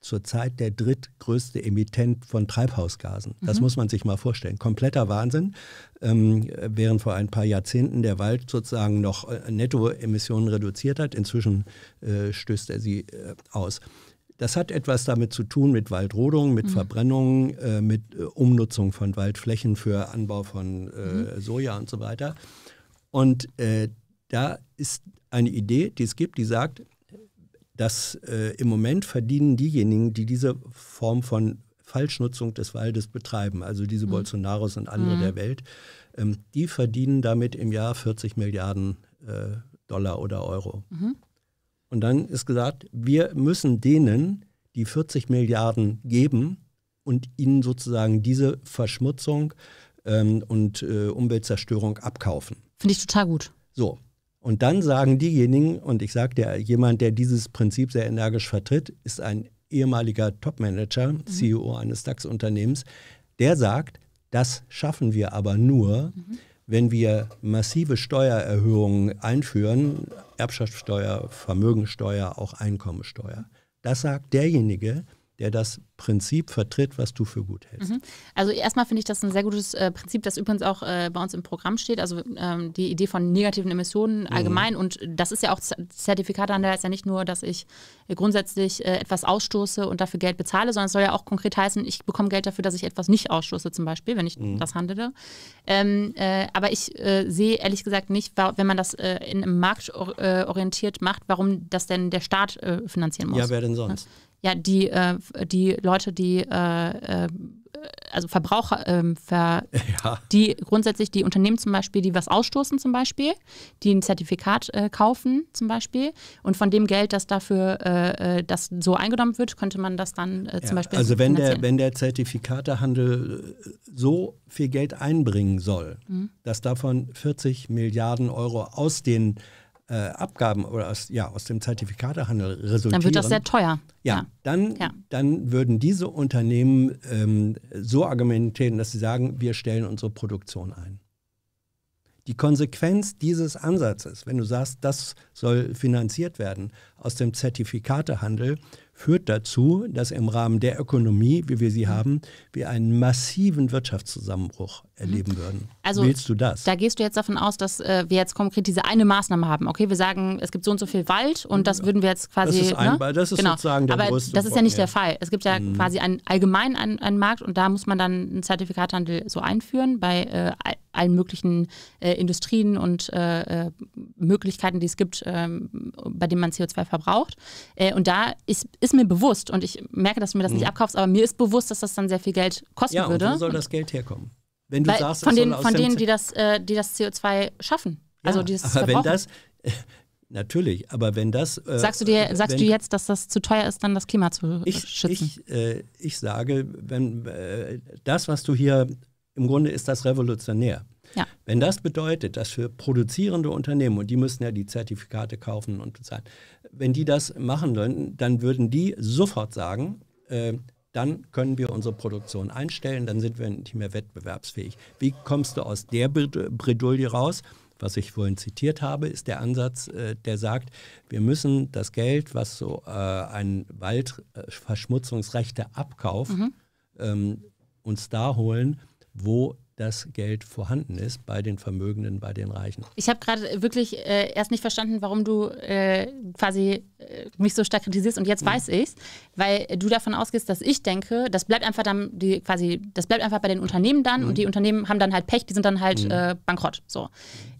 Speaker 4: zurzeit der drittgrößte Emittent von Treibhausgasen. Das mhm. muss man sich mal vorstellen. Kompletter Wahnsinn. Ähm, während vor ein paar Jahrzehnten der Wald sozusagen noch äh, Nettoemissionen reduziert hat, inzwischen äh, stößt er sie äh, aus. Das hat etwas damit zu tun mit Waldrodung, mit mhm. Verbrennung, äh, mit äh, Umnutzung von Waldflächen für Anbau von äh, mhm. Soja und so weiter. Und da ist eine Idee, die es gibt, die sagt, dass äh, im Moment verdienen diejenigen, die diese Form von Falschnutzung des Waldes betreiben, also diese mhm. Bolsonaros und andere mhm. der Welt, ähm, die verdienen damit im Jahr 40 Milliarden äh, Dollar oder Euro. Mhm. Und dann ist gesagt, wir müssen denen, die 40 Milliarden geben und ihnen sozusagen diese Verschmutzung ähm, und äh, Umweltzerstörung abkaufen. Finde ich total gut. So, und dann sagen diejenigen, und ich sage dir, jemand, der dieses Prinzip sehr energisch vertritt, ist ein ehemaliger Topmanager, mhm. CEO eines DAX-Unternehmens, der sagt, das schaffen wir aber nur, mhm. wenn wir massive Steuererhöhungen einführen, Erbschaftssteuer, Vermögensteuer, auch Einkommensteuer. Das sagt derjenige, der das Prinzip vertritt, was du für gut
Speaker 2: hältst. Mhm. Also erstmal finde ich das ein sehr gutes äh, Prinzip, das übrigens auch äh, bei uns im Programm steht. Also ähm, die Idee von negativen Emissionen mhm. allgemein. Mhm. Und das ist ja auch Zertifikatehandel, ist ja nicht nur, dass ich grundsätzlich äh, etwas ausstoße und dafür Geld bezahle, sondern es soll ja auch konkret heißen, ich bekomme Geld dafür, dass ich etwas nicht ausstoße, zum Beispiel, wenn ich mhm. das handele. Ähm, äh, aber ich äh, sehe ehrlich gesagt nicht, wenn man das äh, in, im Markt orientiert macht, warum das denn der Staat finanzieren muss. Ja, wer denn sonst? ja, die, äh, die Leute, die äh, äh also Verbraucher, ähm, ver ja. die grundsätzlich die Unternehmen zum Beispiel, die was ausstoßen zum Beispiel, die ein Zertifikat äh, kaufen zum Beispiel und von dem Geld, das dafür äh, äh das so eingenommen wird, könnte man das dann äh, zum ja, Beispiel also wenn der
Speaker 4: wenn der Zertifikatehandel äh, so viel Geld einbringen soll, mhm. dass davon 40 Milliarden Euro aus den äh, Abgaben oder aus, ja, aus dem Zertifikatehandel resultieren. Dann wird das sehr teuer. Ja, ja. Dann, ja. dann würden diese Unternehmen ähm, so argumentieren, dass sie sagen, wir stellen unsere Produktion ein. Die Konsequenz dieses Ansatzes, wenn du sagst, das soll finanziert werden aus dem Zertifikatehandel, führt dazu, dass im Rahmen der Ökonomie, wie wir sie mhm. haben, wir einen massiven Wirtschaftszusammenbruch mhm. erleben würden. Also Willst du das?
Speaker 2: Da gehst du jetzt davon aus, dass äh, wir jetzt konkret diese eine Maßnahme haben. Okay, wir sagen, es gibt so und so viel Wald und das würden wir jetzt quasi. Das ist, ein, ne? das ist genau. sozusagen der Aber das ist ja nicht ja. der Fall. Es gibt ja mhm. quasi einen allgemein einen, einen, Markt und da muss man dann einen Zertifikathandel so einführen bei äh, allen möglichen äh, Industrien und äh, äh, Möglichkeiten, die es gibt, ähm, bei denen man CO2 verbraucht. Äh, und da ist, ist, mir bewusst, und ich merke, dass du mir das mhm. nicht abkaufst, aber mir ist bewusst, dass das dann sehr viel Geld kosten ja, würde. Und wo soll und, das
Speaker 4: Geld herkommen? Wenn du sagst, von, den, von denen, die
Speaker 2: das, äh, die das CO2 schaffen. Ja, also die aber wenn das
Speaker 4: natürlich, aber wenn das äh, sagst du dir, sagst wenn, du
Speaker 2: jetzt, dass das zu teuer ist, dann das Klima zu ich, schützen?
Speaker 4: Ich, ich sage, wenn das, was du hier im Grunde ist das revolutionär. Ja. Wenn das bedeutet, dass für produzierende Unternehmen, und die müssen ja die Zertifikate kaufen und bezahlen, wenn die das machen würden, dann würden die sofort sagen, äh, dann können wir unsere Produktion einstellen, dann sind wir nicht mehr wettbewerbsfähig. Wie kommst du aus der Bredouille raus? Was ich vorhin zitiert habe, ist der Ansatz, äh, der sagt, wir müssen das Geld, was so äh, ein Waldverschmutzungsrechte abkauft, mhm. ähm, uns da holen, wo das Geld vorhanden ist bei den Vermögenden, bei den Reichen.
Speaker 2: Ich habe gerade wirklich äh, erst nicht verstanden, warum du äh, quasi äh, mich so stark kritisierst und jetzt mhm. weiß ich's, weil du davon ausgehst, dass ich denke, das bleibt einfach dann die quasi, das bleibt einfach bei den Unternehmen dann mhm. und die mhm. Unternehmen haben dann halt Pech, die sind dann halt mhm. Äh, bankrott. So,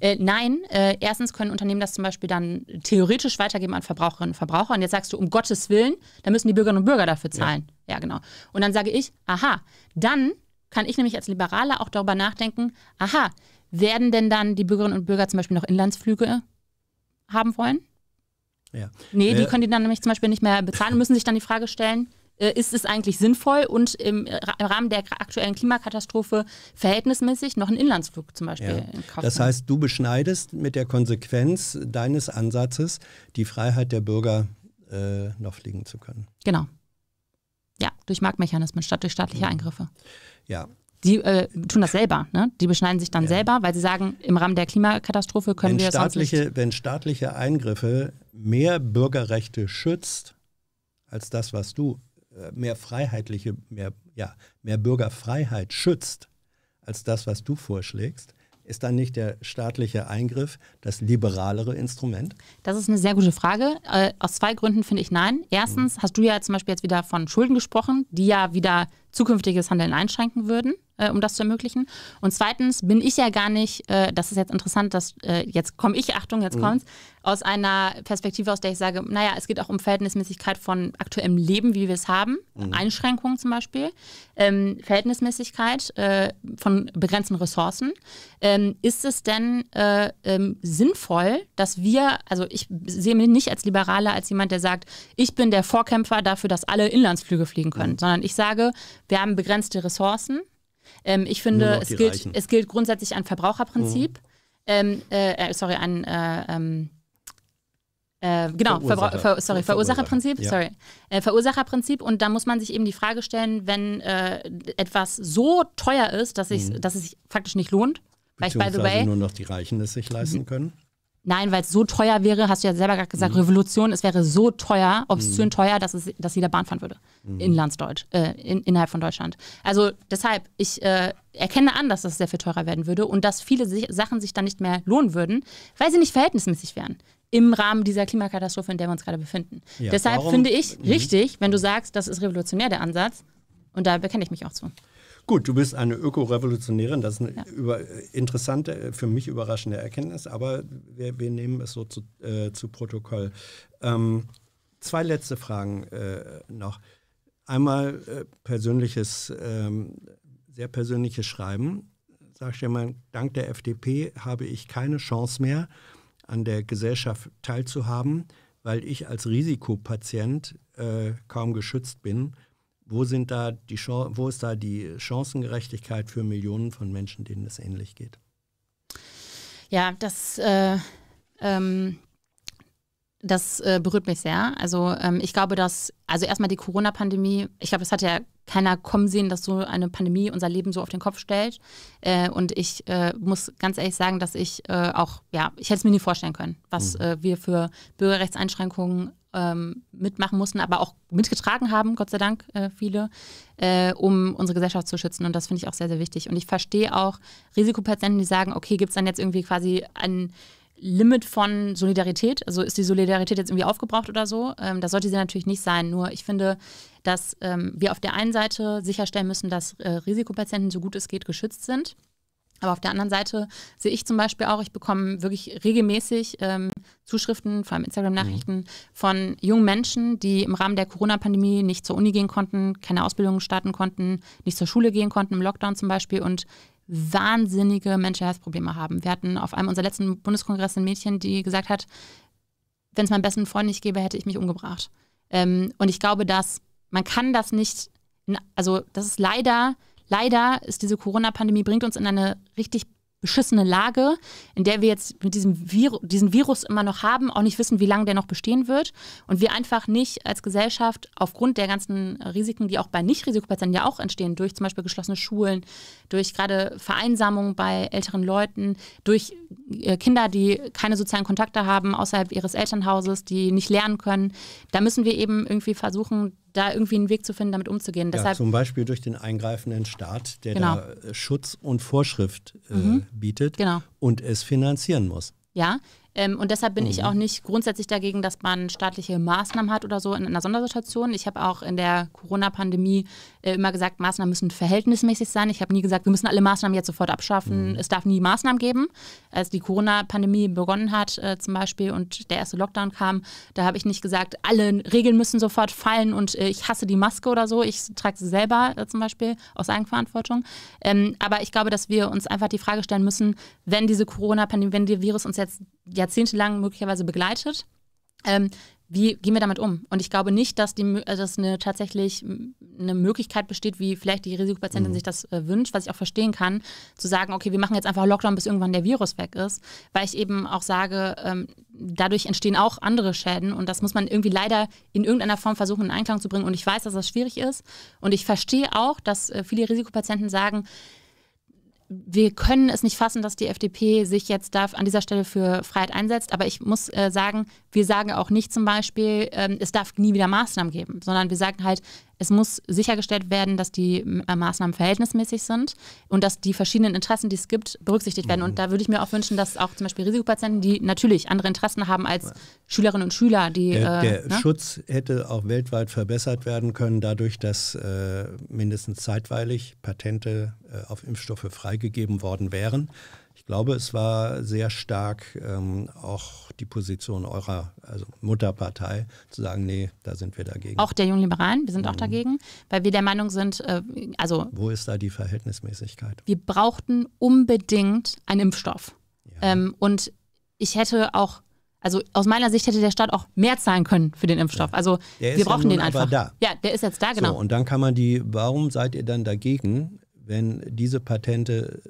Speaker 2: äh, nein, äh, erstens können Unternehmen das zum Beispiel dann theoretisch weitergeben an Verbraucherinnen und Verbraucher und jetzt sagst du um Gottes Willen, da müssen die Bürgerinnen und Bürger dafür zahlen. ja, ja genau. Und dann sage ich, aha, dann kann ich nämlich als Liberaler auch darüber nachdenken, aha, werden denn dann die Bürgerinnen und Bürger zum Beispiel noch Inlandsflüge haben wollen?
Speaker 3: Ja. Nee, die äh, können die
Speaker 2: dann nämlich zum Beispiel nicht mehr bezahlen, und müssen sich dann die Frage stellen, äh, ist es eigentlich sinnvoll und im, Rahmen der aktuellen Klimakatastrophe verhältnismäßig noch einen Inlandsflug zum Beispiel ja. in Kauf Das
Speaker 4: heißt, du beschneidest mit der Konsequenz deines Ansatzes die Freiheit der Bürger, äh, noch fliegen zu können.
Speaker 2: Genau. Ja, durch Marktmechanismen statt durch staatliche mhm. Eingriffe. Ja. Die äh, tun das selber, ne? Die beschneiden sich dann ja. selber, weil sie sagen, im Rahmen der Klimakatastrophe können wenn wir das staatliche, sonst
Speaker 4: nicht. Wenn staatliche Eingriffe mehr Bürgerrechte schützt als das, was du äh, mehr freiheitliche, mehr, ja, mehr Bürgerfreiheit schützt als das, was du vorschlägst, ist dann nicht der staatliche Eingriff das liberalere Instrument?
Speaker 2: Das ist eine sehr gute Frage. Äh, aus zwei Gründen finde ich nein. Erstens hm. hast du ja zum Beispiel jetzt wieder von Schulden gesprochen, die ja wieder zukünftiges Handeln einschränken würden, äh, um das zu ermöglichen. Und zweitens bin ich ja gar nicht, äh, das ist jetzt interessant, dass äh, jetzt komme ich, Achtung, jetzt mhm. kommt's, aus einer Perspektive, aus der ich sage, naja, es geht auch um Verhältnismäßigkeit von aktuellem Leben, wie wir es haben, mhm. Einschränkungen zum Beispiel, ähm, Verhältnismäßigkeit äh, von begrenzten Ressourcen. Ähm, ist es denn äh, ähm, sinnvoll, dass wir, also ich sehe mich nicht als Liberale, als jemand, der sagt, ich bin der Vorkämpfer dafür, dass alle Inlandsflüge fliegen können, mhm. sondern ich sage, wir haben begrenzte Ressourcen. Ähm, ich finde, es gilt, es gilt grundsätzlich ein Verbraucherprinzip. Mhm. Ähm, äh, äh sorry, ein äh, ähm, äh, genau, Verursacher. Ver sorry, Verursacherprinzip, Verursacher. sorry. Ja. Äh, Verursacherprinzip und da muss man sich eben die Frage stellen, wenn äh, etwas so teuer ist, dass, mhm. dass es sich faktisch nicht lohnt, weil nur noch die
Speaker 4: Reichen es sich leisten mhm. können.
Speaker 2: Nein, weil es so teuer wäre, hast du ja selber gerade gesagt, mhm. Revolution, es wäre so teuer, obszön mhm. teuer, dass, es, dass jeder Bahn fahren würde. Mhm. Inlandsdeutsch, äh, in, innerhalb von Deutschland. Also deshalb, ich äh, erkenne an, dass das sehr viel teurer werden würde und dass viele sich, Sachen sich dann nicht mehr lohnen würden, weil sie nicht verhältnismäßig wären im Rahmen dieser Klimakatastrophe, in der wir uns gerade befinden. Ja, Deshalb warum? finde ich mhm. richtig, wenn du sagst, das ist revolutionär der Ansatz, und da bekenne ich mich auch
Speaker 3: zu.
Speaker 4: Gut, du bist eine Öko-Revolutionärin, das ist eine ja. über, interessante, äh, für mich überraschende Erkenntnis, aber wir, wir nehmen es so zu, äh, zu Protokoll. Ähm, zwei letzte Fragen äh, noch. Einmal äh, persönliches, ähm, sehr persönliches Schreiben. Sag ich dir mal, dank der FDP habe ich keine Chance mehr, an der Gesellschaft teilzuhaben, weil ich als Risikopatient äh, kaum geschützt bin wo, sind da die wo ist da die Chancengerechtigkeit für Millionen von Menschen, denen es ähnlich geht?
Speaker 2: Ja, das, äh, ähm, das äh, berührt mich sehr. Also ähm, ich glaube, dass, also erstmal die Corona-Pandemie, ich glaube, das hat ja keiner kommen sehen, dass so eine Pandemie unser Leben so auf den Kopf stellt. Äh, und ich äh, muss ganz ehrlich sagen, dass ich äh, auch, ja, ich hätte es mir nie vorstellen können, was mhm. Äh, wir für Bürgerrechtseinschränkungen ähm, mitmachen mussten, aber auch mitgetragen haben, Gott sei Dank äh, viele, äh, um unsere Gesellschaft zu schützen. Und das finde ich auch sehr, sehr wichtig. Und ich verstehe auch Risikopatienten, die sagen, okay, gibt es dann jetzt irgendwie quasi ein Limit von Solidarität? Also ist die Solidarität jetzt irgendwie aufgebraucht oder so? Ähm, das sollte sie natürlich nicht sein. Nur ich finde, dass ähm, wir auf der einen Seite sicherstellen müssen, dass äh, Risikopatienten so gut es geht geschützt sind aber auf der anderen Seite sehe ich zum Beispiel auch, ich bekomme wirklich regelmäßig ähm, Zuschriften, vor allem Instagram-Nachrichten mhm. von jungen Menschen, die im Rahmen der Corona-Pandemie nicht zur Uni gehen konnten, keine Ausbildung starten konnten, nicht zur Schule gehen konnten, im Lockdown zum Beispiel und wahnsinnige Menschenherzprobleme haben. Wir hatten auf einem unserer letzten Bundeskongress ein Mädchen, die gesagt hat, wenn es meinem besten Freund nicht gäbe, hätte ich mich umgebracht. Ähm, und ich glaube, dass man kann das nicht, also das ist leider Leider ist diese Corona-Pandemie bringt uns in eine richtig beschissene Lage, in der wir jetzt mit diesem Vir diesen Virus immer noch haben, auch nicht wissen, wie lange der noch bestehen wird und wir einfach nicht als Gesellschaft aufgrund der ganzen Risiken, die auch bei Nicht-Risikopatienten ja auch entstehen, durch zum Beispiel geschlossene Schulen, durch gerade Vereinsamung bei älteren Leuten, durch äh, Kinder, die keine sozialen Kontakte haben außerhalb ihres Elternhauses, die nicht lernen können, da müssen wir eben irgendwie versuchen, da irgendwie einen Weg zu finden, damit umzugehen. Ja, Deshalb, zum
Speaker 4: Beispiel durch den eingreifenden Staat, der genau. da äh, Schutz und Vorschrift äh, mhm. bietet genau. und es finanzieren muss.
Speaker 2: Ja, ähm, und deshalb bin mhm. ich auch nicht grundsätzlich dagegen, dass man staatliche Maßnahmen hat oder so in einer Sondersituation. Ich habe auch in der Corona-Pandemie äh, immer gesagt, Maßnahmen müssen verhältnismäßig sein. Ich habe nie gesagt, wir müssen alle Maßnahmen jetzt sofort abschaffen. Mhm. Es darf nie Maßnahmen geben. Als die Corona-Pandemie begonnen hat äh, zum Beispiel und der erste Lockdown kam, da habe ich nicht gesagt, alle Regeln müssen sofort fallen und äh, ich hasse die Maske oder so. Ich trage sie selber äh, zum Beispiel aus Eigenverantwortung. Ähm, aber ich glaube, dass wir uns einfach die Frage stellen müssen, wenn diese Corona-Pandemie, wenn der Virus uns jetzt jahrzehntelang möglicherweise begleitet. Ähm, wie gehen wir damit um? Und ich glaube nicht, dass, die, äh, dass eine, tatsächlich eine Möglichkeit besteht, wie vielleicht die Risikopatientin mhm. sich das äh, wünscht, was ich auch verstehen kann, zu sagen, okay, wir machen jetzt einfach Lockdown, bis irgendwann der Virus weg ist, weil ich eben auch sage, ähm, dadurch entstehen auch andere Schäden und das muss man irgendwie leider in irgendeiner Form versuchen in Einklang zu bringen und ich weiß, dass das schwierig ist und ich verstehe auch, dass äh, viele Risikopatienten sagen, wir können es nicht fassen, dass die FDP sich jetzt da an dieser Stelle für Freiheit einsetzt. Aber ich muss äh, sagen, wir sagen auch nicht zum Beispiel, ähm, es darf nie wieder Maßnahmen geben, sondern wir sagen halt, es muss sichergestellt werden, dass die äh, Maßnahmen verhältnismäßig sind und dass die verschiedenen Interessen, die es gibt, berücksichtigt werden. Und mhm. da würde ich mir auch wünschen, dass auch zum Beispiel Risikopatienten, die natürlich andere Interessen haben als ja. Schülerinnen und Schüler, die. Der, äh, der ne?
Speaker 4: Schutz hätte auch weltweit verbessert werden können, dadurch, dass äh, mindestens zeitweilig Patente äh, auf Impfstoffe freigegeben worden wären glaube, es war sehr stark ähm, auch die Position eurer also Mutterpartei, zu sagen, nee, da sind wir dagegen. Auch der
Speaker 2: Jungen Liberalen, wir sind mhm. auch dagegen, weil wir der Meinung sind, äh, also.
Speaker 4: Wo ist da die Verhältnismäßigkeit?
Speaker 2: Wir brauchten unbedingt einen Impfstoff. Ja. Ähm, und ich hätte auch also aus meiner Sicht hätte der Staat auch mehr zahlen können für den Impfstoff. Also wir brauchen ja den einfach. Da. Ja, der ist jetzt da, genau. So,
Speaker 4: und dann kann man die, warum seid ihr dann dagegen? wenn diese Patente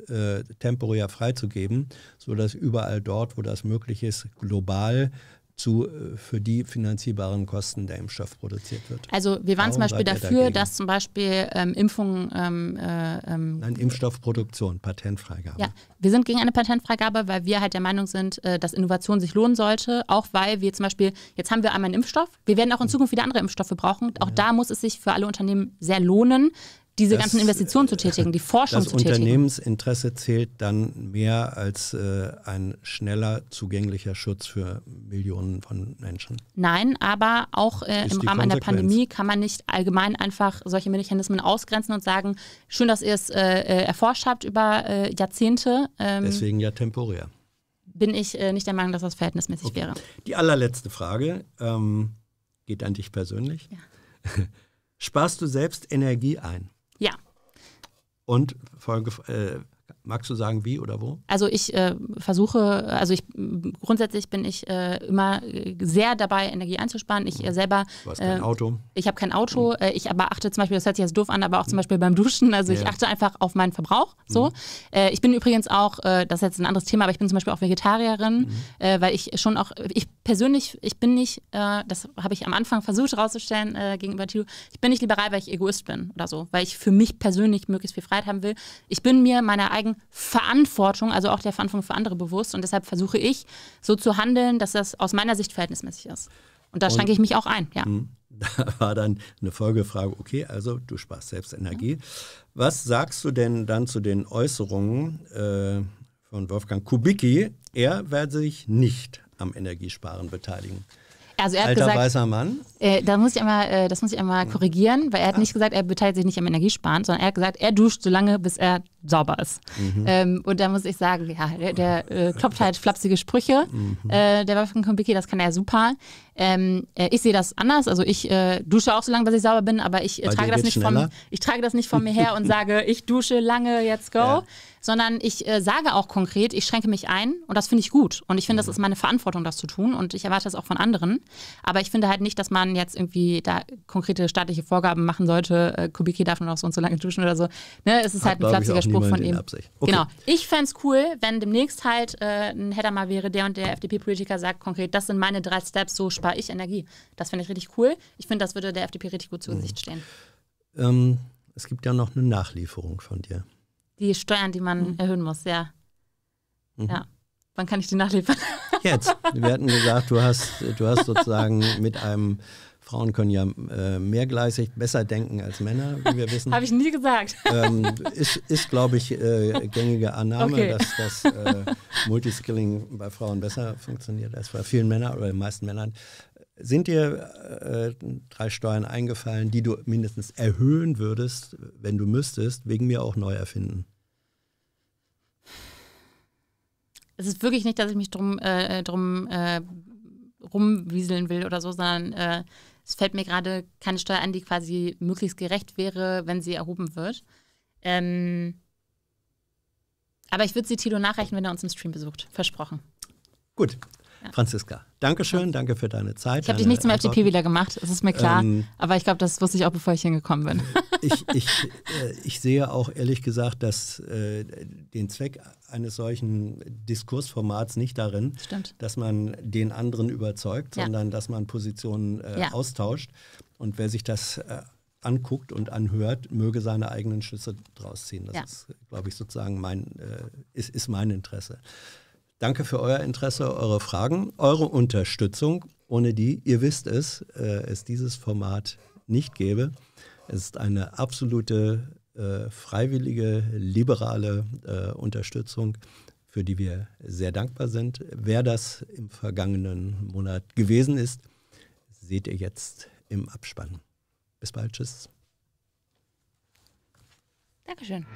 Speaker 4: äh, temporär freizugeben, sodass überall dort, wo das möglich ist, global zu äh, für die finanzierbaren Kosten der Impfstoff produziert wird. Also wir waren Warum zum Beispiel dafür, dass
Speaker 2: zum Beispiel ähm, Impfungen... Ähm, äh, ähm, Nein,
Speaker 4: Impfstoffproduktion, Patentfreigabe.
Speaker 2: Ja, wir sind gegen eine Patentfreigabe, weil wir halt der Meinung sind, äh, dass Innovation sich lohnen sollte, auch weil wir zum Beispiel, jetzt haben wir einmal einen Impfstoff, wir werden auch in hm. Zukunft wieder andere Impfstoffe brauchen. Auch ja. da muss es sich für alle Unternehmen sehr lohnen, diese das, ganzen Investitionen zu tätigen, die Forschung zu tätigen. Das
Speaker 4: Unternehmensinteresse zählt dann mehr als äh, ein schneller zugänglicher Schutz für Millionen von Menschen.
Speaker 2: Nein, aber auch äh, im Rahmen einer Pandemie kann man nicht allgemein einfach solche Mechanismen ausgrenzen und sagen, schön, dass ihr es äh, äh erforscht habt über äh, Jahrzehnte. Ähm, Deswegen
Speaker 4: ja temporär.
Speaker 2: Bin ich äh, nicht der Meinung, dass das verhältnismäßig okay. wäre.
Speaker 4: Die allerletzte Frage ähm, geht an dich persönlich. Ja. Sparst du selbst Energie ein? und Folge, äh, Magst du sagen, wie oder wo?
Speaker 2: Also ich äh, versuche, also ich grundsätzlich bin ich äh, immer äh, sehr dabei, Energie einzusparen. Ich äh, mhm. selber. Du hast kein äh, Auto. Ich habe kein Auto. Mhm. Äh, ich aber achte zum Beispiel, das hört sich jetzt doof an, aber auch zum mhm. Beispiel beim Duschen. Also ja. ich achte einfach auf meinen Verbrauch. Mhm. So. Mhm. ich bin übrigens auch, das ist jetzt ein anderes Thema, aber ich bin zum Beispiel auch Vegetarierin, mhm. weil ich schon auch, ich persönlich, ich bin nicht, das habe ich am Anfang versucht herauszustellen gegenüber Tilo, ich bin nicht liberal, weil ich Egoist bin oder so, weil ich für mich persönlich möglichst viel Freiheit haben will. Ich bin mir meiner eigenen Eigenverantwortung, also auch der Verantwortung für andere bewusst. Und deshalb versuche ich, so zu handeln, dass das aus meiner Sicht verhältnismäßig ist. Und da schränke ich mich auch ein, ja. Hm.
Speaker 4: Da war dann eine Folgefrage, okay, also du sparst selbst Energie. Mhm. Was sagst du denn dann zu den Äußerungen äh, von Wolfgang Kubicki? Er werde sich nicht am Energiesparen beteiligen.
Speaker 2: Also er hat Alter gesagt, weißer Mann. Äh, da muss ich einmal, äh, das muss ich einmal korrigieren, weil er hat nicht gesagt, er beteiligt sich nicht am Energiesparen, sondern er hat gesagt, er duscht so lange, bis er sauber ist. Mhm. Ähm, und da muss ich sagen, ja, der, der äh, klopft halt flapsige Sprüche. Mhm. Äh, der war von Kompiki, das kann er super. Ähm, äh, ich sehe das anders. Also ich äh, dusche auch so lange, bis ich sauber bin, aber ich trage das nicht schneller? von, ich trage das nicht von mir her und sage, ich dusche lange, jetzt go. Ja sondern ich äh, sage auch konkret, ich schränke mich ein und das finde ich gut. Und ich finde, das mhm. ist meine Verantwortung, das zu tun und ich erwarte das auch von anderen. Aber ich finde halt nicht, dass man jetzt irgendwie da konkrete staatliche Vorgaben machen sollte, äh, Kubicki darf nur noch so und so lange duschen oder so.
Speaker 3: Ne? Es ist Hat, halt ein flapsiger Spruch von ihm. Okay. Genau.
Speaker 2: Ich fände es cool, wenn demnächst halt äh, ein Header mal wäre, der und der FDP-Politiker sagt konkret, das sind meine drei Steps, so spare ich Energie. Das finde ich richtig cool. Ich finde, das würde der FDP richtig gut zu Gesicht mhm. stehen.
Speaker 4: Ähm, es gibt ja noch eine Nachlieferung von dir.
Speaker 2: Die Steuern, die man mhm. erhöhen muss, ja. Mhm. Ja. Wann kann ich die nachliefern? Jetzt.
Speaker 4: Wir hatten gesagt, du hast, du hast sozusagen mit einem Frauen können ja äh, mehrgleisig besser denken als Männer, wie wir wissen. Habe ich
Speaker 2: nie gesagt. Ähm,
Speaker 4: ist, ist glaube ich, äh, gängige Annahme, okay. dass das äh, Multiskilling bei Frauen besser funktioniert als bei vielen Männern oder den meisten Männern. Sind dir äh, drei Steuern eingefallen, die du mindestens erhöhen würdest, wenn du müsstest, wegen mir auch neu erfinden?
Speaker 3: Es ist wirklich
Speaker 2: nicht, dass ich mich drum, äh, äh drum äh, rumwieseln will oder so, sondern äh, es fällt mir gerade keine Steuer an, die quasi möglichst gerecht wäre, wenn sie erhoben wird. Ähm, aber ich würde sie Tilo nachreichen, wenn er uns im Stream besucht. Versprochen.
Speaker 4: Gut, ja. Franziska, schön, danke für deine Zeit. Ich habe dich nicht zum Antworten. FDP wieder gemacht, das ist mir klar. Ähm,
Speaker 2: aber ich glaube, das wusste ich auch, bevor ich hingekommen bin. ich,
Speaker 4: ich, äh, ich sehe auch ehrlich gesagt, dass äh, den Zweck eines solchen Diskursformats nicht darin, Stimmt. dass man den anderen überzeugt, ja. sondern dass man Positionen äh, ja. austauscht. Und wer sich das äh, anguckt und anhört, möge seine eigenen Schlüsse draus ziehen. Das ja. ist, glaube ich, sozusagen mein, äh, ist, ist mein Interesse. Danke für euer Interesse, eure Fragen, eure Unterstützung, ohne die, ihr wisst es, äh, es dieses Format nicht gäbe. Es ist eine absolute äh, freiwillige, liberale äh, Unterstützung, für die wir sehr dankbar sind. Wer das im vergangenen Monat gewesen ist, seht ihr jetzt im Abspann. Bis bald, tschüss.
Speaker 3: Dankeschön.